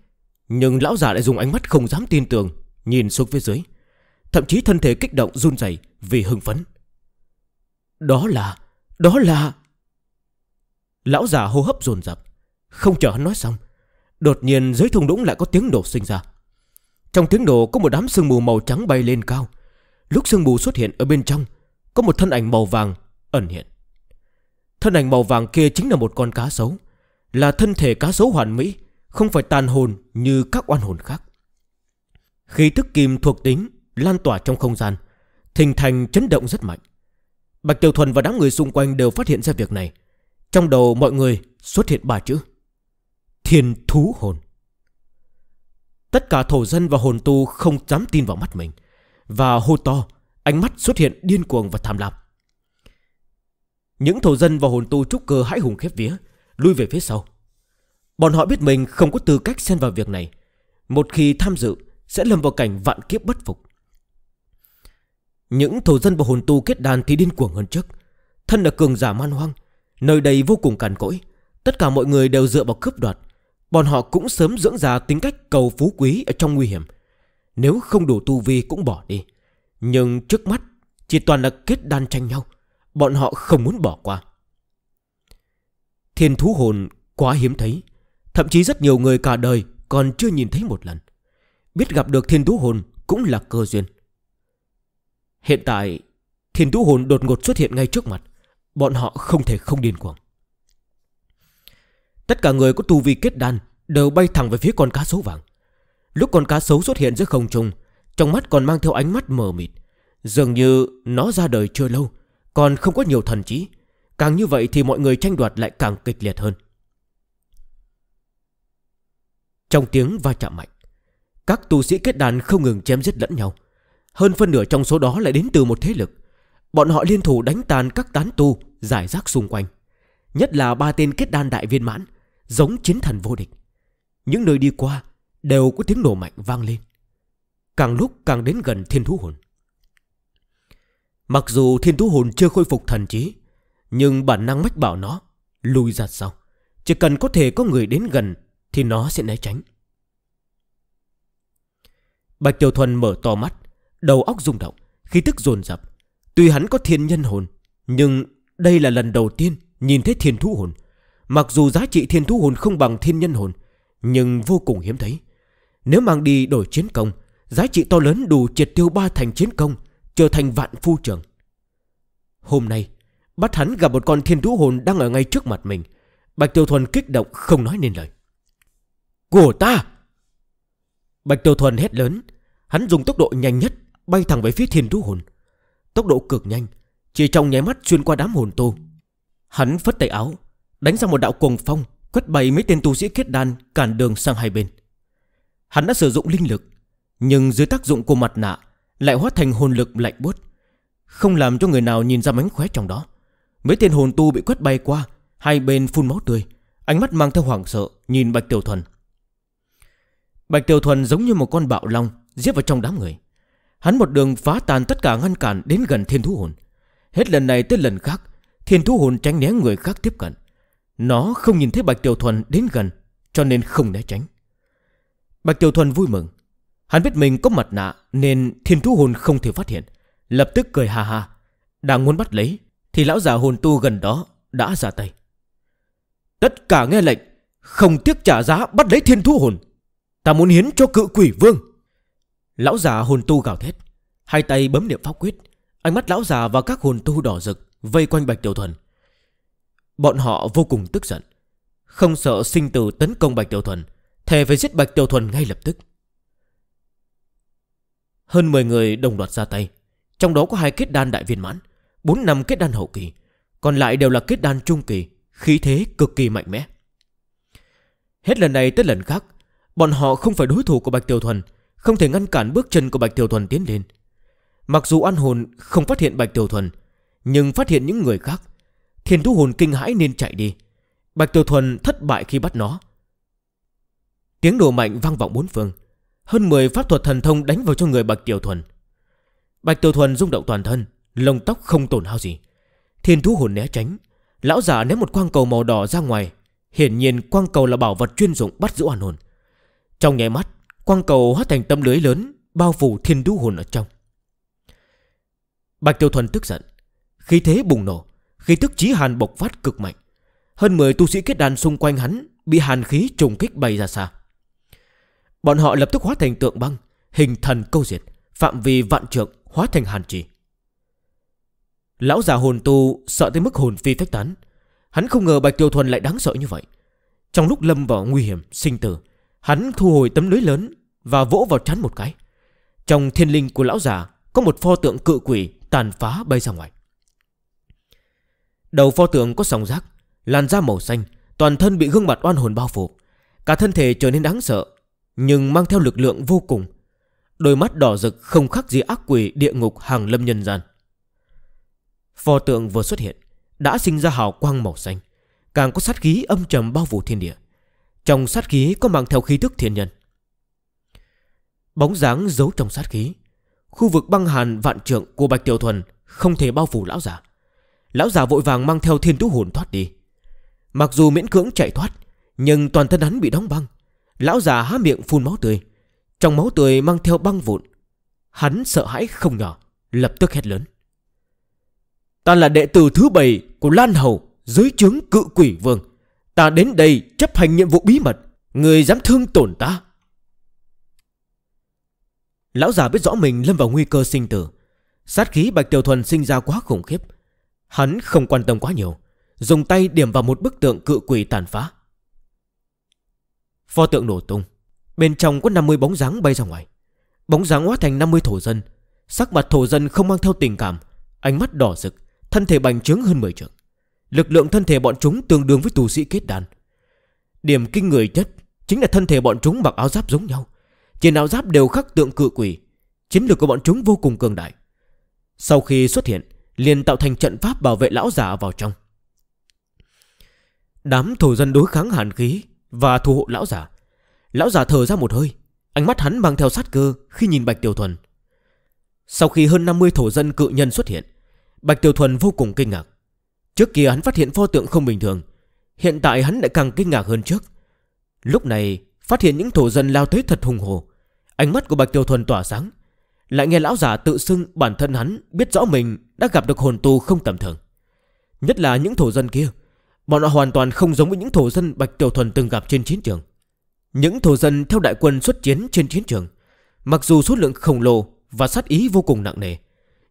Nhưng lão già lại dùng ánh mắt không dám tin tưởng Nhìn xuống phía dưới Thậm chí thân thể kích động run rẩy vì hưng phấn Đó là Đó là Lão già hô hấp dồn dập Không chờ hắn nói xong Đột nhiên dưới thung lũng lại có tiếng nổ sinh ra Trong tiếng nổ có một đám sương mù màu trắng bay lên cao Lúc sương mù xuất hiện ở bên trong Có một thân ảnh màu vàng ẩn hiện Thân ảnh màu vàng kia chính là một con cá sấu Là thân thể cá sấu hoàn mỹ Không phải tàn hồn như các oan hồn khác khi thức kim thuộc tính Lan tỏa trong không gian Thình thành chấn động rất mạnh Bạch Tiểu Thuần và đám người xung quanh đều phát hiện ra việc này Trong đầu mọi người xuất hiện ba chữ Thiên thú hồn Tất cả thổ dân và hồn tu không dám tin vào mắt mình và hô to, ánh mắt xuất hiện điên cuồng và tham lam. Những thổ dân và hồn tu trúc cơ hãi hùng khép vía, lui về phía sau. Bọn họ biết mình không có tư cách xen vào việc này. Một khi tham dự, sẽ lâm vào cảnh vạn kiếp bất phục. Những thổ dân và hồn tu kết đàn thì điên cuồng hơn trước. Thân là cường giả man hoang, nơi đây vô cùng cằn cỗi. Tất cả mọi người đều dựa vào cướp đoạt. Bọn họ cũng sớm dưỡng ra tính cách cầu phú quý ở trong nguy hiểm – nếu không đủ tu vi cũng bỏ đi Nhưng trước mắt Chỉ toàn là kết đan tranh nhau Bọn họ không muốn bỏ qua Thiên thú hồn quá hiếm thấy Thậm chí rất nhiều người cả đời Còn chưa nhìn thấy một lần Biết gặp được thiên thú hồn cũng là cơ duyên Hiện tại Thiên thú hồn đột ngột xuất hiện ngay trước mặt Bọn họ không thể không điên cuồng Tất cả người có tu vi kết đan Đều bay thẳng về phía con cá sấu vàng Lúc con cá sấu xuất hiện giữa không trung Trong mắt còn mang theo ánh mắt mờ mịt Dường như nó ra đời chưa lâu Còn không có nhiều thần trí Càng như vậy thì mọi người tranh đoạt lại càng kịch liệt hơn Trong tiếng va chạm mạnh Các tu sĩ kết đàn không ngừng chém giết lẫn nhau Hơn phân nửa trong số đó lại đến từ một thế lực Bọn họ liên thủ đánh tàn các tán tu Giải rác xung quanh Nhất là ba tên kết đan đại viên mãn Giống chiến thần vô địch Những nơi đi qua Đều có tiếng nổ mạnh vang lên Càng lúc càng đến gần thiên thú hồn Mặc dù thiên thú hồn chưa khôi phục thần trí Nhưng bản năng mách bảo nó Lùi ra sau Chỉ cần có thể có người đến gần Thì nó sẽ né tránh Bạch Tiểu Thuần mở to mắt Đầu óc rung động Khi tức dồn dập Tuy hắn có thiên nhân hồn Nhưng đây là lần đầu tiên Nhìn thấy thiên thú hồn Mặc dù giá trị thiên thú hồn không bằng thiên nhân hồn Nhưng vô cùng hiếm thấy nếu mang đi đổi chiến công Giá trị to lớn đủ triệt tiêu ba thành chiến công Trở thành vạn phu trưởng. Hôm nay Bắt hắn gặp một con thiên thú hồn đang ở ngay trước mặt mình Bạch Tiêu Thuần kích động không nói nên lời Của ta Bạch Tiêu Thuần hét lớn Hắn dùng tốc độ nhanh nhất Bay thẳng về phía thiên thú hồn Tốc độ cực nhanh Chỉ trong nháy mắt xuyên qua đám hồn tô Hắn phất tay áo Đánh ra một đạo cuồng phong Quất bay mấy tên tu sĩ kết đan Cản đường sang hai bên Hắn đã sử dụng linh lực Nhưng dưới tác dụng của mặt nạ Lại hóa thành hồn lực lạnh buốt Không làm cho người nào nhìn ra mánh khóe trong đó Mấy tên hồn tu bị quét bay qua Hai bên phun máu tươi Ánh mắt mang theo hoảng sợ Nhìn Bạch Tiểu Thuần Bạch Tiểu Thuần giống như một con bạo long Giết vào trong đám người Hắn một đường phá tan tất cả ngăn cản đến gần thiên thú hồn Hết lần này tới lần khác Thiên thú hồn tránh né người khác tiếp cận Nó không nhìn thấy Bạch Tiểu Thuần đến gần Cho nên không né tránh Bạch Tiểu Thuần vui mừng Hắn biết mình có mặt nạ Nên thiên thú hồn không thể phát hiện Lập tức cười ha ha. Đang muốn bắt lấy Thì lão già hồn tu gần đó đã ra tay Tất cả nghe lệnh Không tiếc trả giá bắt lấy thiên thú hồn Ta muốn hiến cho cự quỷ vương Lão già hồn tu gào thét Hai tay bấm niệm pháp quyết Ánh mắt lão già và các hồn tu đỏ rực Vây quanh Bạch Tiểu Thuần Bọn họ vô cùng tức giận Không sợ sinh tử tấn công Bạch Tiểu Thuần Thề phải giết Bạch Tiểu Thuần ngay lập tức Hơn 10 người đồng loạt ra tay Trong đó có hai kết đan đại viên mãn 4 năm kết đan hậu kỳ Còn lại đều là kết đan trung kỳ Khí thế cực kỳ mạnh mẽ Hết lần này tới lần khác Bọn họ không phải đối thủ của Bạch Tiểu Thuần Không thể ngăn cản bước chân của Bạch Tiểu Thuần tiến lên Mặc dù an hồn không phát hiện Bạch Tiểu Thuần Nhưng phát hiện những người khác Thiên thú hồn kinh hãi nên chạy đi Bạch Tiểu Thuần thất bại khi bắt nó Tiếng đồ mạnh vang vọng bốn phương Hơn 10 pháp thuật thần thông đánh vào cho người Bạch Tiểu Thuần Bạch Tiểu Thuần rung động toàn thân Lông tóc không tổn hao gì Thiên thú hồn né tránh Lão giả ném một quang cầu màu đỏ ra ngoài Hiển nhiên quang cầu là bảo vật chuyên dụng bắt giữ hoàn hồn Trong nháy mắt Quang cầu hóa thành tấm lưới lớn Bao phủ thiên thú hồn ở trong Bạch Tiểu Thuần tức giận Khí thế bùng nổ Khí tức chí hàn bộc phát cực mạnh Hơn 10 tu sĩ kết đàn xung quanh hắn Bị hàn khí trùng kích bay ra xa Bọn họ lập tức hóa thành tượng băng Hình thần câu diệt Phạm vi vạn trượng hóa thành hàn trì Lão già hồn tu sợ tới mức hồn phi phách tán Hắn không ngờ Bạch Tiêu Thuần lại đáng sợ như vậy Trong lúc lâm vào nguy hiểm sinh tử Hắn thu hồi tấm lưới lớn Và vỗ vào chắn một cái Trong thiên linh của lão già Có một pho tượng cự quỷ tàn phá bay ra ngoài Đầu pho tượng có sòng rác Làn da màu xanh Toàn thân bị gương mặt oan hồn bao phủ Cả thân thể trở nên đáng sợ nhưng mang theo lực lượng vô cùng Đôi mắt đỏ rực không khác gì ác quỷ địa ngục hàng lâm nhân gian Pho tượng vừa xuất hiện Đã sinh ra hào quang màu xanh Càng có sát khí âm trầm bao phủ thiên địa Trong sát khí có mang theo khí thức thiên nhân Bóng dáng giấu trong sát khí Khu vực băng hàn vạn trượng của Bạch Tiểu Thuần Không thể bao phủ lão giả Lão giả vội vàng mang theo thiên tú hồn thoát đi Mặc dù miễn cưỡng chạy thoát Nhưng toàn thân hắn bị đóng băng Lão già há miệng phun máu tươi Trong máu tươi mang theo băng vụn Hắn sợ hãi không nhỏ Lập tức hét lớn Ta là đệ tử thứ bảy của Lan Hầu Dưới chứng cự quỷ vương Ta đến đây chấp hành nhiệm vụ bí mật Người dám thương tổn ta Lão già biết rõ mình lâm vào nguy cơ sinh tử Sát khí Bạch Tiểu Thuần sinh ra quá khủng khiếp Hắn không quan tâm quá nhiều Dùng tay điểm vào một bức tượng cự quỷ tàn phá Pho tượng nổ tung Bên trong có 50 bóng dáng bay ra ngoài Bóng dáng hóa thành 50 thổ dân Sắc mặt thổ dân không mang theo tình cảm Ánh mắt đỏ rực Thân thể bành trướng hơn 10 trượng Lực lượng thân thể bọn chúng tương đương với tù sĩ kết đàn Điểm kinh người nhất Chính là thân thể bọn chúng mặc áo giáp giống nhau Trên áo giáp đều khắc tượng cự quỷ Chiến lực của bọn chúng vô cùng cường đại Sau khi xuất hiện liền tạo thành trận pháp bảo vệ lão giả vào trong Đám thổ dân đối kháng hàn khí và thu hộ lão giả. Lão giả thở ra một hơi, ánh mắt hắn mang theo sát cơ khi nhìn Bạch Tiểu Thuần. Sau khi hơn 50 thổ dân cự nhân xuất hiện, Bạch Tiểu Thuần vô cùng kinh ngạc. Trước kia hắn phát hiện pho tượng không bình thường, hiện tại hắn lại càng kinh ngạc hơn trước. Lúc này, phát hiện những thổ dân lao tới thật hùng hồ, ánh mắt của Bạch Tiểu Thuần tỏa sáng. Lại nghe lão giả tự xưng bản thân hắn biết rõ mình đã gặp được hồn tu không tầm thường. Nhất là những thổ dân kia Bọn họ hoàn toàn không giống với những thổ dân Bạch Tiểu Thuần từng gặp trên chiến trường Những thổ dân theo đại quân xuất chiến trên chiến trường Mặc dù số lượng khổng lồ Và sát ý vô cùng nặng nề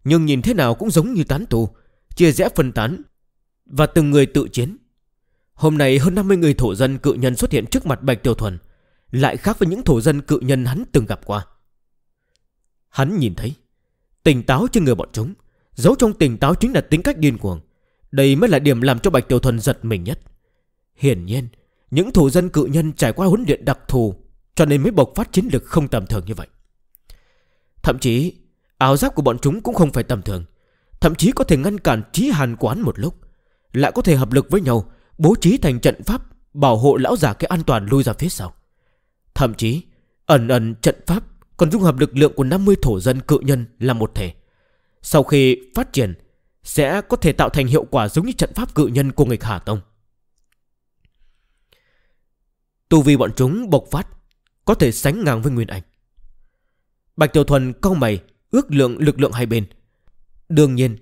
Nhưng nhìn thế nào cũng giống như tán tù Chia rẽ phân tán Và từng người tự chiến Hôm nay hơn 50 người thổ dân cự nhân xuất hiện trước mặt Bạch Tiểu Thuần Lại khác với những thổ dân cự nhân hắn từng gặp qua Hắn nhìn thấy Tỉnh táo trên người bọn chúng Giấu trong tỉnh táo chính là tính cách điên cuồng đây mới là điểm làm cho Bạch Tiểu Thuần giật mình nhất. Hiển nhiên, những thủ dân cự nhân trải qua huấn luyện đặc thù cho nên mới bộc phát chiến lực không tầm thường như vậy. Thậm chí, áo giáp của bọn chúng cũng không phải tầm thường. Thậm chí có thể ngăn cản trí hàn quán một lúc. Lại có thể hợp lực với nhau, bố trí thành trận pháp bảo hộ lão già cái an toàn lui ra phía sau. Thậm chí, ẩn ẩn trận pháp còn dung hợp lực lượng của 50 thổ dân cự nhân là một thể. Sau khi phát triển, sẽ có thể tạo thành hiệu quả giống như trận pháp cự nhân của nghịch Hà Tông. Tu vi bọn chúng bộc phát, có thể sánh ngang với Nguyên Anh. Bạch Tiểu Thuần câu mày, ước lượng lực lượng hai bên. Đương nhiên,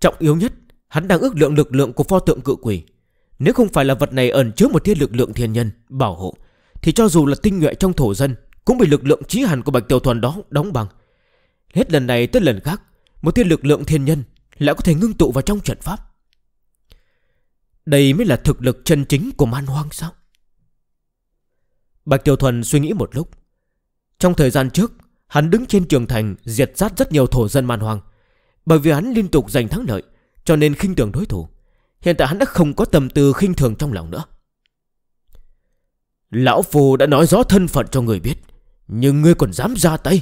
trọng yếu nhất, hắn đang ước lượng lực lượng của pho tượng cự quỷ. Nếu không phải là vật này ẩn chứa một thiết lực lượng thiên nhân, bảo hộ, thì cho dù là tinh nhuệ trong thổ dân, cũng bị lực lượng trí hẳn của Bạch Tiểu Thuần đó đóng bằng. Hết lần này tới lần khác, một thiên lực lượng thiên nhân lại có thể ngưng tụ vào trong trận pháp Đây mới là thực lực chân chính của man hoang sao Bạch Tiểu Thuần suy nghĩ một lúc Trong thời gian trước Hắn đứng trên trường thành Diệt sát rất nhiều thổ dân man hoang Bởi vì hắn liên tục giành thắng lợi Cho nên khinh thường đối thủ Hiện tại hắn đã không có tầm tư khinh thường trong lòng nữa Lão Phu đã nói rõ thân phận cho người biết Nhưng ngươi còn dám ra tay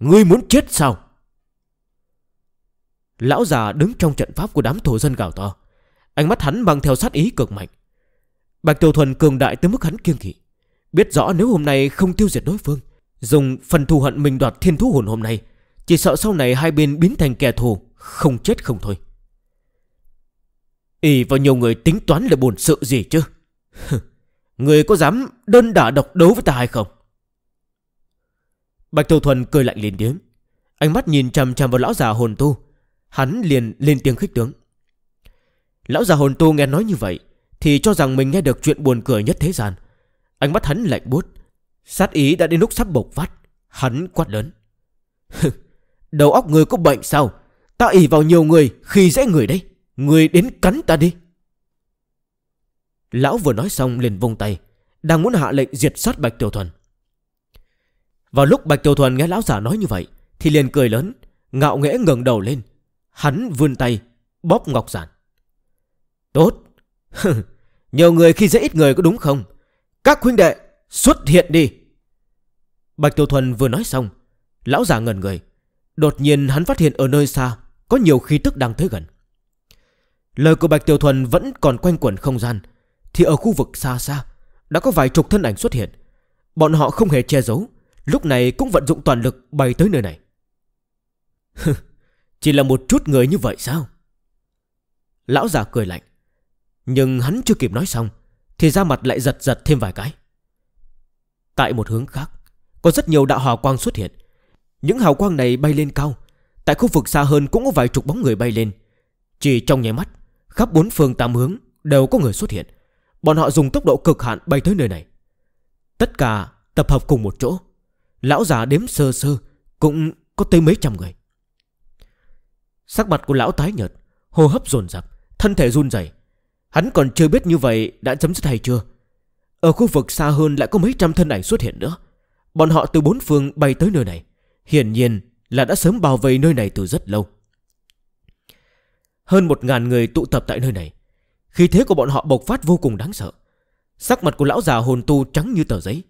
Ngươi muốn chết sao Lão già đứng trong trận pháp của đám thổ dân gào to Ánh mắt hắn mang theo sát ý cực mạnh Bạch Tiểu Thuần cường đại tới mức hắn kiêng kỵ Biết rõ nếu hôm nay không tiêu diệt đối phương Dùng phần thù hận mình đoạt thiên thú hồn hôm nay Chỉ sợ sau này hai bên biến thành kẻ thù Không chết không thôi ỉ vào nhiều người tính toán là buồn sự gì chứ Người có dám đơn đả độc đấu với ta hay không Bạch Tiểu Thuần cười lạnh liền tiếng, Ánh mắt nhìn chằm chằm vào lão già hồn tu Hắn liền lên tiếng khích tướng Lão già hồn tu nghe nói như vậy Thì cho rằng mình nghe được chuyện buồn cười nhất thế gian Ánh mắt hắn lạnh bút Sát ý đã đến lúc sắp bộc phát Hắn quát lớn Đầu óc người có bệnh sao Ta ỉ vào nhiều người khi dễ người đấy Người đến cắn ta đi Lão vừa nói xong liền vung tay Đang muốn hạ lệnh diệt sát Bạch Tiểu Thuần Vào lúc Bạch Tiểu Thuần nghe lão giả nói như vậy Thì liền cười lớn Ngạo nghẽ ngẩng đầu lên Hắn vươn tay Bóp ngọc giản Tốt Nhiều người khi dễ ít người có đúng không Các huynh đệ xuất hiện đi Bạch Tiểu Thuần vừa nói xong Lão già ngẩn người Đột nhiên hắn phát hiện ở nơi xa Có nhiều khí tức đang tới gần Lời của Bạch Tiểu Thuần vẫn còn quanh quẩn không gian Thì ở khu vực xa xa Đã có vài chục thân ảnh xuất hiện Bọn họ không hề che giấu Lúc này cũng vận dụng toàn lực bay tới nơi này Chỉ là một chút người như vậy sao Lão già cười lạnh Nhưng hắn chưa kịp nói xong Thì ra mặt lại giật giật thêm vài cái Tại một hướng khác Có rất nhiều đạo hào quang xuất hiện Những hào quang này bay lên cao Tại khu vực xa hơn cũng có vài chục bóng người bay lên Chỉ trong nháy mắt Khắp bốn phương tám hướng đều có người xuất hiện Bọn họ dùng tốc độ cực hạn bay tới nơi này Tất cả tập hợp cùng một chỗ Lão già đếm sơ sơ Cũng có tới mấy trăm người Sắc mặt của lão tái nhợt Hô hấp dồn dập Thân thể run dày Hắn còn chưa biết như vậy đã chấm dứt hay chưa Ở khu vực xa hơn lại có mấy trăm thân ảnh xuất hiện nữa Bọn họ từ bốn phương bay tới nơi này Hiển nhiên là đã sớm bao vây nơi này từ rất lâu Hơn một ngàn người tụ tập tại nơi này Khi thế của bọn họ bộc phát vô cùng đáng sợ Sắc mặt của lão già hồn tu trắng như tờ giấy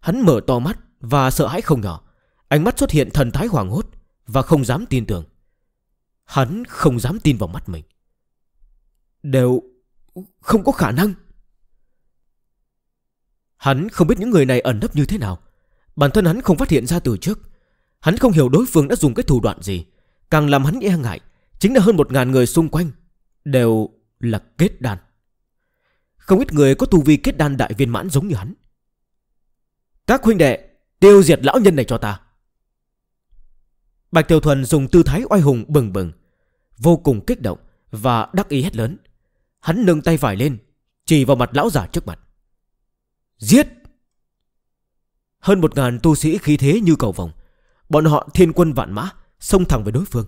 Hắn mở to mắt và sợ hãi không nhỏ Ánh mắt xuất hiện thần thái hoàng hốt Và không dám tin tưởng Hắn không dám tin vào mắt mình Đều không có khả năng Hắn không biết những người này ẩn nấp như thế nào Bản thân hắn không phát hiện ra từ trước Hắn không hiểu đối phương đã dùng cái thủ đoạn gì Càng làm hắn e ngại Chính là hơn một ngàn người xung quanh Đều là kết đàn Không ít người có tu vi kết đàn đại viên mãn giống như hắn Các huynh đệ Tiêu diệt lão nhân này cho ta Bạch Tiểu Thuần dùng tư thái oai hùng bừng bừng, vô cùng kích động và đắc ý hết lớn. Hắn nâng tay phải lên, chỉ vào mặt lão giả trước mặt. Giết! Hơn một ngàn tu sĩ khí thế như cầu vòng, bọn họ thiên quân vạn mã, xông thẳng về đối phương.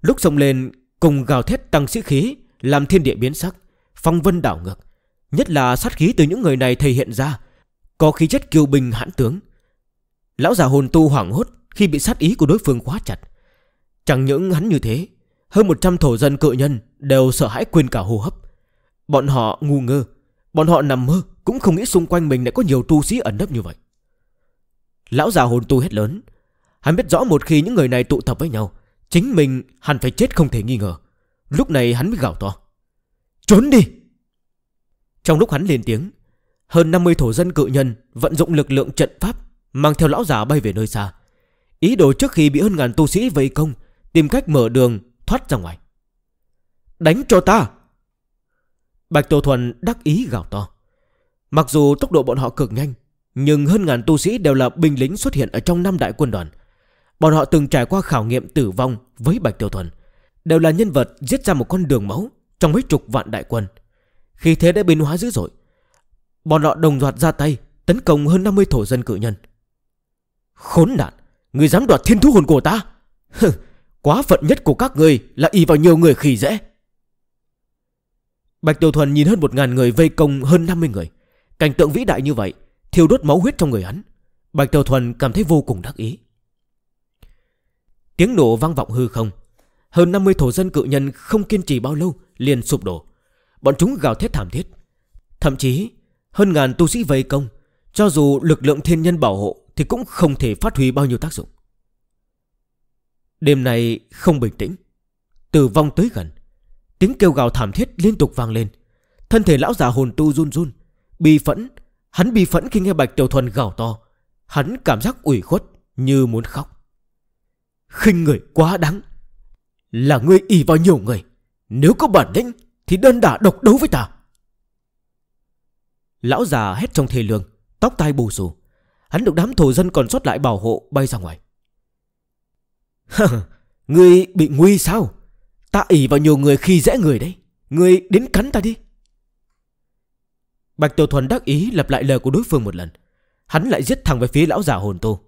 Lúc xông lên, cùng gào thét tăng sĩ khí, làm thiên địa biến sắc, phong vân đảo ngược. Nhất là sát khí từ những người này thể hiện ra, có khí chất kiêu bình hãn tướng. Lão giả hồn tu hoảng hốt khi bị sát ý của đối phương quá chặt. Chẳng những hắn như thế, hơn 100 thổ dân cự nhân đều sợ hãi quên cả hô hấp. Bọn họ ngu ngơ, bọn họ nằm mơ cũng không nghĩ xung quanh mình lại có nhiều tu sĩ ẩn nấp như vậy. Lão già hồn tu hết lớn, hắn biết rõ một khi những người này tụ tập với nhau, chính mình hẳn phải chết không thể nghi ngờ. Lúc này hắn mới gào to. Trốn đi! Trong lúc hắn lên tiếng, hơn 50 thổ dân cự nhân vận dụng lực lượng trận pháp mang theo lão già bay về nơi xa. Ý đồ trước khi bị hơn ngàn tu sĩ vây công Tìm cách mở đường thoát ra ngoài Đánh cho ta Bạch Tô Thuần đắc ý gào to Mặc dù tốc độ bọn họ cực nhanh Nhưng hơn ngàn tu sĩ đều là binh lính xuất hiện Ở trong năm đại quân đoàn Bọn họ từng trải qua khảo nghiệm tử vong Với Bạch tiểu Thuần Đều là nhân vật giết ra một con đường máu Trong mấy chục vạn đại quân Khi thế đã biến hóa dữ dội Bọn họ đồng loạt ra tay Tấn công hơn 50 thổ dân cử nhân Khốn nạn Người dám đoạt thiên thú hồn của ta Hừ, Quá phận nhất của các người Là y vào nhiều người khỉ dễ Bạch Tiểu Thuần nhìn hơn một ngàn người vây công hơn 50 người Cảnh tượng vĩ đại như vậy Thiêu đốt máu huyết trong người hắn Bạch Tiểu Thuần cảm thấy vô cùng đắc ý Tiếng nổ vang vọng hư không Hơn 50 thổ dân cự nhân không kiên trì bao lâu Liền sụp đổ Bọn chúng gào thét thảm thiết Thậm chí hơn ngàn tu sĩ vây công Cho dù lực lượng thiên nhân bảo hộ thì cũng không thể phát huy bao nhiêu tác dụng Đêm này không bình tĩnh Tử vong tới gần Tiếng kêu gào thảm thiết liên tục vang lên Thân thể lão già hồn tu run run Bi phẫn Hắn bi phẫn khi nghe Bạch Tiểu Thuần gào to Hắn cảm giác ủy khuất như muốn khóc khinh người quá đáng Là ngươi ỉ vào nhiều người Nếu có bản lĩnh Thì đơn đả độc đấu với ta Lão già hét trong thề lương Tóc tai bù xù Hắn được đám thổ dân còn sót lại bảo hộ bay ra ngoài Ngươi bị nguy sao Ta ỉ vào nhiều người khi dễ người đấy Ngươi đến cắn ta đi Bạch Tiểu Thuần đắc ý lặp lại lời của đối phương một lần Hắn lại giết thẳng về phía lão già hồn tô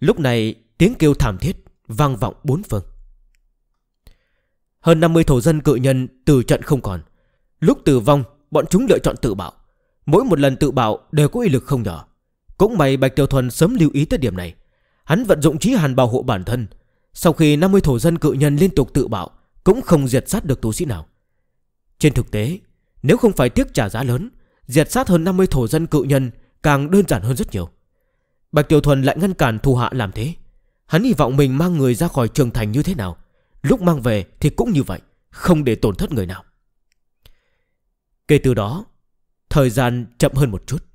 Lúc này tiếng kêu thảm thiết Vang vọng bốn phương Hơn 50 thổ dân cự nhân từ trận không còn Lúc tử vong bọn chúng lựa chọn tự bảo Mỗi một lần tự bảo đều có uy lực không nhỏ cũng may Bạch Tiểu Thuần sớm lưu ý tới điểm này Hắn vận dụng trí hàn bảo hộ bản thân Sau khi 50 thổ dân cự nhân liên tục tự bạo Cũng không diệt sát được tu sĩ nào Trên thực tế Nếu không phải tiếc trả giá lớn Diệt sát hơn 50 thổ dân cự nhân Càng đơn giản hơn rất nhiều Bạch Tiểu Thuần lại ngăn cản thù hạ làm thế Hắn hy vọng mình mang người ra khỏi trường thành như thế nào Lúc mang về thì cũng như vậy Không để tổn thất người nào Kể từ đó Thời gian chậm hơn một chút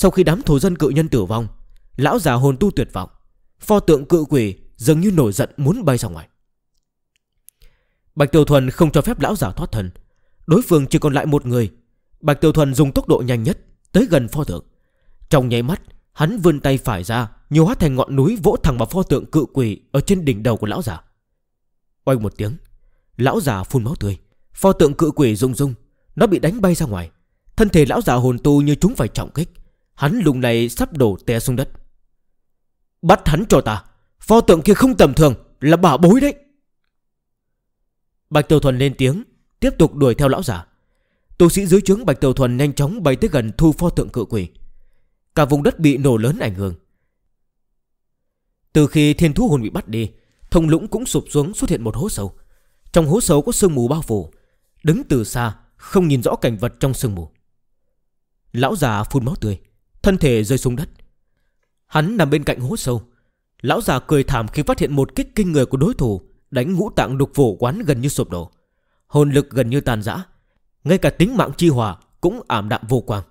sau khi đám thổ dân cự nhân tử vong Lão già hồn tu tuyệt vọng Pho tượng cự quỷ dường như nổi giận muốn bay ra ngoài Bạch Tiểu Thuần không cho phép lão già thoát thần Đối phương chỉ còn lại một người Bạch Tiểu Thuần dùng tốc độ nhanh nhất Tới gần pho tượng Trong nháy mắt hắn vươn tay phải ra Nhiều hóa thành ngọn núi vỗ thẳng vào pho tượng cự quỷ Ở trên đỉnh đầu của lão già Oanh một tiếng Lão già phun máu tươi Pho tượng cự quỷ rung rung Nó bị đánh bay ra ngoài Thân thể lão già hồn tu như chúng phải trọng kích Hắn lùng này sắp đổ té xuống đất Bắt hắn cho ta Pho tượng kia không tầm thường Là bảo bối đấy Bạch Tiểu Thuần lên tiếng Tiếp tục đuổi theo lão giả Tu sĩ dưới trướng Bạch Tiểu Thuần nhanh chóng bay tới gần thu pho tượng cự quỷ Cả vùng đất bị nổ lớn ảnh hưởng Từ khi thiên thú hồn bị bắt đi Thông lũng cũng sụp xuống xuất hiện một hố sâu Trong hố sâu có sương mù bao phủ Đứng từ xa không nhìn rõ cảnh vật trong sương mù Lão già phun máu tươi Thân thể rơi xuống đất Hắn nằm bên cạnh hố sâu Lão già cười thảm khi phát hiện một kích kinh người của đối thủ Đánh ngũ tạng đục vổ quán gần như sụp đổ Hồn lực gần như tàn dã Ngay cả tính mạng chi hòa Cũng ảm đạm vô quang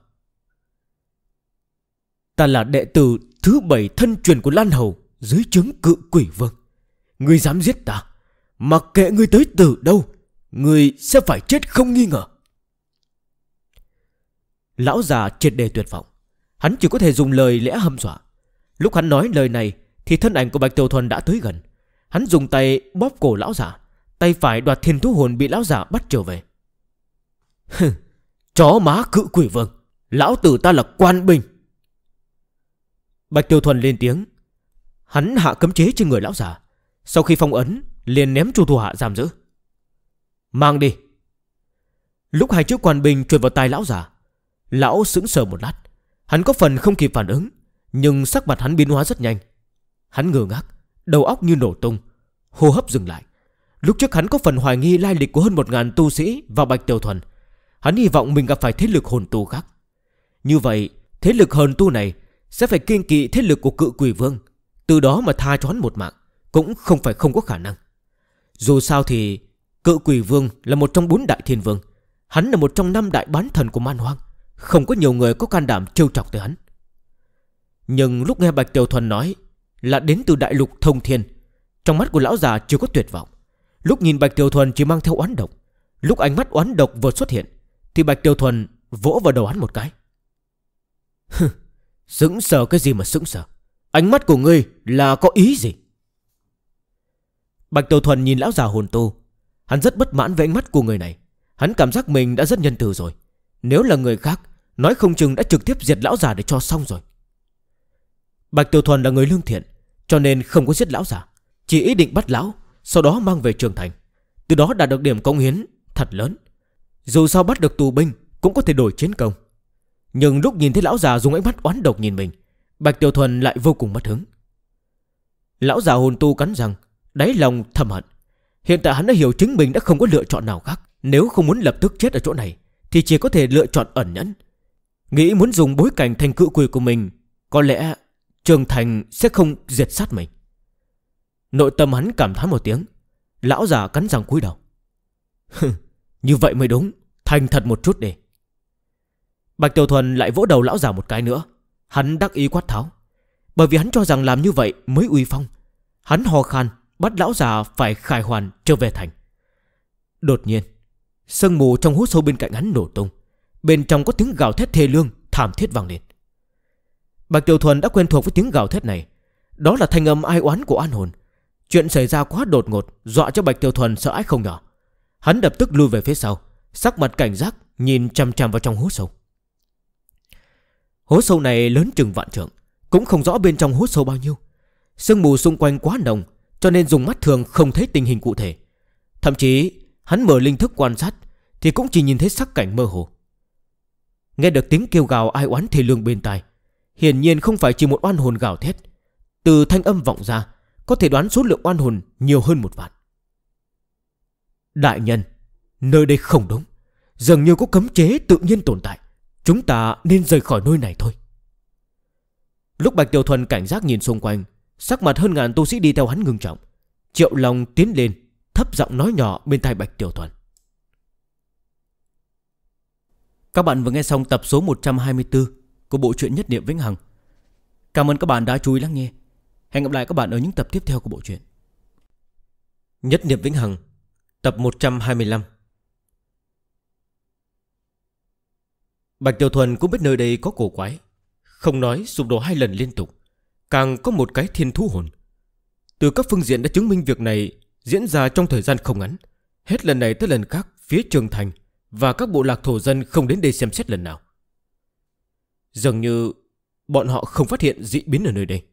Ta là đệ tử thứ bảy thân truyền của Lan Hầu Dưới chứng cự quỷ vương Ngươi dám giết ta Mặc kệ ngươi tới từ đâu Ngươi sẽ phải chết không nghi ngờ Lão già triệt đề tuyệt vọng Hắn chỉ có thể dùng lời lẽ hâm dọa Lúc hắn nói lời này Thì thân ảnh của Bạch Tiểu Thuần đã tới gần Hắn dùng tay bóp cổ lão giả Tay phải đoạt thiên thú hồn bị lão giả bắt trở về Chó má cự quỷ vương Lão tử ta là quan binh Bạch Tiêu Thuần lên tiếng Hắn hạ cấm chế trên người lão giả Sau khi phong ấn liền ném chu thủ hạ giam giữ Mang đi Lúc hai chiếc quan binh truyền vào tay lão giả Lão sững sờ một lát Hắn có phần không kịp phản ứng Nhưng sắc mặt hắn biến hóa rất nhanh Hắn ngơ ngác Đầu óc như nổ tung Hô hấp dừng lại Lúc trước hắn có phần hoài nghi lai lịch của hơn 1.000 tu sĩ và Bạch Tiểu Thuần Hắn hy vọng mình gặp phải thế lực hồn tu khác Như vậy Thế lực hồn tu này Sẽ phải kiên kỵ thế lực của cự quỷ vương Từ đó mà tha cho hắn một mạng Cũng không phải không có khả năng Dù sao thì Cự quỷ vương là một trong bốn đại thiên vương Hắn là một trong năm đại bán thần của man hoang không có nhiều người có can đảm trêu chọc tới hắn Nhưng lúc nghe Bạch Tiểu Thuần nói Là đến từ đại lục thông thiên Trong mắt của lão già chưa có tuyệt vọng Lúc nhìn Bạch Tiểu Thuần chỉ mang theo oán độc Lúc ánh mắt oán độc vừa xuất hiện Thì Bạch Tiểu Thuần vỗ vào đầu hắn một cái Hừ Sững sờ cái gì mà sững sờ Ánh mắt của ngươi là có ý gì Bạch Tiểu Thuần nhìn lão già hồn tu Hắn rất bất mãn với ánh mắt của người này Hắn cảm giác mình đã rất nhân từ rồi nếu là người khác Nói không chừng đã trực tiếp diệt lão già để cho xong rồi Bạch Tiểu Thuần là người lương thiện Cho nên không có giết lão già Chỉ ý định bắt lão Sau đó mang về trường thành Từ đó đạt được điểm công hiến thật lớn Dù sao bắt được tù binh Cũng có thể đổi chiến công Nhưng lúc nhìn thấy lão già dùng ánh mắt oán độc nhìn mình Bạch Tiểu Thuần lại vô cùng mất hứng Lão già hồn tu cắn răng Đáy lòng thầm hận Hiện tại hắn đã hiểu chính mình đã không có lựa chọn nào khác Nếu không muốn lập tức chết ở chỗ này thì chỉ có thể lựa chọn ẩn nhẫn Nghĩ muốn dùng bối cảnh thành cự quỷ của mình Có lẽ Trường Thành sẽ không diệt sát mình Nội tâm hắn cảm thán một tiếng Lão già cắn răng cúi đầu Như vậy mới đúng Thành thật một chút đi Bạch Tiểu Thuần lại vỗ đầu lão già một cái nữa Hắn đắc ý quát tháo Bởi vì hắn cho rằng làm như vậy mới uy phong Hắn hò khan Bắt lão già phải khai hoàn trở về thành Đột nhiên sương mù trong hố sâu bên cạnh hắn nổ tung Bên trong có tiếng gào thét thê lương Thảm thiết vang lên Bạch Tiểu Thuần đã quen thuộc với tiếng gào thét này Đó là thanh âm ai oán của an hồn Chuyện xảy ra quá đột ngột Dọa cho Bạch Tiểu Thuần sợ ái không nhỏ Hắn đập tức lui về phía sau Sắc mặt cảnh giác nhìn chằm chằm vào trong hố sâu Hố sâu này lớn chừng vạn trượng Cũng không rõ bên trong hố sâu bao nhiêu Sương mù xung quanh quá nồng Cho nên dùng mắt thường không thấy tình hình cụ thể Thậm chí Hắn mở linh thức quan sát Thì cũng chỉ nhìn thấy sắc cảnh mơ hồ Nghe được tiếng kêu gào ai oán thề lương bên tai Hiển nhiên không phải chỉ một oan hồn gào thét Từ thanh âm vọng ra Có thể đoán số lượng oan hồn nhiều hơn một vạn Đại nhân Nơi đây không đúng Dường như có cấm chế tự nhiên tồn tại Chúng ta nên rời khỏi nơi này thôi Lúc Bạch Tiểu Thuần cảnh giác nhìn xung quanh Sắc mặt hơn ngàn tu sĩ đi theo hắn ngưng trọng Triệu lòng tiến lên thấp giọng nói nhỏ bên tai Bạch Tiểu Thuần. Các bạn vừa nghe xong tập số 124 của bộ truyện Nhất Niệm Vĩnh Hằng. Cảm ơn các bạn đã chú ý lắng nghe. Hẹn gặp lại các bạn ở những tập tiếp theo của bộ truyện. Nhất Niệm Vĩnh Hằng, tập 125. Bạch Tiểu Thuần cũng biết nơi đây có cổ quái, không nói sụp đổ hai lần liên tục, càng có một cái thiên thú hồn. Từ các phương diện đã chứng minh việc này diễn ra trong thời gian không ngắn, hết lần này tới lần khác phía Trường Thành và các bộ lạc thổ dân không đến đây xem xét lần nào. Dường như bọn họ không phát hiện dị biến ở nơi đây.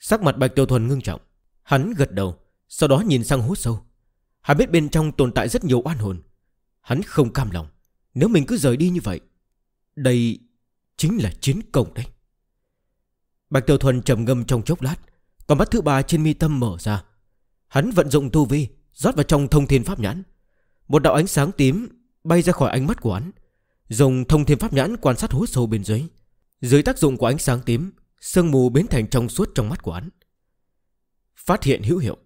Sắc mặt Bạch Tiêu Thuần ngưng trọng, hắn gật đầu, sau đó nhìn sang hút sâu. Hắn biết bên trong tồn tại rất nhiều oan hồn. Hắn không cam lòng, nếu mình cứ rời đi như vậy, đây chính là chiến công đấy. Bạch Tiêu Thuần trầm ngâm trong chốc lát, còn mắt thứ ba trên mi tâm mở ra, Hắn vận dụng tu vi Rót vào trong thông thiên pháp nhãn Một đạo ánh sáng tím bay ra khỏi ánh mắt của hắn Dùng thông thiên pháp nhãn quan sát hố sâu bên dưới Dưới tác dụng của ánh sáng tím Sương mù biến thành trong suốt trong mắt của hắn Phát hiện hữu hiệu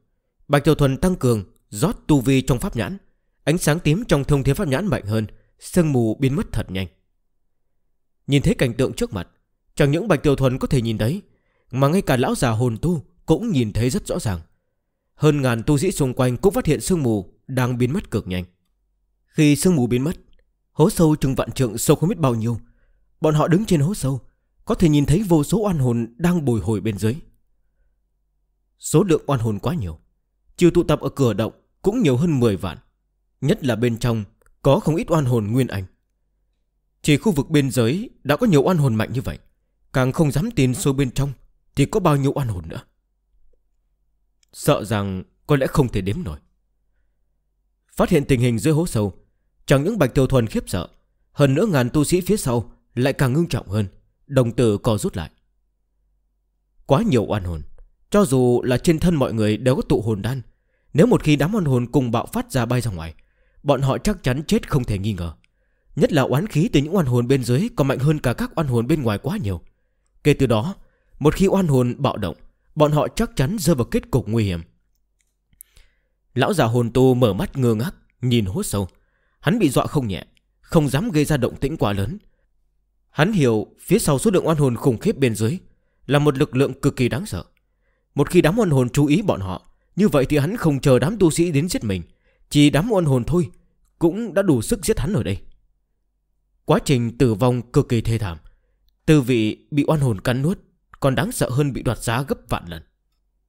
Bạch Tiểu Thuần tăng cường Rót tu vi trong pháp nhãn Ánh sáng tím trong thông thiên pháp nhãn mạnh hơn Sương mù biến mất thật nhanh Nhìn thấy cảnh tượng trước mặt Chẳng những Bạch Tiểu Thuần có thể nhìn thấy Mà ngay cả lão già hồn tu cũng nhìn thấy rất rõ ràng hơn ngàn tu sĩ xung quanh cũng phát hiện sương mù đang biến mất cực nhanh Khi sương mù biến mất Hố sâu chừng vạn trượng sâu không biết bao nhiêu Bọn họ đứng trên hố sâu Có thể nhìn thấy vô số oan hồn đang bồi hồi bên dưới Số lượng oan hồn quá nhiều Chiều tụ tập ở cửa động cũng nhiều hơn 10 vạn Nhất là bên trong có không ít oan hồn nguyên ảnh Chỉ khu vực biên giới đã có nhiều oan hồn mạnh như vậy Càng không dám tin sâu bên trong Thì có bao nhiêu oan hồn nữa Sợ rằng có lẽ không thể đếm nổi Phát hiện tình hình dưới hố sâu Chẳng những Bạch Tiêu Thuần khiếp sợ Hơn nữa ngàn tu sĩ phía sau Lại càng ngưng trọng hơn Đồng tử co rút lại Quá nhiều oan hồn Cho dù là trên thân mọi người đều có tụ hồn đan Nếu một khi đám oan hồn cùng bạo phát ra bay ra ngoài Bọn họ chắc chắn chết không thể nghi ngờ Nhất là oán khí từ những oan hồn bên dưới Còn mạnh hơn cả các oan hồn bên ngoài quá nhiều Kể từ đó Một khi oan hồn bạo động Bọn họ chắc chắn rơi vào kết cục nguy hiểm Lão già hồn tu mở mắt ngơ ngác Nhìn hốt sâu Hắn bị dọa không nhẹ Không dám gây ra động tĩnh quá lớn Hắn hiểu phía sau số lượng oan hồn khủng khiếp bên dưới Là một lực lượng cực kỳ đáng sợ Một khi đám oan hồn chú ý bọn họ Như vậy thì hắn không chờ đám tu sĩ đến giết mình Chỉ đám oan hồn thôi Cũng đã đủ sức giết hắn ở đây Quá trình tử vong cực kỳ thê thảm Tư vị bị oan hồn cắn nuốt còn đáng sợ hơn bị đoạt giá gấp vạn lần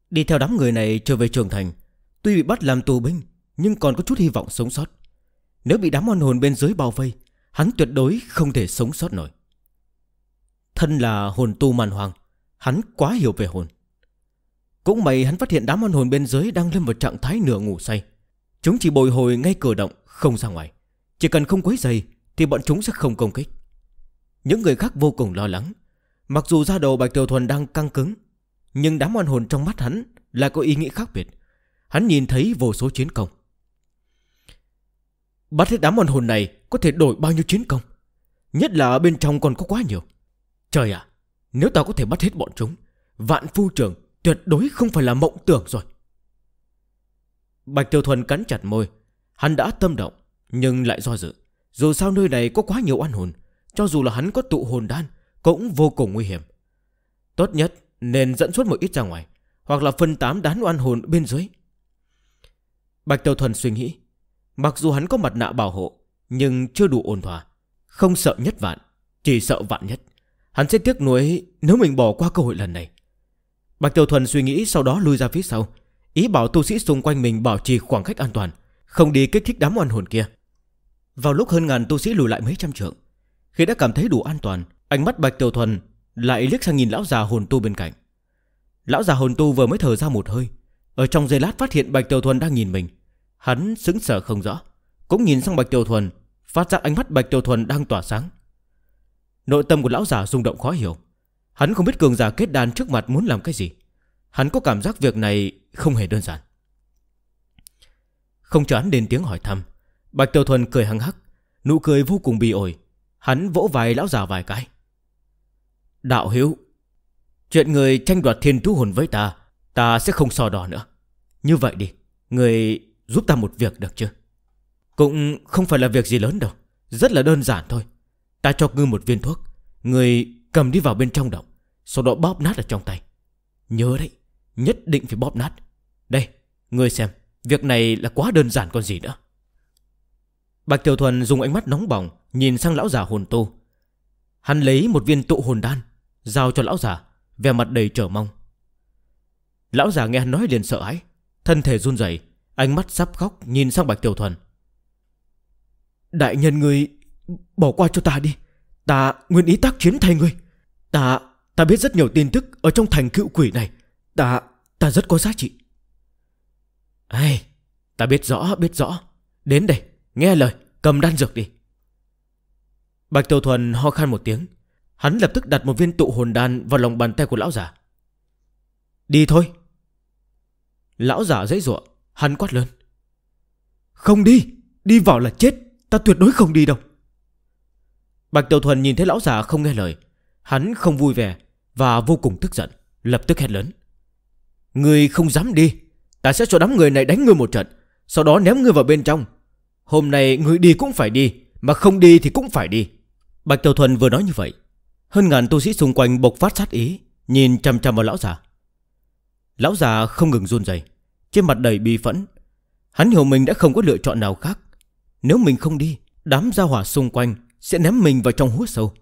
Đi theo đám người này trở về trường thành Tuy bị bắt làm tù binh Nhưng còn có chút hy vọng sống sót Nếu bị đám oan hồn bên dưới bao vây Hắn tuyệt đối không thể sống sót nổi Thân là hồn tu màn hoàng Hắn quá hiểu về hồn Cũng may hắn phát hiện đám oan hồn bên dưới Đang lâm vào trạng thái nửa ngủ say Chúng chỉ bồi hồi ngay cửa động Không ra ngoài Chỉ cần không quấy giày Thì bọn chúng sẽ không công kích Những người khác vô cùng lo lắng Mặc dù da đầu Bạch Tiểu Thuần đang căng cứng Nhưng đám oan hồn trong mắt hắn Là có ý nghĩa khác biệt Hắn nhìn thấy vô số chiến công Bắt hết đám oan hồn này Có thể đổi bao nhiêu chiến công Nhất là ở bên trong còn có quá nhiều Trời ạ Nếu ta có thể bắt hết bọn chúng Vạn phu trưởng tuyệt đối không phải là mộng tưởng rồi Bạch Tiểu Thuần cắn chặt môi Hắn đã tâm động Nhưng lại do dự Dù sao nơi này có quá nhiều oan hồn Cho dù là hắn có tụ hồn đan cũng vô cùng nguy hiểm. Tốt nhất nên dẫn suốt một ít ra ngoài, hoặc là phân tám đán oan hồn bên dưới. Bạch Tiểu Thuần suy nghĩ, mặc dù hắn có mặt nạ bảo hộ, nhưng chưa đủ ổn thỏa. Không sợ nhất vạn, chỉ sợ vạn nhất. Hắn sẽ tiếc nuối nếu mình bỏ qua cơ hội lần này. Bạch Tiểu Thuần suy nghĩ sau đó lui ra phía sau, ý bảo tu sĩ xung quanh mình bảo trì khoảng cách an toàn, không đi kích thích đám oan hồn kia. Vào lúc hơn ngàn tu sĩ lùi lại mấy trăm trượng, khi đã cảm thấy đủ an toàn, Ánh mắt Bạch Tiểu Thuần lại liếc sang nhìn lão già hồn tu bên cạnh. Lão già hồn tu vừa mới thở ra một hơi, ở trong giây lát phát hiện Bạch Tiểu Thuần đang nhìn mình. Hắn sững sờ không rõ, cũng nhìn sang Bạch Tiểu Thuần, phát giác ánh mắt Bạch Tiểu Thuần đang tỏa sáng. Nội tâm của lão già rung động khó hiểu. Hắn không biết cường giả kết đan trước mặt muốn làm cái gì. Hắn có cảm giác việc này không hề đơn giản. Không cho hắn đến tiếng hỏi thăm, Bạch Tiểu Thuần cười hăng hắc, nụ cười vô cùng bì ổi. Hắn vỗ vai lão già vài cái. Đạo Hiếu Chuyện người tranh đoạt thiên thú hồn với ta Ta sẽ không so đỏ nữa Như vậy đi Người giúp ta một việc được chưa Cũng không phải là việc gì lớn đâu Rất là đơn giản thôi Ta cho ngư một viên thuốc Người cầm đi vào bên trong động Sau đó bóp nát ở trong tay Nhớ đấy Nhất định phải bóp nát Đây Người xem Việc này là quá đơn giản còn gì nữa Bạch Tiểu Thuần dùng ánh mắt nóng bỏng Nhìn sang lão già hồn tu Hắn lấy một viên tụ hồn đan Giao cho lão già Về mặt đầy trở mong Lão già nghe hắn nói liền sợ hãi Thân thể run dậy Ánh mắt sắp khóc nhìn sang Bạch Tiểu Thuần Đại nhân ngươi Bỏ qua cho ta đi Ta nguyên ý tác chiến thay ngươi Ta Ta biết rất nhiều tin tức Ở trong thành cựu quỷ này Ta Ta rất có giá trị ai Ta biết rõ biết rõ Đến đây Nghe lời Cầm đan dược đi Bạch Tiểu Thuần ho khan một tiếng Hắn lập tức đặt một viên tụ hồn đan vào lòng bàn tay của lão giả Đi thôi Lão giả dãy ruộng Hắn quát lớn Không đi Đi vào là chết Ta tuyệt đối không đi đâu Bạch Tiểu Thuần nhìn thấy lão giả không nghe lời Hắn không vui vẻ Và vô cùng tức giận Lập tức hét lớn Người không dám đi Ta sẽ cho đám người này đánh người một trận Sau đó ném người vào bên trong Hôm nay người đi cũng phải đi Mà không đi thì cũng phải đi Bạch Tiểu Thuần vừa nói như vậy hơn ngàn tu sĩ xung quanh bộc phát sát ý Nhìn chăm chăm vào lão già Lão già không ngừng run rẩy Trên mặt đầy bi phẫn Hắn hiểu mình đã không có lựa chọn nào khác Nếu mình không đi Đám gia hỏa xung quanh sẽ ném mình vào trong hố sâu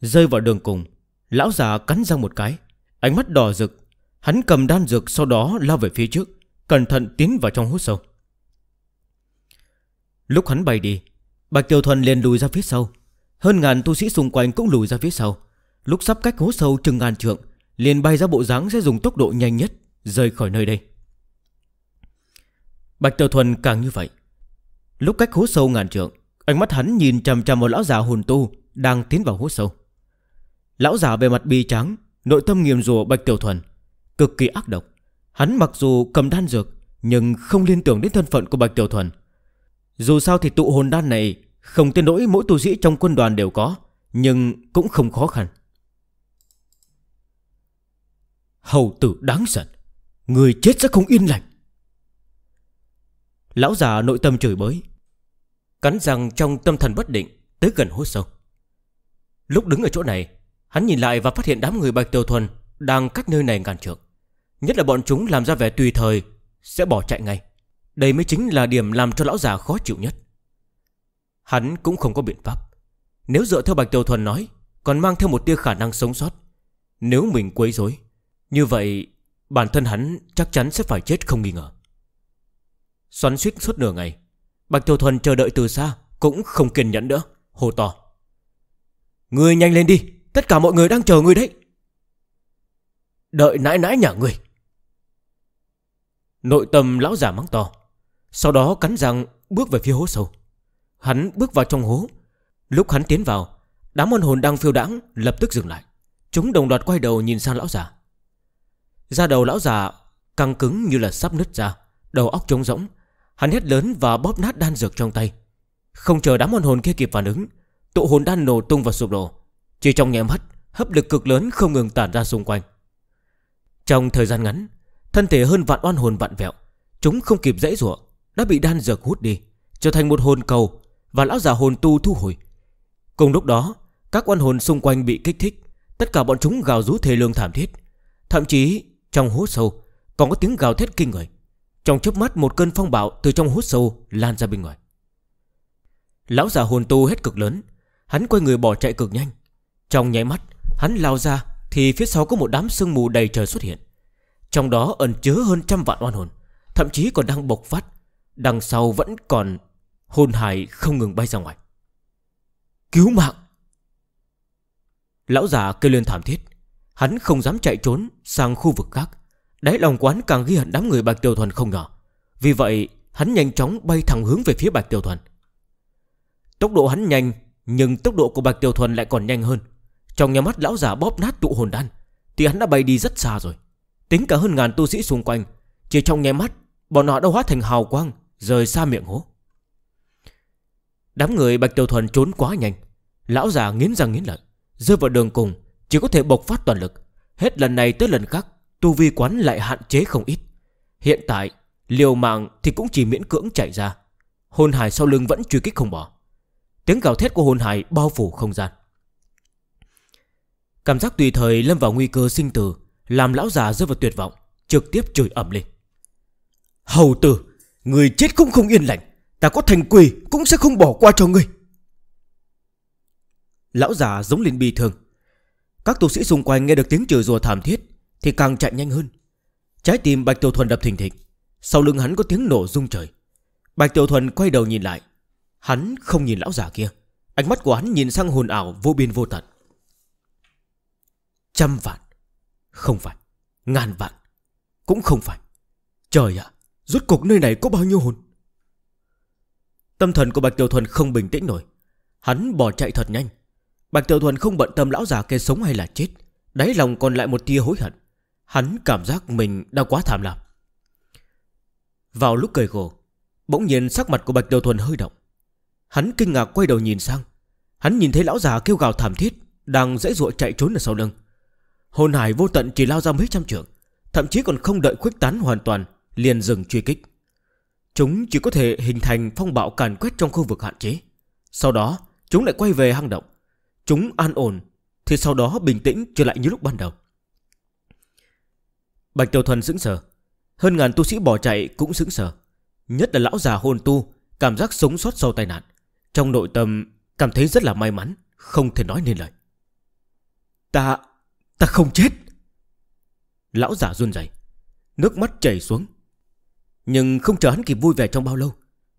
Rơi vào đường cùng Lão già cắn răng một cái Ánh mắt đỏ rực Hắn cầm đan dược sau đó lao về phía trước Cẩn thận tiến vào trong hố sâu Lúc hắn bay đi Bạch Tiểu Thuần liền lùi ra phía sau hơn ngàn tu sĩ xung quanh cũng lùi ra phía sau Lúc sắp cách hố sâu chừng ngàn trượng Liền bay ra bộ dáng sẽ dùng tốc độ nhanh nhất Rời khỏi nơi đây Bạch Tiểu Thuần càng như vậy Lúc cách hố sâu ngàn trượng Ánh mắt hắn nhìn chằm chằm một lão già hồn tu Đang tiến vào hố sâu Lão già bề mặt bi trắng Nội tâm nghiêm rùa Bạch Tiểu Thuần Cực kỳ ác độc Hắn mặc dù cầm đan dược Nhưng không liên tưởng đến thân phận của Bạch Tiểu Thuần Dù sao thì tụ hồn đan này không tới nỗi mỗi tu sĩ trong quân đoàn đều có Nhưng cũng không khó khăn Hầu tử đáng giận Người chết sẽ không yên lành Lão già nội tâm chửi bới Cắn răng trong tâm thần bất định Tới gần hố sâu Lúc đứng ở chỗ này Hắn nhìn lại và phát hiện đám người Bạch Tiêu Thuần Đang cách nơi này ngàn trượng Nhất là bọn chúng làm ra vẻ tùy thời Sẽ bỏ chạy ngay Đây mới chính là điểm làm cho lão già khó chịu nhất Hắn cũng không có biện pháp Nếu dựa theo Bạch Tiểu Thuần nói Còn mang theo một tia khả năng sống sót Nếu mình quấy rối Như vậy bản thân hắn chắc chắn sẽ phải chết không nghi ngờ Xoắn suýt suốt nửa ngày Bạch Tiểu Thuần chờ đợi từ xa Cũng không kiên nhẫn nữa Hồ to Người nhanh lên đi Tất cả mọi người đang chờ người đấy Đợi nãy nãy nhà người Nội tâm lão giả mắng to Sau đó cắn răng bước về phía hố sâu Hắn bước vào trong hố Lúc hắn tiến vào Đám môn hồn đang phiêu đãng lập tức dừng lại Chúng đồng loạt quay đầu nhìn sang lão già Da đầu lão già căng cứng như là sắp nứt ra Đầu óc trống rỗng Hắn hét lớn và bóp nát đan dược trong tay Không chờ đám môn hồn kia kịp phản ứng Tụ hồn đan nổ tung và sụp đổ Chỉ trong nhẹ mắt Hấp lực cực lớn không ngừng tản ra xung quanh Trong thời gian ngắn Thân thể hơn vạn oan hồn vạn vẹo Chúng không kịp dễ dụa Đã bị đan dược hút đi Trở thành một hồn cầu và lão già hồn tu thu hồi Cùng lúc đó Các oan hồn xung quanh bị kích thích Tất cả bọn chúng gào rú thề lương thảm thiết Thậm chí trong hố sâu Còn có tiếng gào thét kinh người Trong chớp mắt một cơn phong bạo từ trong hố sâu Lan ra bên ngoài Lão già hồn tu hết cực lớn Hắn quay người bỏ chạy cực nhanh Trong nháy mắt hắn lao ra Thì phía sau có một đám sương mù đầy trời xuất hiện Trong đó ẩn chứa hơn trăm vạn oan hồn Thậm chí còn đang bộc phát Đằng sau vẫn còn Hồn hài không ngừng bay ra ngoài Cứu mạng Lão già kêu lên thảm thiết Hắn không dám chạy trốn sang khu vực khác Đáy lòng quán càng ghi hận đám người Bạch Tiểu Thuần không nhỏ Vì vậy hắn nhanh chóng bay thẳng hướng về phía Bạch Tiểu Thuần Tốc độ hắn nhanh Nhưng tốc độ của Bạch Tiểu Thuần lại còn nhanh hơn Trong nhà mắt lão già bóp nát tụ hồn đan Thì hắn đã bay đi rất xa rồi Tính cả hơn ngàn tu sĩ xung quanh Chỉ trong nhà mắt Bọn họ đã hóa thành hào quang Rời xa miệng hố Đám người Bạch Tiểu Thuần trốn quá nhanh Lão già nghiến răng nghiến lợi Rơi vào đường cùng Chỉ có thể bộc phát toàn lực Hết lần này tới lần khác Tu vi quán lại hạn chế không ít Hiện tại liều mạng thì cũng chỉ miễn cưỡng chạy ra Hồn hải sau lưng vẫn truy kích không bỏ Tiếng gào thét của hồn hải bao phủ không gian Cảm giác tùy thời lâm vào nguy cơ sinh tử Làm lão già rơi vào tuyệt vọng Trực tiếp chửi ẩm lên Hầu tử Người chết cũng không yên lành Ta có thành quỷ cũng sẽ không bỏ qua cho ngươi Lão già giống lên bi thường Các tu sĩ xung quanh nghe được tiếng chửi rùa thảm thiết Thì càng chạy nhanh hơn Trái tim Bạch Tiểu Thuần đập thình thịch Sau lưng hắn có tiếng nổ rung trời Bạch Tiểu Thuần quay đầu nhìn lại Hắn không nhìn lão già kia Ánh mắt của hắn nhìn sang hồn ảo vô biên vô tận Trăm vạn Không phải Ngàn vạn Cũng không phải Trời ạ Rốt cuộc nơi này có bao nhiêu hồn Tâm thần của Bạch Tiểu Thuần không bình tĩnh nổi Hắn bỏ chạy thật nhanh Bạch Tiểu Thuần không bận tâm lão già kia sống hay là chết Đáy lòng còn lại một tia hối hận Hắn cảm giác mình đã quá thảm lạc Vào lúc cười gồ Bỗng nhiên sắc mặt của Bạch Tiểu Thuần hơi động Hắn kinh ngạc quay đầu nhìn sang Hắn nhìn thấy lão già kêu gào thảm thiết Đang dễ dụa chạy trốn ở sau lưng Hồn hải vô tận chỉ lao ra mấy trăm trường Thậm chí còn không đợi khuếch tán hoàn toàn Liền dừng truy kích Chúng chỉ có thể hình thành phong bạo càn quét trong khu vực hạn chế Sau đó chúng lại quay về hang động Chúng an ổn Thì sau đó bình tĩnh trở lại như lúc ban đầu Bạch Tiểu Thuần sững sờ Hơn ngàn tu sĩ bỏ chạy cũng sững sờ Nhất là lão già hồn tu Cảm giác sống sót sau tai nạn Trong nội tâm cảm thấy rất là may mắn Không thể nói nên lời Ta... ta không chết Lão giả run dày Nước mắt chảy xuống nhưng không chờ hắn kịp vui vẻ trong bao lâu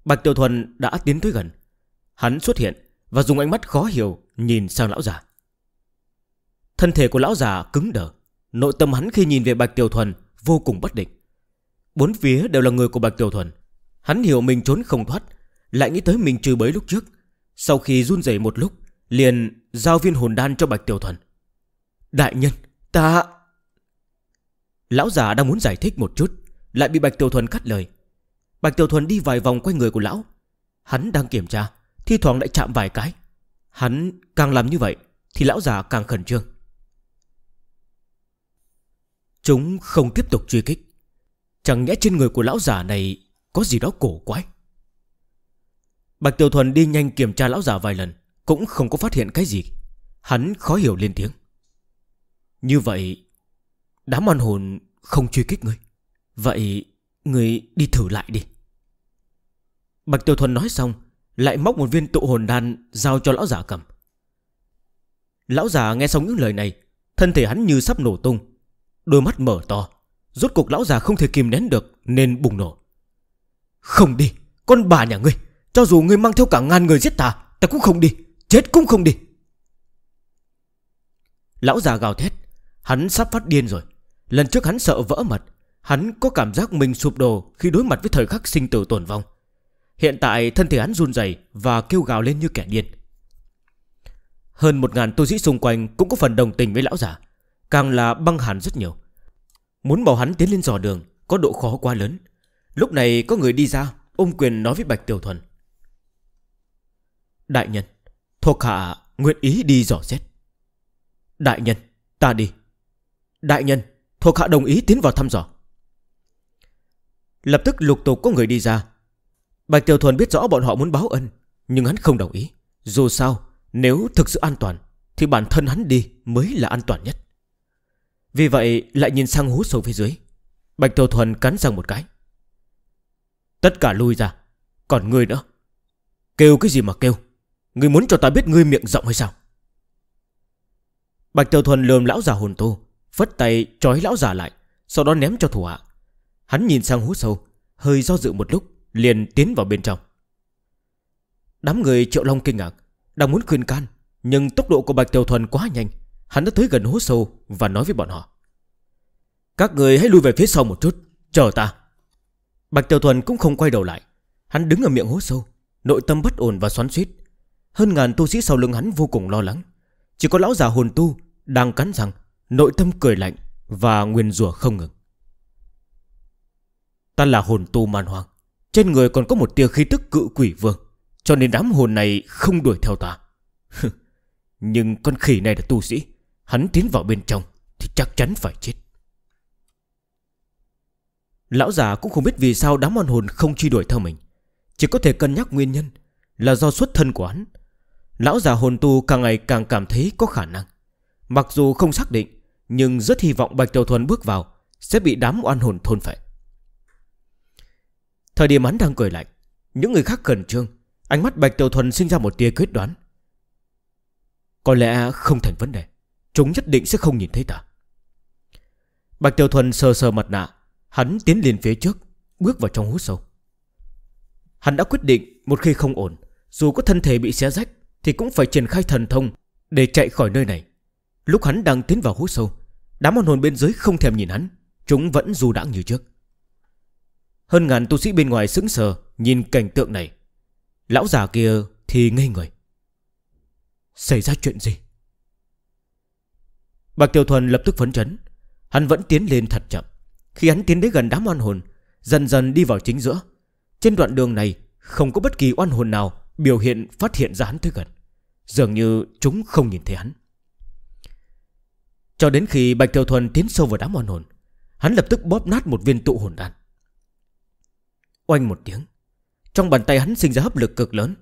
Bạch Tiểu Thuần đã tiến tới gần Hắn xuất hiện Và dùng ánh mắt khó hiểu nhìn sang lão già Thân thể của lão già cứng đờ Nội tâm hắn khi nhìn về Bạch Tiểu Thuần Vô cùng bất định Bốn phía đều là người của Bạch Tiểu Thuần Hắn hiểu mình trốn không thoát Lại nghĩ tới mình trừ bấy lúc trước Sau khi run dậy một lúc Liền giao viên hồn đan cho Bạch Tiểu Thuần Đại nhân ta Lão già đang muốn giải thích một chút lại bị Bạch Tiểu Thuần cắt lời Bạch Tiểu Thuần đi vài vòng quanh người của lão Hắn đang kiểm tra Thi thoảng lại chạm vài cái Hắn càng làm như vậy Thì lão già càng khẩn trương Chúng không tiếp tục truy kích Chẳng nhẽ trên người của lão già này Có gì đó cổ quái Bạch Tiểu Thuần đi nhanh kiểm tra lão già vài lần Cũng không có phát hiện cái gì Hắn khó hiểu lên tiếng Như vậy Đám ăn hồn không truy kích ngươi Vậy người đi thử lại đi Bạch Tiểu Thuần nói xong Lại móc một viên tụ hồn đan Giao cho lão giả cầm Lão già nghe xong những lời này Thân thể hắn như sắp nổ tung Đôi mắt mở to Rốt cuộc lão già không thể kìm nén được Nên bùng nổ Không đi Con bà nhà ngươi Cho dù ngươi mang theo cả ngàn người giết ta Ta cũng không đi Chết cũng không đi Lão già gào thét Hắn sắp phát điên rồi Lần trước hắn sợ vỡ mật Hắn có cảm giác mình sụp đổ khi đối mặt với thời khắc sinh tử tổn vong. Hiện tại thân thể hắn run dày và kêu gào lên như kẻ điên. Hơn một ngàn tu sĩ xung quanh cũng có phần đồng tình với lão giả. Càng là băng hẳn rất nhiều. Muốn bảo hắn tiến lên dò đường có độ khó quá lớn. Lúc này có người đi ra ôm quyền nói với Bạch Tiểu Thuần. Đại nhân, thuộc hạ nguyện ý đi dò xét. Đại nhân, ta đi. Đại nhân, thuộc hạ đồng ý tiến vào thăm dò. Lập tức lục tục có người đi ra Bạch Tiểu Thuần biết rõ bọn họ muốn báo ân Nhưng hắn không đồng ý Dù sao nếu thực sự an toàn Thì bản thân hắn đi mới là an toàn nhất Vì vậy lại nhìn sang hú sâu phía dưới Bạch Tiểu Thuần cắn răng một cái Tất cả lui ra Còn ngươi nữa Kêu cái gì mà kêu Ngươi muốn cho ta biết ngươi miệng rộng hay sao Bạch Tiểu Thuần lườm lão già hồn tu Phất tay trói lão già lại Sau đó ném cho thủ hạ Hắn nhìn sang hố sâu Hơi do dự một lúc Liền tiến vào bên trong Đám người triệu long kinh ngạc Đang muốn khuyên can Nhưng tốc độ của Bạch Tiểu Thuần quá nhanh Hắn đã tới gần hố sâu Và nói với bọn họ Các người hãy lui về phía sau một chút Chờ ta Bạch Tiểu Thuần cũng không quay đầu lại Hắn đứng ở miệng hố sâu Nội tâm bất ổn và xoắn suýt Hơn ngàn tu sĩ sau lưng hắn vô cùng lo lắng Chỉ có lão già hồn tu Đang cắn răng Nội tâm cười lạnh Và nguyền rủa không ngừng Ta là hồn tu man hoang Trên người còn có một tia khí tức cự quỷ vương Cho nên đám hồn này không đuổi theo ta Nhưng con khỉ này là tu sĩ Hắn tiến vào bên trong Thì chắc chắn phải chết Lão già cũng không biết vì sao đám oan hồn không truy đuổi theo mình Chỉ có thể cân nhắc nguyên nhân Là do xuất thân của hắn Lão già hồn tu càng ngày càng cảm thấy có khả năng Mặc dù không xác định Nhưng rất hy vọng Bạch Tiểu Thuần bước vào Sẽ bị đám oan hồn thôn phệ Thời điểm hắn đang cười lạnh Những người khác khẩn trương Ánh mắt Bạch Tiểu Thuần sinh ra một tia quyết đoán Có lẽ không thành vấn đề Chúng nhất định sẽ không nhìn thấy ta Bạch Tiểu Thuần sờ sờ mặt nạ Hắn tiến lên phía trước Bước vào trong hố sâu Hắn đã quyết định một khi không ổn Dù có thân thể bị xé rách Thì cũng phải triển khai thần thông Để chạy khỏi nơi này Lúc hắn đang tiến vào hố sâu Đám hồn hồn bên dưới không thèm nhìn hắn Chúng vẫn dù đãng như trước hơn ngàn tu sĩ bên ngoài sững sờ Nhìn cảnh tượng này Lão già kia thì ngây người Xảy ra chuyện gì bạch Tiểu Thuần lập tức phấn chấn Hắn vẫn tiến lên thật chậm Khi hắn tiến đến gần đám oan hồn Dần dần đi vào chính giữa Trên đoạn đường này không có bất kỳ oan hồn nào Biểu hiện phát hiện ra hắn tới gần Dường như chúng không nhìn thấy hắn Cho đến khi Bạch Tiểu Thuần tiến sâu vào đám oan hồn Hắn lập tức bóp nát một viên tụ hồn đan Oanh một tiếng Trong bàn tay hắn sinh ra hấp lực cực lớn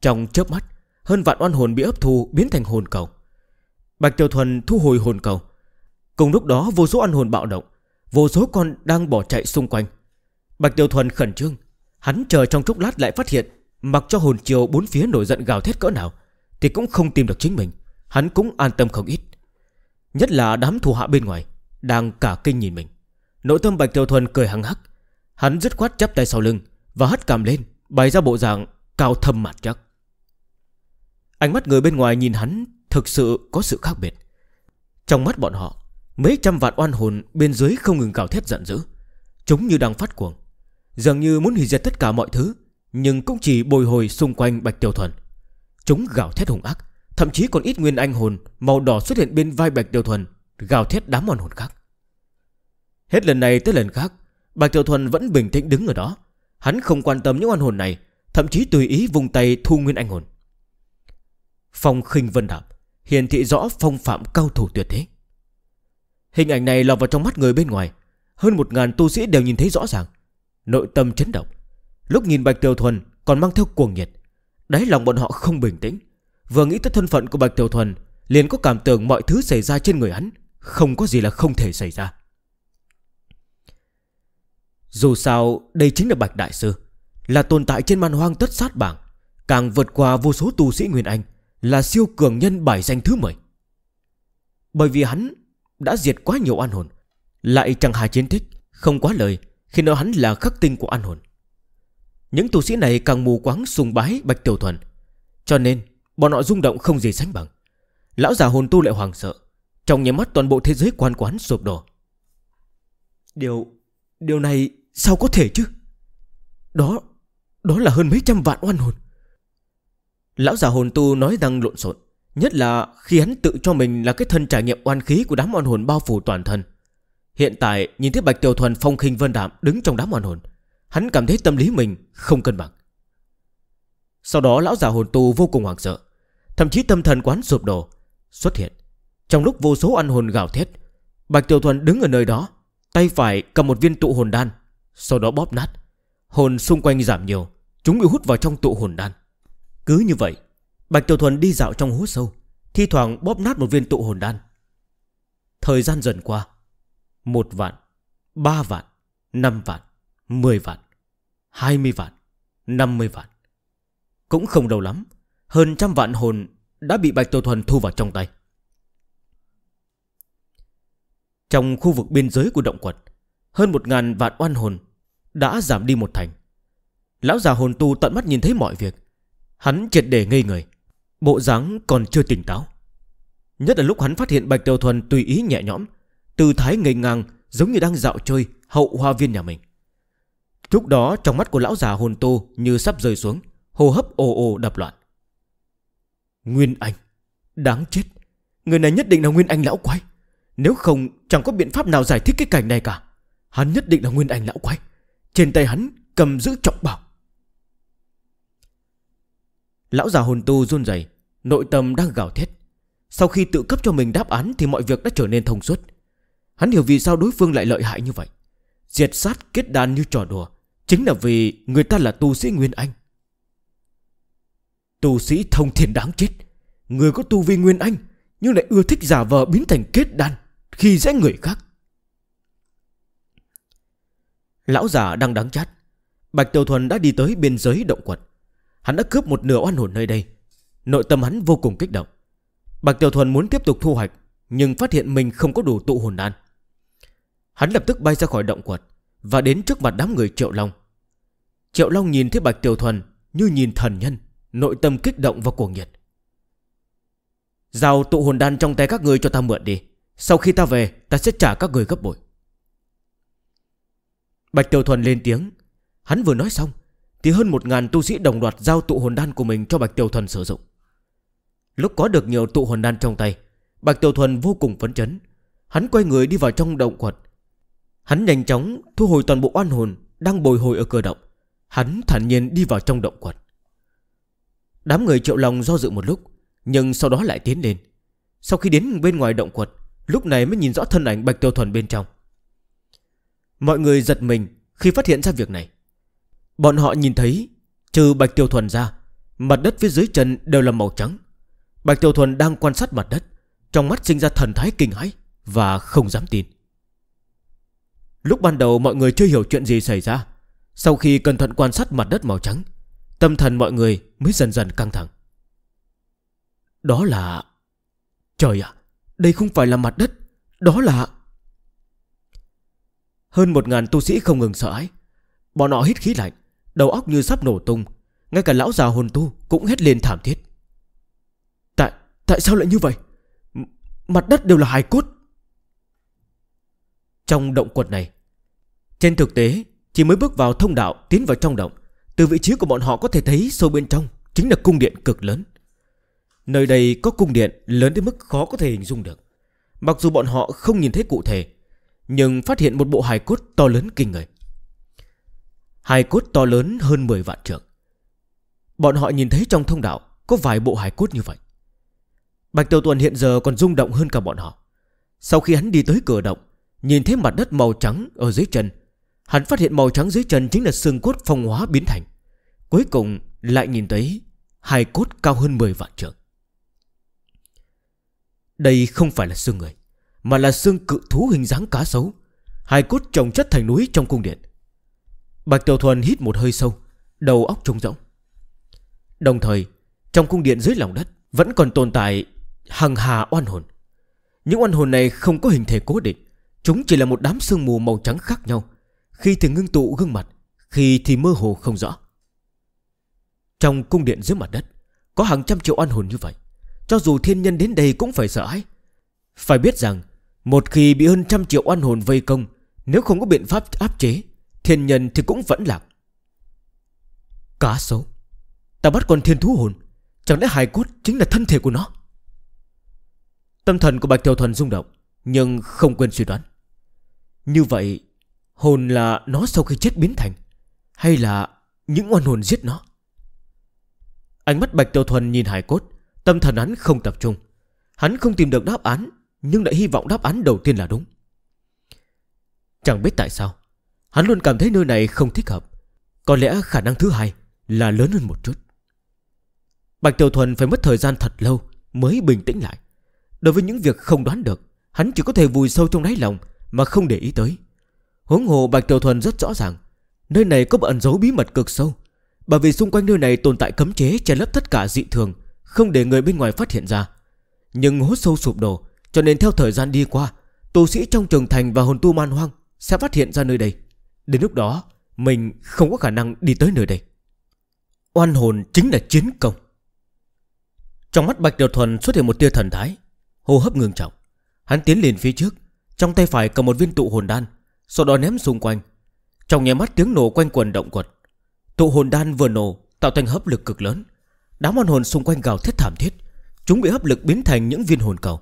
Trong chớp mắt Hơn vạn oan hồn bị hấp thu biến thành hồn cầu Bạch Tiểu Thuần thu hồi hồn cầu Cùng lúc đó vô số oan hồn bạo động Vô số con đang bỏ chạy xung quanh Bạch Tiểu Thuần khẩn trương Hắn chờ trong chốc lát lại phát hiện Mặc cho hồn chiều bốn phía nổi giận gào thét cỡ nào Thì cũng không tìm được chính mình Hắn cũng an tâm không ít Nhất là đám thù hạ bên ngoài Đang cả kinh nhìn mình Nội tâm Bạch Tiểu Thuần cười hăng hắc Hắn dứt khoát chắp tay sau lưng Và hất cằm lên Bày ra bộ dạng cao thâm mặt chắc Ánh mắt người bên ngoài nhìn hắn Thực sự có sự khác biệt Trong mắt bọn họ Mấy trăm vạn oan hồn bên dưới không ngừng cào thét giận dữ Chúng như đang phát cuồng Dường như muốn hủy diệt tất cả mọi thứ Nhưng cũng chỉ bồi hồi xung quanh Bạch Tiêu Thuần Chúng gào thét hùng ác Thậm chí còn ít nguyên anh hồn Màu đỏ xuất hiện bên vai Bạch Tiêu Thuần Gào thét đám oan hồn khác Hết lần này tới lần khác Bạch Tiểu Thuần vẫn bình tĩnh đứng ở đó Hắn không quan tâm những oan hồn này Thậm chí tùy ý vùng tay thu nguyên anh hồn Phong khinh vân đạp Hiển thị rõ phong phạm cao thủ tuyệt thế Hình ảnh này lọt vào trong mắt người bên ngoài Hơn một ngàn tu sĩ đều nhìn thấy rõ ràng Nội tâm chấn động Lúc nhìn Bạch Tiểu Thuần còn mang theo cuồng nhiệt Đáy lòng bọn họ không bình tĩnh Vừa nghĩ tới thân phận của Bạch Tiểu Thuần Liền có cảm tưởng mọi thứ xảy ra trên người hắn Không có gì là không thể xảy ra dù sao đây chính là Bạch Đại Sư Là tồn tại trên màn hoang tất sát bảng Càng vượt qua vô số tu sĩ Nguyên Anh Là siêu cường nhân bài danh thứ 10 Bởi vì hắn Đã diệt quá nhiều an hồn Lại chẳng hài chiến thích Không quá lời Khi nói hắn là khắc tinh của an hồn Những tu sĩ này càng mù quáng sùng bái Bạch Tiểu Thuần Cho nên bọn họ rung động không gì sánh bằng Lão già hồn tu lại hoàng sợ Trong nhà mắt toàn bộ thế giới quan quán sụp đổ Điều Điều này Sao có thể chứ Đó Đó là hơn mấy trăm vạn oan hồn Lão già hồn tu nói rằng lộn xộn Nhất là khi hắn tự cho mình là cái thân trải nghiệm oan khí của đám oan hồn bao phủ toàn thân Hiện tại nhìn thấy Bạch Tiểu Thuần phong khinh vân đạm đứng trong đám oan hồn Hắn cảm thấy tâm lý mình không cân bằng Sau đó lão già hồn tu vô cùng hoảng sợ Thậm chí tâm thần quán sụp đổ Xuất hiện Trong lúc vô số oan hồn gào thét Bạch Tiểu Thuần đứng ở nơi đó Tay phải cầm một viên tụ hồn đan sau đó bóp nát Hồn xung quanh giảm nhiều Chúng bị hút vào trong tụ hồn đan Cứ như vậy Bạch Tiểu Thuần đi dạo trong hố sâu Thi thoảng bóp nát một viên tụ hồn đan Thời gian dần qua Một vạn Ba vạn Năm vạn Mười vạn Hai mươi vạn Năm mươi vạn Cũng không đâu lắm Hơn trăm vạn hồn Đã bị Bạch Tiểu Thuần thu vào trong tay Trong khu vực biên giới của động quật Hơn một ngàn vạn oan hồn đã giảm đi một thành. Lão già hồn tu tận mắt nhìn thấy mọi việc. Hắn triệt để ngây người, bộ dáng còn chưa tỉnh táo. Nhất là lúc hắn phát hiện Bạch tiêu Thuần tùy ý nhẹ nhõm, tư thái ngây ngang giống như đang dạo chơi hậu hoa viên nhà mình. Lúc đó trong mắt của lão già hồn tu như sắp rơi xuống, hô hấp ồ ồ đập loạn. Nguyên Anh, đáng chết. Người này nhất định là Nguyên Anh lão quái. Nếu không chẳng có biện pháp nào giải thích cái cảnh này cả. Hắn nhất định là Nguyên Anh lão quái. Trên tay hắn cầm giữ trọng bảo Lão già hồn tu run rẩy Nội tâm đang gào thét Sau khi tự cấp cho mình đáp án Thì mọi việc đã trở nên thông suốt Hắn hiểu vì sao đối phương lại lợi hại như vậy Diệt sát kết đan như trò đùa Chính là vì người ta là tu sĩ Nguyên Anh Tu sĩ thông thiền đáng chết Người có tu vi Nguyên Anh Nhưng lại ưa thích giả vờ biến thành kết đan Khi dễ người khác Lão già đang đáng chát Bạch Tiểu Thuần đã đi tới biên giới động quật Hắn đã cướp một nửa oan hồn nơi đây Nội tâm hắn vô cùng kích động Bạch Tiểu Thuần muốn tiếp tục thu hoạch Nhưng phát hiện mình không có đủ tụ hồn đan Hắn lập tức bay ra khỏi động quật Và đến trước mặt đám người Triệu Long Triệu Long nhìn thấy Bạch Tiểu Thuần Như nhìn thần nhân Nội tâm kích động và cuồng nhiệt Giao tụ hồn đan trong tay các người cho ta mượn đi Sau khi ta về ta sẽ trả các người gấp bội Bạch Tiểu Thuần lên tiếng Hắn vừa nói xong Thì hơn một ngàn tu sĩ đồng loạt giao tụ hồn đan của mình cho Bạch Tiểu Thuần sử dụng Lúc có được nhiều tụ hồn đan trong tay Bạch Tiểu Thuần vô cùng phấn chấn Hắn quay người đi vào trong động quật Hắn nhanh chóng thu hồi toàn bộ oan hồn Đang bồi hồi ở cửa động Hắn thản nhiên đi vào trong động quật Đám người triệu lòng do dự một lúc Nhưng sau đó lại tiến lên Sau khi đến bên ngoài động quật Lúc này mới nhìn rõ thân ảnh Bạch Tiêu Thuần bên trong Mọi người giật mình khi phát hiện ra việc này Bọn họ nhìn thấy Trừ Bạch Tiêu Thuần ra Mặt đất phía dưới chân đều là màu trắng Bạch Tiêu Thuần đang quan sát mặt đất Trong mắt sinh ra thần thái kinh hãi Và không dám tin Lúc ban đầu mọi người chưa hiểu chuyện gì xảy ra Sau khi cẩn thận quan sát mặt đất màu trắng Tâm thần mọi người mới dần dần căng thẳng Đó là... Trời ạ Đây không phải là mặt đất Đó là... Hơn một ngàn tu sĩ không ngừng sợ hãi Bọn họ hít khí lạnh Đầu óc như sắp nổ tung Ngay cả lão già hồn tu cũng hét lên thảm thiết Tại tại sao lại như vậy M Mặt đất đều là hài cốt Trong động quật này Trên thực tế Chỉ mới bước vào thông đạo tiến vào trong động Từ vị trí của bọn họ có thể thấy sâu bên trong Chính là cung điện cực lớn Nơi đây có cung điện lớn đến mức khó có thể hình dung được Mặc dù bọn họ không nhìn thấy cụ thể nhưng phát hiện một bộ hài cốt to lớn kinh người Hài cốt to lớn hơn 10 vạn trượng Bọn họ nhìn thấy trong thông đạo Có vài bộ hài cốt như vậy Bạch Tiểu Tuần hiện giờ còn rung động hơn cả bọn họ Sau khi hắn đi tới cửa động Nhìn thấy mặt đất màu trắng ở dưới chân Hắn phát hiện màu trắng dưới chân Chính là xương cốt phong hóa biến thành Cuối cùng lại nhìn thấy Hài cốt cao hơn 10 vạn trượng Đây không phải là xương người mà là xương cự thú hình dáng cá sấu Hai cốt trồng chất thành núi trong cung điện Bạch Tiểu Thuần hít một hơi sâu Đầu óc trống rỗng Đồng thời Trong cung điện dưới lòng đất Vẫn còn tồn tại hằng hà oan hồn Những oan hồn này không có hình thể cố định Chúng chỉ là một đám sương mù màu trắng khác nhau Khi thì ngưng tụ gương mặt Khi thì mơ hồ không rõ Trong cung điện dưới mặt đất Có hàng trăm triệu oan hồn như vậy Cho dù thiên nhân đến đây cũng phải sợ hãi Phải biết rằng một khi bị hơn trăm triệu oan hồn vây công Nếu không có biện pháp áp chế Thiên nhân thì cũng vẫn lạc Cá sấu Ta bắt con thiên thú hồn Chẳng lẽ hài cốt chính là thân thể của nó Tâm thần của Bạch Tiểu Thuần rung động Nhưng không quên suy đoán Như vậy Hồn là nó sau khi chết biến thành Hay là những oan hồn giết nó Ánh mắt Bạch Tiểu Thuần nhìn hài cốt Tâm thần hắn không tập trung Hắn không tìm được đáp án nhưng lại hy vọng đáp án đầu tiên là đúng Chẳng biết tại sao Hắn luôn cảm thấy nơi này không thích hợp Có lẽ khả năng thứ hai Là lớn hơn một chút Bạch Tiểu Thuần phải mất thời gian thật lâu Mới bình tĩnh lại Đối với những việc không đoán được Hắn chỉ có thể vùi sâu trong đáy lòng Mà không để ý tới Hướng hồ Bạch Tiểu Thuần rất rõ ràng Nơi này có ẩn giấu bí mật cực sâu Bởi vì xung quanh nơi này tồn tại cấm chế Che lấp tất cả dị thường Không để người bên ngoài phát hiện ra Nhưng hố sâu sụp đổ cho nên theo thời gian đi qua tù sĩ trong trường thành và hồn tu man hoang Sẽ phát hiện ra nơi đây Đến lúc đó mình không có khả năng đi tới nơi đây Oan hồn chính là chiến công Trong mắt Bạch Điều Thuần xuất hiện một tia thần thái Hô hấp ngừng trọng Hắn tiến lên phía trước Trong tay phải cầm một viên tụ hồn đan Sau đó ném xung quanh Trong nhà mắt tiếng nổ quanh quần động quật Tụ hồn đan vừa nổ tạo thành hấp lực cực lớn Đám oan hồn xung quanh gào thét thảm thiết Chúng bị hấp lực biến thành những viên hồn cầu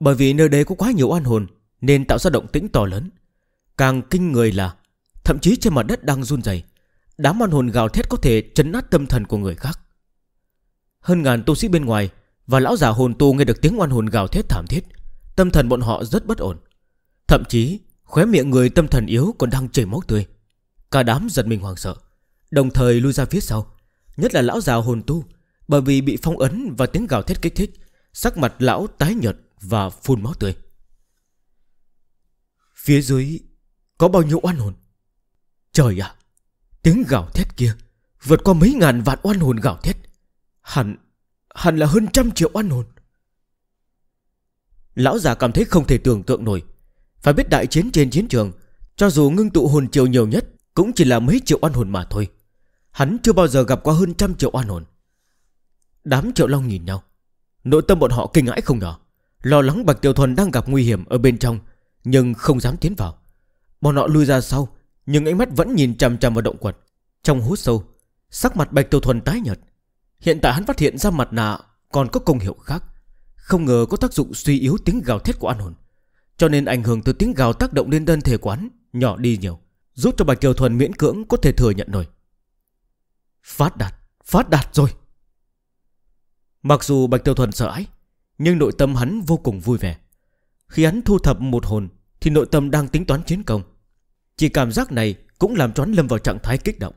bởi vì nơi đây có quá nhiều oan hồn Nên tạo ra động tĩnh to lớn Càng kinh người là Thậm chí trên mặt đất đang run dày Đám oan hồn gào thét có thể chấn nát tâm thần của người khác Hơn ngàn tu sĩ bên ngoài Và lão già hồn tu nghe được tiếng oan hồn gào thét thảm thiết Tâm thần bọn họ rất bất ổn Thậm chí khóe miệng người tâm thần yếu còn đang chảy máu tươi Cả đám giật mình hoàng sợ Đồng thời lui ra phía sau Nhất là lão già hồn tu Bởi vì bị phong ấn và tiếng gào thét kích thích Sắc mặt lão tái nhật và phun máu tươi. Phía dưới có bao nhiêu oan hồn? Trời ạ, tiếng gào thét kia vượt qua mấy ngàn vạn oan hồn gào thét. Hẳn, hẳn là hơn trăm triệu oan hồn. Lão già cảm thấy không thể tưởng tượng nổi. Phải biết đại chiến trên chiến trường, cho dù ngưng tụ hồn triệu nhiều nhất, cũng chỉ là mấy triệu oan hồn mà thôi. Hắn chưa bao giờ gặp qua hơn trăm triệu oan hồn. Đám triệu long nhìn nhau, nội tâm bọn họ kinh ngãi không nhỏ. Lo lắng Bạch Tiểu Thuần đang gặp nguy hiểm ở bên trong Nhưng không dám tiến vào Bọn họ lui ra sau Nhưng ánh mắt vẫn nhìn chằm chằm vào động quật Trong hút sâu Sắc mặt Bạch Tiểu Thuần tái nhật Hiện tại hắn phát hiện ra mặt nạ còn có công hiệu khác Không ngờ có tác dụng suy yếu tiếng gào thét của an hồn Cho nên ảnh hưởng từ tiếng gào tác động lên đơn thể quán Nhỏ đi nhiều Giúp cho Bạch Kiều Thuần miễn cưỡng có thể thừa nhận nổi Phát đạt Phát đạt rồi Mặc dù Bạch Kiều Thuần sợ ái nhưng nội tâm hắn vô cùng vui vẻ Khi hắn thu thập một hồn Thì nội tâm đang tính toán chiến công Chỉ cảm giác này cũng làm cho hắn lâm vào trạng thái kích động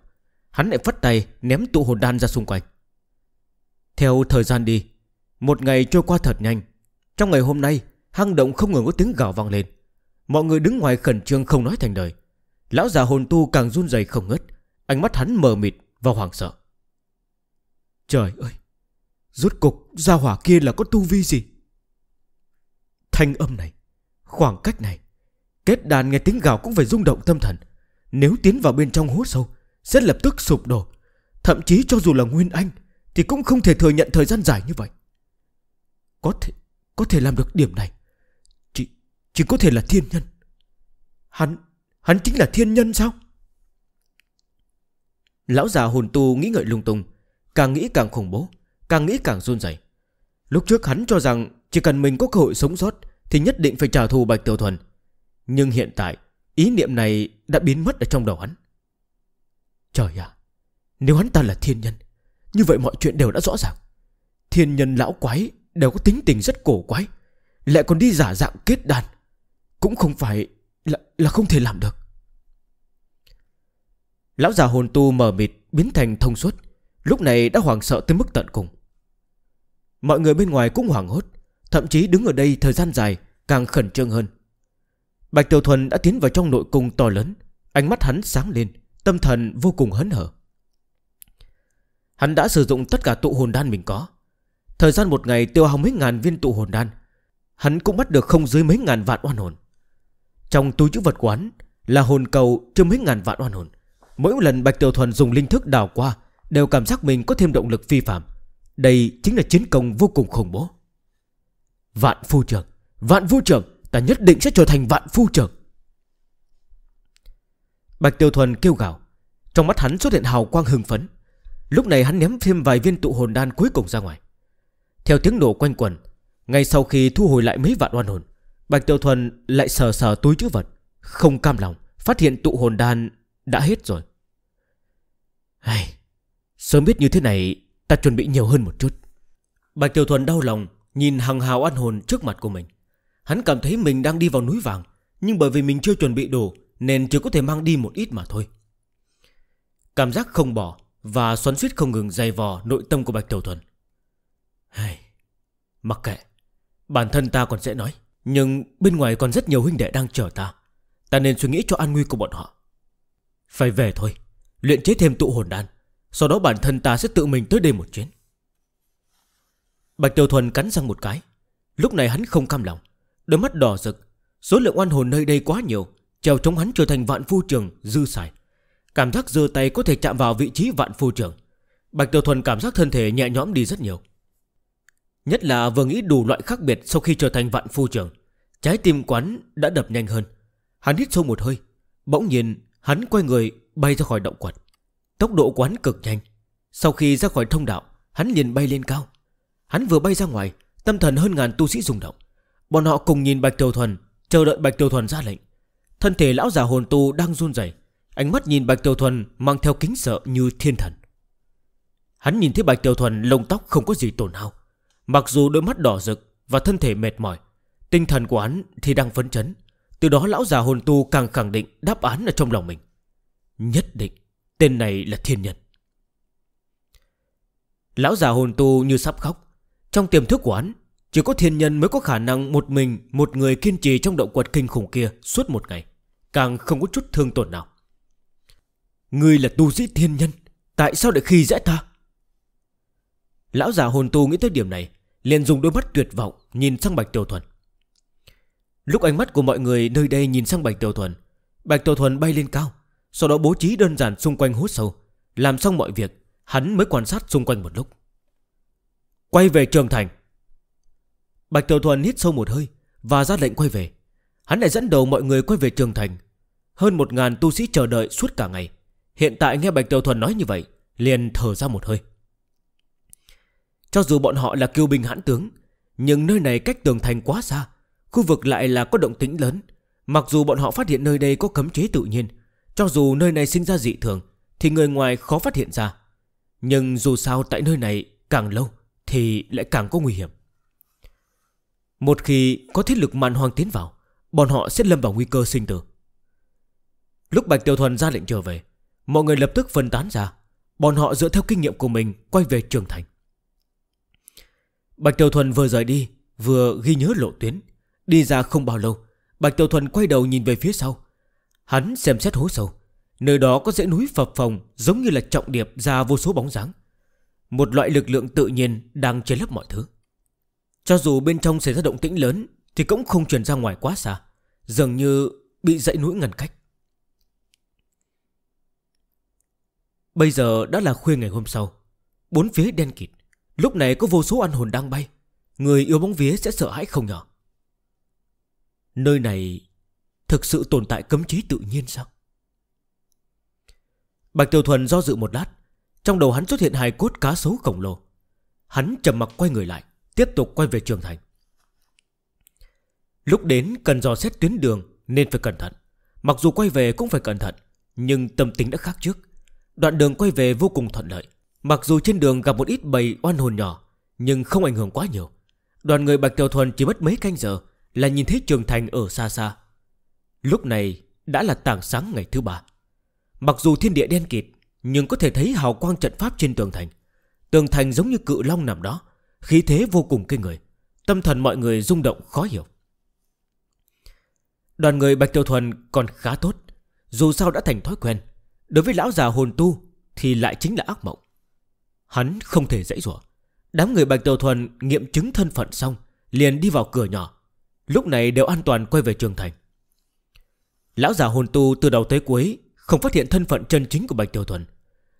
Hắn lại phất tay ném tụ hồn đan ra xung quanh Theo thời gian đi Một ngày trôi qua thật nhanh Trong ngày hôm nay Hang động không ngừng có tiếng gào vang lên Mọi người đứng ngoài khẩn trương không nói thành đời Lão già hồn tu càng run dày không ngớt Ánh mắt hắn mờ mịt và hoảng sợ Trời ơi Rốt cục gia hỏa kia là có tu vi gì Thanh âm này Khoảng cách này Kết đàn nghe tiếng gào cũng phải rung động tâm thần Nếu tiến vào bên trong hố sâu Sẽ lập tức sụp đổ Thậm chí cho dù là Nguyên Anh Thì cũng không thể thừa nhận thời gian dài như vậy Có thể Có thể làm được điểm này Chỉ, chỉ có thể là thiên nhân Hắn Hắn chính là thiên nhân sao Lão già hồn tu nghĩ ngợi lung tung Càng nghĩ càng khủng bố Càng nghĩ càng run dày Lúc trước hắn cho rằng Chỉ cần mình có cơ hội sống sót Thì nhất định phải trả thù Bạch Tiểu Thuần Nhưng hiện tại Ý niệm này đã biến mất ở trong đầu hắn Trời ạ Nếu hắn ta là thiên nhân Như vậy mọi chuyện đều đã rõ ràng Thiên nhân lão quái đều có tính tình rất cổ quái Lại còn đi giả dạng kết đàn Cũng không phải là, là không thể làm được Lão già hồn tu mờ mịt biến thành thông suốt Lúc này đã hoảng sợ tới mức tận cùng Mọi người bên ngoài cũng hoảng hốt Thậm chí đứng ở đây thời gian dài Càng khẩn trương hơn Bạch Tiểu Thuần đã tiến vào trong nội cung to lớn Ánh mắt hắn sáng lên Tâm thần vô cùng hấn hở Hắn đã sử dụng tất cả tụ hồn đan mình có Thời gian một ngày tiêu hao mấy ngàn viên tụ hồn đan Hắn cũng bắt được không dưới mấy ngàn vạn oan hồn Trong túi chữ vật quán Là hồn cầu chưa mấy ngàn vạn oan hồn Mỗi lần Bạch Tiểu Thuần dùng linh thức đào qua Đều cảm giác mình có thêm động lực phi phạm đây chính là chiến công vô cùng khủng bố Vạn phu trưởng Vạn phu trưởng Ta nhất định sẽ trở thành vạn phu trưởng Bạch Tiêu Thuần kêu gào Trong mắt hắn xuất hiện hào quang hưng phấn Lúc này hắn ném thêm vài viên tụ hồn đan cuối cùng ra ngoài Theo tiếng nổ quanh quần Ngay sau khi thu hồi lại mấy vạn oan hồn Bạch Tiêu Thuần lại sờ sờ túi chữ vật Không cam lòng Phát hiện tụ hồn đan đã hết rồi hay, Sớm biết như thế này Ta chuẩn bị nhiều hơn một chút Bạch Tiểu Thuần đau lòng Nhìn hàng hào ăn hồn trước mặt của mình Hắn cảm thấy mình đang đi vào núi vàng Nhưng bởi vì mình chưa chuẩn bị đủ Nên chỉ có thể mang đi một ít mà thôi Cảm giác không bỏ Và xoắn suýt không ngừng dày vò nội tâm của Bạch Tiểu Thuần hey, Mặc kệ Bản thân ta còn sẽ nói Nhưng bên ngoài còn rất nhiều huynh đệ đang chờ ta Ta nên suy nghĩ cho an nguy của bọn họ Phải về thôi Luyện chế thêm tụ hồn đan sau đó bản thân ta sẽ tự mình tới đây một chuyến Bạch Tiêu Thuần cắn răng một cái Lúc này hắn không cam lòng Đôi mắt đỏ rực Số lượng oan hồn nơi đây quá nhiều Trèo chống hắn trở thành vạn phu trường dư xài Cảm giác dơ tay có thể chạm vào vị trí vạn phu trường Bạch Tiêu Thuần cảm giác thân thể nhẹ nhõm đi rất nhiều Nhất là vừa nghĩ đủ loại khác biệt Sau khi trở thành vạn phu trường Trái tim quán đã đập nhanh hơn Hắn hít sâu một hơi Bỗng nhiên hắn quay người bay ra khỏi động quật Tốc độ của hắn cực nhanh Sau khi ra khỏi thông đạo Hắn liền bay lên cao Hắn vừa bay ra ngoài Tâm thần hơn ngàn tu sĩ rung động Bọn họ cùng nhìn Bạch Tiểu Thuần Chờ đợi Bạch Tiểu Thuần ra lệnh Thân thể lão già hồn tu đang run dày Ánh mắt nhìn Bạch Tiểu Thuần mang theo kính sợ như thiên thần Hắn nhìn thấy Bạch Tiểu Thuần lông tóc không có gì tổn hao Mặc dù đôi mắt đỏ rực và thân thể mệt mỏi Tinh thần của hắn thì đang phấn chấn Từ đó lão già hồn tu càng khẳng định đáp án ở trong lòng mình Nhất định Tên này là thiên nhân Lão già hồn tu như sắp khóc Trong tiềm thức của hắn Chỉ có thiên nhân mới có khả năng một mình Một người kiên trì trong động quật kinh khủng kia Suốt một ngày Càng không có chút thương tổn nào Người là tu sĩ thiên nhân Tại sao lại khi dễ ta Lão già hồn tu nghĩ tới điểm này Liền dùng đôi mắt tuyệt vọng Nhìn sang Bạch Tiểu Thuần Lúc ánh mắt của mọi người nơi đây nhìn sang Bạch Tiểu Thuần Bạch Tiểu Thuần bay lên cao sau đó bố trí đơn giản xung quanh hốt sâu Làm xong mọi việc Hắn mới quan sát xung quanh một lúc Quay về trường thành Bạch Tiểu Thuần hít sâu một hơi Và ra lệnh quay về Hắn lại dẫn đầu mọi người quay về trường thành Hơn 1.000 tu sĩ chờ đợi suốt cả ngày Hiện tại nghe Bạch Tiểu Thuần nói như vậy Liền thở ra một hơi Cho dù bọn họ là kiêu binh hãn tướng Nhưng nơi này cách tường thành quá xa Khu vực lại là có động tĩnh lớn Mặc dù bọn họ phát hiện nơi đây có cấm chế tự nhiên cho dù nơi này sinh ra dị thường Thì người ngoài khó phát hiện ra Nhưng dù sao tại nơi này càng lâu Thì lại càng có nguy hiểm Một khi có thiết lực màn hoang tiến vào Bọn họ sẽ lâm vào nguy cơ sinh tử Lúc Bạch Tiểu Thuần ra lệnh trở về Mọi người lập tức phân tán ra Bọn họ dựa theo kinh nghiệm của mình Quay về trường thành Bạch Tiểu Thuần vừa rời đi Vừa ghi nhớ lộ tuyến Đi ra không bao lâu Bạch Tiểu Thuần quay đầu nhìn về phía sau Hắn xem xét hố sâu Nơi đó có dãy núi phập phòng Giống như là trọng điệp ra vô số bóng dáng Một loại lực lượng tự nhiên Đang chế lấp mọi thứ Cho dù bên trong xảy ra động tĩnh lớn Thì cũng không chuyển ra ngoài quá xa Dường như bị dãy núi ngăn cách Bây giờ đã là khuya ngày hôm sau Bốn phía đen kịt Lúc này có vô số ăn hồn đang bay Người yêu bóng vía sẽ sợ hãi không nhỏ Nơi này Thực sự tồn tại cấm chế tự nhiên sao Bạch Tiểu Thuần do dự một lát Trong đầu hắn xuất hiện hài cốt cá sấu khổng lồ Hắn trầm mặc quay người lại Tiếp tục quay về trường thành Lúc đến cần dò xét tuyến đường Nên phải cẩn thận Mặc dù quay về cũng phải cẩn thận Nhưng tâm tính đã khác trước Đoạn đường quay về vô cùng thuận lợi Mặc dù trên đường gặp một ít bầy oan hồn nhỏ Nhưng không ảnh hưởng quá nhiều Đoàn người Bạch Tiểu Thuần chỉ mất mấy canh giờ Là nhìn thấy trường thành ở xa xa Lúc này đã là tảng sáng ngày thứ ba Mặc dù thiên địa đen kịt Nhưng có thể thấy hào quang trận pháp trên tường thành Tường thành giống như cự long nằm đó Khí thế vô cùng kinh người Tâm thần mọi người rung động khó hiểu Đoàn người Bạch Tiểu Thuần còn khá tốt Dù sao đã thành thói quen Đối với lão già hồn tu Thì lại chính là ác mộng Hắn không thể dãy rủa Đám người Bạch Tiểu Thuần nghiệm chứng thân phận xong Liền đi vào cửa nhỏ Lúc này đều an toàn quay về trường thành Lão già hồn tu từ đầu tới cuối Không phát hiện thân phận chân chính của Bạch Tiểu Thuần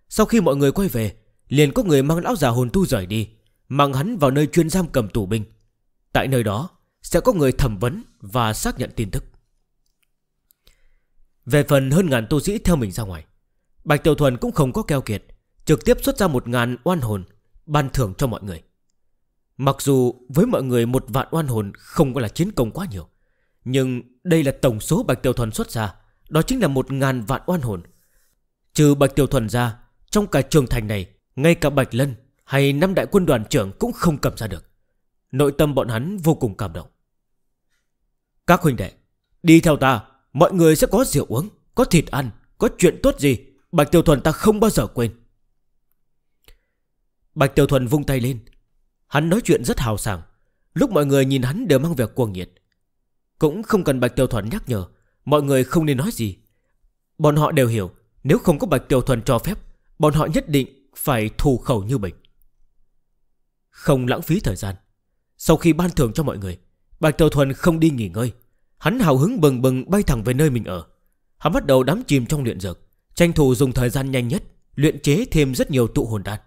Sau khi mọi người quay về Liền có người mang lão già hồn tu rời đi Mang hắn vào nơi chuyên giam cầm tù binh Tại nơi đó Sẽ có người thẩm vấn và xác nhận tin tức Về phần hơn ngàn tu sĩ theo mình ra ngoài Bạch Tiểu Thuần cũng không có keo kiệt Trực tiếp xuất ra một ngàn oan hồn Ban thưởng cho mọi người Mặc dù với mọi người một vạn oan hồn Không có là chiến công quá nhiều nhưng đây là tổng số Bạch Tiểu Thuần xuất ra Đó chính là một ngàn vạn oan hồn Trừ Bạch Tiểu Thuần ra Trong cả trường thành này Ngay cả Bạch Lân hay năm đại quân đoàn trưởng Cũng không cầm ra được Nội tâm bọn hắn vô cùng cảm động Các huynh đệ Đi theo ta Mọi người sẽ có rượu uống Có thịt ăn Có chuyện tốt gì Bạch Tiểu Thuần ta không bao giờ quên Bạch Tiểu Thuần vung tay lên Hắn nói chuyện rất hào sảng Lúc mọi người nhìn hắn đều mang vẻ cuồng nhiệt cũng không cần Bạch Tiểu Thuần nhắc nhở Mọi người không nên nói gì Bọn họ đều hiểu Nếu không có Bạch Tiểu Thuần cho phép Bọn họ nhất định phải thù khẩu như mình Không lãng phí thời gian Sau khi ban thưởng cho mọi người Bạch Tiểu Thuần không đi nghỉ ngơi Hắn hào hứng bừng bừng bay thẳng về nơi mình ở Hắn bắt đầu đắm chìm trong luyện dược Tranh thủ dùng thời gian nhanh nhất Luyện chế thêm rất nhiều tụ hồn đan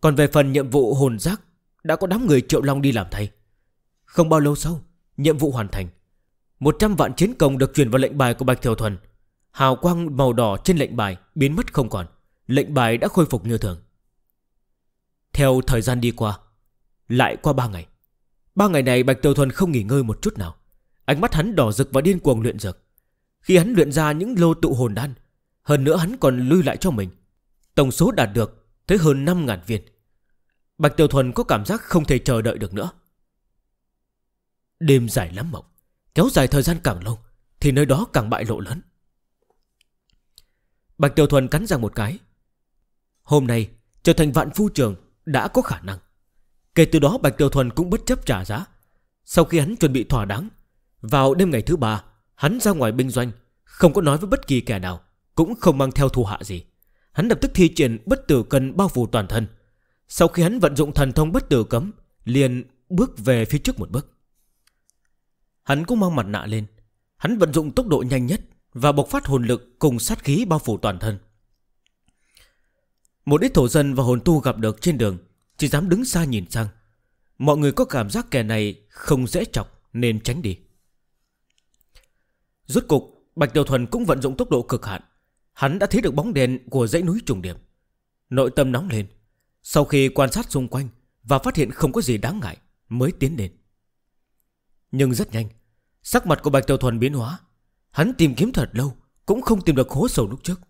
Còn về phần nhiệm vụ hồn giác Đã có đám người triệu long đi làm thay Không bao lâu sau Nhiệm vụ hoàn thành 100 vạn chiến công được chuyển vào lệnh bài của Bạch Thiều Thuần Hào quang màu đỏ trên lệnh bài biến mất không còn Lệnh bài đã khôi phục như thường Theo thời gian đi qua Lại qua 3 ngày 3 ngày này Bạch Thiều Thuần không nghỉ ngơi một chút nào Ánh mắt hắn đỏ rực và điên cuồng luyện dược Khi hắn luyện ra những lô tụ hồn đan Hơn nữa hắn còn lưu lại cho mình Tổng số đạt được tới hơn 5.000 viên Bạch Tiểu Thuần có cảm giác không thể chờ đợi được nữa Đêm dài lắm mộng Kéo dài thời gian càng lâu Thì nơi đó càng bại lộ lớn Bạch Tiểu Thuần cắn rằng một cái Hôm nay trở thành vạn phu trường Đã có khả năng Kể từ đó Bạch Tiểu Thuần cũng bất chấp trả giá Sau khi hắn chuẩn bị thỏa đáng Vào đêm ngày thứ ba Hắn ra ngoài binh doanh Không có nói với bất kỳ kẻ nào Cũng không mang theo thù hạ gì Hắn lập tức thi triển bất tử cần bao phủ toàn thân Sau khi hắn vận dụng thần thông bất tử cấm Liền bước về phía trước một bước Hắn cũng mang mặt nạ lên Hắn vận dụng tốc độ nhanh nhất Và bộc phát hồn lực cùng sát khí bao phủ toàn thân Một ít thổ dân và hồn tu gặp được trên đường Chỉ dám đứng xa nhìn sang Mọi người có cảm giác kẻ này không dễ chọc nên tránh đi Rốt cục Bạch Tiểu Thuần cũng vận dụng tốc độ cực hạn Hắn đã thấy được bóng đèn của dãy núi trùng điểm Nội tâm nóng lên Sau khi quan sát xung quanh Và phát hiện không có gì đáng ngại Mới tiến đến. Nhưng rất nhanh Sắc mặt của Bạch Tiểu Thuần biến hóa Hắn tìm kiếm thật lâu Cũng không tìm được hố sầu lúc trước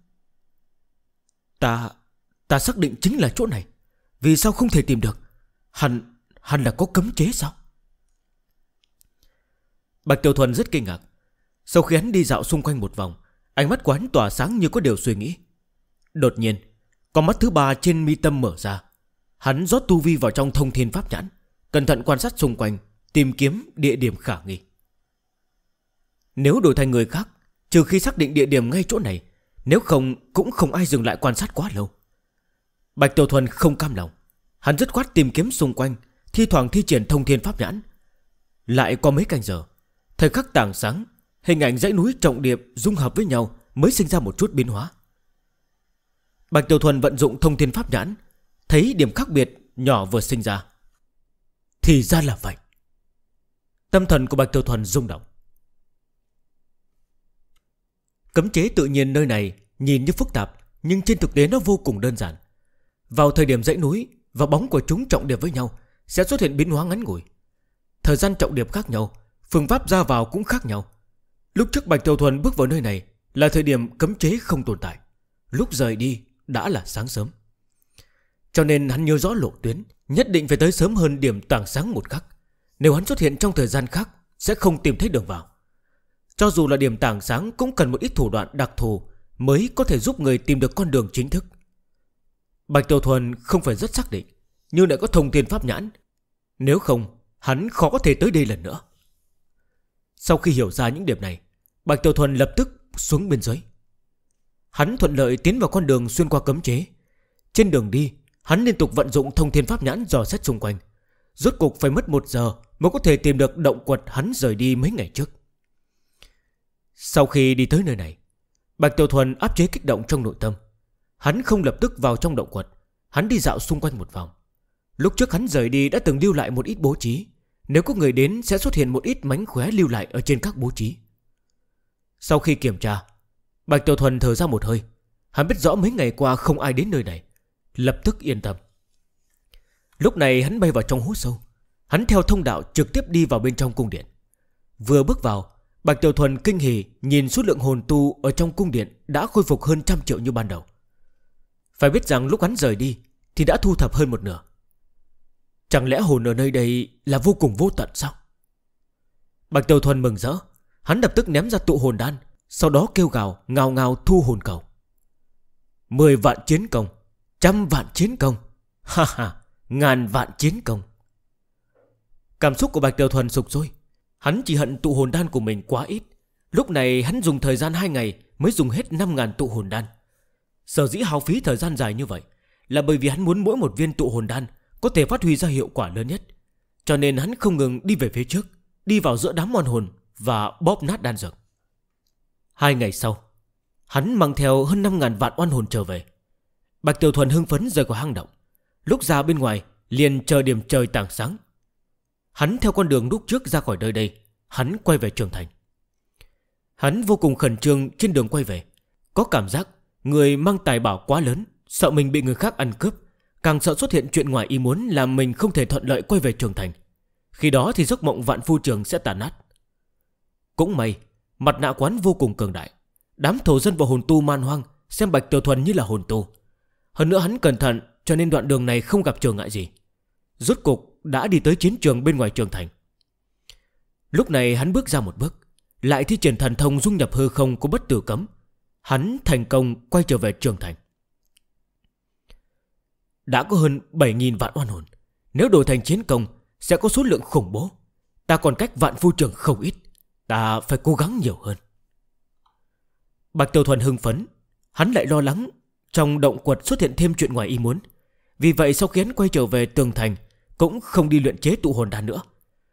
Ta Ta xác định chính là chỗ này Vì sao không thể tìm được Hẳn Hẳn là có cấm chế sao Bạch Tiểu Thuần rất kinh ngạc Sau khi hắn đi dạo xung quanh một vòng Ánh mắt của hắn tỏa sáng như có điều suy nghĩ Đột nhiên Con mắt thứ ba trên mi tâm mở ra Hắn rót tu vi vào trong thông thiên pháp nhãn Cẩn thận quan sát xung quanh Tìm kiếm địa điểm khả nghi Nếu đổi thành người khác Trừ khi xác định địa điểm ngay chỗ này Nếu không cũng không ai dừng lại quan sát quá lâu Bạch Tiểu Thuần không cam lòng Hắn dứt khoát tìm kiếm xung quanh Thi thoảng thi triển thông thiên pháp nhãn Lại qua mấy canh giờ Thời khắc tảng sáng Hình ảnh dãy núi trọng điệp dung hợp với nhau Mới sinh ra một chút biến hóa Bạch Tiểu Thuần vận dụng thông thiên pháp nhãn Thấy điểm khác biệt nhỏ vừa sinh ra Thì ra là vậy Tâm thần của Bạch Tiểu Thuần rung động Cấm chế tự nhiên nơi này Nhìn như phức tạp Nhưng trên thực tế nó vô cùng đơn giản Vào thời điểm dãy núi Và bóng của chúng trọng điểm với nhau Sẽ xuất hiện biến hóa ngắn ngủi Thời gian trọng điểm khác nhau Phương pháp ra vào cũng khác nhau Lúc trước Bạch Tiểu Thuần bước vào nơi này Là thời điểm cấm chế không tồn tại Lúc rời đi đã là sáng sớm Cho nên hắn nhớ rõ lộ tuyến Nhất định phải tới sớm hơn điểm tảng sáng một khắc nếu hắn xuất hiện trong thời gian khác Sẽ không tìm thấy đường vào Cho dù là điểm tảng sáng Cũng cần một ít thủ đoạn đặc thù Mới có thể giúp người tìm được con đường chính thức Bạch Tiểu Thuần không phải rất xác định Nhưng lại có thông tin pháp nhãn Nếu không Hắn khó có thể tới đây lần nữa Sau khi hiểu ra những điểm này Bạch Tiểu Thuần lập tức xuống bên dưới Hắn thuận lợi tiến vào con đường xuyên qua cấm chế Trên đường đi Hắn liên tục vận dụng thông thiên pháp nhãn dò xét xung quanh Rốt cục phải mất một giờ Mới có thể tìm được động quật hắn rời đi mấy ngày trước Sau khi đi tới nơi này Bạch Tiểu Thuần áp chế kích động trong nội tâm Hắn không lập tức vào trong động quật Hắn đi dạo xung quanh một vòng Lúc trước hắn rời đi đã từng lưu lại một ít bố trí Nếu có người đến sẽ xuất hiện một ít mánh khóe lưu lại ở trên các bố trí Sau khi kiểm tra Bạch Tiểu Thuần thở ra một hơi Hắn biết rõ mấy ngày qua không ai đến nơi này Lập tức yên tâm Lúc này hắn bay vào trong hố sâu Hắn theo thông đạo trực tiếp đi vào bên trong cung điện Vừa bước vào Bạch Tiểu Thuần kinh hỉ nhìn số lượng hồn tu ở trong cung điện đã khôi phục hơn trăm triệu như ban đầu. Phải biết rằng lúc hắn rời đi thì đã thu thập hơn một nửa. Chẳng lẽ hồn ở nơi đây là vô cùng vô tận sao? Bạch Tiểu Thuần mừng rỡ, hắn lập tức ném ra tụ hồn đan, sau đó kêu gào ngào ngào thu hồn cầu. Mười vạn chiến công, trăm vạn chiến công, ha ha, Ngàn vạn chiến công Cảm xúc của Bạch Tiểu Thuần sụp sôi Hắn chỉ hận tụ hồn đan của mình quá ít Lúc này hắn dùng thời gian 2 ngày Mới dùng hết 5.000 tụ hồn đan Sở dĩ hao phí thời gian dài như vậy Là bởi vì hắn muốn mỗi một viên tụ hồn đan Có thể phát huy ra hiệu quả lớn nhất Cho nên hắn không ngừng đi về phía trước Đi vào giữa đám mòn hồn Và bóp nát đan dược Hai ngày sau Hắn mang theo hơn 5.000 vạn oan hồn trở về Bạch Tiểu Thuần hưng phấn rời khỏi hang động Lúc ra bên ngoài liền chờ điểm trời tảng sáng Hắn theo con đường lúc trước ra khỏi nơi đây Hắn quay về trường thành Hắn vô cùng khẩn trương trên đường quay về Có cảm giác người mang tài bảo quá lớn Sợ mình bị người khác ăn cướp Càng sợ xuất hiện chuyện ngoài ý muốn Làm mình không thể thuận lợi quay về trường thành Khi đó thì giấc mộng vạn phu trường sẽ tàn nát Cũng may Mặt nạ quán vô cùng cường đại Đám thổ dân và hồn tu man hoang Xem Bạch Tiểu Thuần như là hồn tu Hơn nữa hắn cẩn thận cho nên đoạn đường này không gặp trường ngại gì Rốt cục đã đi tới chiến trường bên ngoài trường thành Lúc này hắn bước ra một bước Lại thi triển thần thông dung nhập hư không của bất tử cấm Hắn thành công quay trở về trường thành Đã có hơn 7.000 vạn oan hồn Nếu đổi thành chiến công Sẽ có số lượng khủng bố Ta còn cách vạn phu trường không ít Ta phải cố gắng nhiều hơn Bạch Tiểu Thuần hưng phấn Hắn lại lo lắng Trong động quật xuất hiện thêm chuyện ngoài ý muốn vì vậy sau khiến quay trở về tường thành Cũng không đi luyện chế tụ hồn đan nữa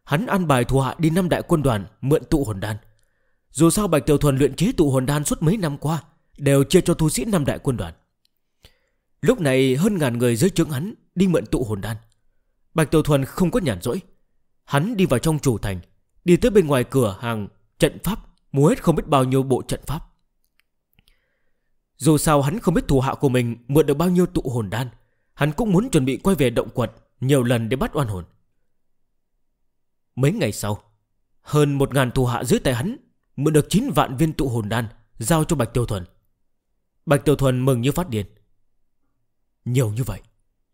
Hắn ăn bài thù hạ đi năm đại quân đoàn Mượn tụ hồn đan Dù sao Bạch Tiểu Thuần luyện chế tụ hồn đan suốt mấy năm qua Đều chia cho thu sĩ năm đại quân đoàn Lúc này hơn ngàn người dưới trướng hắn Đi mượn tụ hồn đan Bạch Tiểu Thuần không có nhàn rỗi Hắn đi vào trong chủ thành Đi tới bên ngoài cửa hàng trận pháp Mua hết không biết bao nhiêu bộ trận pháp Dù sao hắn không biết thù hạ của mình Mượn được bao nhiêu tụ hồn đan Hắn cũng muốn chuẩn bị quay về động quật Nhiều lần để bắt oan hồn Mấy ngày sau Hơn một ngàn thù hạ dưới tay hắn Mượn được 9 vạn viên tụ hồn đan Giao cho Bạch Tiêu Thuần Bạch Tiêu Thuần mừng như phát điên Nhiều như vậy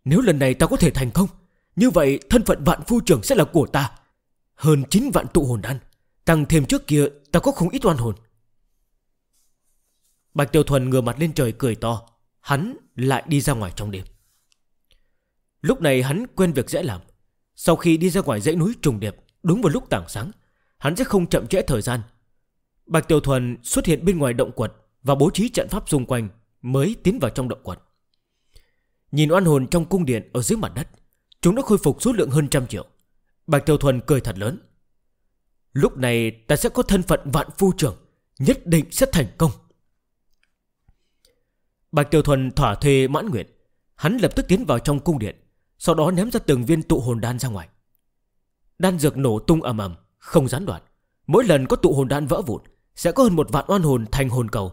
Nếu lần này ta có thể thành công Như vậy thân phận vạn phu trưởng sẽ là của ta Hơn 9 vạn tụ hồn đan Tăng thêm trước kia ta có không ít oan hồn Bạch Tiêu Thuần ngừa mặt lên trời cười to Hắn lại đi ra ngoài trong đêm Lúc này hắn quên việc dễ làm Sau khi đi ra ngoài dãy núi trùng điệp Đúng vào lúc tảng sáng Hắn sẽ không chậm trễ thời gian Bạch Tiểu Thuần xuất hiện bên ngoài động quật Và bố trí trận pháp xung quanh Mới tiến vào trong động quật Nhìn oan hồn trong cung điện ở dưới mặt đất Chúng đã khôi phục số lượng hơn trăm triệu Bạch Tiểu Thuần cười thật lớn Lúc này ta sẽ có thân phận vạn phu trưởng Nhất định sẽ thành công Bạch Tiểu Thuần thỏa thuê mãn nguyện Hắn lập tức tiến vào trong cung điện sau đó ném ra từng viên tụ hồn đan ra ngoài Đan dược nổ tung ầm ầm Không gián đoạn Mỗi lần có tụ hồn đan vỡ vụn Sẽ có hơn một vạn oan hồn thành hồn cầu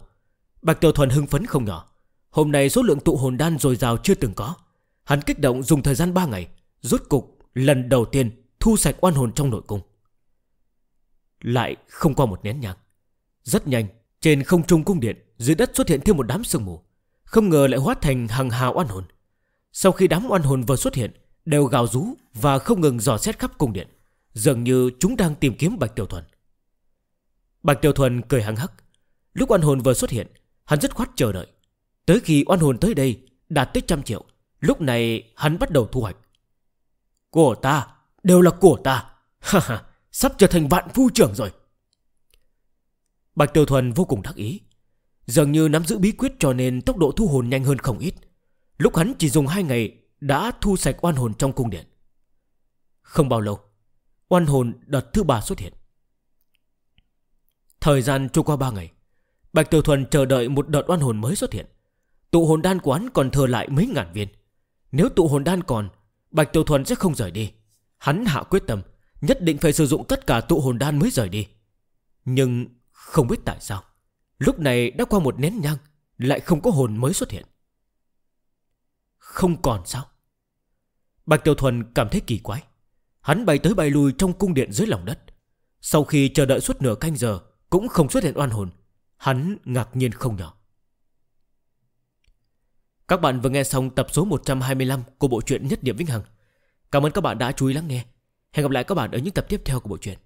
Bạch Tiểu Thuần hưng phấn không nhỏ Hôm nay số lượng tụ hồn đan dồi dào chưa từng có Hắn kích động dùng thời gian 3 ngày Rốt cục lần đầu tiên Thu sạch oan hồn trong nội cung Lại không qua một nén nhang Rất nhanh Trên không trung cung điện Dưới đất xuất hiện thêm một đám sương mù Không ngờ lại hóa thành hàng hà oan hồn sau khi đám oan hồn vừa xuất hiện Đều gào rú và không ngừng dò xét khắp cung điện Dường như chúng đang tìm kiếm Bạch Tiểu Thuần Bạch Tiểu Thuần cười hăng hắc Lúc oan hồn vừa xuất hiện Hắn rất khoát chờ đợi Tới khi oan hồn tới đây đạt tới trăm triệu Lúc này hắn bắt đầu thu hoạch Của ta Đều là của ta ha ha, Sắp trở thành vạn phu trưởng rồi Bạch Tiểu Thuần vô cùng đắc ý Dường như nắm giữ bí quyết cho nên tốc độ thu hồn nhanh hơn không ít Lúc hắn chỉ dùng hai ngày đã thu sạch oan hồn trong cung điện. Không bao lâu, oan hồn đợt thứ ba xuất hiện. Thời gian trôi qua ba ngày, Bạch Tiểu Thuần chờ đợi một đợt oan hồn mới xuất hiện. Tụ hồn đan quán còn thừa lại mấy ngàn viên. Nếu tụ hồn đan còn, Bạch Tiểu Thuần sẽ không rời đi. Hắn hạ quyết tâm, nhất định phải sử dụng tất cả tụ hồn đan mới rời đi. Nhưng không biết tại sao, lúc này đã qua một nén nhang, lại không có hồn mới xuất hiện. Không còn sao Bạch Tiểu Thuần cảm thấy kỳ quái Hắn bay tới bay lui trong cung điện dưới lòng đất Sau khi chờ đợi suốt nửa canh giờ Cũng không xuất hiện oan hồn Hắn ngạc nhiên không nhỏ Các bạn vừa nghe xong tập số 125 Của bộ truyện Nhất Điểm Vĩnh Hằng Cảm ơn các bạn đã chú ý lắng nghe Hẹn gặp lại các bạn ở những tập tiếp theo của bộ truyện